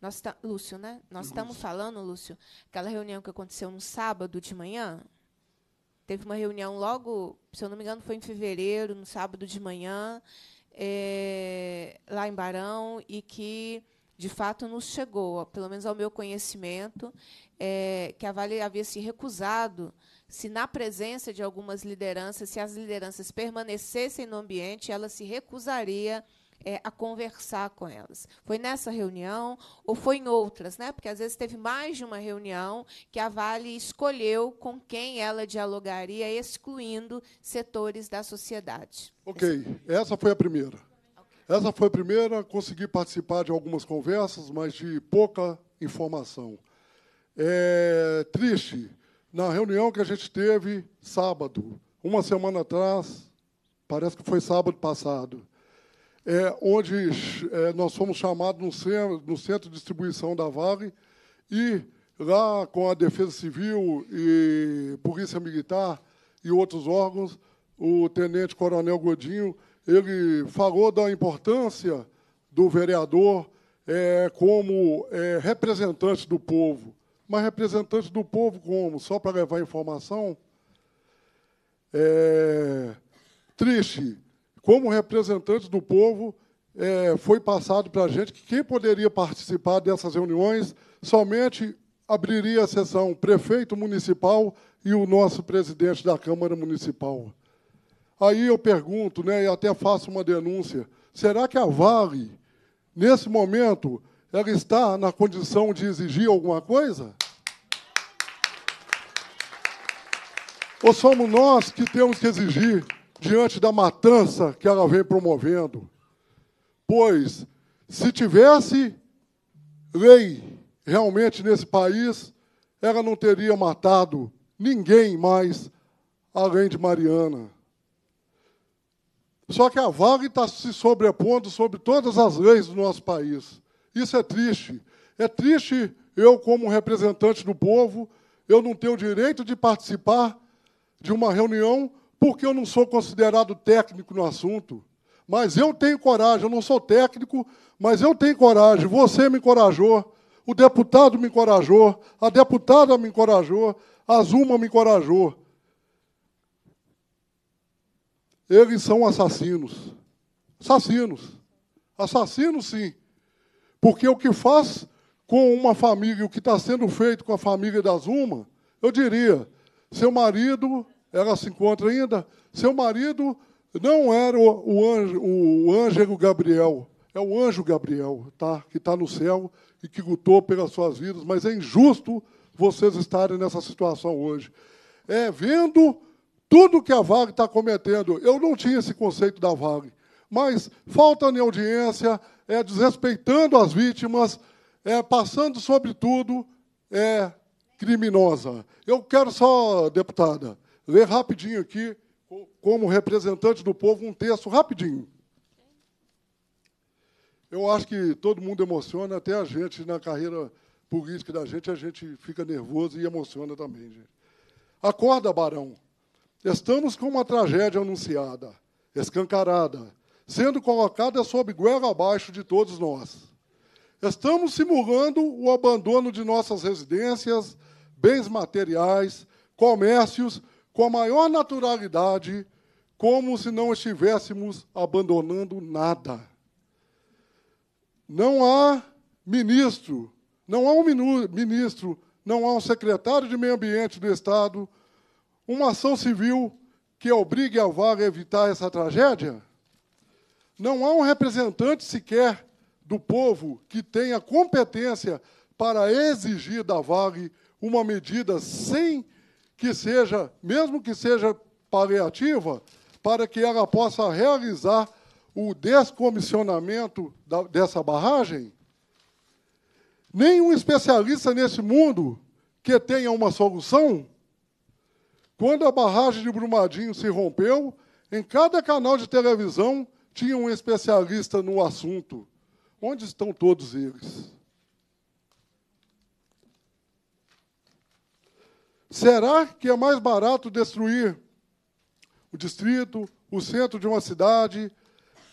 nós tá, Lúcio, né? Nós uhum. estamos falando, Lúcio, aquela reunião que aconteceu no sábado de manhã. Teve uma reunião logo, se eu não me engano, foi em fevereiro, no sábado de manhã, é, lá em Barão, e que de fato nos chegou, pelo menos ao meu conhecimento, é, que a Vale havia se recusado se na presença de algumas lideranças, se as lideranças permanecessem no ambiente, ela se recusaria é, a conversar com elas. Foi nessa reunião ou foi em outras, né? Porque às vezes teve mais de uma reunião que a Vale escolheu com quem ela dialogaria, excluindo setores da sociedade. Ok, essa foi a primeira. Essa foi a primeira, consegui participar de algumas conversas, mas de pouca informação. É triste, na reunião que a gente teve sábado, uma semana atrás, parece que foi sábado passado, é, onde é, nós fomos chamados no centro, no centro de distribuição da Vale e lá com a Defesa Civil e Polícia Militar e outros órgãos, o Tenente Coronel Godinho, ele falou da importância do vereador é, como é, representante do povo. Mas representante do povo como? Só para levar informação? É, triste como representantes do povo, é, foi passado para a gente que quem poderia participar dessas reuniões somente abriria a sessão prefeito municipal e o nosso presidente da Câmara Municipal. Aí eu pergunto, né, e até faço uma denúncia, será que a Vale, nesse momento, ela está na condição de exigir alguma coisa? Ou somos nós que temos que exigir diante da matança que ela vem promovendo. Pois, se tivesse lei realmente nesse país, ela não teria matado ninguém mais além de Mariana. Só que a vaga está se sobrepondo sobre todas as leis do nosso país. Isso é triste. É triste eu, como representante do povo, eu não tenho o direito de participar de uma reunião porque eu não sou considerado técnico no assunto, mas eu tenho coragem, eu não sou técnico, mas eu tenho coragem, você me encorajou, o deputado me encorajou, a deputada me encorajou, a Zuma me encorajou. Eles são assassinos. Assassinos. Assassinos, sim. Porque o que faz com uma família, o que está sendo feito com a família da Zuma, eu diria, seu marido ela se encontra ainda. Seu marido não era o, o, anjo, o anjo Gabriel, é o anjo Gabriel, tá? que está no céu e que lutou pelas suas vidas, mas é injusto vocês estarem nessa situação hoje. É vendo tudo que a Vale está cometendo. Eu não tinha esse conceito da Vale, mas falta de audiência, é desrespeitando as vítimas, é passando, tudo é criminosa. Eu quero só, deputada, ler rapidinho aqui, como representante do povo, um texto rapidinho. Eu acho que todo mundo emociona, até a gente, na carreira política da gente, a gente fica nervoso e emociona também. Gente. Acorda, Barão. Estamos com uma tragédia anunciada, escancarada, sendo colocada sob guerra abaixo de todos nós. Estamos simulando o abandono de nossas residências, bens materiais, comércios, com a maior naturalidade, como se não estivéssemos abandonando nada. Não há ministro, não há um ministro, não há um secretário de meio ambiente do Estado, uma ação civil que obrigue a Vale a evitar essa tragédia? Não há um representante sequer do povo que tenha competência para exigir da Vale uma medida sem que seja, mesmo que seja paliativa, para que ela possa realizar o descomissionamento da, dessa barragem? Nenhum especialista nesse mundo que tenha uma solução. Quando a barragem de Brumadinho se rompeu, em cada canal de televisão tinha um especialista no assunto. Onde estão todos eles? Será que é mais barato destruir o distrito, o centro de uma cidade,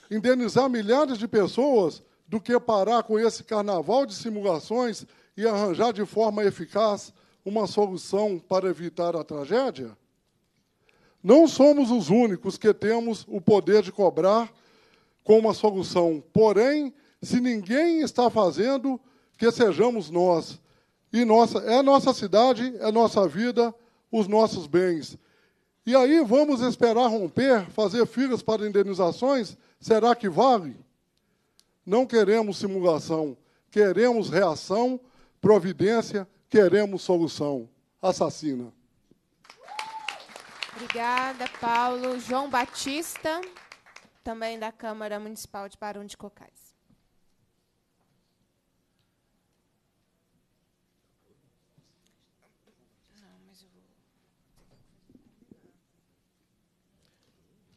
indenizar milhares de pessoas do que parar com esse carnaval de simulações e arranjar de forma eficaz uma solução para evitar a tragédia? Não somos os únicos que temos o poder de cobrar com uma solução, porém, se ninguém está fazendo, que sejamos nós e nossa, é a nossa cidade, é a nossa vida, os nossos bens. E aí vamos esperar romper, fazer filas para indenizações? Será que vale? Não queremos simulação, queremos reação, providência, queremos solução. Assassina. Obrigada, Paulo. João Batista, também da Câmara Municipal de Barão de Cocais.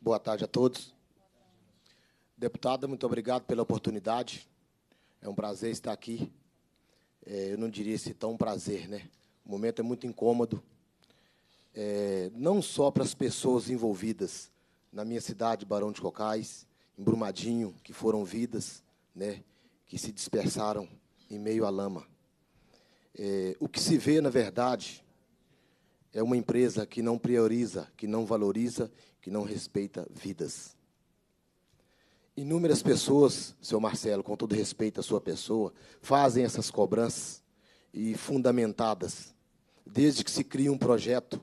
Boa tarde a todos. Deputada, muito obrigado pela oportunidade. É um prazer estar aqui. É, eu não diria se tão prazer, né? O momento é muito incômodo, é, não só para as pessoas envolvidas na minha cidade, Barão de Cocais, em Brumadinho, que foram vidas, né, que se dispersaram em meio à lama. É, o que se vê, na verdade, é uma empresa que não prioriza, que não valoriza que não respeita vidas. Inúmeras pessoas, seu Marcelo, com todo respeito à sua pessoa, fazem essas cobranças e fundamentadas, desde que se cria um projeto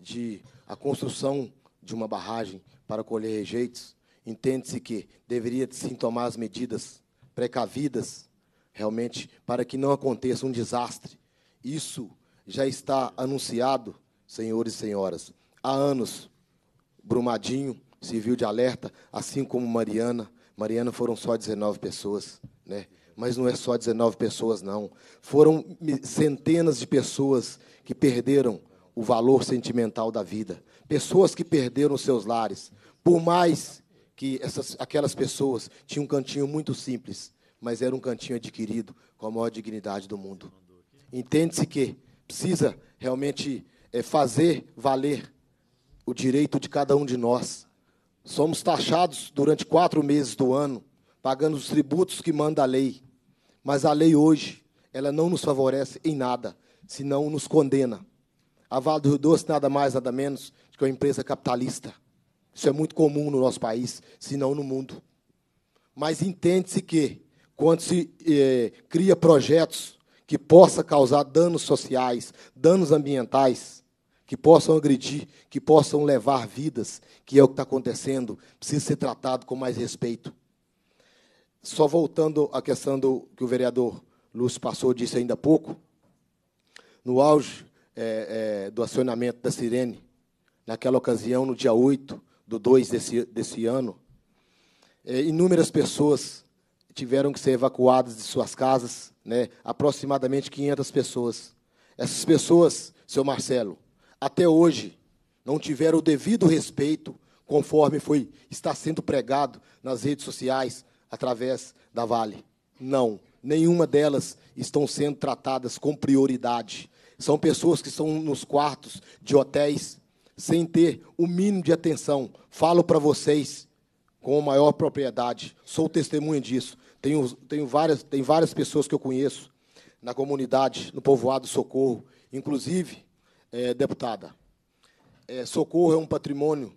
de a construção de uma barragem para colher rejeitos, entende-se que deveria se tomar as medidas precavidas, realmente, para que não aconteça um desastre. Isso já está anunciado, senhores e senhoras, há anos Brumadinho serviu de alerta, assim como Mariana. Mariana foram só 19 pessoas, né? Mas não é só 19 pessoas, não. Foram centenas de pessoas que perderam o valor sentimental da vida. Pessoas que perderam seus lares. Por mais que essas, aquelas pessoas tinham um cantinho muito simples, mas era um cantinho adquirido com a maior dignidade do mundo. Entende-se que precisa realmente é, fazer valer o direito de cada um de nós. Somos taxados durante quatro meses do ano, pagando os tributos que manda a lei. Mas a lei hoje, ela não nos favorece em nada, senão nos condena. A Vale do Rio Doce nada mais, nada menos que uma empresa capitalista. Isso é muito comum no nosso país, se não no mundo. Mas entende-se que, quando se eh, cria projetos que possa causar danos sociais, danos ambientais, que possam agredir, que possam levar vidas, que é o que está acontecendo, precisa ser tratado com mais respeito. Só voltando à questão do que o vereador Lúcio passou disse ainda há pouco, no auge é, é, do acionamento da Sirene, naquela ocasião, no dia 8 do 2 desse, desse ano, é, inúmeras pessoas tiveram que ser evacuadas de suas casas, né, aproximadamente 500 pessoas. Essas pessoas, seu Marcelo, até hoje não tiveram o devido respeito conforme foi está sendo pregado nas redes sociais através da Vale. Não, nenhuma delas estão sendo tratadas com prioridade. São pessoas que estão nos quartos de hotéis sem ter o mínimo de atenção. Falo para vocês com a maior propriedade, sou testemunha disso. Tenho, tenho várias, tem várias pessoas que eu conheço na comunidade, no povoado Socorro, inclusive é, deputada. É, Socorro é um patrimônio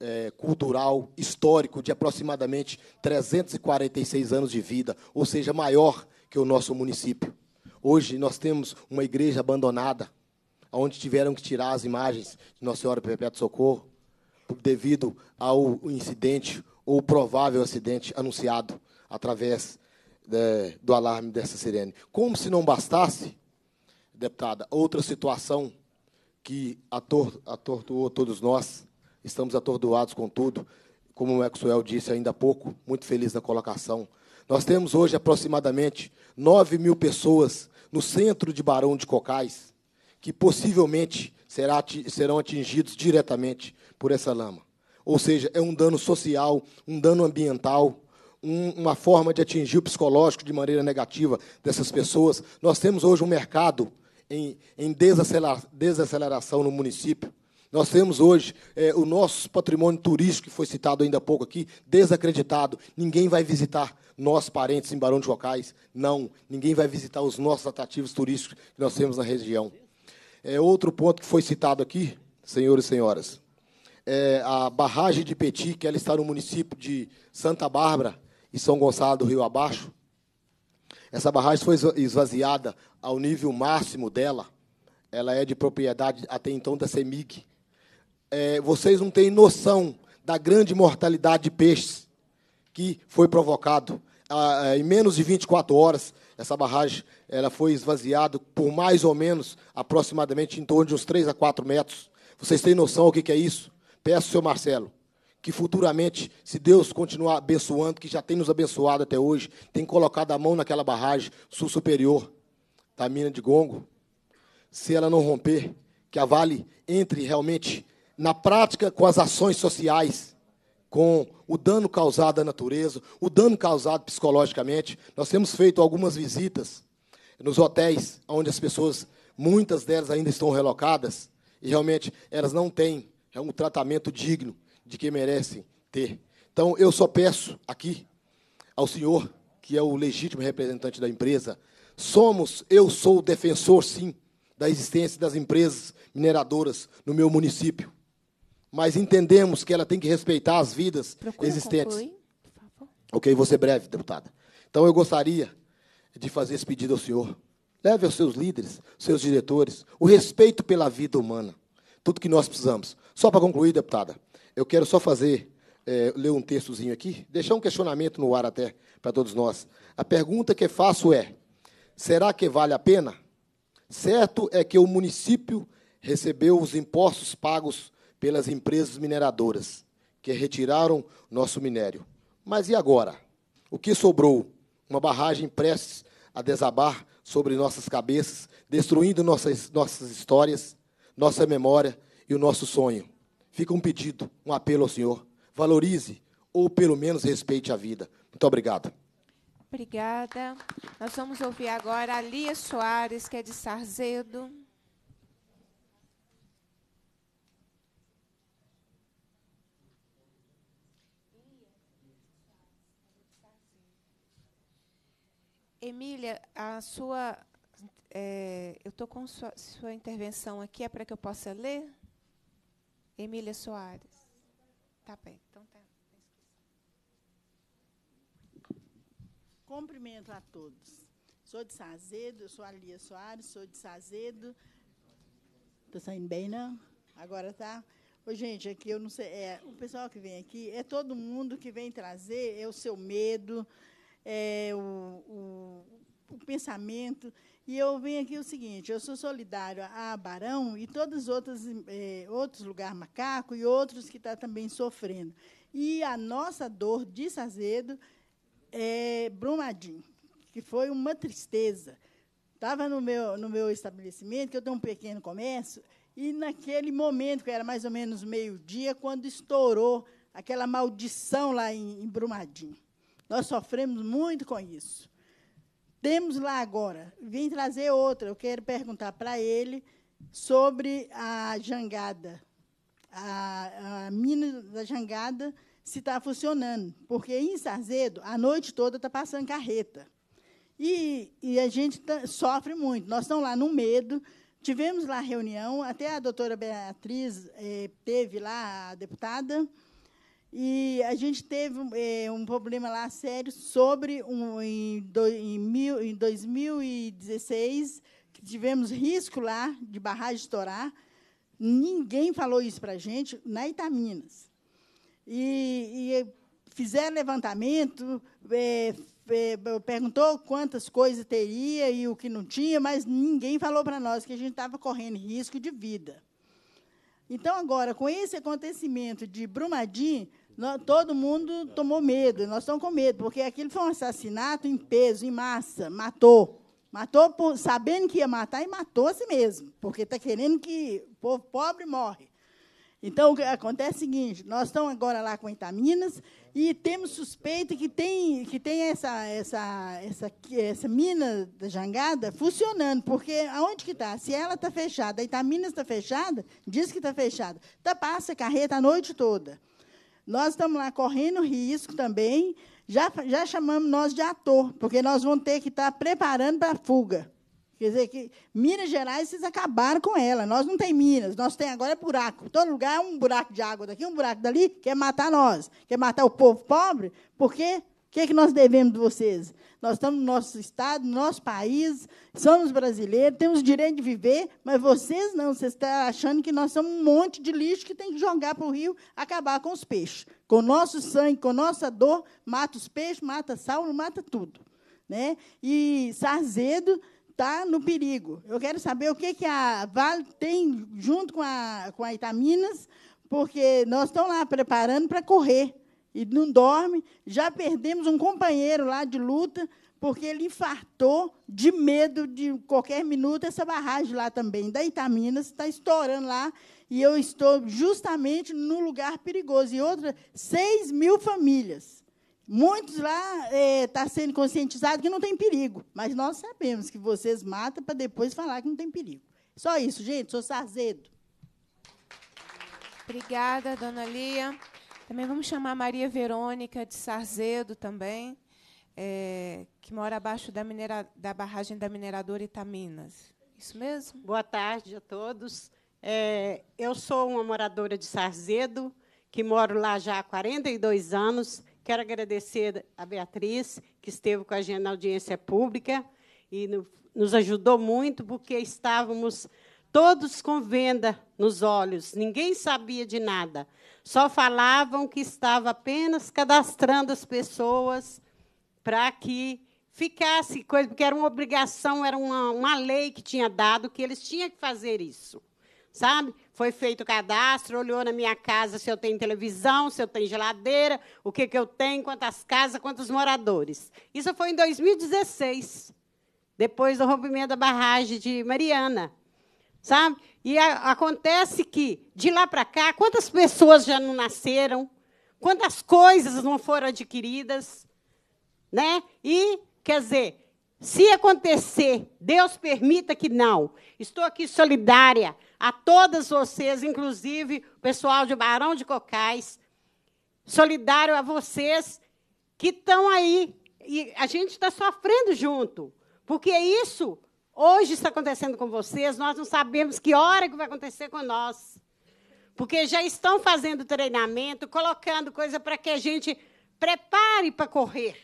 é, cultural histórico de aproximadamente 346 anos de vida, ou seja, maior que o nosso município. Hoje nós temos uma igreja abandonada, onde tiveram que tirar as imagens de Nossa Senhora Perpétua Socorro, devido ao incidente ou provável acidente anunciado através de, né, do alarme dessa sirene. Como se não bastasse, deputada, outra situação que ator, atordoou todos nós. Estamos atordoados com tudo. Como o Maxwell disse ainda há pouco, muito feliz da colocação. Nós temos hoje aproximadamente 9 mil pessoas no centro de Barão de Cocais que possivelmente será, serão atingidos diretamente por essa lama. Ou seja, é um dano social, um dano ambiental, um, uma forma de atingir o psicológico de maneira negativa dessas pessoas. Nós temos hoje um mercado em, em desaceleração no município. Nós temos hoje é, o nosso patrimônio turístico, que foi citado ainda há pouco aqui, desacreditado. Ninguém vai visitar nós, parentes em Barão de Cocais. Não, ninguém vai visitar os nossos atrativos turísticos que nós temos na região. É, outro ponto que foi citado aqui, senhores e senhoras, é a barragem de Petit, que ela está no município de Santa Bárbara e São Gonçalo do Rio Abaixo. Essa barragem foi esvaziada ao nível máximo dela, ela é de propriedade até então da CEMIG. É, vocês não têm noção da grande mortalidade de peixes que foi provocado. Ah, é, em menos de 24 horas, essa barragem ela foi esvaziada por mais ou menos aproximadamente em torno de uns 3 a 4 metros. Vocês têm noção o que é isso? Peço, seu Marcelo, que futuramente, se Deus continuar abençoando, que já tem nos abençoado até hoje, tem colocado a mão naquela barragem sul superior, da mina de Gongo, se ela não romper, que a Vale entre realmente na prática com as ações sociais, com o dano causado à natureza, o dano causado psicologicamente. Nós temos feito algumas visitas nos hotéis onde as pessoas, muitas delas ainda estão relocadas, e realmente elas não têm é um tratamento digno de que merecem ter. Então, eu só peço aqui ao senhor, que é o legítimo representante da empresa, Somos, eu sou defensor, sim, da existência das empresas mineradoras no meu município. Mas entendemos que ela tem que respeitar as vidas Procura existentes. ok, vou ser breve, deputada. Então eu gostaria de fazer esse pedido ao senhor. Leve aos seus líderes, seus diretores, o respeito pela vida humana. Tudo que nós precisamos. Só para concluir, deputada, eu quero só fazer, é, ler um textozinho aqui, deixar um questionamento no ar até para todos nós. A pergunta que faço é: Será que vale a pena? Certo é que o município recebeu os impostos pagos pelas empresas mineradoras, que retiraram nosso minério. Mas e agora? O que sobrou? Uma barragem prestes a desabar sobre nossas cabeças, destruindo nossas, nossas histórias, nossa memória e o nosso sonho. Fica um pedido, um apelo ao Senhor. Valorize ou pelo menos respeite a vida. Muito obrigado. Obrigada. Nós vamos ouvir agora a Lia Soares, que é de Sarzedo. Emília, a sua. É, eu estou com sua, sua intervenção aqui, é para que eu possa ler? Emília Soares. Tá bem. Cumprimento a todos. Sou de Sazedo, eu sou a Lia Soares, sou de Sazedo. Estou tá saindo bem, não? Agora tá? Ô, gente, aqui é eu não sei. É, o pessoal que vem aqui é todo mundo que vem trazer é o seu medo, é o, o, o pensamento. E eu venho aqui o seguinte: eu sou solidário a Barão e todos os outros, é, outros lugares macaco e outros que estão tá também sofrendo. E a nossa dor de Sazedo é, Brumadinho, que foi uma tristeza. Estava no meu, no meu estabelecimento, que eu tenho um pequeno comércio, e naquele momento, que era mais ou menos meio-dia, quando estourou aquela maldição lá em, em Brumadinho. Nós sofremos muito com isso. Temos lá agora, vim trazer outra, eu quero perguntar para ele sobre a jangada, a, a mina da jangada, se está funcionando, porque em Sarzedo, a noite toda está passando carreta. E, e a gente tá, sofre muito. Nós estamos lá no medo, tivemos lá reunião, até a doutora Beatriz eh, teve lá, a deputada, e a gente teve eh, um problema lá sério sobre, um, em, do, em, mil, em 2016, que tivemos risco lá de barragem estourar. Ninguém falou isso para a gente na Itaminas e, e eh, fizeram levantamento, é, é, perguntou quantas coisas teria e o que não tinha, mas ninguém falou para nós que a gente estava correndo risco de vida. Então, agora, com esse acontecimento de Brumadinho, todo mundo tomou medo, nós estamos com medo, porque aquilo foi um assassinato em peso, em massa, matou. Matou por, sabendo que ia matar e matou a si mesmo, porque está querendo que o povo pobre morre. Então, acontece é o seguinte, nós estamos agora lá com Itaminas e temos suspeita que tem, que tem essa, essa, essa, essa mina da jangada funcionando, porque aonde que está? Se ela está fechada, a Itaminas está fechada, diz que está fechada, tá, passa carreta a noite toda. Nós estamos lá correndo risco também, já, já chamamos nós de ator, porque nós vamos ter que estar tá preparando para a fuga. Quer dizer que Minas Gerais, vocês acabaram com ela. Nós não tem Minas, nós tem agora é buraco. Todo lugar é um buraco de água daqui, um buraco dali, quer matar nós, quer matar o povo pobre, porque o que, é que nós devemos de vocês? Nós estamos no nosso estado, no nosso país, somos brasileiros, temos o direito de viver, mas vocês não, vocês estão achando que nós somos um monte de lixo que tem que jogar para o rio, acabar com os peixes. Com o nosso sangue, com a nossa dor, mata os peixes, mata sal, mata tudo. Né? E Sarzedo está no perigo. Eu quero saber o que, que a Vale tem junto com a, com a Itaminas, porque nós estamos lá preparando para correr e não dorme. Já perdemos um companheiro lá de luta, porque ele infartou de medo de qualquer minuto essa barragem lá também da Itaminas está estourando lá e eu estou justamente no lugar perigoso. E outra, 6 mil famílias. Muitos lá estão é, tá sendo conscientizados que não tem perigo, mas nós sabemos que vocês matam para depois falar que não tem perigo. Só isso, gente. Sou Sarzedo. Obrigada, dona Lia. Também vamos chamar Maria Verônica de Sarzedo também, é, que mora abaixo da, minera, da barragem da mineradora Itaminas. Isso mesmo? Boa tarde a todos. É, eu sou uma moradora de Sarzedo, que moro lá já há 42 anos Quero agradecer a Beatriz, que esteve com a gente na audiência pública e nos ajudou muito, porque estávamos todos com venda nos olhos, ninguém sabia de nada. Só falavam que estava apenas cadastrando as pessoas para que ficasse coisa, porque era uma obrigação, era uma, uma lei que tinha dado que eles tinham que fazer isso, sabe? Foi feito o cadastro, olhou na minha casa se eu tenho televisão, se eu tenho geladeira, o que, que eu tenho, quantas casas, quantos moradores. Isso foi em 2016, depois do rompimento da barragem de Mariana. Sabe? E a, acontece que, de lá para cá, quantas pessoas já não nasceram, quantas coisas não foram adquiridas. Né? E, quer dizer, se acontecer, Deus permita que não. Estou aqui solidária a todas vocês, inclusive o pessoal de Barão de Cocais, solidário a vocês que estão aí. E a gente está sofrendo junto, porque é isso hoje está acontecendo com vocês, nós não sabemos que hora que vai acontecer com nós. Porque já estão fazendo treinamento, colocando coisa para que a gente prepare para correr.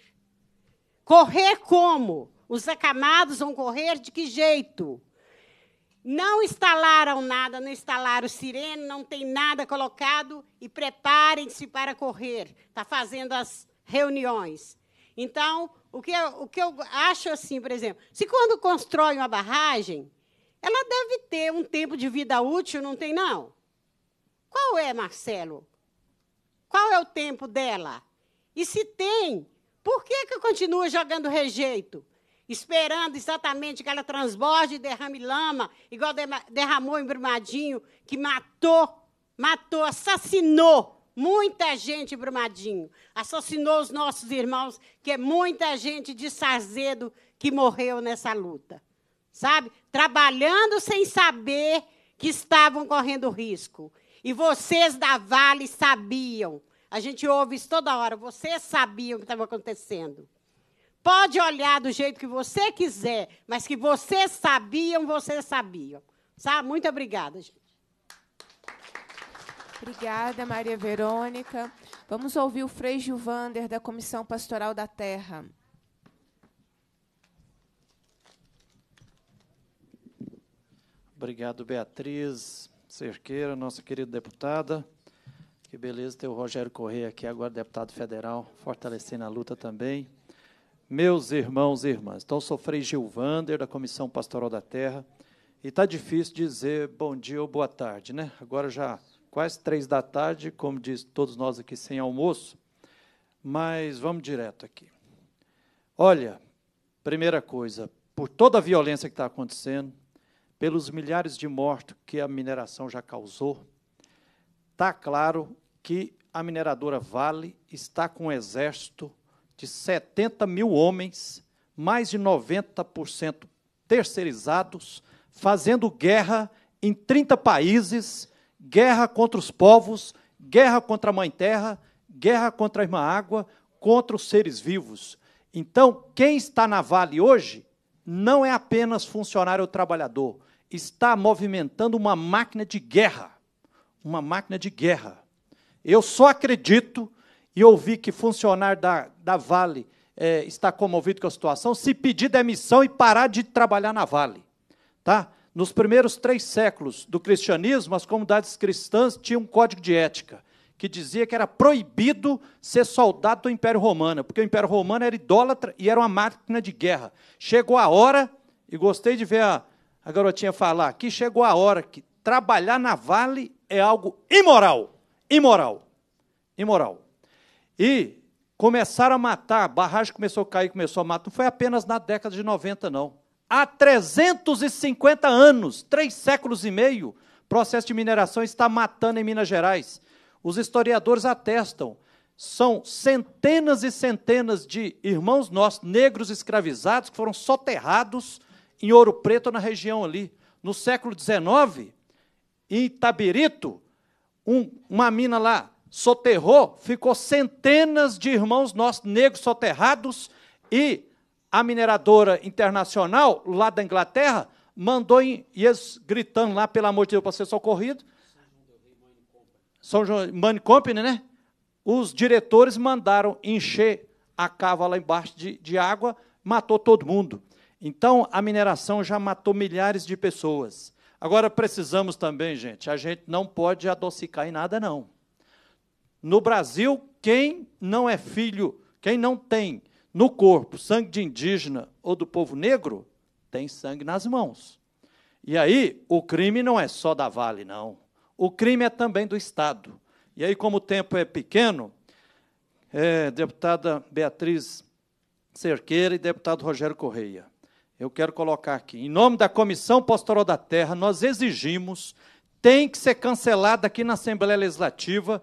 Correr como? Os acamados vão correr de que jeito? Não instalaram nada, não instalaram sirene, não tem nada colocado e preparem-se para correr. Está fazendo as reuniões. Então, o que, eu, o que eu acho assim, por exemplo, se quando constrói uma barragem, ela deve ter um tempo de vida útil, não tem, não? Qual é, Marcelo? Qual é o tempo dela? E se tem, por que, que continua jogando rejeito? esperando exatamente que ela transborde e derrame lama, igual derramou em Brumadinho, que matou, matou, assassinou muita gente em Brumadinho, assassinou os nossos irmãos, que é muita gente de Sarzedo que morreu nessa luta, sabe? Trabalhando sem saber que estavam correndo risco. E vocês da Vale sabiam. A gente ouve isso toda hora. Vocês sabiam o que estava acontecendo. Pode olhar do jeito que você quiser, mas que vocês sabiam, vocês sabiam. Sabe? Muito obrigada, gente. Obrigada, Maria Verônica. Vamos ouvir o Frei Gilvander, da Comissão Pastoral da Terra. Obrigado, Beatriz Cerqueira, nossa querida deputada. Que beleza ter o Rogério Corrêa aqui, agora deputado federal, fortalecendo a luta também meus irmãos e irmãs. Então, sou Frei Gilvander, da Comissão Pastoral da Terra, e está difícil dizer bom dia ou boa tarde, né? Agora já quase três da tarde, como diz todos nós aqui sem almoço, mas vamos direto aqui. Olha, primeira coisa, por toda a violência que está acontecendo, pelos milhares de mortos que a mineração já causou, está claro que a mineradora Vale está com um exército de 70 mil homens, mais de 90% terceirizados, fazendo guerra em 30 países, guerra contra os povos, guerra contra a mãe terra, guerra contra a irmã água, contra os seres vivos. Então, quem está na Vale hoje não é apenas funcionário ou trabalhador, está movimentando uma máquina de guerra, uma máquina de guerra. Eu só acredito e ouvir que funcionário da, da Vale é, está comovido com a situação, se pedir demissão e parar de trabalhar na Vale. Tá? Nos primeiros três séculos do cristianismo, as comunidades cristãs tinham um código de ética que dizia que era proibido ser soldado do Império Romano, porque o Império Romano era idólatra e era uma máquina de guerra. Chegou a hora, e gostei de ver a, a garotinha falar aqui, chegou a hora que trabalhar na Vale é algo imoral. Imoral. Imoral. E começaram a matar, a barragem começou a cair, começou a matar. Não foi apenas na década de 90, não. Há 350 anos, três séculos e meio, o processo de mineração está matando em Minas Gerais. Os historiadores atestam. São centenas e centenas de irmãos nossos, negros escravizados, que foram soterrados em Ouro Preto, na região ali. No século XIX, em Itabirito, um, uma mina lá soterrou, ficou centenas de irmãos nossos negros soterrados e a mineradora internacional lá da Inglaterra mandou em, e eles gritando lá, pelo amor de Deus, para ser socorrido. São João Money Company, né, né? Os diretores mandaram encher a cava lá embaixo de, de água, matou todo mundo. Então, a mineração já matou milhares de pessoas. Agora, precisamos também, gente, a gente não pode adocicar em nada, não. No Brasil, quem não é filho, quem não tem no corpo sangue de indígena ou do povo negro, tem sangue nas mãos. E aí, o crime não é só da Vale, não. O crime é também do Estado. E aí, como o tempo é pequeno, é, deputada Beatriz Cerqueira e deputado Rogério Correia, eu quero colocar aqui, em nome da Comissão Pastoral da Terra, nós exigimos, tem que ser cancelada aqui na Assembleia Legislativa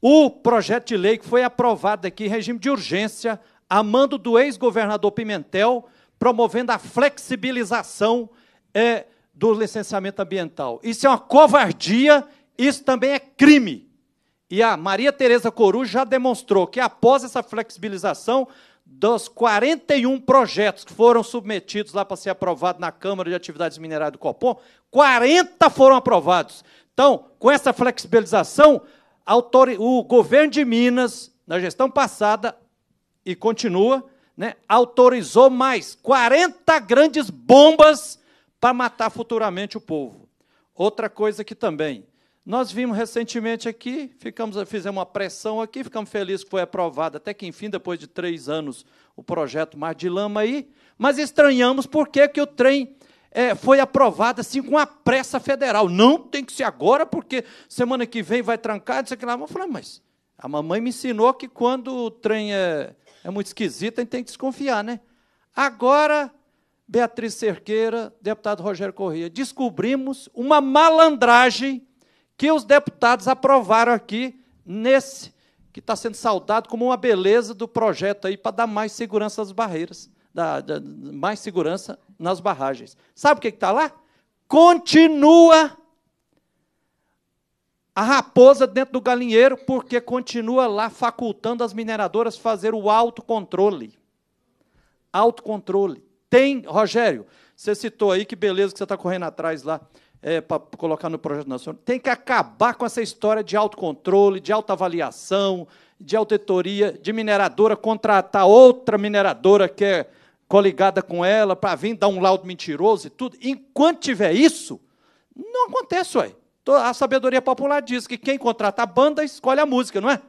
o projeto de lei que foi aprovado aqui em regime de urgência, a mando do ex-governador Pimentel, promovendo a flexibilização é, do licenciamento ambiental. Isso é uma covardia, isso também é crime. E a Maria Tereza Coruja já demonstrou que, após essa flexibilização, dos 41 projetos que foram submetidos lá para ser aprovado na Câmara de Atividades Minerais do Copom, 40 foram aprovados. Então, com essa flexibilização, o governo de Minas, na gestão passada, e continua, né, autorizou mais 40 grandes bombas para matar futuramente o povo. Outra coisa que também. Nós vimos recentemente aqui, ficamos, fizemos uma pressão aqui, ficamos felizes que foi aprovado, até que enfim, depois de três anos, o projeto Mar de Lama aí, mas estranhamos por que, que o trem é, foi aprovada assim com a pressa federal. Não tem que ser agora, porque semana que vem vai trancar, isso aqui lá. Eu falei, ah, mas a mamãe me ensinou que quando o trem é, é muito esquisito, a gente tem que desconfiar, né? Agora, Beatriz Cerqueira, deputado Rogério Corrêa, descobrimos uma malandragem que os deputados aprovaram aqui nesse, que está sendo saudado como uma beleza do projeto aí para dar mais segurança às barreiras da, da, mais segurança nas barragens. Sabe o que está lá? Continua a raposa dentro do galinheiro, porque continua lá facultando as mineradoras fazer o autocontrole. Autocontrole. Tem, Rogério, você citou aí que beleza que você está correndo atrás lá é, para colocar no projeto nacional. Tem que acabar com essa história de autocontrole, de autoavaliação, de auditoria, de mineradora contratar outra mineradora que é coligada com ela para vir dar um laudo mentiroso e tudo. Enquanto tiver isso, não acontece, ué. A sabedoria popular diz que quem contrata a banda escolhe a música, não é?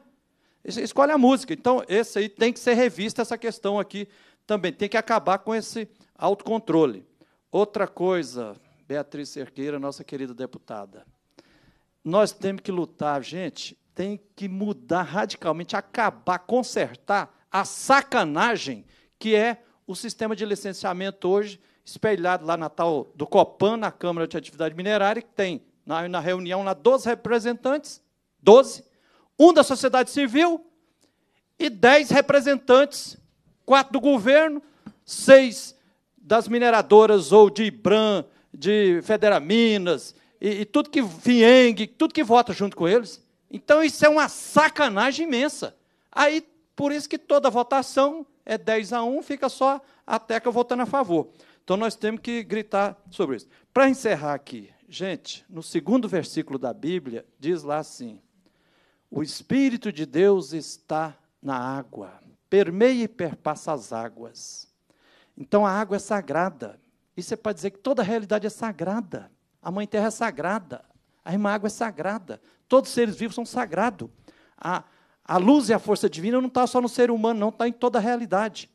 Escolhe a música. Então, esse aí tem que ser revista essa questão aqui também. Tem que acabar com esse autocontrole. Outra coisa, Beatriz Cerqueira, nossa querida deputada. Nós temos que lutar, gente, tem que mudar radicalmente, acabar, consertar a sacanagem que é o sistema de licenciamento hoje, espelhado lá na tal do Copan, na Câmara de Atividade Minerária, que tem na, na reunião lá 12 representantes, 12, um da sociedade civil e 10 representantes, quatro do governo, seis das mineradoras ou de IBRAM, de Federaminas, e, e tudo que FIENG, tudo que vota junto com eles. Então, isso é uma sacanagem imensa. Aí, por isso que toda votação é 10 a 1, fica só a tecla votando a favor. Então nós temos que gritar sobre isso. Para encerrar aqui, gente, no segundo versículo da Bíblia, diz lá assim: O Espírito de Deus está na água, permeia e perpassa as águas. Então a água é sagrada. Isso é para dizer que toda a realidade é sagrada. A mãe terra é sagrada. A irmã água é sagrada. Todos os seres vivos são sagrados. A, a luz e a força divina não está só no ser humano, não, está em toda a realidade.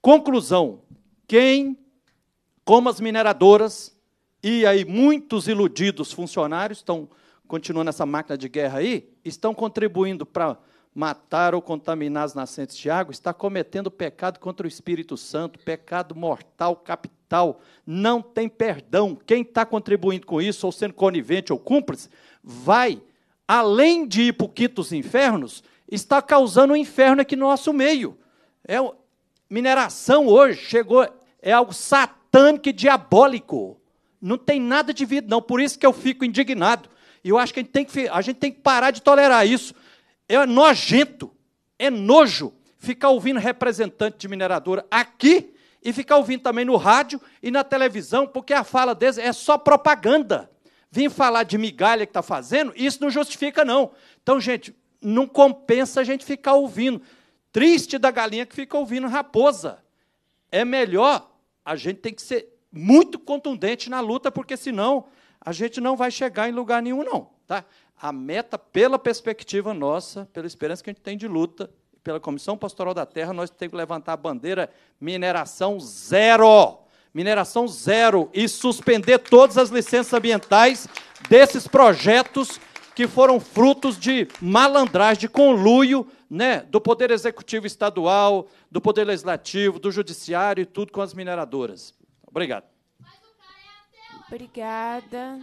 Conclusão: quem, como as mineradoras e aí muitos iludidos funcionários estão continuando essa máquina de guerra aí, estão contribuindo para matar ou contaminar as nascentes de água, está cometendo pecado contra o Espírito Santo, pecado mortal, capital, não tem perdão. Quem está contribuindo com isso, ou sendo conivente ou cúmplice, vai, além de ir para o quinto dos infernos, está causando um inferno aqui no nosso meio. É, mineração hoje chegou, é algo satânico e diabólico. Não tem nada de vida, não. Por isso que eu fico indignado. E eu acho que a gente tem que, a gente tem que parar de tolerar isso. É nojento, é nojo ficar ouvindo representante de mineradora aqui e ficar ouvindo também no rádio e na televisão, porque a fala deles é só propaganda. Vim falar de migalha que está fazendo, isso não justifica, não. Então, gente, não compensa a gente ficar ouvindo. Triste da galinha que fica ouvindo raposa. É melhor, a gente tem que ser muito contundente na luta, porque senão a gente não vai chegar em lugar nenhum, não. Tá? A meta, pela perspectiva nossa, pela esperança que a gente tem de luta, pela Comissão Pastoral da Terra, nós temos que levantar a bandeira mineração zero. Mineração zero e suspender todas as licenças ambientais desses projetos que foram frutos de malandragem, de conluio né, do Poder Executivo Estadual, do Poder Legislativo, do Judiciário e tudo com as mineradoras. Obrigado. Obrigada.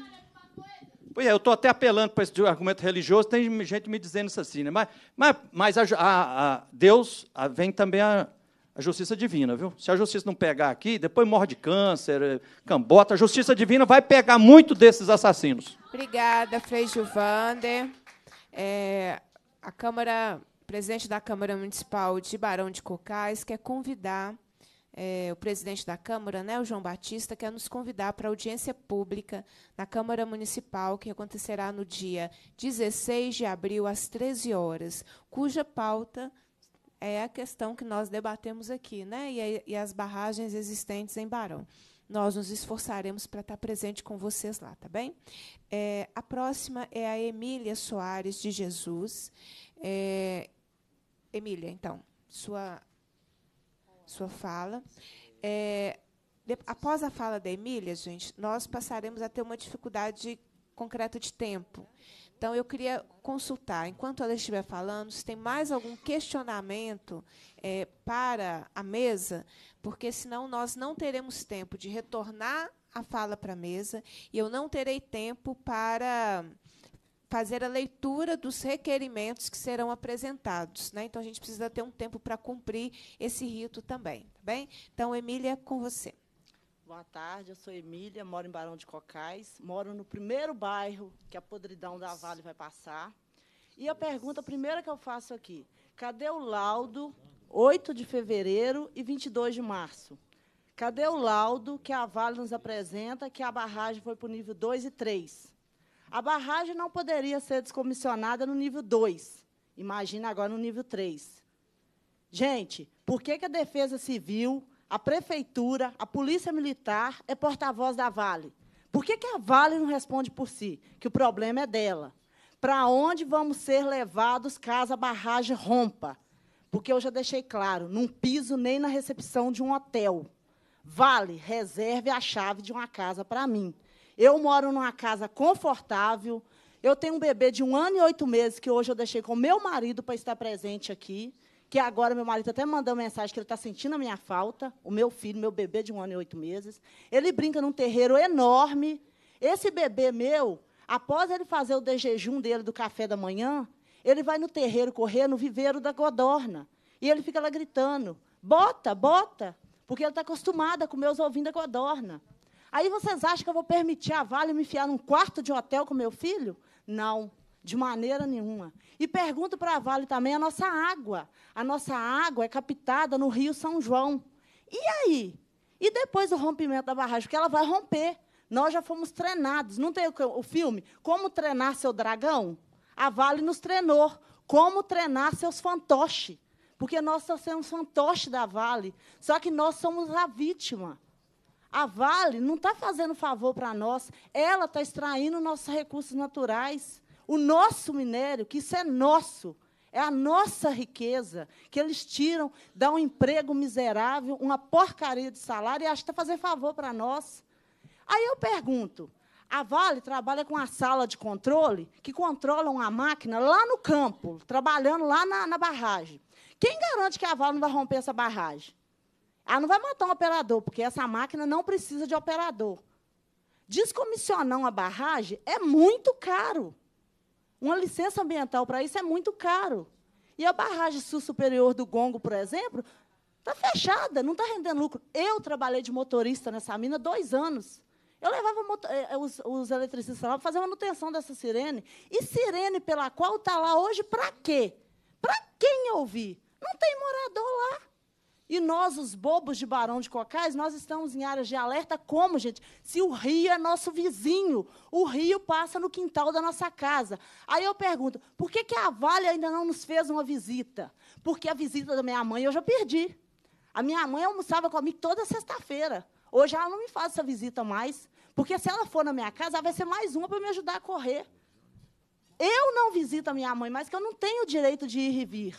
Pois é, eu estou até apelando para esse argumento religioso, tem gente me dizendo isso assim, né? mas, mas, mas a, a, a Deus a, vem também a, a justiça divina, viu? Se a justiça não pegar aqui, depois morre de câncer, cambota. A justiça divina vai pegar muito desses assassinos. Obrigada, Frei Gilvander. É, a Câmara, presidente da Câmara Municipal de Barão de Cocais, quer convidar é, o presidente da Câmara, né, o João Batista, quer nos convidar para audiência pública na Câmara Municipal, que acontecerá no dia 16 de abril, às 13 horas, cuja pauta é a questão que nós debatemos aqui, né? e, e as barragens existentes em Barão nós nos esforçaremos para estar tá presente com vocês lá, tá bem? É, a próxima é a Emília Soares de Jesus. É, Emília, então, sua, sua fala. É, de, após a fala da Emília, gente, nós passaremos a ter uma dificuldade concreta de tempo. Então, eu queria consultar, enquanto ela estiver falando, se tem mais algum questionamento é, para a mesa, porque senão nós não teremos tempo de retornar a fala para a mesa e eu não terei tempo para fazer a leitura dos requerimentos que serão apresentados. Né? Então, a gente precisa ter um tempo para cumprir esse rito também. Tá bem? Então, Emília, é com você. Boa tarde, eu sou Emília, moro em Barão de Cocais, moro no primeiro bairro que a podridão da Vale vai passar. E a pergunta primeira que eu faço aqui, cadê o laudo 8 de fevereiro e 22 de março? Cadê o laudo que a Vale nos apresenta que a barragem foi para o nível 2 e 3? A barragem não poderia ser descomissionada no nível 2. Imagina agora no nível 3. Gente, por que, que a Defesa Civil a prefeitura, a polícia militar é porta-voz da Vale. Por que, que a Vale não responde por si? Que o problema é dela. Para onde vamos ser levados caso a barragem rompa? Porque eu já deixei claro, não piso nem na recepção de um hotel. Vale, reserve a chave de uma casa para mim. Eu moro numa casa confortável. Eu tenho um bebê de um ano e oito meses que hoje eu deixei com meu marido para estar presente aqui que agora meu marido tá até mandou mensagem que ele está sentindo a minha falta, o meu filho, meu bebê de um ano e oito meses. Ele brinca num terreiro enorme. Esse bebê meu, após ele fazer o de jejum dele do café da manhã, ele vai no terreiro correr no viveiro da Godorna. E ele fica lá gritando: bota, bota, porque ele está acostumado a comer os ovinhos da Godorna. Aí vocês acham que eu vou permitir a Vale me enfiar num quarto de hotel com meu filho? Não de maneira nenhuma. E pergunto para a Vale também a nossa água. A nossa água é captada no Rio São João. E aí? E depois do rompimento da barragem, porque ela vai romper. Nós já fomos treinados. Não tem o filme Como Treinar Seu Dragão? A Vale nos treinou. Como treinar seus fantoches. Porque nós só somos fantoches da Vale. Só que nós somos a vítima. A Vale não está fazendo favor para nós. Ela está extraindo nossos recursos naturais o nosso minério, que isso é nosso, é a nossa riqueza, que eles tiram, dão um emprego miserável, uma porcaria de salário e acham que está fazendo favor para nós. Aí eu pergunto, a Vale trabalha com a sala de controle, que controla uma máquina lá no campo, trabalhando lá na, na, barragem. Quem garante que a Vale não vai romper essa barragem? Ela não vai matar um operador, porque essa máquina não precisa de operador. Descomissionar uma barragem é muito caro. Uma licença ambiental para isso é muito caro. E a barragem sul superior do Gongo, por exemplo, está fechada, não está rendendo lucro. Eu trabalhei de motorista nessa mina dois anos. Eu levava eh, eh, os, os eletricistas lá para fazer a manutenção dessa sirene. E sirene pela qual está lá hoje, para quê? Para quem ouvir? Não tem morador lá. E nós, os bobos de Barão de Cocais, nós estamos em áreas de alerta como, gente? Se o rio é nosso vizinho, o rio passa no quintal da nossa casa. Aí eu pergunto, por que, que a Vale ainda não nos fez uma visita? Porque a visita da minha mãe eu já perdi. A minha mãe almoçava comigo toda sexta-feira. Hoje ela não me faz essa visita mais, porque se ela for na minha casa, ela vai ser mais uma para me ajudar a correr. Eu não visito a minha mãe mais, que eu não tenho o direito de ir e vir.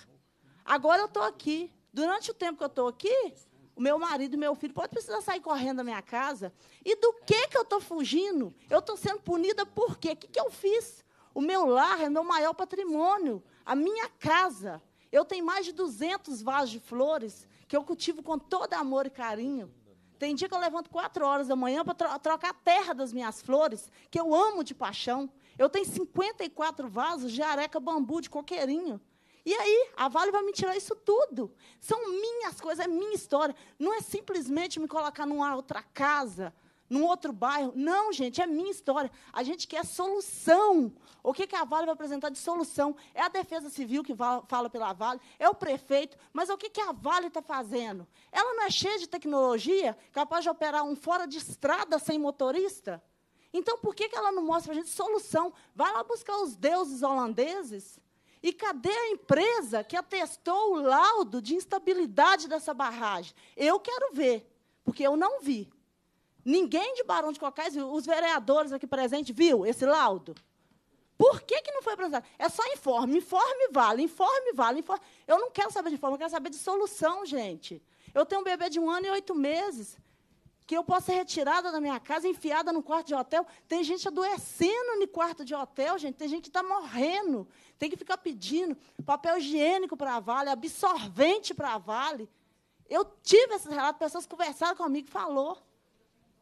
Agora eu estou aqui. Durante o tempo que eu estou aqui, o meu marido, e meu filho, podem precisar sair correndo da minha casa. E do que, que eu estou fugindo? Eu estou sendo punida por quê? O que, que eu fiz? O meu lar é meu maior patrimônio, a minha casa. Eu tenho mais de 200 vasos de flores que eu cultivo com todo amor e carinho. Tem dia que eu levanto quatro horas da manhã para trocar a terra das minhas flores, que eu amo de paixão. Eu tenho 54 vasos de areca bambu de coqueirinho. E aí, a Vale vai me tirar isso tudo. São minhas coisas, é minha história. Não é simplesmente me colocar numa outra casa, num outro bairro. Não, gente, é minha história. A gente quer solução. O que, que a Vale vai apresentar de solução? É a Defesa Civil que fala pela Vale, é o prefeito, mas o que, que a Vale está fazendo? Ela não é cheia de tecnologia capaz de operar um fora de estrada sem motorista? Então, por que, que ela não mostra para a gente solução? Vai lá buscar os deuses holandeses e cadê a empresa que atestou o laudo de instabilidade dessa barragem? Eu quero ver, porque eu não vi. Ninguém de Barão de Cocais viu. Os vereadores aqui presentes viu esse laudo? Por que, que não foi apresentado? É só informe, informe vale, informe vale, informe. Eu não quero saber de informe, eu quero saber de solução, gente. Eu tenho um bebê de um ano e oito meses que eu possa ser retirada da minha casa, enfiada no quarto de hotel. Tem gente adoecendo no quarto de hotel, gente. Tem gente que está morrendo. Tem que ficar pedindo papel higiênico para a Vale, absorvente para a Vale. Eu tive esses relatos, pessoas conversaram comigo e falaram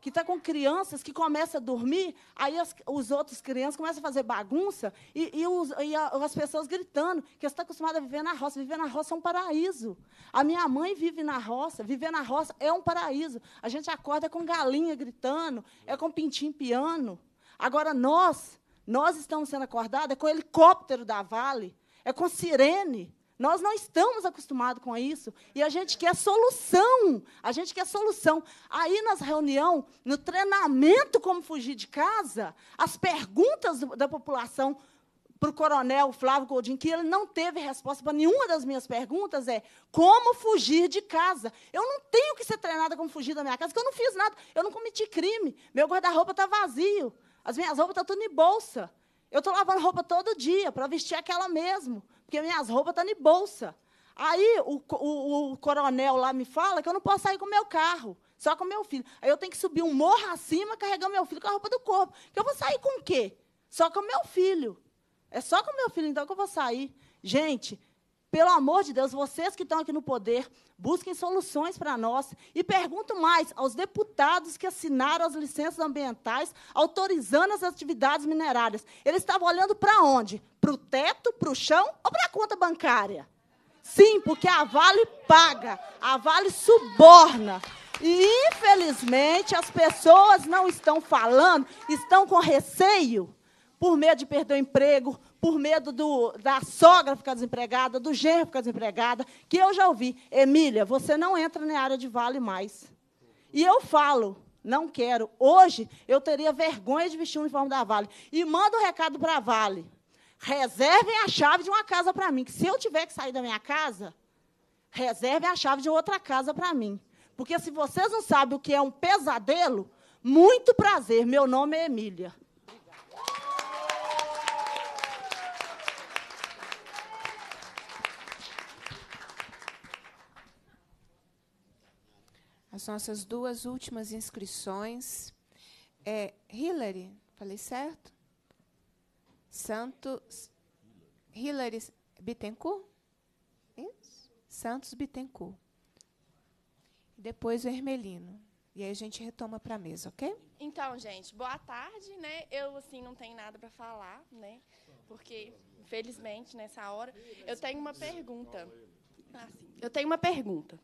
que está com crianças que começa a dormir, aí as, os outros crianças começam a fazer bagunça e, e, os, e a, as pessoas gritando que está acostumada a viver na roça. Viver na roça é um paraíso. A minha mãe vive na roça. Viver na roça é um paraíso. A gente acorda com galinha gritando, é com pintinho piano. Agora nós, nós estamos sendo acordados é com helicóptero da Vale, é com sirene. Nós não estamos acostumados com isso e a gente quer solução. A gente quer solução. Aí nas reuniões, no treinamento como fugir de casa, as perguntas da população para o coronel Flávio Godin, que ele não teve resposta para nenhuma das minhas perguntas, é como fugir de casa. Eu não tenho que ser treinada como fugir da minha casa, porque eu não fiz nada, eu não cometi crime. Meu guarda-roupa está vazio, as minhas roupas estão tá tudo em bolsa. Eu estou lavando roupa todo dia para vestir aquela mesmo, porque minhas roupas estão tá em bolsa. Aí o, o, o, coronel lá me fala que eu não posso sair com o meu carro, só com o meu filho. Aí eu tenho que subir um morro acima, carregar meu filho com a roupa do corpo. Que eu vou sair com o quê? Só com o meu filho. É só com o meu filho, então, que eu vou sair. Gente, pelo amor de Deus, vocês que estão aqui no poder, busquem soluções para nós. E pergunto mais aos deputados que assinaram as licenças ambientais autorizando as atividades minerárias. Eles estavam olhando para onde? Para o teto, para o chão ou para a conta bancária? Sim, porque a Vale paga, a Vale suborna. E, infelizmente, as pessoas não estão falando, estão com receio por medo de perder o emprego, por medo do, da sogra ficar desempregada, do genro ficar desempregada, que eu já ouvi, Emília, você não entra na área de vale mais. E eu falo, não quero. Hoje eu teria vergonha de vestir o uniforme da Vale. E mando um recado para a Vale. Reservem a chave de uma casa para mim, que se eu tiver que sair da minha casa, reservem a chave de outra casa para mim. Porque se vocês não sabem o que é um pesadelo, muito prazer, meu nome é Emília. as nossas duas últimas inscrições. É Hillary, falei certo? Santos. Hillary Bittencourt? Isso. Santos Bittencourt. Depois o Hermelino. E aí a gente retoma para a mesa, ok? Então, gente, boa tarde, né? Eu assim não tenho nada para falar, né? Porque infelizmente nessa hora eu tenho uma pergunta. Ah, eu tenho uma pergunta.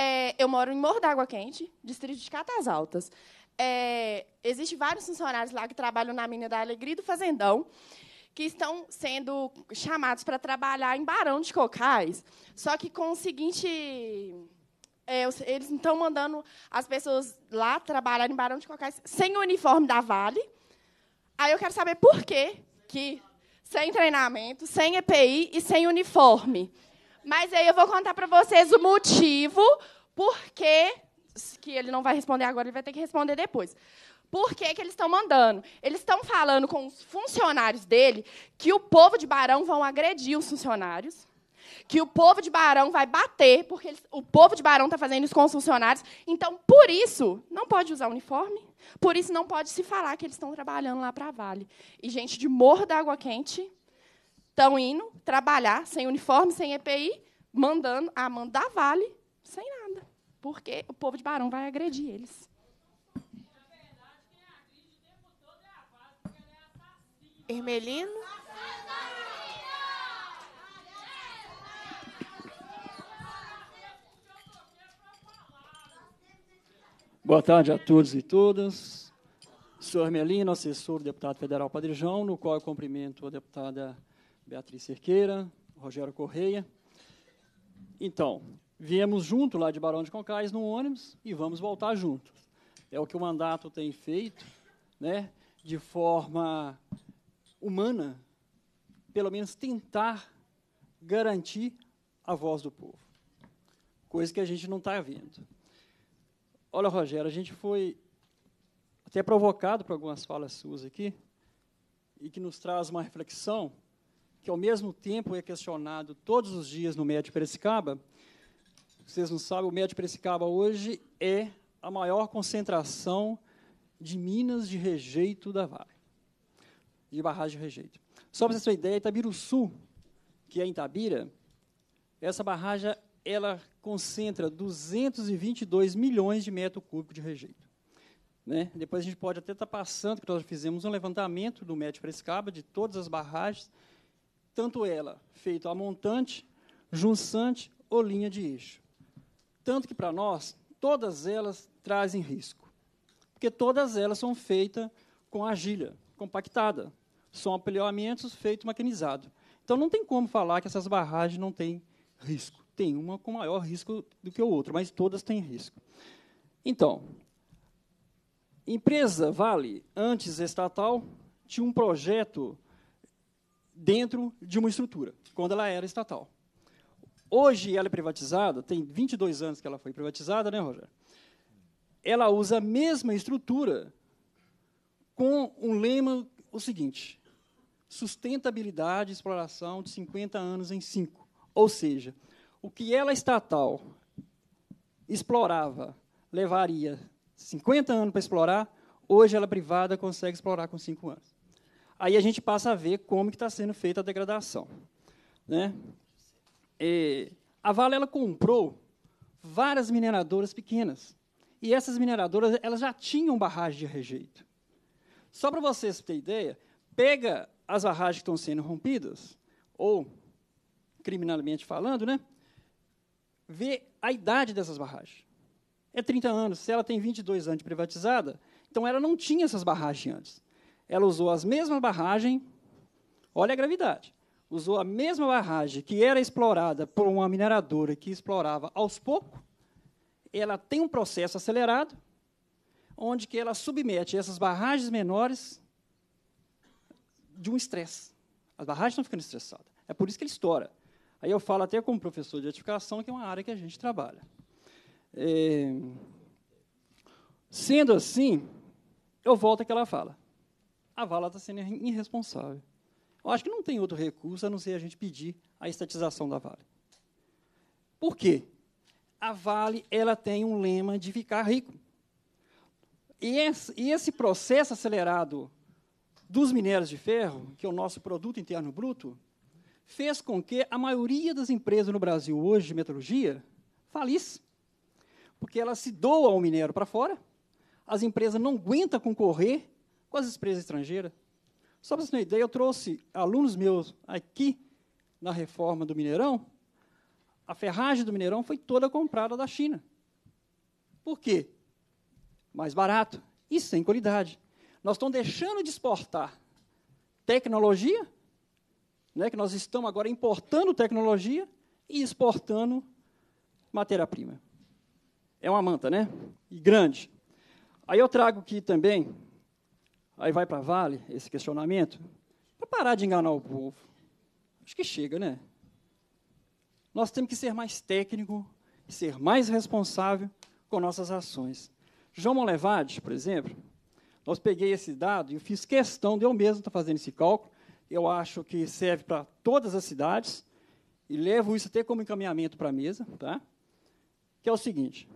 É, eu moro em Morro d'Água Quente, distrito de Catas Altas. É, Existem vários funcionários lá que trabalham na mina da Alegria e do Fazendão, que estão sendo chamados para trabalhar em Barão de Cocais, só que com o seguinte... É, eles estão mandando as pessoas lá trabalhar em Barão de Cocais sem o uniforme da Vale. Aí eu quero saber por quê que sem treinamento, sem EPI e sem uniforme. Mas aí eu vou contar para vocês o motivo porque que ele não vai responder agora, ele vai ter que responder depois. Por que, que eles estão mandando? Eles estão falando com os funcionários dele que o povo de Barão vão agredir os funcionários, que o povo de Barão vai bater, porque eles, o povo de Barão está fazendo isso com os funcionários. Então, por isso, não pode usar uniforme, por isso não pode se falar que eles estão trabalhando lá para a Vale. E gente de Morro da Água Quente estão indo trabalhar sem uniforme, sem EPI, mandando a mandar vale sem nada, porque o povo de Barão vai agredir eles. Hermelino? Boa tarde a todos e todas. Sou Hermelino, assessor do deputado federal Padre João, no qual eu cumprimento a deputada Beatriz Cerqueira, Rogério Correia. Então, viemos junto lá de Barão de Concais no ônibus e vamos voltar juntos. É o que o mandato tem feito, né, de forma humana, pelo menos tentar garantir a voz do povo. Coisa que a gente não está vendo. Olha, Rogério, a gente foi até provocado por algumas falas suas aqui, e que nos traz uma reflexão que ao mesmo tempo é questionado todos os dias no Médio Piracicaba. Vocês não sabem, o Médio Piracicaba hoje é a maior concentração de minas de rejeito da Vale, de barragem de rejeito. Só para vocês terem uma ideia, Itabiruçu, que é em Itabira, essa barragem ela concentra 222 milhões de metro cúbico de rejeito. Né? Depois a gente pode até estar tá passando, que nós fizemos um levantamento do Médio Prescaba, de todas as barragens, tanto ela feito a montante, junçante ou linha de eixo. Tanto que, para nós, todas elas trazem risco, porque todas elas são feitas com argila compactada, são apelhamentos feito mecanizado. Então, não tem como falar que essas barragens não têm risco. Tem uma com maior risco do que o outro, mas todas têm risco. Então, empresa Vale, antes estatal, tinha um projeto dentro de uma estrutura, quando ela era estatal. Hoje ela é privatizada, tem 22 anos que ela foi privatizada, né, Roger? Ela usa a mesma estrutura com um lema o seguinte: sustentabilidade e exploração de 50 anos em 5. Ou seja, o que ela estatal explorava levaria 50 anos para explorar, hoje ela privada consegue explorar com 5 anos aí a gente passa a ver como está sendo feita a degradação. Né? a Vale ela comprou várias mineradoras pequenas. E essas mineradoras elas já tinham barragem de rejeito. Só para vocês terem ideia, pega as barragens que estão sendo rompidas, ou criminalmente falando, né? vê a idade dessas barragens. É 30 anos. Se ela tem 22 anos de privatizada, então ela não tinha essas barragens antes. Ela usou as mesmas barragens, olha a gravidade, usou a mesma barragem que era explorada por uma mineradora que explorava aos poucos, ela tem um processo acelerado, onde que ela submete essas barragens menores de um estresse. As barragens estão ficando estressadas. É por isso que ele estoura. Aí eu falo até como professor de edificação, que é uma área que a gente trabalha. É... Sendo assim, eu volto àquela fala a Vala está sendo irresponsável. Eu acho que não tem outro recurso a não ser a gente pedir a estatização da Vale. Por quê? A Vale ela tem um lema de ficar rico. E esse, processo acelerado dos minérios de ferro, que é o nosso produto interno bruto, fez com que a maioria das empresas no Brasil hoje de metalurgia falisse. Porque ela se doa o minério para fora, as empresas não aguentam concorrer com as empresas estrangeiras. Só para você ter uma ideia, eu trouxe alunos meus aqui na reforma do Mineirão. A ferragem do Mineirão foi toda comprada da China. Por quê? Mais barato e sem qualidade. Nós estamos deixando de exportar tecnologia, né, que nós estamos agora importando tecnologia e exportando matéria-prima. É uma manta, né? E grande. Aí eu trago aqui também Aí vai para Vale esse questionamento para parar de enganar o povo. Acho que chega, né? Nós temos que ser mais técnico, ser mais responsável com nossas ações. João Molevade, por exemplo, nós peguei esse dado e eu fiz questão de eu mesmo estar tá fazendo esse cálculo. Eu acho que serve para todas as cidades e levo isso até como encaminhamento para a mesa, tá? Que é o seguinte: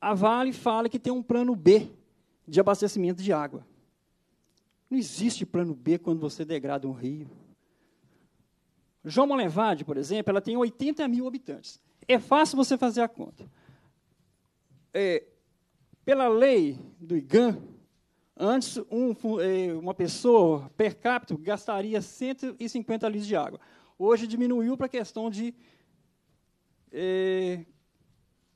a Vale fala que tem um plano B de abastecimento de água. Não existe plano B quando você degrada um rio. João Molevade, por exemplo, ela tem 80 mil habitantes. É fácil você fazer a conta. É, pela lei do IGAN, antes um, é, uma pessoa per capita gastaria 150 litros de água. Hoje diminuiu para questão de é,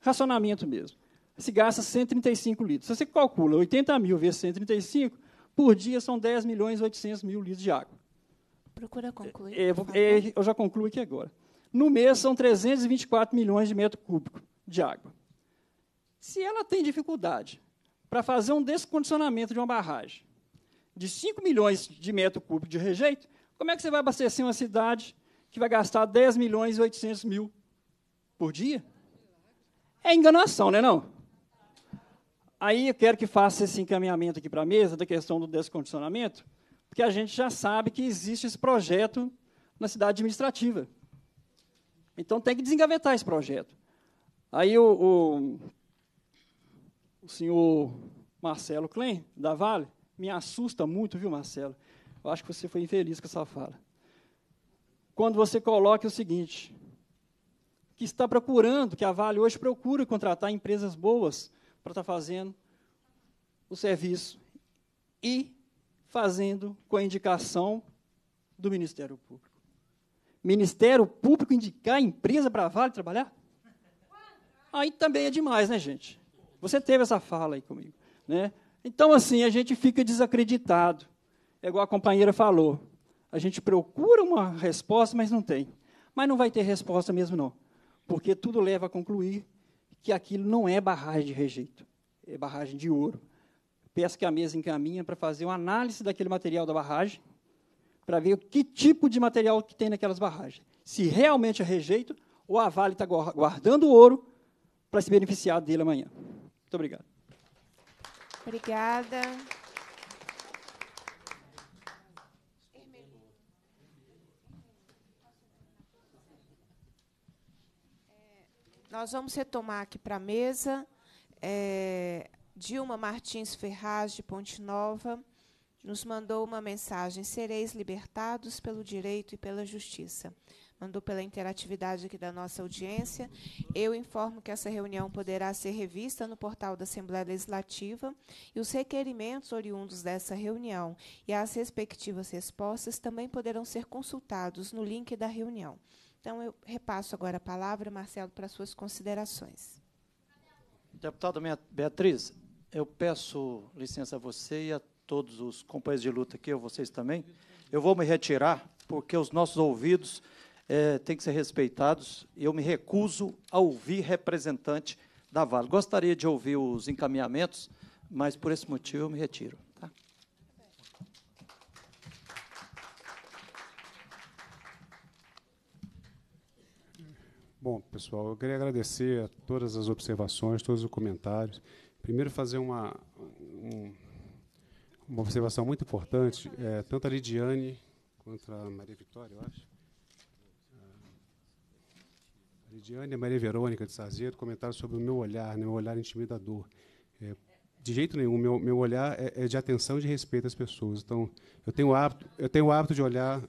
racionamento mesmo. Se gasta 135 litros. Se você calcula 80 mil vezes 135, por dia são 10 milhões e 800 mil litros de água. Procura concluir. É, é, eu já concluo aqui agora. No mês são 324 milhões de metro cúbico de água. Se ela tem dificuldade para fazer um descondicionamento de uma barragem de 5 milhões de metro cúbico de rejeito, como é que você vai abastecer uma cidade que vai gastar 10 milhões e 800 mil por dia? É enganação, né, não é não? Aí eu quero que faça esse encaminhamento aqui para a mesa da questão do descondicionamento, porque a gente já sabe que existe esse projeto na cidade administrativa. Então tem que desengavetar esse projeto. Aí o, o, o senhor Marcelo Klein, da Vale, me assusta muito, viu, Marcelo? Eu acho que você foi infeliz com essa fala. Quando você coloca o seguinte, que está procurando, que a Vale hoje procura contratar empresas boas para estar tá fazendo o serviço e fazendo com a indicação do Ministério Público. Ministério Público indicar a empresa para Vale trabalhar? Aí também é demais, né, gente? Você teve essa fala aí comigo, né? Então assim, a gente fica desacreditado. É igual a companheira falou. A gente procura uma resposta, mas não tem. Mas não vai ter resposta mesmo não, porque tudo leva a concluir que aquilo não é barragem de rejeito, é barragem de ouro. Peço que a mesa encaminhe para fazer uma análise daquele material da barragem, para ver que tipo de material que tem naquelas barragens. Se realmente é rejeito ou a Vale está guardando o ouro para se beneficiar dele amanhã. Muito obrigado. Obrigada. Nós vamos retomar aqui para a mesa. É, Dilma Martins Ferraz, de Ponte Nova, nos mandou uma mensagem: Sereis libertados pelo direito e pela justiça. Mandou pela interatividade aqui da nossa audiência. Eu informo que essa reunião poderá ser revista no portal da Assembleia Legislativa e os requerimentos oriundos dessa reunião e as respectivas respostas também poderão ser consultados no link da reunião. Então, eu repasso agora a palavra, Marcelo, para suas considerações. Deputada Beatriz, eu peço licença a você e a todos os companheiros de luta aqui, a vocês também. Eu vou me retirar, porque os nossos ouvidos é, têm que ser respeitados. Eu me recuso a ouvir representante da Vale. Gostaria de ouvir os encaminhamentos, mas por esse motivo eu me retiro. Bom, pessoal, eu queria agradecer a todas as observações, todos os comentários. Primeiro, fazer uma, um, uma observação muito importante. É, tanto a Lidiane quanto a Maria Vitória, eu acho. A é, Lidiane e a Maria Verônica de Sazedo comentaram sobre o meu olhar, né, meu olhar intimidador. É, de jeito nenhum, meu, meu olhar é, é de atenção e de respeito às pessoas. Então, eu tenho o hábito, eu tenho o hábito de olhar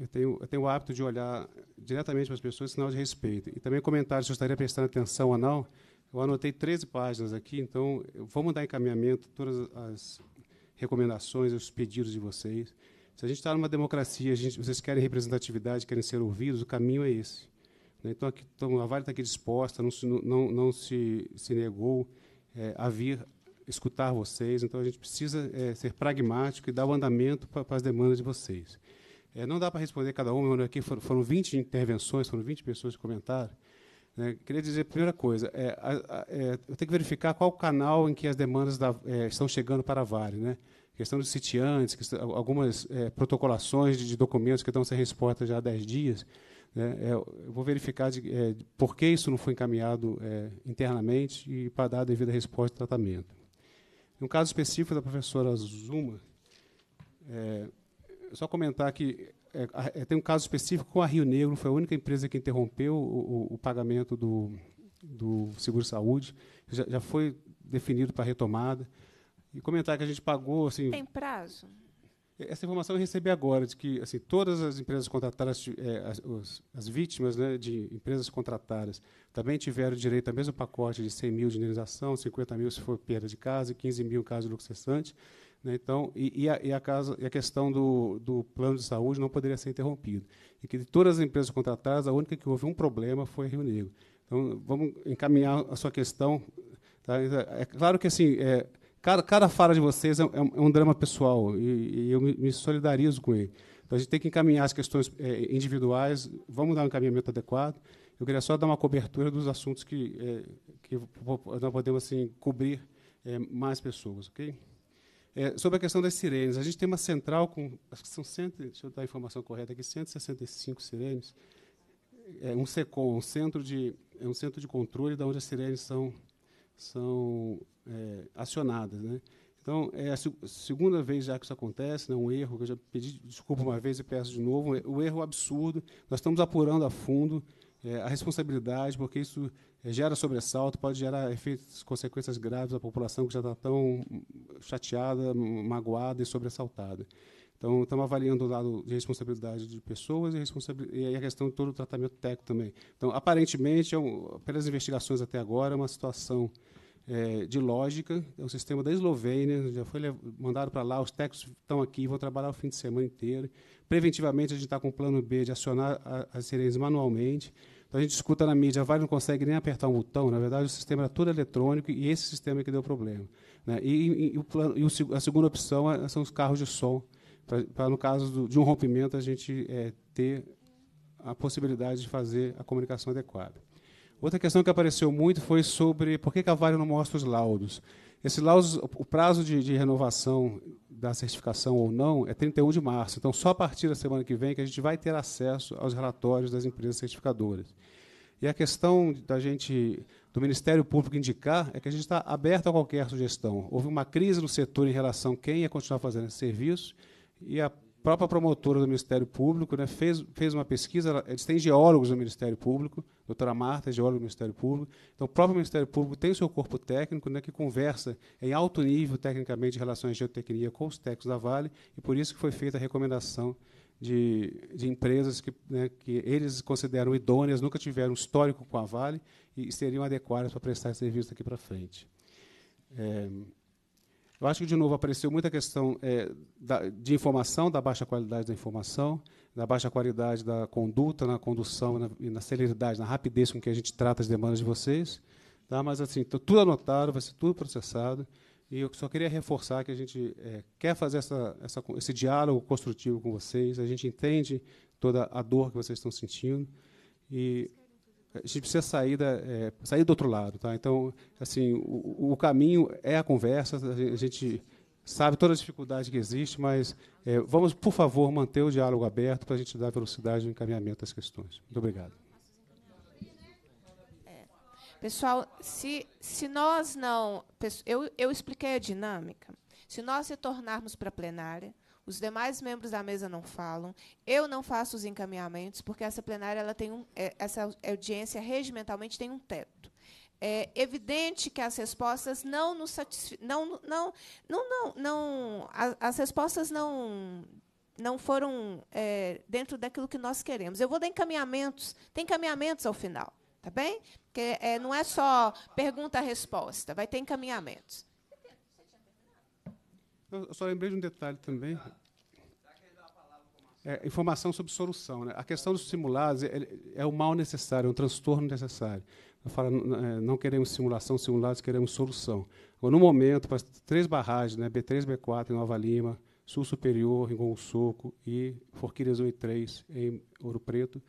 eu tenho, eu tenho o hábito de olhar diretamente para as pessoas, sinal de respeito. E também comentários, se eu estaria prestando atenção ou não, eu anotei 13 páginas aqui, então vamos dar encaminhamento todas as recomendações, os pedidos de vocês. Se a gente está numa democracia, a gente, vocês querem representatividade, querem ser ouvidos, o caminho é esse. Né? Então, aqui, então a Vale está aqui disposta, não se, não, não se, se negou é, a vir escutar vocês, então a gente precisa é, ser pragmático e dar o andamento para as demandas de vocês. É, não dá para responder cada uma, né? aqui foram, 20 intervenções, foram 20 pessoas que comentaram. Né? Queria dizer, primeira coisa, é, a, a, é, eu tenho que verificar qual o canal em que as demandas da, é, estão chegando para a Vale. Né? Questão dos sitiantes, questão, algumas é, protocolações de, de, documentos que estão sem resposta já há 10 dias. Né? É, eu vou verificar de, por que isso não foi encaminhado internamente e para dar a devida resposta e tratamento. No caso específico da professora Zuma, só comentar que é, é, tem um caso específico com a Rio Negro, foi a única empresa que interrompeu o, o, o pagamento do, do seguro-saúde, já, já foi definido para retomada. E comentar que a gente pagou... Assim, Tem prazo? Essa informação eu recebi agora, de que assim, todas as empresas contratadas, é, as, as, vítimas né, de empresas contratadas, também tiveram direito ao mesmo pacote de 100 mil de indenização, 50 mil se for perda de casa, 15 mil caso de lucro cessante. Né? Então, e, e, a, e, a casa, e, a, questão do, do, plano de saúde não poderia ser interrompido. E que de todas as empresas contratadas, a única que houve um problema foi a Rio Negro. Então, vamos encaminhar a sua questão. Tá? É, é claro que assim, é, cada, cada fala de vocês é, é, um, drama pessoal e, eu me, me, solidarizo com ele. Então, a gente tem que encaminhar as questões é, individuais. Vamos dar um encaminhamento adequado. Eu queria só dar uma cobertura dos assuntos que, é, que nós podemos assim, cobrir mais pessoas, ok? É, sobre a questão das sirenes, a gente tem uma central com, acho que são cento deixa eu dar a informação correta aqui, 165 sirenes, é um SECOM, um centro de, é um centro de controle da onde as sirenes são, são é, acionadas. Né? Então, é a segunda vez já que isso acontece, né, um erro, que eu já pedi desculpa uma vez e peço de novo, é, o um erro absurdo, nós estamos apurando a fundo, é, a responsabilidade, porque isso gera sobressalto, pode gerar efeitos, consequências graves à população que já está tão chateada, magoada e sobressaltada. Então, estamos avaliando o lado de responsabilidade de pessoas e, e a questão de todo o tratamento técnico também. Então, aparentemente, é um, pelas investigações até agora, é uma situação é, de lógica. É um sistema da Eslovênia, já foi mandado para lá, os técnicos estão aqui, vão trabalhar o fim de semana inteiro. Preventivamente, a gente está com um plano B de acionar a, as sirenes manualmente. Então a gente escuta na mídia, a Vale não consegue nem apertar um botão, na verdade o sistema era tudo eletrônico e esse sistema é que deu problema. Né? E, e, e, o plano, e o, a segunda opção é, são os carros de som, para no caso do, de um rompimento a gente é, ter a possibilidade de fazer a comunicação adequada. Outra questão que apareceu muito foi sobre por que Cavalho não mostra os laudos. Esse laudo, o prazo de, de, renovação da certificação ou não é 31 de março. Então, só a partir da semana que vem que a gente vai ter acesso aos relatórios das empresas certificadoras. E a questão da gente, do Ministério Público indicar é que a gente está aberto a qualquer sugestão. Houve uma crise no setor em relação a quem ia continuar fazendo esse serviço e a própria promotora do Ministério Público né, fez, fez uma pesquisa, ela, eles têm geólogos no Ministério Público, a doutora Marta é geóloga do Ministério Público, então o próprio Ministério Público tem o seu corpo técnico né, que conversa em alto nível, tecnicamente, de relações de geotecnia com os técnicos da Vale, e por isso que foi feita a recomendação de, de empresas que, né, que eles consideram idôneas, nunca tiveram histórico com a Vale e seriam adequadas para prestar serviço daqui para frente. É, eu acho que, de novo, apareceu muita questão é, da, de informação, da baixa qualidade da informação, da baixa qualidade da conduta, na condução na, e na celeridade, na rapidez com que a gente trata as demandas de vocês. Tá? Mas, assim, tá tudo anotado, vai ser tudo processado. E eu só queria reforçar que a gente é, quer fazer essa, essa, esse diálogo construtivo com vocês, a gente entende toda a dor que vocês estão sentindo. E a gente precisa sair, da, é, sair do outro lado. Tá? Então, assim, o, o, caminho é a conversa, a gente sabe toda a dificuldade que existe, mas é, vamos, por favor, manter o diálogo aberto para a gente dar velocidade no encaminhamento das questões. Muito obrigado. É. Pessoal, se, se nós não. Eu, eu expliquei a dinâmica. Se nós retornarmos para a plenária, os demais membros da mesa não falam, eu não faço os encaminhamentos, porque essa plenária ela tem um, é, essa audiência regimentalmente tem um teto. É evidente que as respostas não nos satisfazem. Não, não, não, não, não, as respostas não não foram é, dentro daquilo que nós queremos. Eu vou dar encaminhamentos, tem encaminhamentos ao final, tá bem? Porque é, não é só pergunta-resposta, vai ter encaminhamentos. Eu só lembrei de um detalhe também. É, informação sobre solução. Né? A questão dos simulados é, é o mal necessário, é um transtorno necessário. Eu falo, é, não queremos simulação, simulados, queremos solução. No momento, para as três barragens, né, B3, B4 em Nova Lima, Sul Superior em Gonçoco e Forquilhas 1 e 3 em Ouro Preto,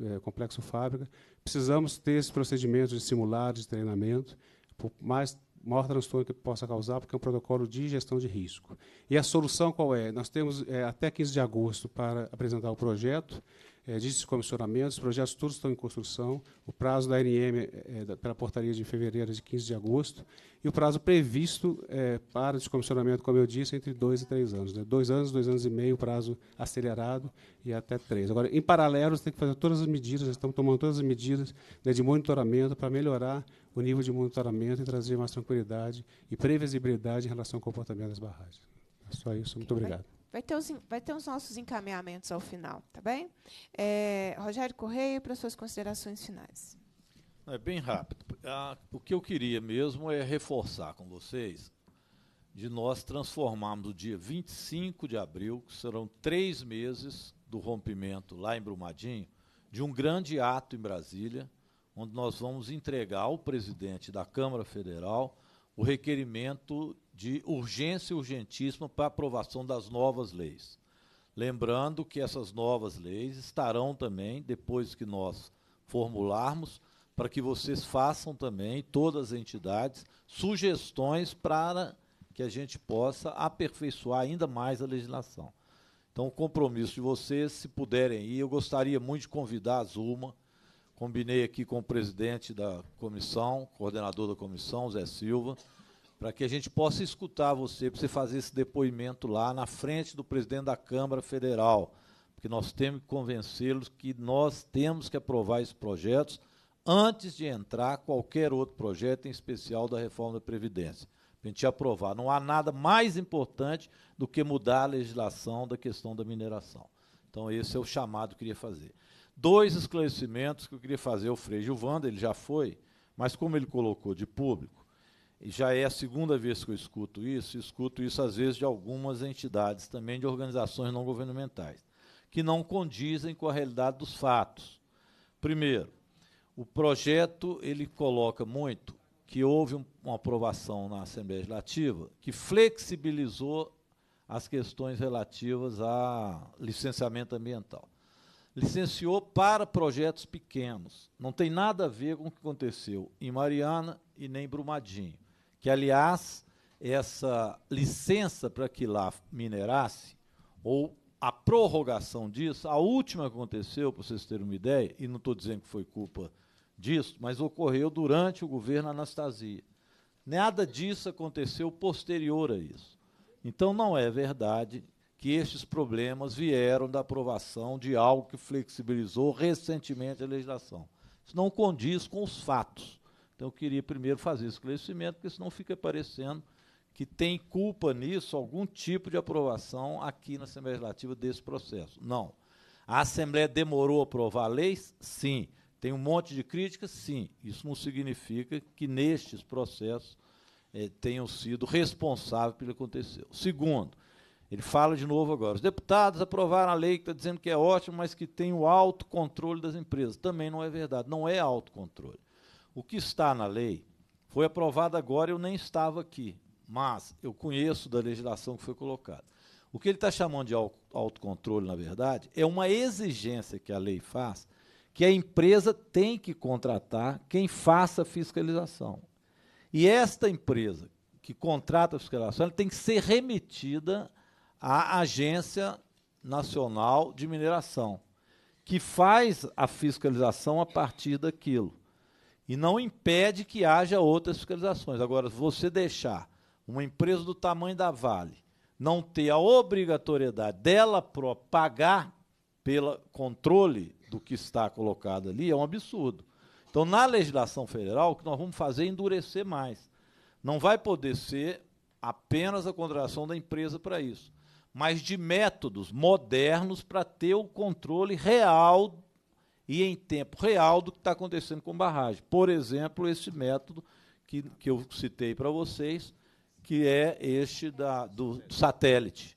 é, Complexo Fábrica, precisamos ter esses procedimentos de simulados, de treinamento, por mais maior transtorno que possa causar, porque é um protocolo de gestão de risco. E a solução qual é? Nós temos é, até 15 de agosto para apresentar o projeto é, de comissionamentos, os projetos todos estão em construção, o prazo da ANM é, é, da, pela portaria de fevereiro é de 15 de agosto, e o prazo previsto é, para descomissionamento, como eu disse, é entre dois e três anos. Né? Dois anos, dois anos e meio, prazo acelerado e até três. Agora, em paralelo, você tem que fazer todas as medidas, estamos tomando todas as medidas né, de monitoramento para melhorar o nível de monitoramento e trazer mais tranquilidade e previsibilidade em relação ao comportamento das barragens. É só isso, muito obrigado. Vai ter os, vai ter os nossos encaminhamentos ao final, tá bem? É, Rogério Correia, para suas considerações finais. É bem rápido. Ah, o que eu queria mesmo é reforçar com vocês de nós transformarmos o dia 25 de abril, que serão três meses do rompimento lá em Brumadinho, de um grande ato em Brasília, onde nós vamos entregar ao presidente da Câmara Federal o requerimento de urgência e urgentíssima para aprovação das novas leis. Lembrando que essas novas leis estarão também, depois que nós formularmos, para que vocês façam também, todas as entidades, sugestões para que a gente possa aperfeiçoar ainda mais a legislação. Então, o compromisso de vocês, se puderem ir, eu gostaria muito de convidar a Zuma, combinei aqui com o presidente da comissão, coordenador da comissão, Zé Silva, para que a gente possa escutar você, para você fazer esse depoimento lá na frente do presidente da Câmara Federal, porque nós temos que convencê-los que nós temos que aprovar esses projetos antes de entrar qualquer outro projeto, em especial da reforma da Previdência. Para a gente aprovar. Não há nada mais importante do que mudar a legislação da questão da mineração. Então, esse é o chamado que eu queria fazer. Dois esclarecimentos que eu queria fazer ao Frei Gilvanda, ele já foi, mas como ele colocou de público, já é a segunda vez que eu escuto isso, escuto isso às vezes de algumas entidades também, de organizações não governamentais, que não condizem com a realidade dos fatos. Primeiro, o projeto ele coloca muito que houve um, uma aprovação na Assembleia Legislativa que flexibilizou as questões relativas a licenciamento ambiental. Licenciou para projetos pequenos. Não tem nada a ver com o que aconteceu em Mariana e nem Brumadinho que, aliás, essa licença para que lá minerasse, ou a prorrogação disso, a última que aconteceu, para vocês terem uma ideia, e não estou dizendo que foi culpa disso, mas ocorreu durante o governo Anastasia. Nada disso aconteceu posterior a isso. Então, não é verdade que estes problemas vieram da aprovação de algo que flexibilizou recentemente a legislação. Isso não condiz com os fatos. Então eu queria primeiro fazer esse esclarecimento, porque senão fica parecendo que tem culpa nisso algum tipo de aprovação aqui na Assembleia Legislativa desse processo. Não. A Assembleia demorou a aprovar leis? Sim. Tem um monte de críticas? Sim. Isso não significa que nestes processos eh, tenham sido responsáveis pelo que aconteceu. Segundo, ele fala de novo agora. Os deputados aprovaram a lei que está dizendo que é ótimo, mas que tem o autocontrole das empresas. Também não é verdade. Não é autocontrole. O que está na lei foi aprovado agora, eu nem estava aqui, mas eu conheço da legislação que foi colocada. O que ele está chamando de autocontrole, na verdade, é uma exigência que a lei faz que a empresa tem que contratar quem faça fiscalização. E esta empresa que contrata a fiscalização tem que ser remetida à Agência Nacional de Mineração, que faz a fiscalização a partir daquilo e não impede que haja outras fiscalizações. Agora, você deixar uma empresa do tamanho da Vale não ter a obrigatoriedade dela própria pagar pelo controle do que está colocado ali é um absurdo. Então, na legislação federal, o que nós vamos fazer é endurecer mais. Não vai poder ser apenas a contratação da empresa para isso, mas de métodos modernos para ter o controle real e em tempo real do que está acontecendo com barragem. Por exemplo, esse método que, que eu citei para vocês, que é este da, do, satélite.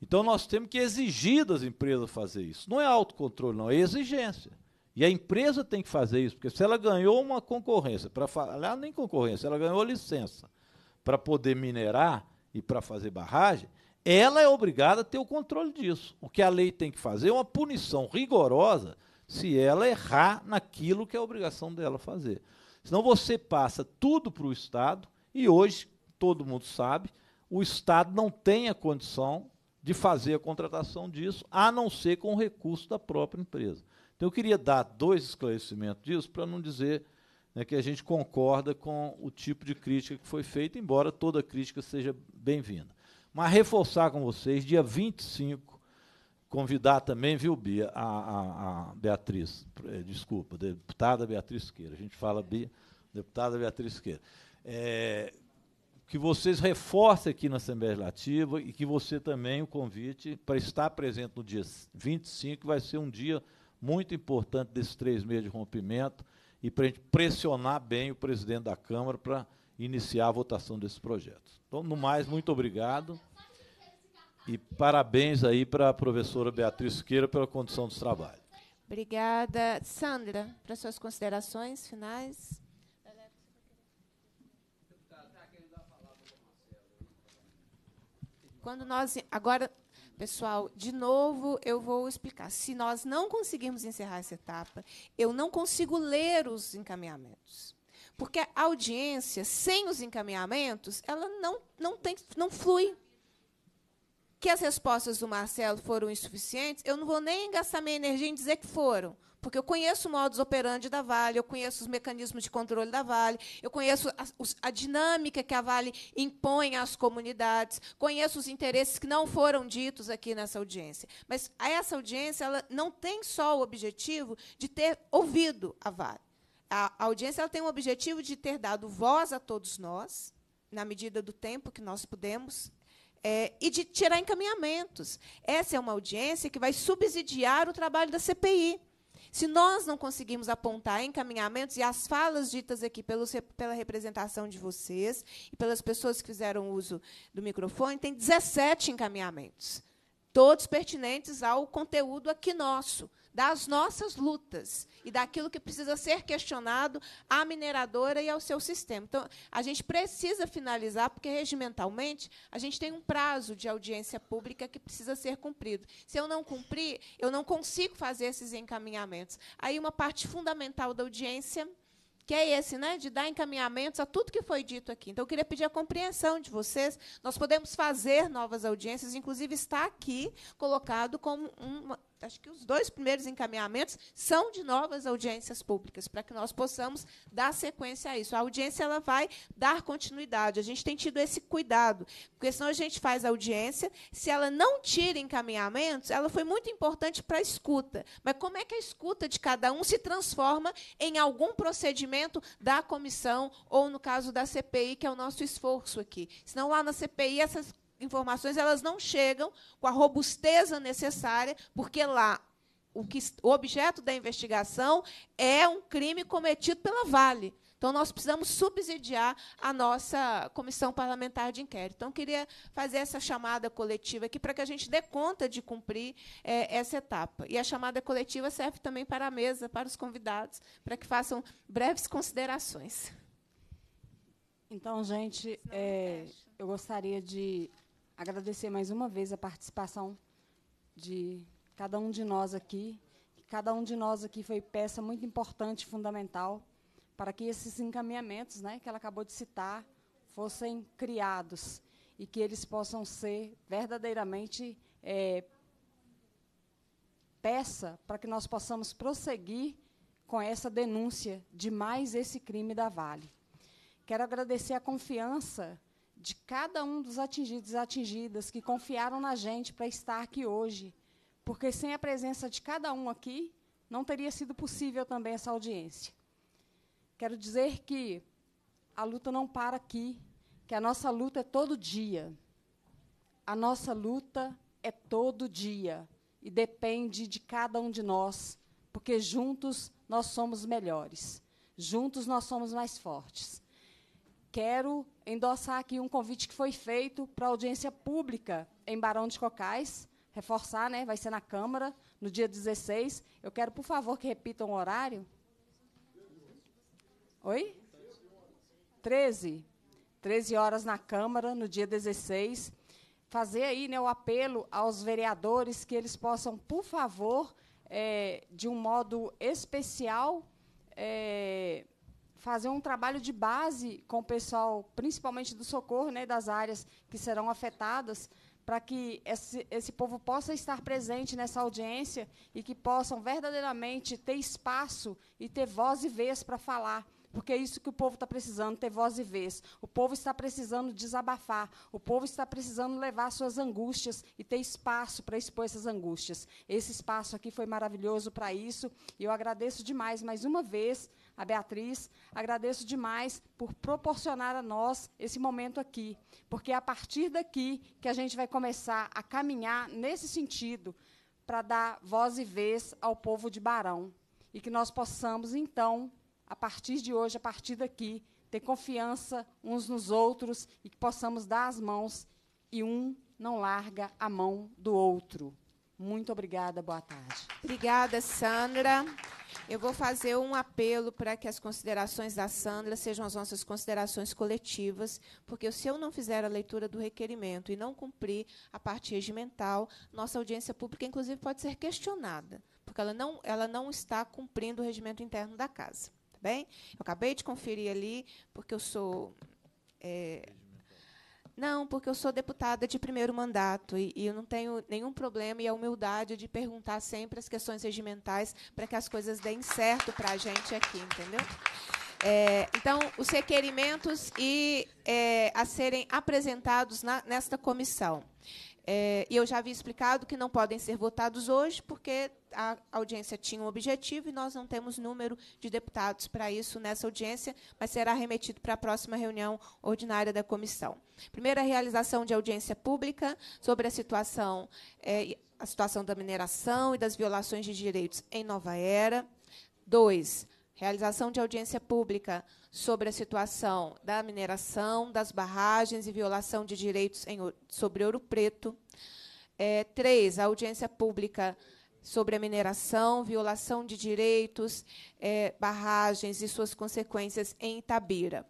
Então, nós temos que exigir das empresas fazer isso. Não é autocontrole, não, é exigência. E a empresa tem que fazer isso, porque se ela ganhou uma concorrência, para falar é nem concorrência, ela ganhou licença para poder minerar e para fazer barragem, ela é obrigada a ter o controle disso. O que a lei tem que fazer é uma punição rigorosa se ela errar naquilo que é obrigação dela fazer. Senão você passa tudo para o Estado e hoje, todo mundo sabe, o Estado não tem a condição de fazer a contratação disso, a não ser com o recurso da própria empresa. Então, eu queria dar dois esclarecimentos disso para não dizer né, que a gente concorda com o tipo de crítica que foi feita, embora toda crítica seja bem-vinda. Mas reforçar com vocês, dia 25 convidar também, viu, Bia, a, a, a Beatriz, eh, desculpa, deputada Beatriz Queira, a gente fala Bia, deputada Beatriz Queira, é, que vocês reforcem aqui na Assembleia Legislativa e que você também o convite para estar presente no dia 25, que vai ser um dia muito importante desses três meses de rompimento, e para a gente pressionar bem o presidente da Câmara para iniciar a votação desses projetos. Então, no mais, muito obrigado. E parabéns aí para a professora Beatriz Siqueira pela condição dos trabalhos. Obrigada. Sandra, para suas considerações finais. Quando nós. Agora, pessoal, de novo eu vou explicar. Se nós não conseguirmos encerrar essa etapa, eu não consigo ler os encaminhamentos. Porque a audiência, sem os encaminhamentos, ela não, não, tem, não flui que as respostas do Marcelo foram insuficientes, eu não vou nem gastar minha energia em dizer que foram, porque eu conheço o modus operandi da Vale, eu conheço os mecanismos de controle da Vale, eu conheço a, a, dinâmica que a Vale impõe às comunidades, conheço os interesses que não foram ditos aqui nessa audiência. Mas essa audiência ela não tem só o objetivo de ter ouvido a Vale. A, a audiência ela tem o objetivo de ter dado voz a todos nós, na medida do tempo que nós pudemos é, e de tirar encaminhamentos. Essa é uma audiência que vai subsidiar o trabalho da CPI. Se nós não conseguimos apontar encaminhamentos e as falas ditas aqui pelos, pela representação de vocês e pelas pessoas que fizeram uso do microfone, tem 17 encaminhamentos, todos pertinentes ao conteúdo aqui nosso das nossas lutas e daquilo que precisa ser questionado à mineradora e ao seu sistema. Então, a gente precisa finalizar, porque regimentalmente a gente tem um prazo de audiência pública que precisa ser cumprido. Se eu não cumprir, eu não consigo fazer esses encaminhamentos. Aí uma parte fundamental da audiência que é esse, né, de dar encaminhamentos a tudo que foi dito aqui. Então, eu queria pedir a compreensão de vocês. Nós podemos fazer novas audiências, inclusive está aqui colocado como uma, acho que os dois primeiros encaminhamentos são de novas audiências públicas, para que nós possamos dar sequência a isso. A audiência ela vai dar continuidade. A gente tem tido esse cuidado, porque senão a gente faz audiência, se ela não tira encaminhamentos, ela foi muito importante para a escuta. Mas como é que a escuta de cada um se transforma em algum procedimento da comissão ou, no caso da CPI, que é o nosso esforço aqui? Senão, lá na CPI, essas informações elas não chegam com a robusteza necessária, porque lá o, que, o objeto da investigação é um crime cometido pela Vale. Então, nós precisamos subsidiar a nossa comissão parlamentar de inquérito. Então, queria fazer essa chamada coletiva aqui para que a gente dê conta de cumprir é, essa etapa. E a chamada coletiva serve também para a mesa, para os convidados, para que façam breves considerações. Então, gente, é, eu gostaria de agradecer mais uma vez a participação de cada um de nós aqui. Cada um de nós aqui foi peça muito importante, fundamental, para que esses encaminhamentos né, que ela acabou de citar fossem criados e que eles possam ser verdadeiramente é, peça para que nós possamos prosseguir com essa denúncia de mais esse crime da Vale. Quero agradecer a confiança de cada um dos atingidos e atingidas que confiaram na gente para estar aqui hoje, porque sem a presença de cada um aqui, não teria sido possível também essa audiência. Quero dizer que a luta não para aqui, que a nossa luta é todo dia. A nossa luta é todo dia e depende de cada um de nós, porque juntos nós somos melhores, juntos nós somos mais fortes. Quero endossar aqui um convite que foi feito para audiência pública em Barão de Cocais, reforçar, né? Vai ser na Câmara, no dia 16. Eu quero, por favor, que repitam o horário. Oi? 13. 13 horas na Câmara, no dia 16. Fazer aí né, o apelo aos vereadores que eles possam, por favor, é, de um modo especial, é, fazer um trabalho de base com o pessoal, principalmente do socorro, né, das áreas que serão afetadas, para que esse, esse povo possa estar presente nessa audiência e que possam verdadeiramente ter espaço e ter voz e vez para falar. Porque é isso que o povo está precisando, ter voz e vez. O povo está precisando desabafar, o povo está precisando levar suas angústias e ter espaço para expor essas angústias. Esse espaço aqui foi maravilhoso para isso e eu agradeço demais mais uma vez a Beatriz. Agradeço demais por proporcionar a nós esse momento aqui, porque é a partir daqui que a gente vai começar a caminhar nesse sentido para dar voz e vez ao povo de Barão e que nós possamos então, a partir de hoje, a partir daqui, ter confiança uns nos outros e que possamos dar as mãos e um não larga a mão do outro. Muito obrigada, boa tarde. Obrigada, Sandra. Eu vou fazer um apelo para que as considerações da Sandra sejam as nossas considerações coletivas, porque se eu não fizer a leitura do requerimento e não cumprir a parte regimental, nossa audiência pública, inclusive, pode ser questionada, porque ela não, ela não está cumprindo o regimento interno da casa. Tá bem? Eu acabei de conferir ali, porque eu sou. É, não, porque eu sou deputada de primeiro mandato e, e, eu não tenho nenhum problema e a humildade de perguntar sempre as questões regimentais para que as coisas deem certo para a gente aqui, entendeu? É, então, os requerimentos e é, a serem apresentados na, nesta comissão. É, e eu já havia explicado que não podem ser votados hoje, porque a audiência tinha um objetivo e nós não temos número de deputados para isso nessa audiência, mas será remetido para a próxima reunião ordinária da comissão. Primeira realização de audiência pública sobre a situação, é, a situação da mineração e das violações de direitos em Nova Era. Dois, realização de audiência pública sobre a situação da mineração, das barragens e violação de direitos em, sobre Ouro Preto. É, três, a audiência pública sobre a mineração, violação de direitos, é, barragens e suas consequências em Itabira.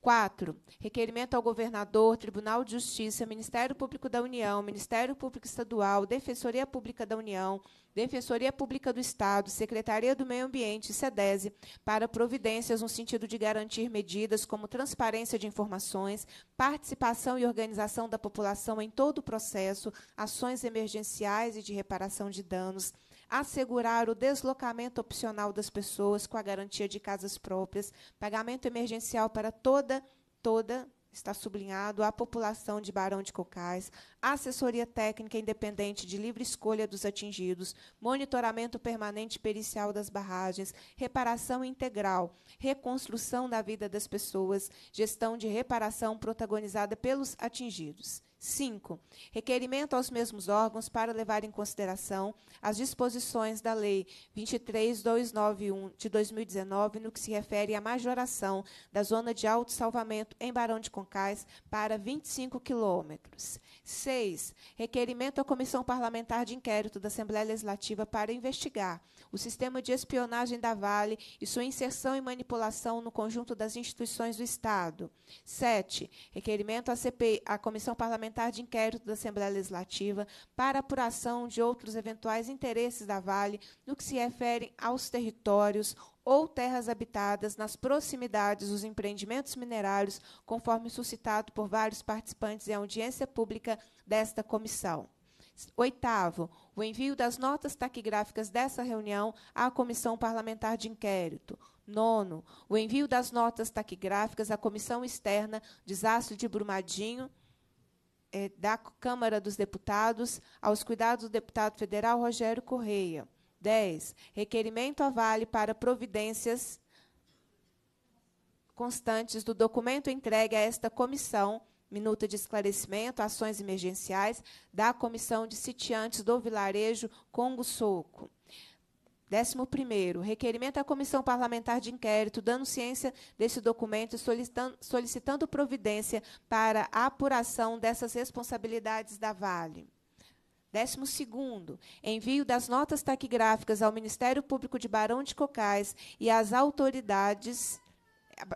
4. Requerimento ao governador, Tribunal de Justiça, Ministério Público da União, Ministério Público Estadual, Defensoria Pública da União, Defensoria Pública do Estado, Secretaria do Meio Ambiente SEDESE, para providências no sentido de garantir medidas como transparência de informações, participação e organização da população em todo o processo, ações emergenciais e de reparação de danos, assegurar o deslocamento opcional das pessoas com a garantia de casas próprias, pagamento emergencial para toda, toda, está sublinhado, a população de Barão de Cocais, assessoria técnica independente de livre escolha dos atingidos, monitoramento permanente pericial das barragens, reparação integral, reconstrução da vida das pessoas, gestão de reparação protagonizada pelos atingidos. 5. Requerimento aos mesmos órgãos para levar em consideração as disposições da Lei 23291 de 2019 no que se refere à majoração da zona de salvamento em Barão de Concais para 25 quilômetros. 6. Requerimento à Comissão Parlamentar de Inquérito da Assembleia Legislativa para investigar o sistema de espionagem da Vale e sua inserção e manipulação no conjunto das instituições do Estado. 7. Requerimento à, CPI, à Comissão Parlamentar parlamentar de inquérito da Assembleia Legislativa para apuração de outros eventuais interesses da Vale no que se refere aos territórios ou terras habitadas nas proximidades dos empreendimentos minerários, conforme suscitado por vários participantes em audiência pública desta comissão. Oitavo, o envio das notas taquigráficas dessa reunião à Comissão Parlamentar de Inquérito. Nono, o envio das notas taquigráficas à Comissão Externa Desastre de Brumadinho é, da Câmara dos Deputados aos cuidados do deputado federal Rogério Correia. 10. Requerimento a Vale para providências constantes do documento entregue a esta comissão, minuta de esclarecimento, ações emergenciais, da comissão de sitiantes do vilarejo Congo Soco. Décimo primeiro, requerimento à Comissão Parlamentar de Inquérito, dando ciência desse documento e solicitando, solicitando providência para a apuração dessas responsabilidades da Vale. Décimo segundo, envio das notas taquigráficas ao Ministério Público de Barão de Cocais e às autoridades,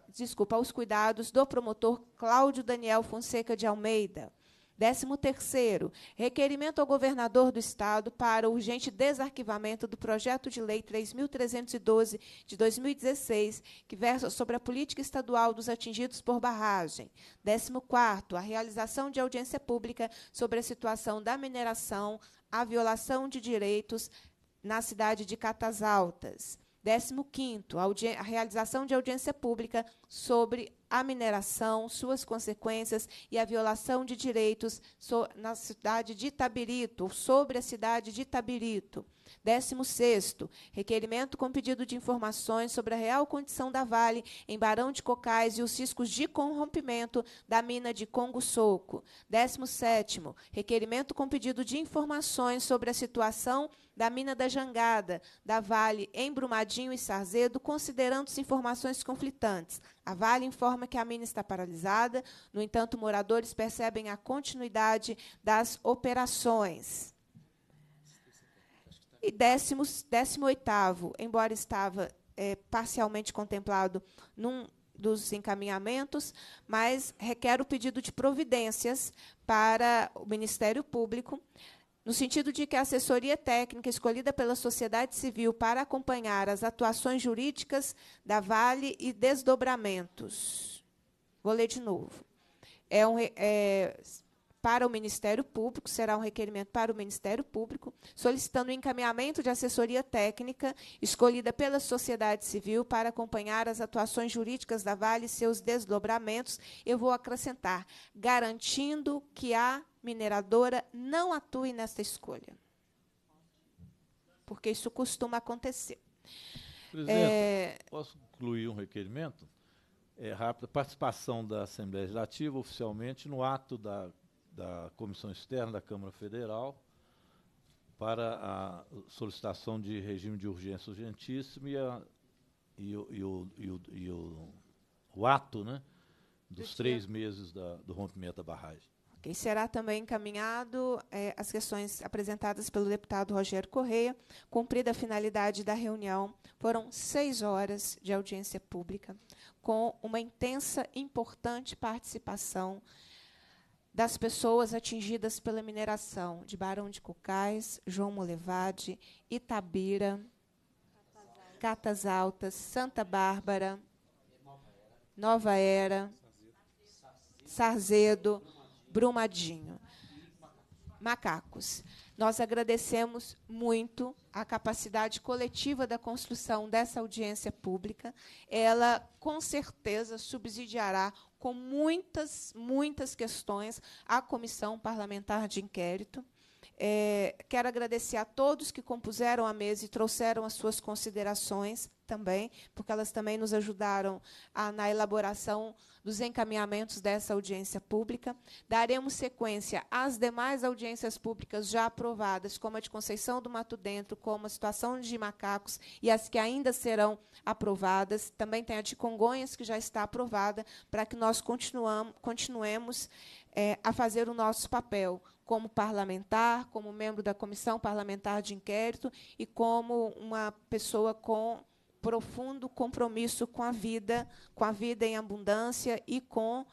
desculpa, aos cuidados do promotor Cláudio Daniel Fonseca de Almeida. Décimo terceiro, requerimento ao governador do Estado para urgente desarquivamento do projeto de lei 3.312 de 2016, que versa sobre a política estadual dos atingidos por barragem. Décimo quarto, a realização de audiência pública sobre a situação da mineração, a violação de direitos na cidade de Catas Altas. 15º, a realização de audiência pública sobre a mineração, suas consequências e a violação de direitos so na cidade de Itabirito, sobre a cidade de Itabirito. 16 sexto, requerimento com pedido de informações sobre a real condição da Vale em Barão de Cocais e os riscos de corrompimento da mina de Congo Soco. 17 sétimo, requerimento com pedido de informações sobre a situação da mina da Jangada, da Vale em Brumadinho e Sarzedo, considerando-se informações conflitantes. A Vale informa que a mina está paralisada, no entanto, moradores percebem a continuidade das operações. E décimo, décimo oitavo, embora estava é, parcialmente contemplado num dos encaminhamentos, mas requer o pedido de providências para o Ministério Público, no sentido de que a assessoria técnica escolhida pela sociedade civil para acompanhar as atuações jurídicas da Vale e desdobramentos. Vou ler de novo. É um, é, para o Ministério Público, será um requerimento para o Ministério Público, solicitando o encaminhamento de assessoria técnica escolhida pela sociedade civil para acompanhar as atuações jurídicas da Vale e seus desdobramentos. Eu vou acrescentar, garantindo que a mineradora não atue nesta escolha. Porque isso costuma acontecer. Presidente, é... posso incluir um requerimento? É, rápido, participação da Assembleia Legislativa oficialmente no ato da da Comissão Externa da Câmara Federal para a solicitação de regime de urgência urgentíssima e, a, e, o, e, o, e, o, e o, o, ato né, dos três meses da, do rompimento da barragem. Okay. Será também encaminhado eh, as questões apresentadas pelo deputado Rogério Correia, cumprida a finalidade da reunião. Foram seis horas de audiência pública, com uma intensa, importante participação das pessoas atingidas pela mineração de Barão de Cocais, João Molevade, Itabira, Catas Altas, Santa Bárbara, Nova Era, Sarzedo, Brumadinho. Macacos. Nós agradecemos muito a capacidade coletiva da construção dessa audiência pública. Ela, com certeza, subsidiará com muitas, muitas questões a comissão parlamentar de inquérito. É, quero agradecer a todos que compuseram a mesa e trouxeram as suas considerações também, porque elas também nos ajudaram a, na elaboração dos encaminhamentos dessa audiência pública. Daremos sequência às demais audiências públicas já aprovadas, como a de Conceição do Mato Dentro, como a situação de macacos e as que ainda serão aprovadas. Também tem a de Congonhas, que já está aprovada, para que nós continuamos, continuemos é, a fazer o nosso papel como parlamentar, como membro da comissão parlamentar de inquérito e como uma pessoa com profundo compromisso com a vida, com a vida em abundância e com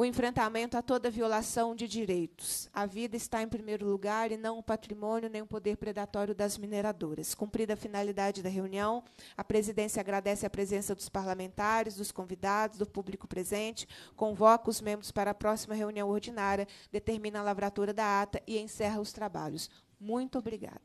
o enfrentamento a toda violação de direitos. A vida está em primeiro lugar e não o patrimônio nem o poder predatório das mineradoras. Cumprida a finalidade da reunião, a presidência agradece a presença dos parlamentares, dos convidados, do público presente, convoca os membros para a próxima reunião ordinária, determina a lavratura da ata e encerra os trabalhos. Muito obrigada.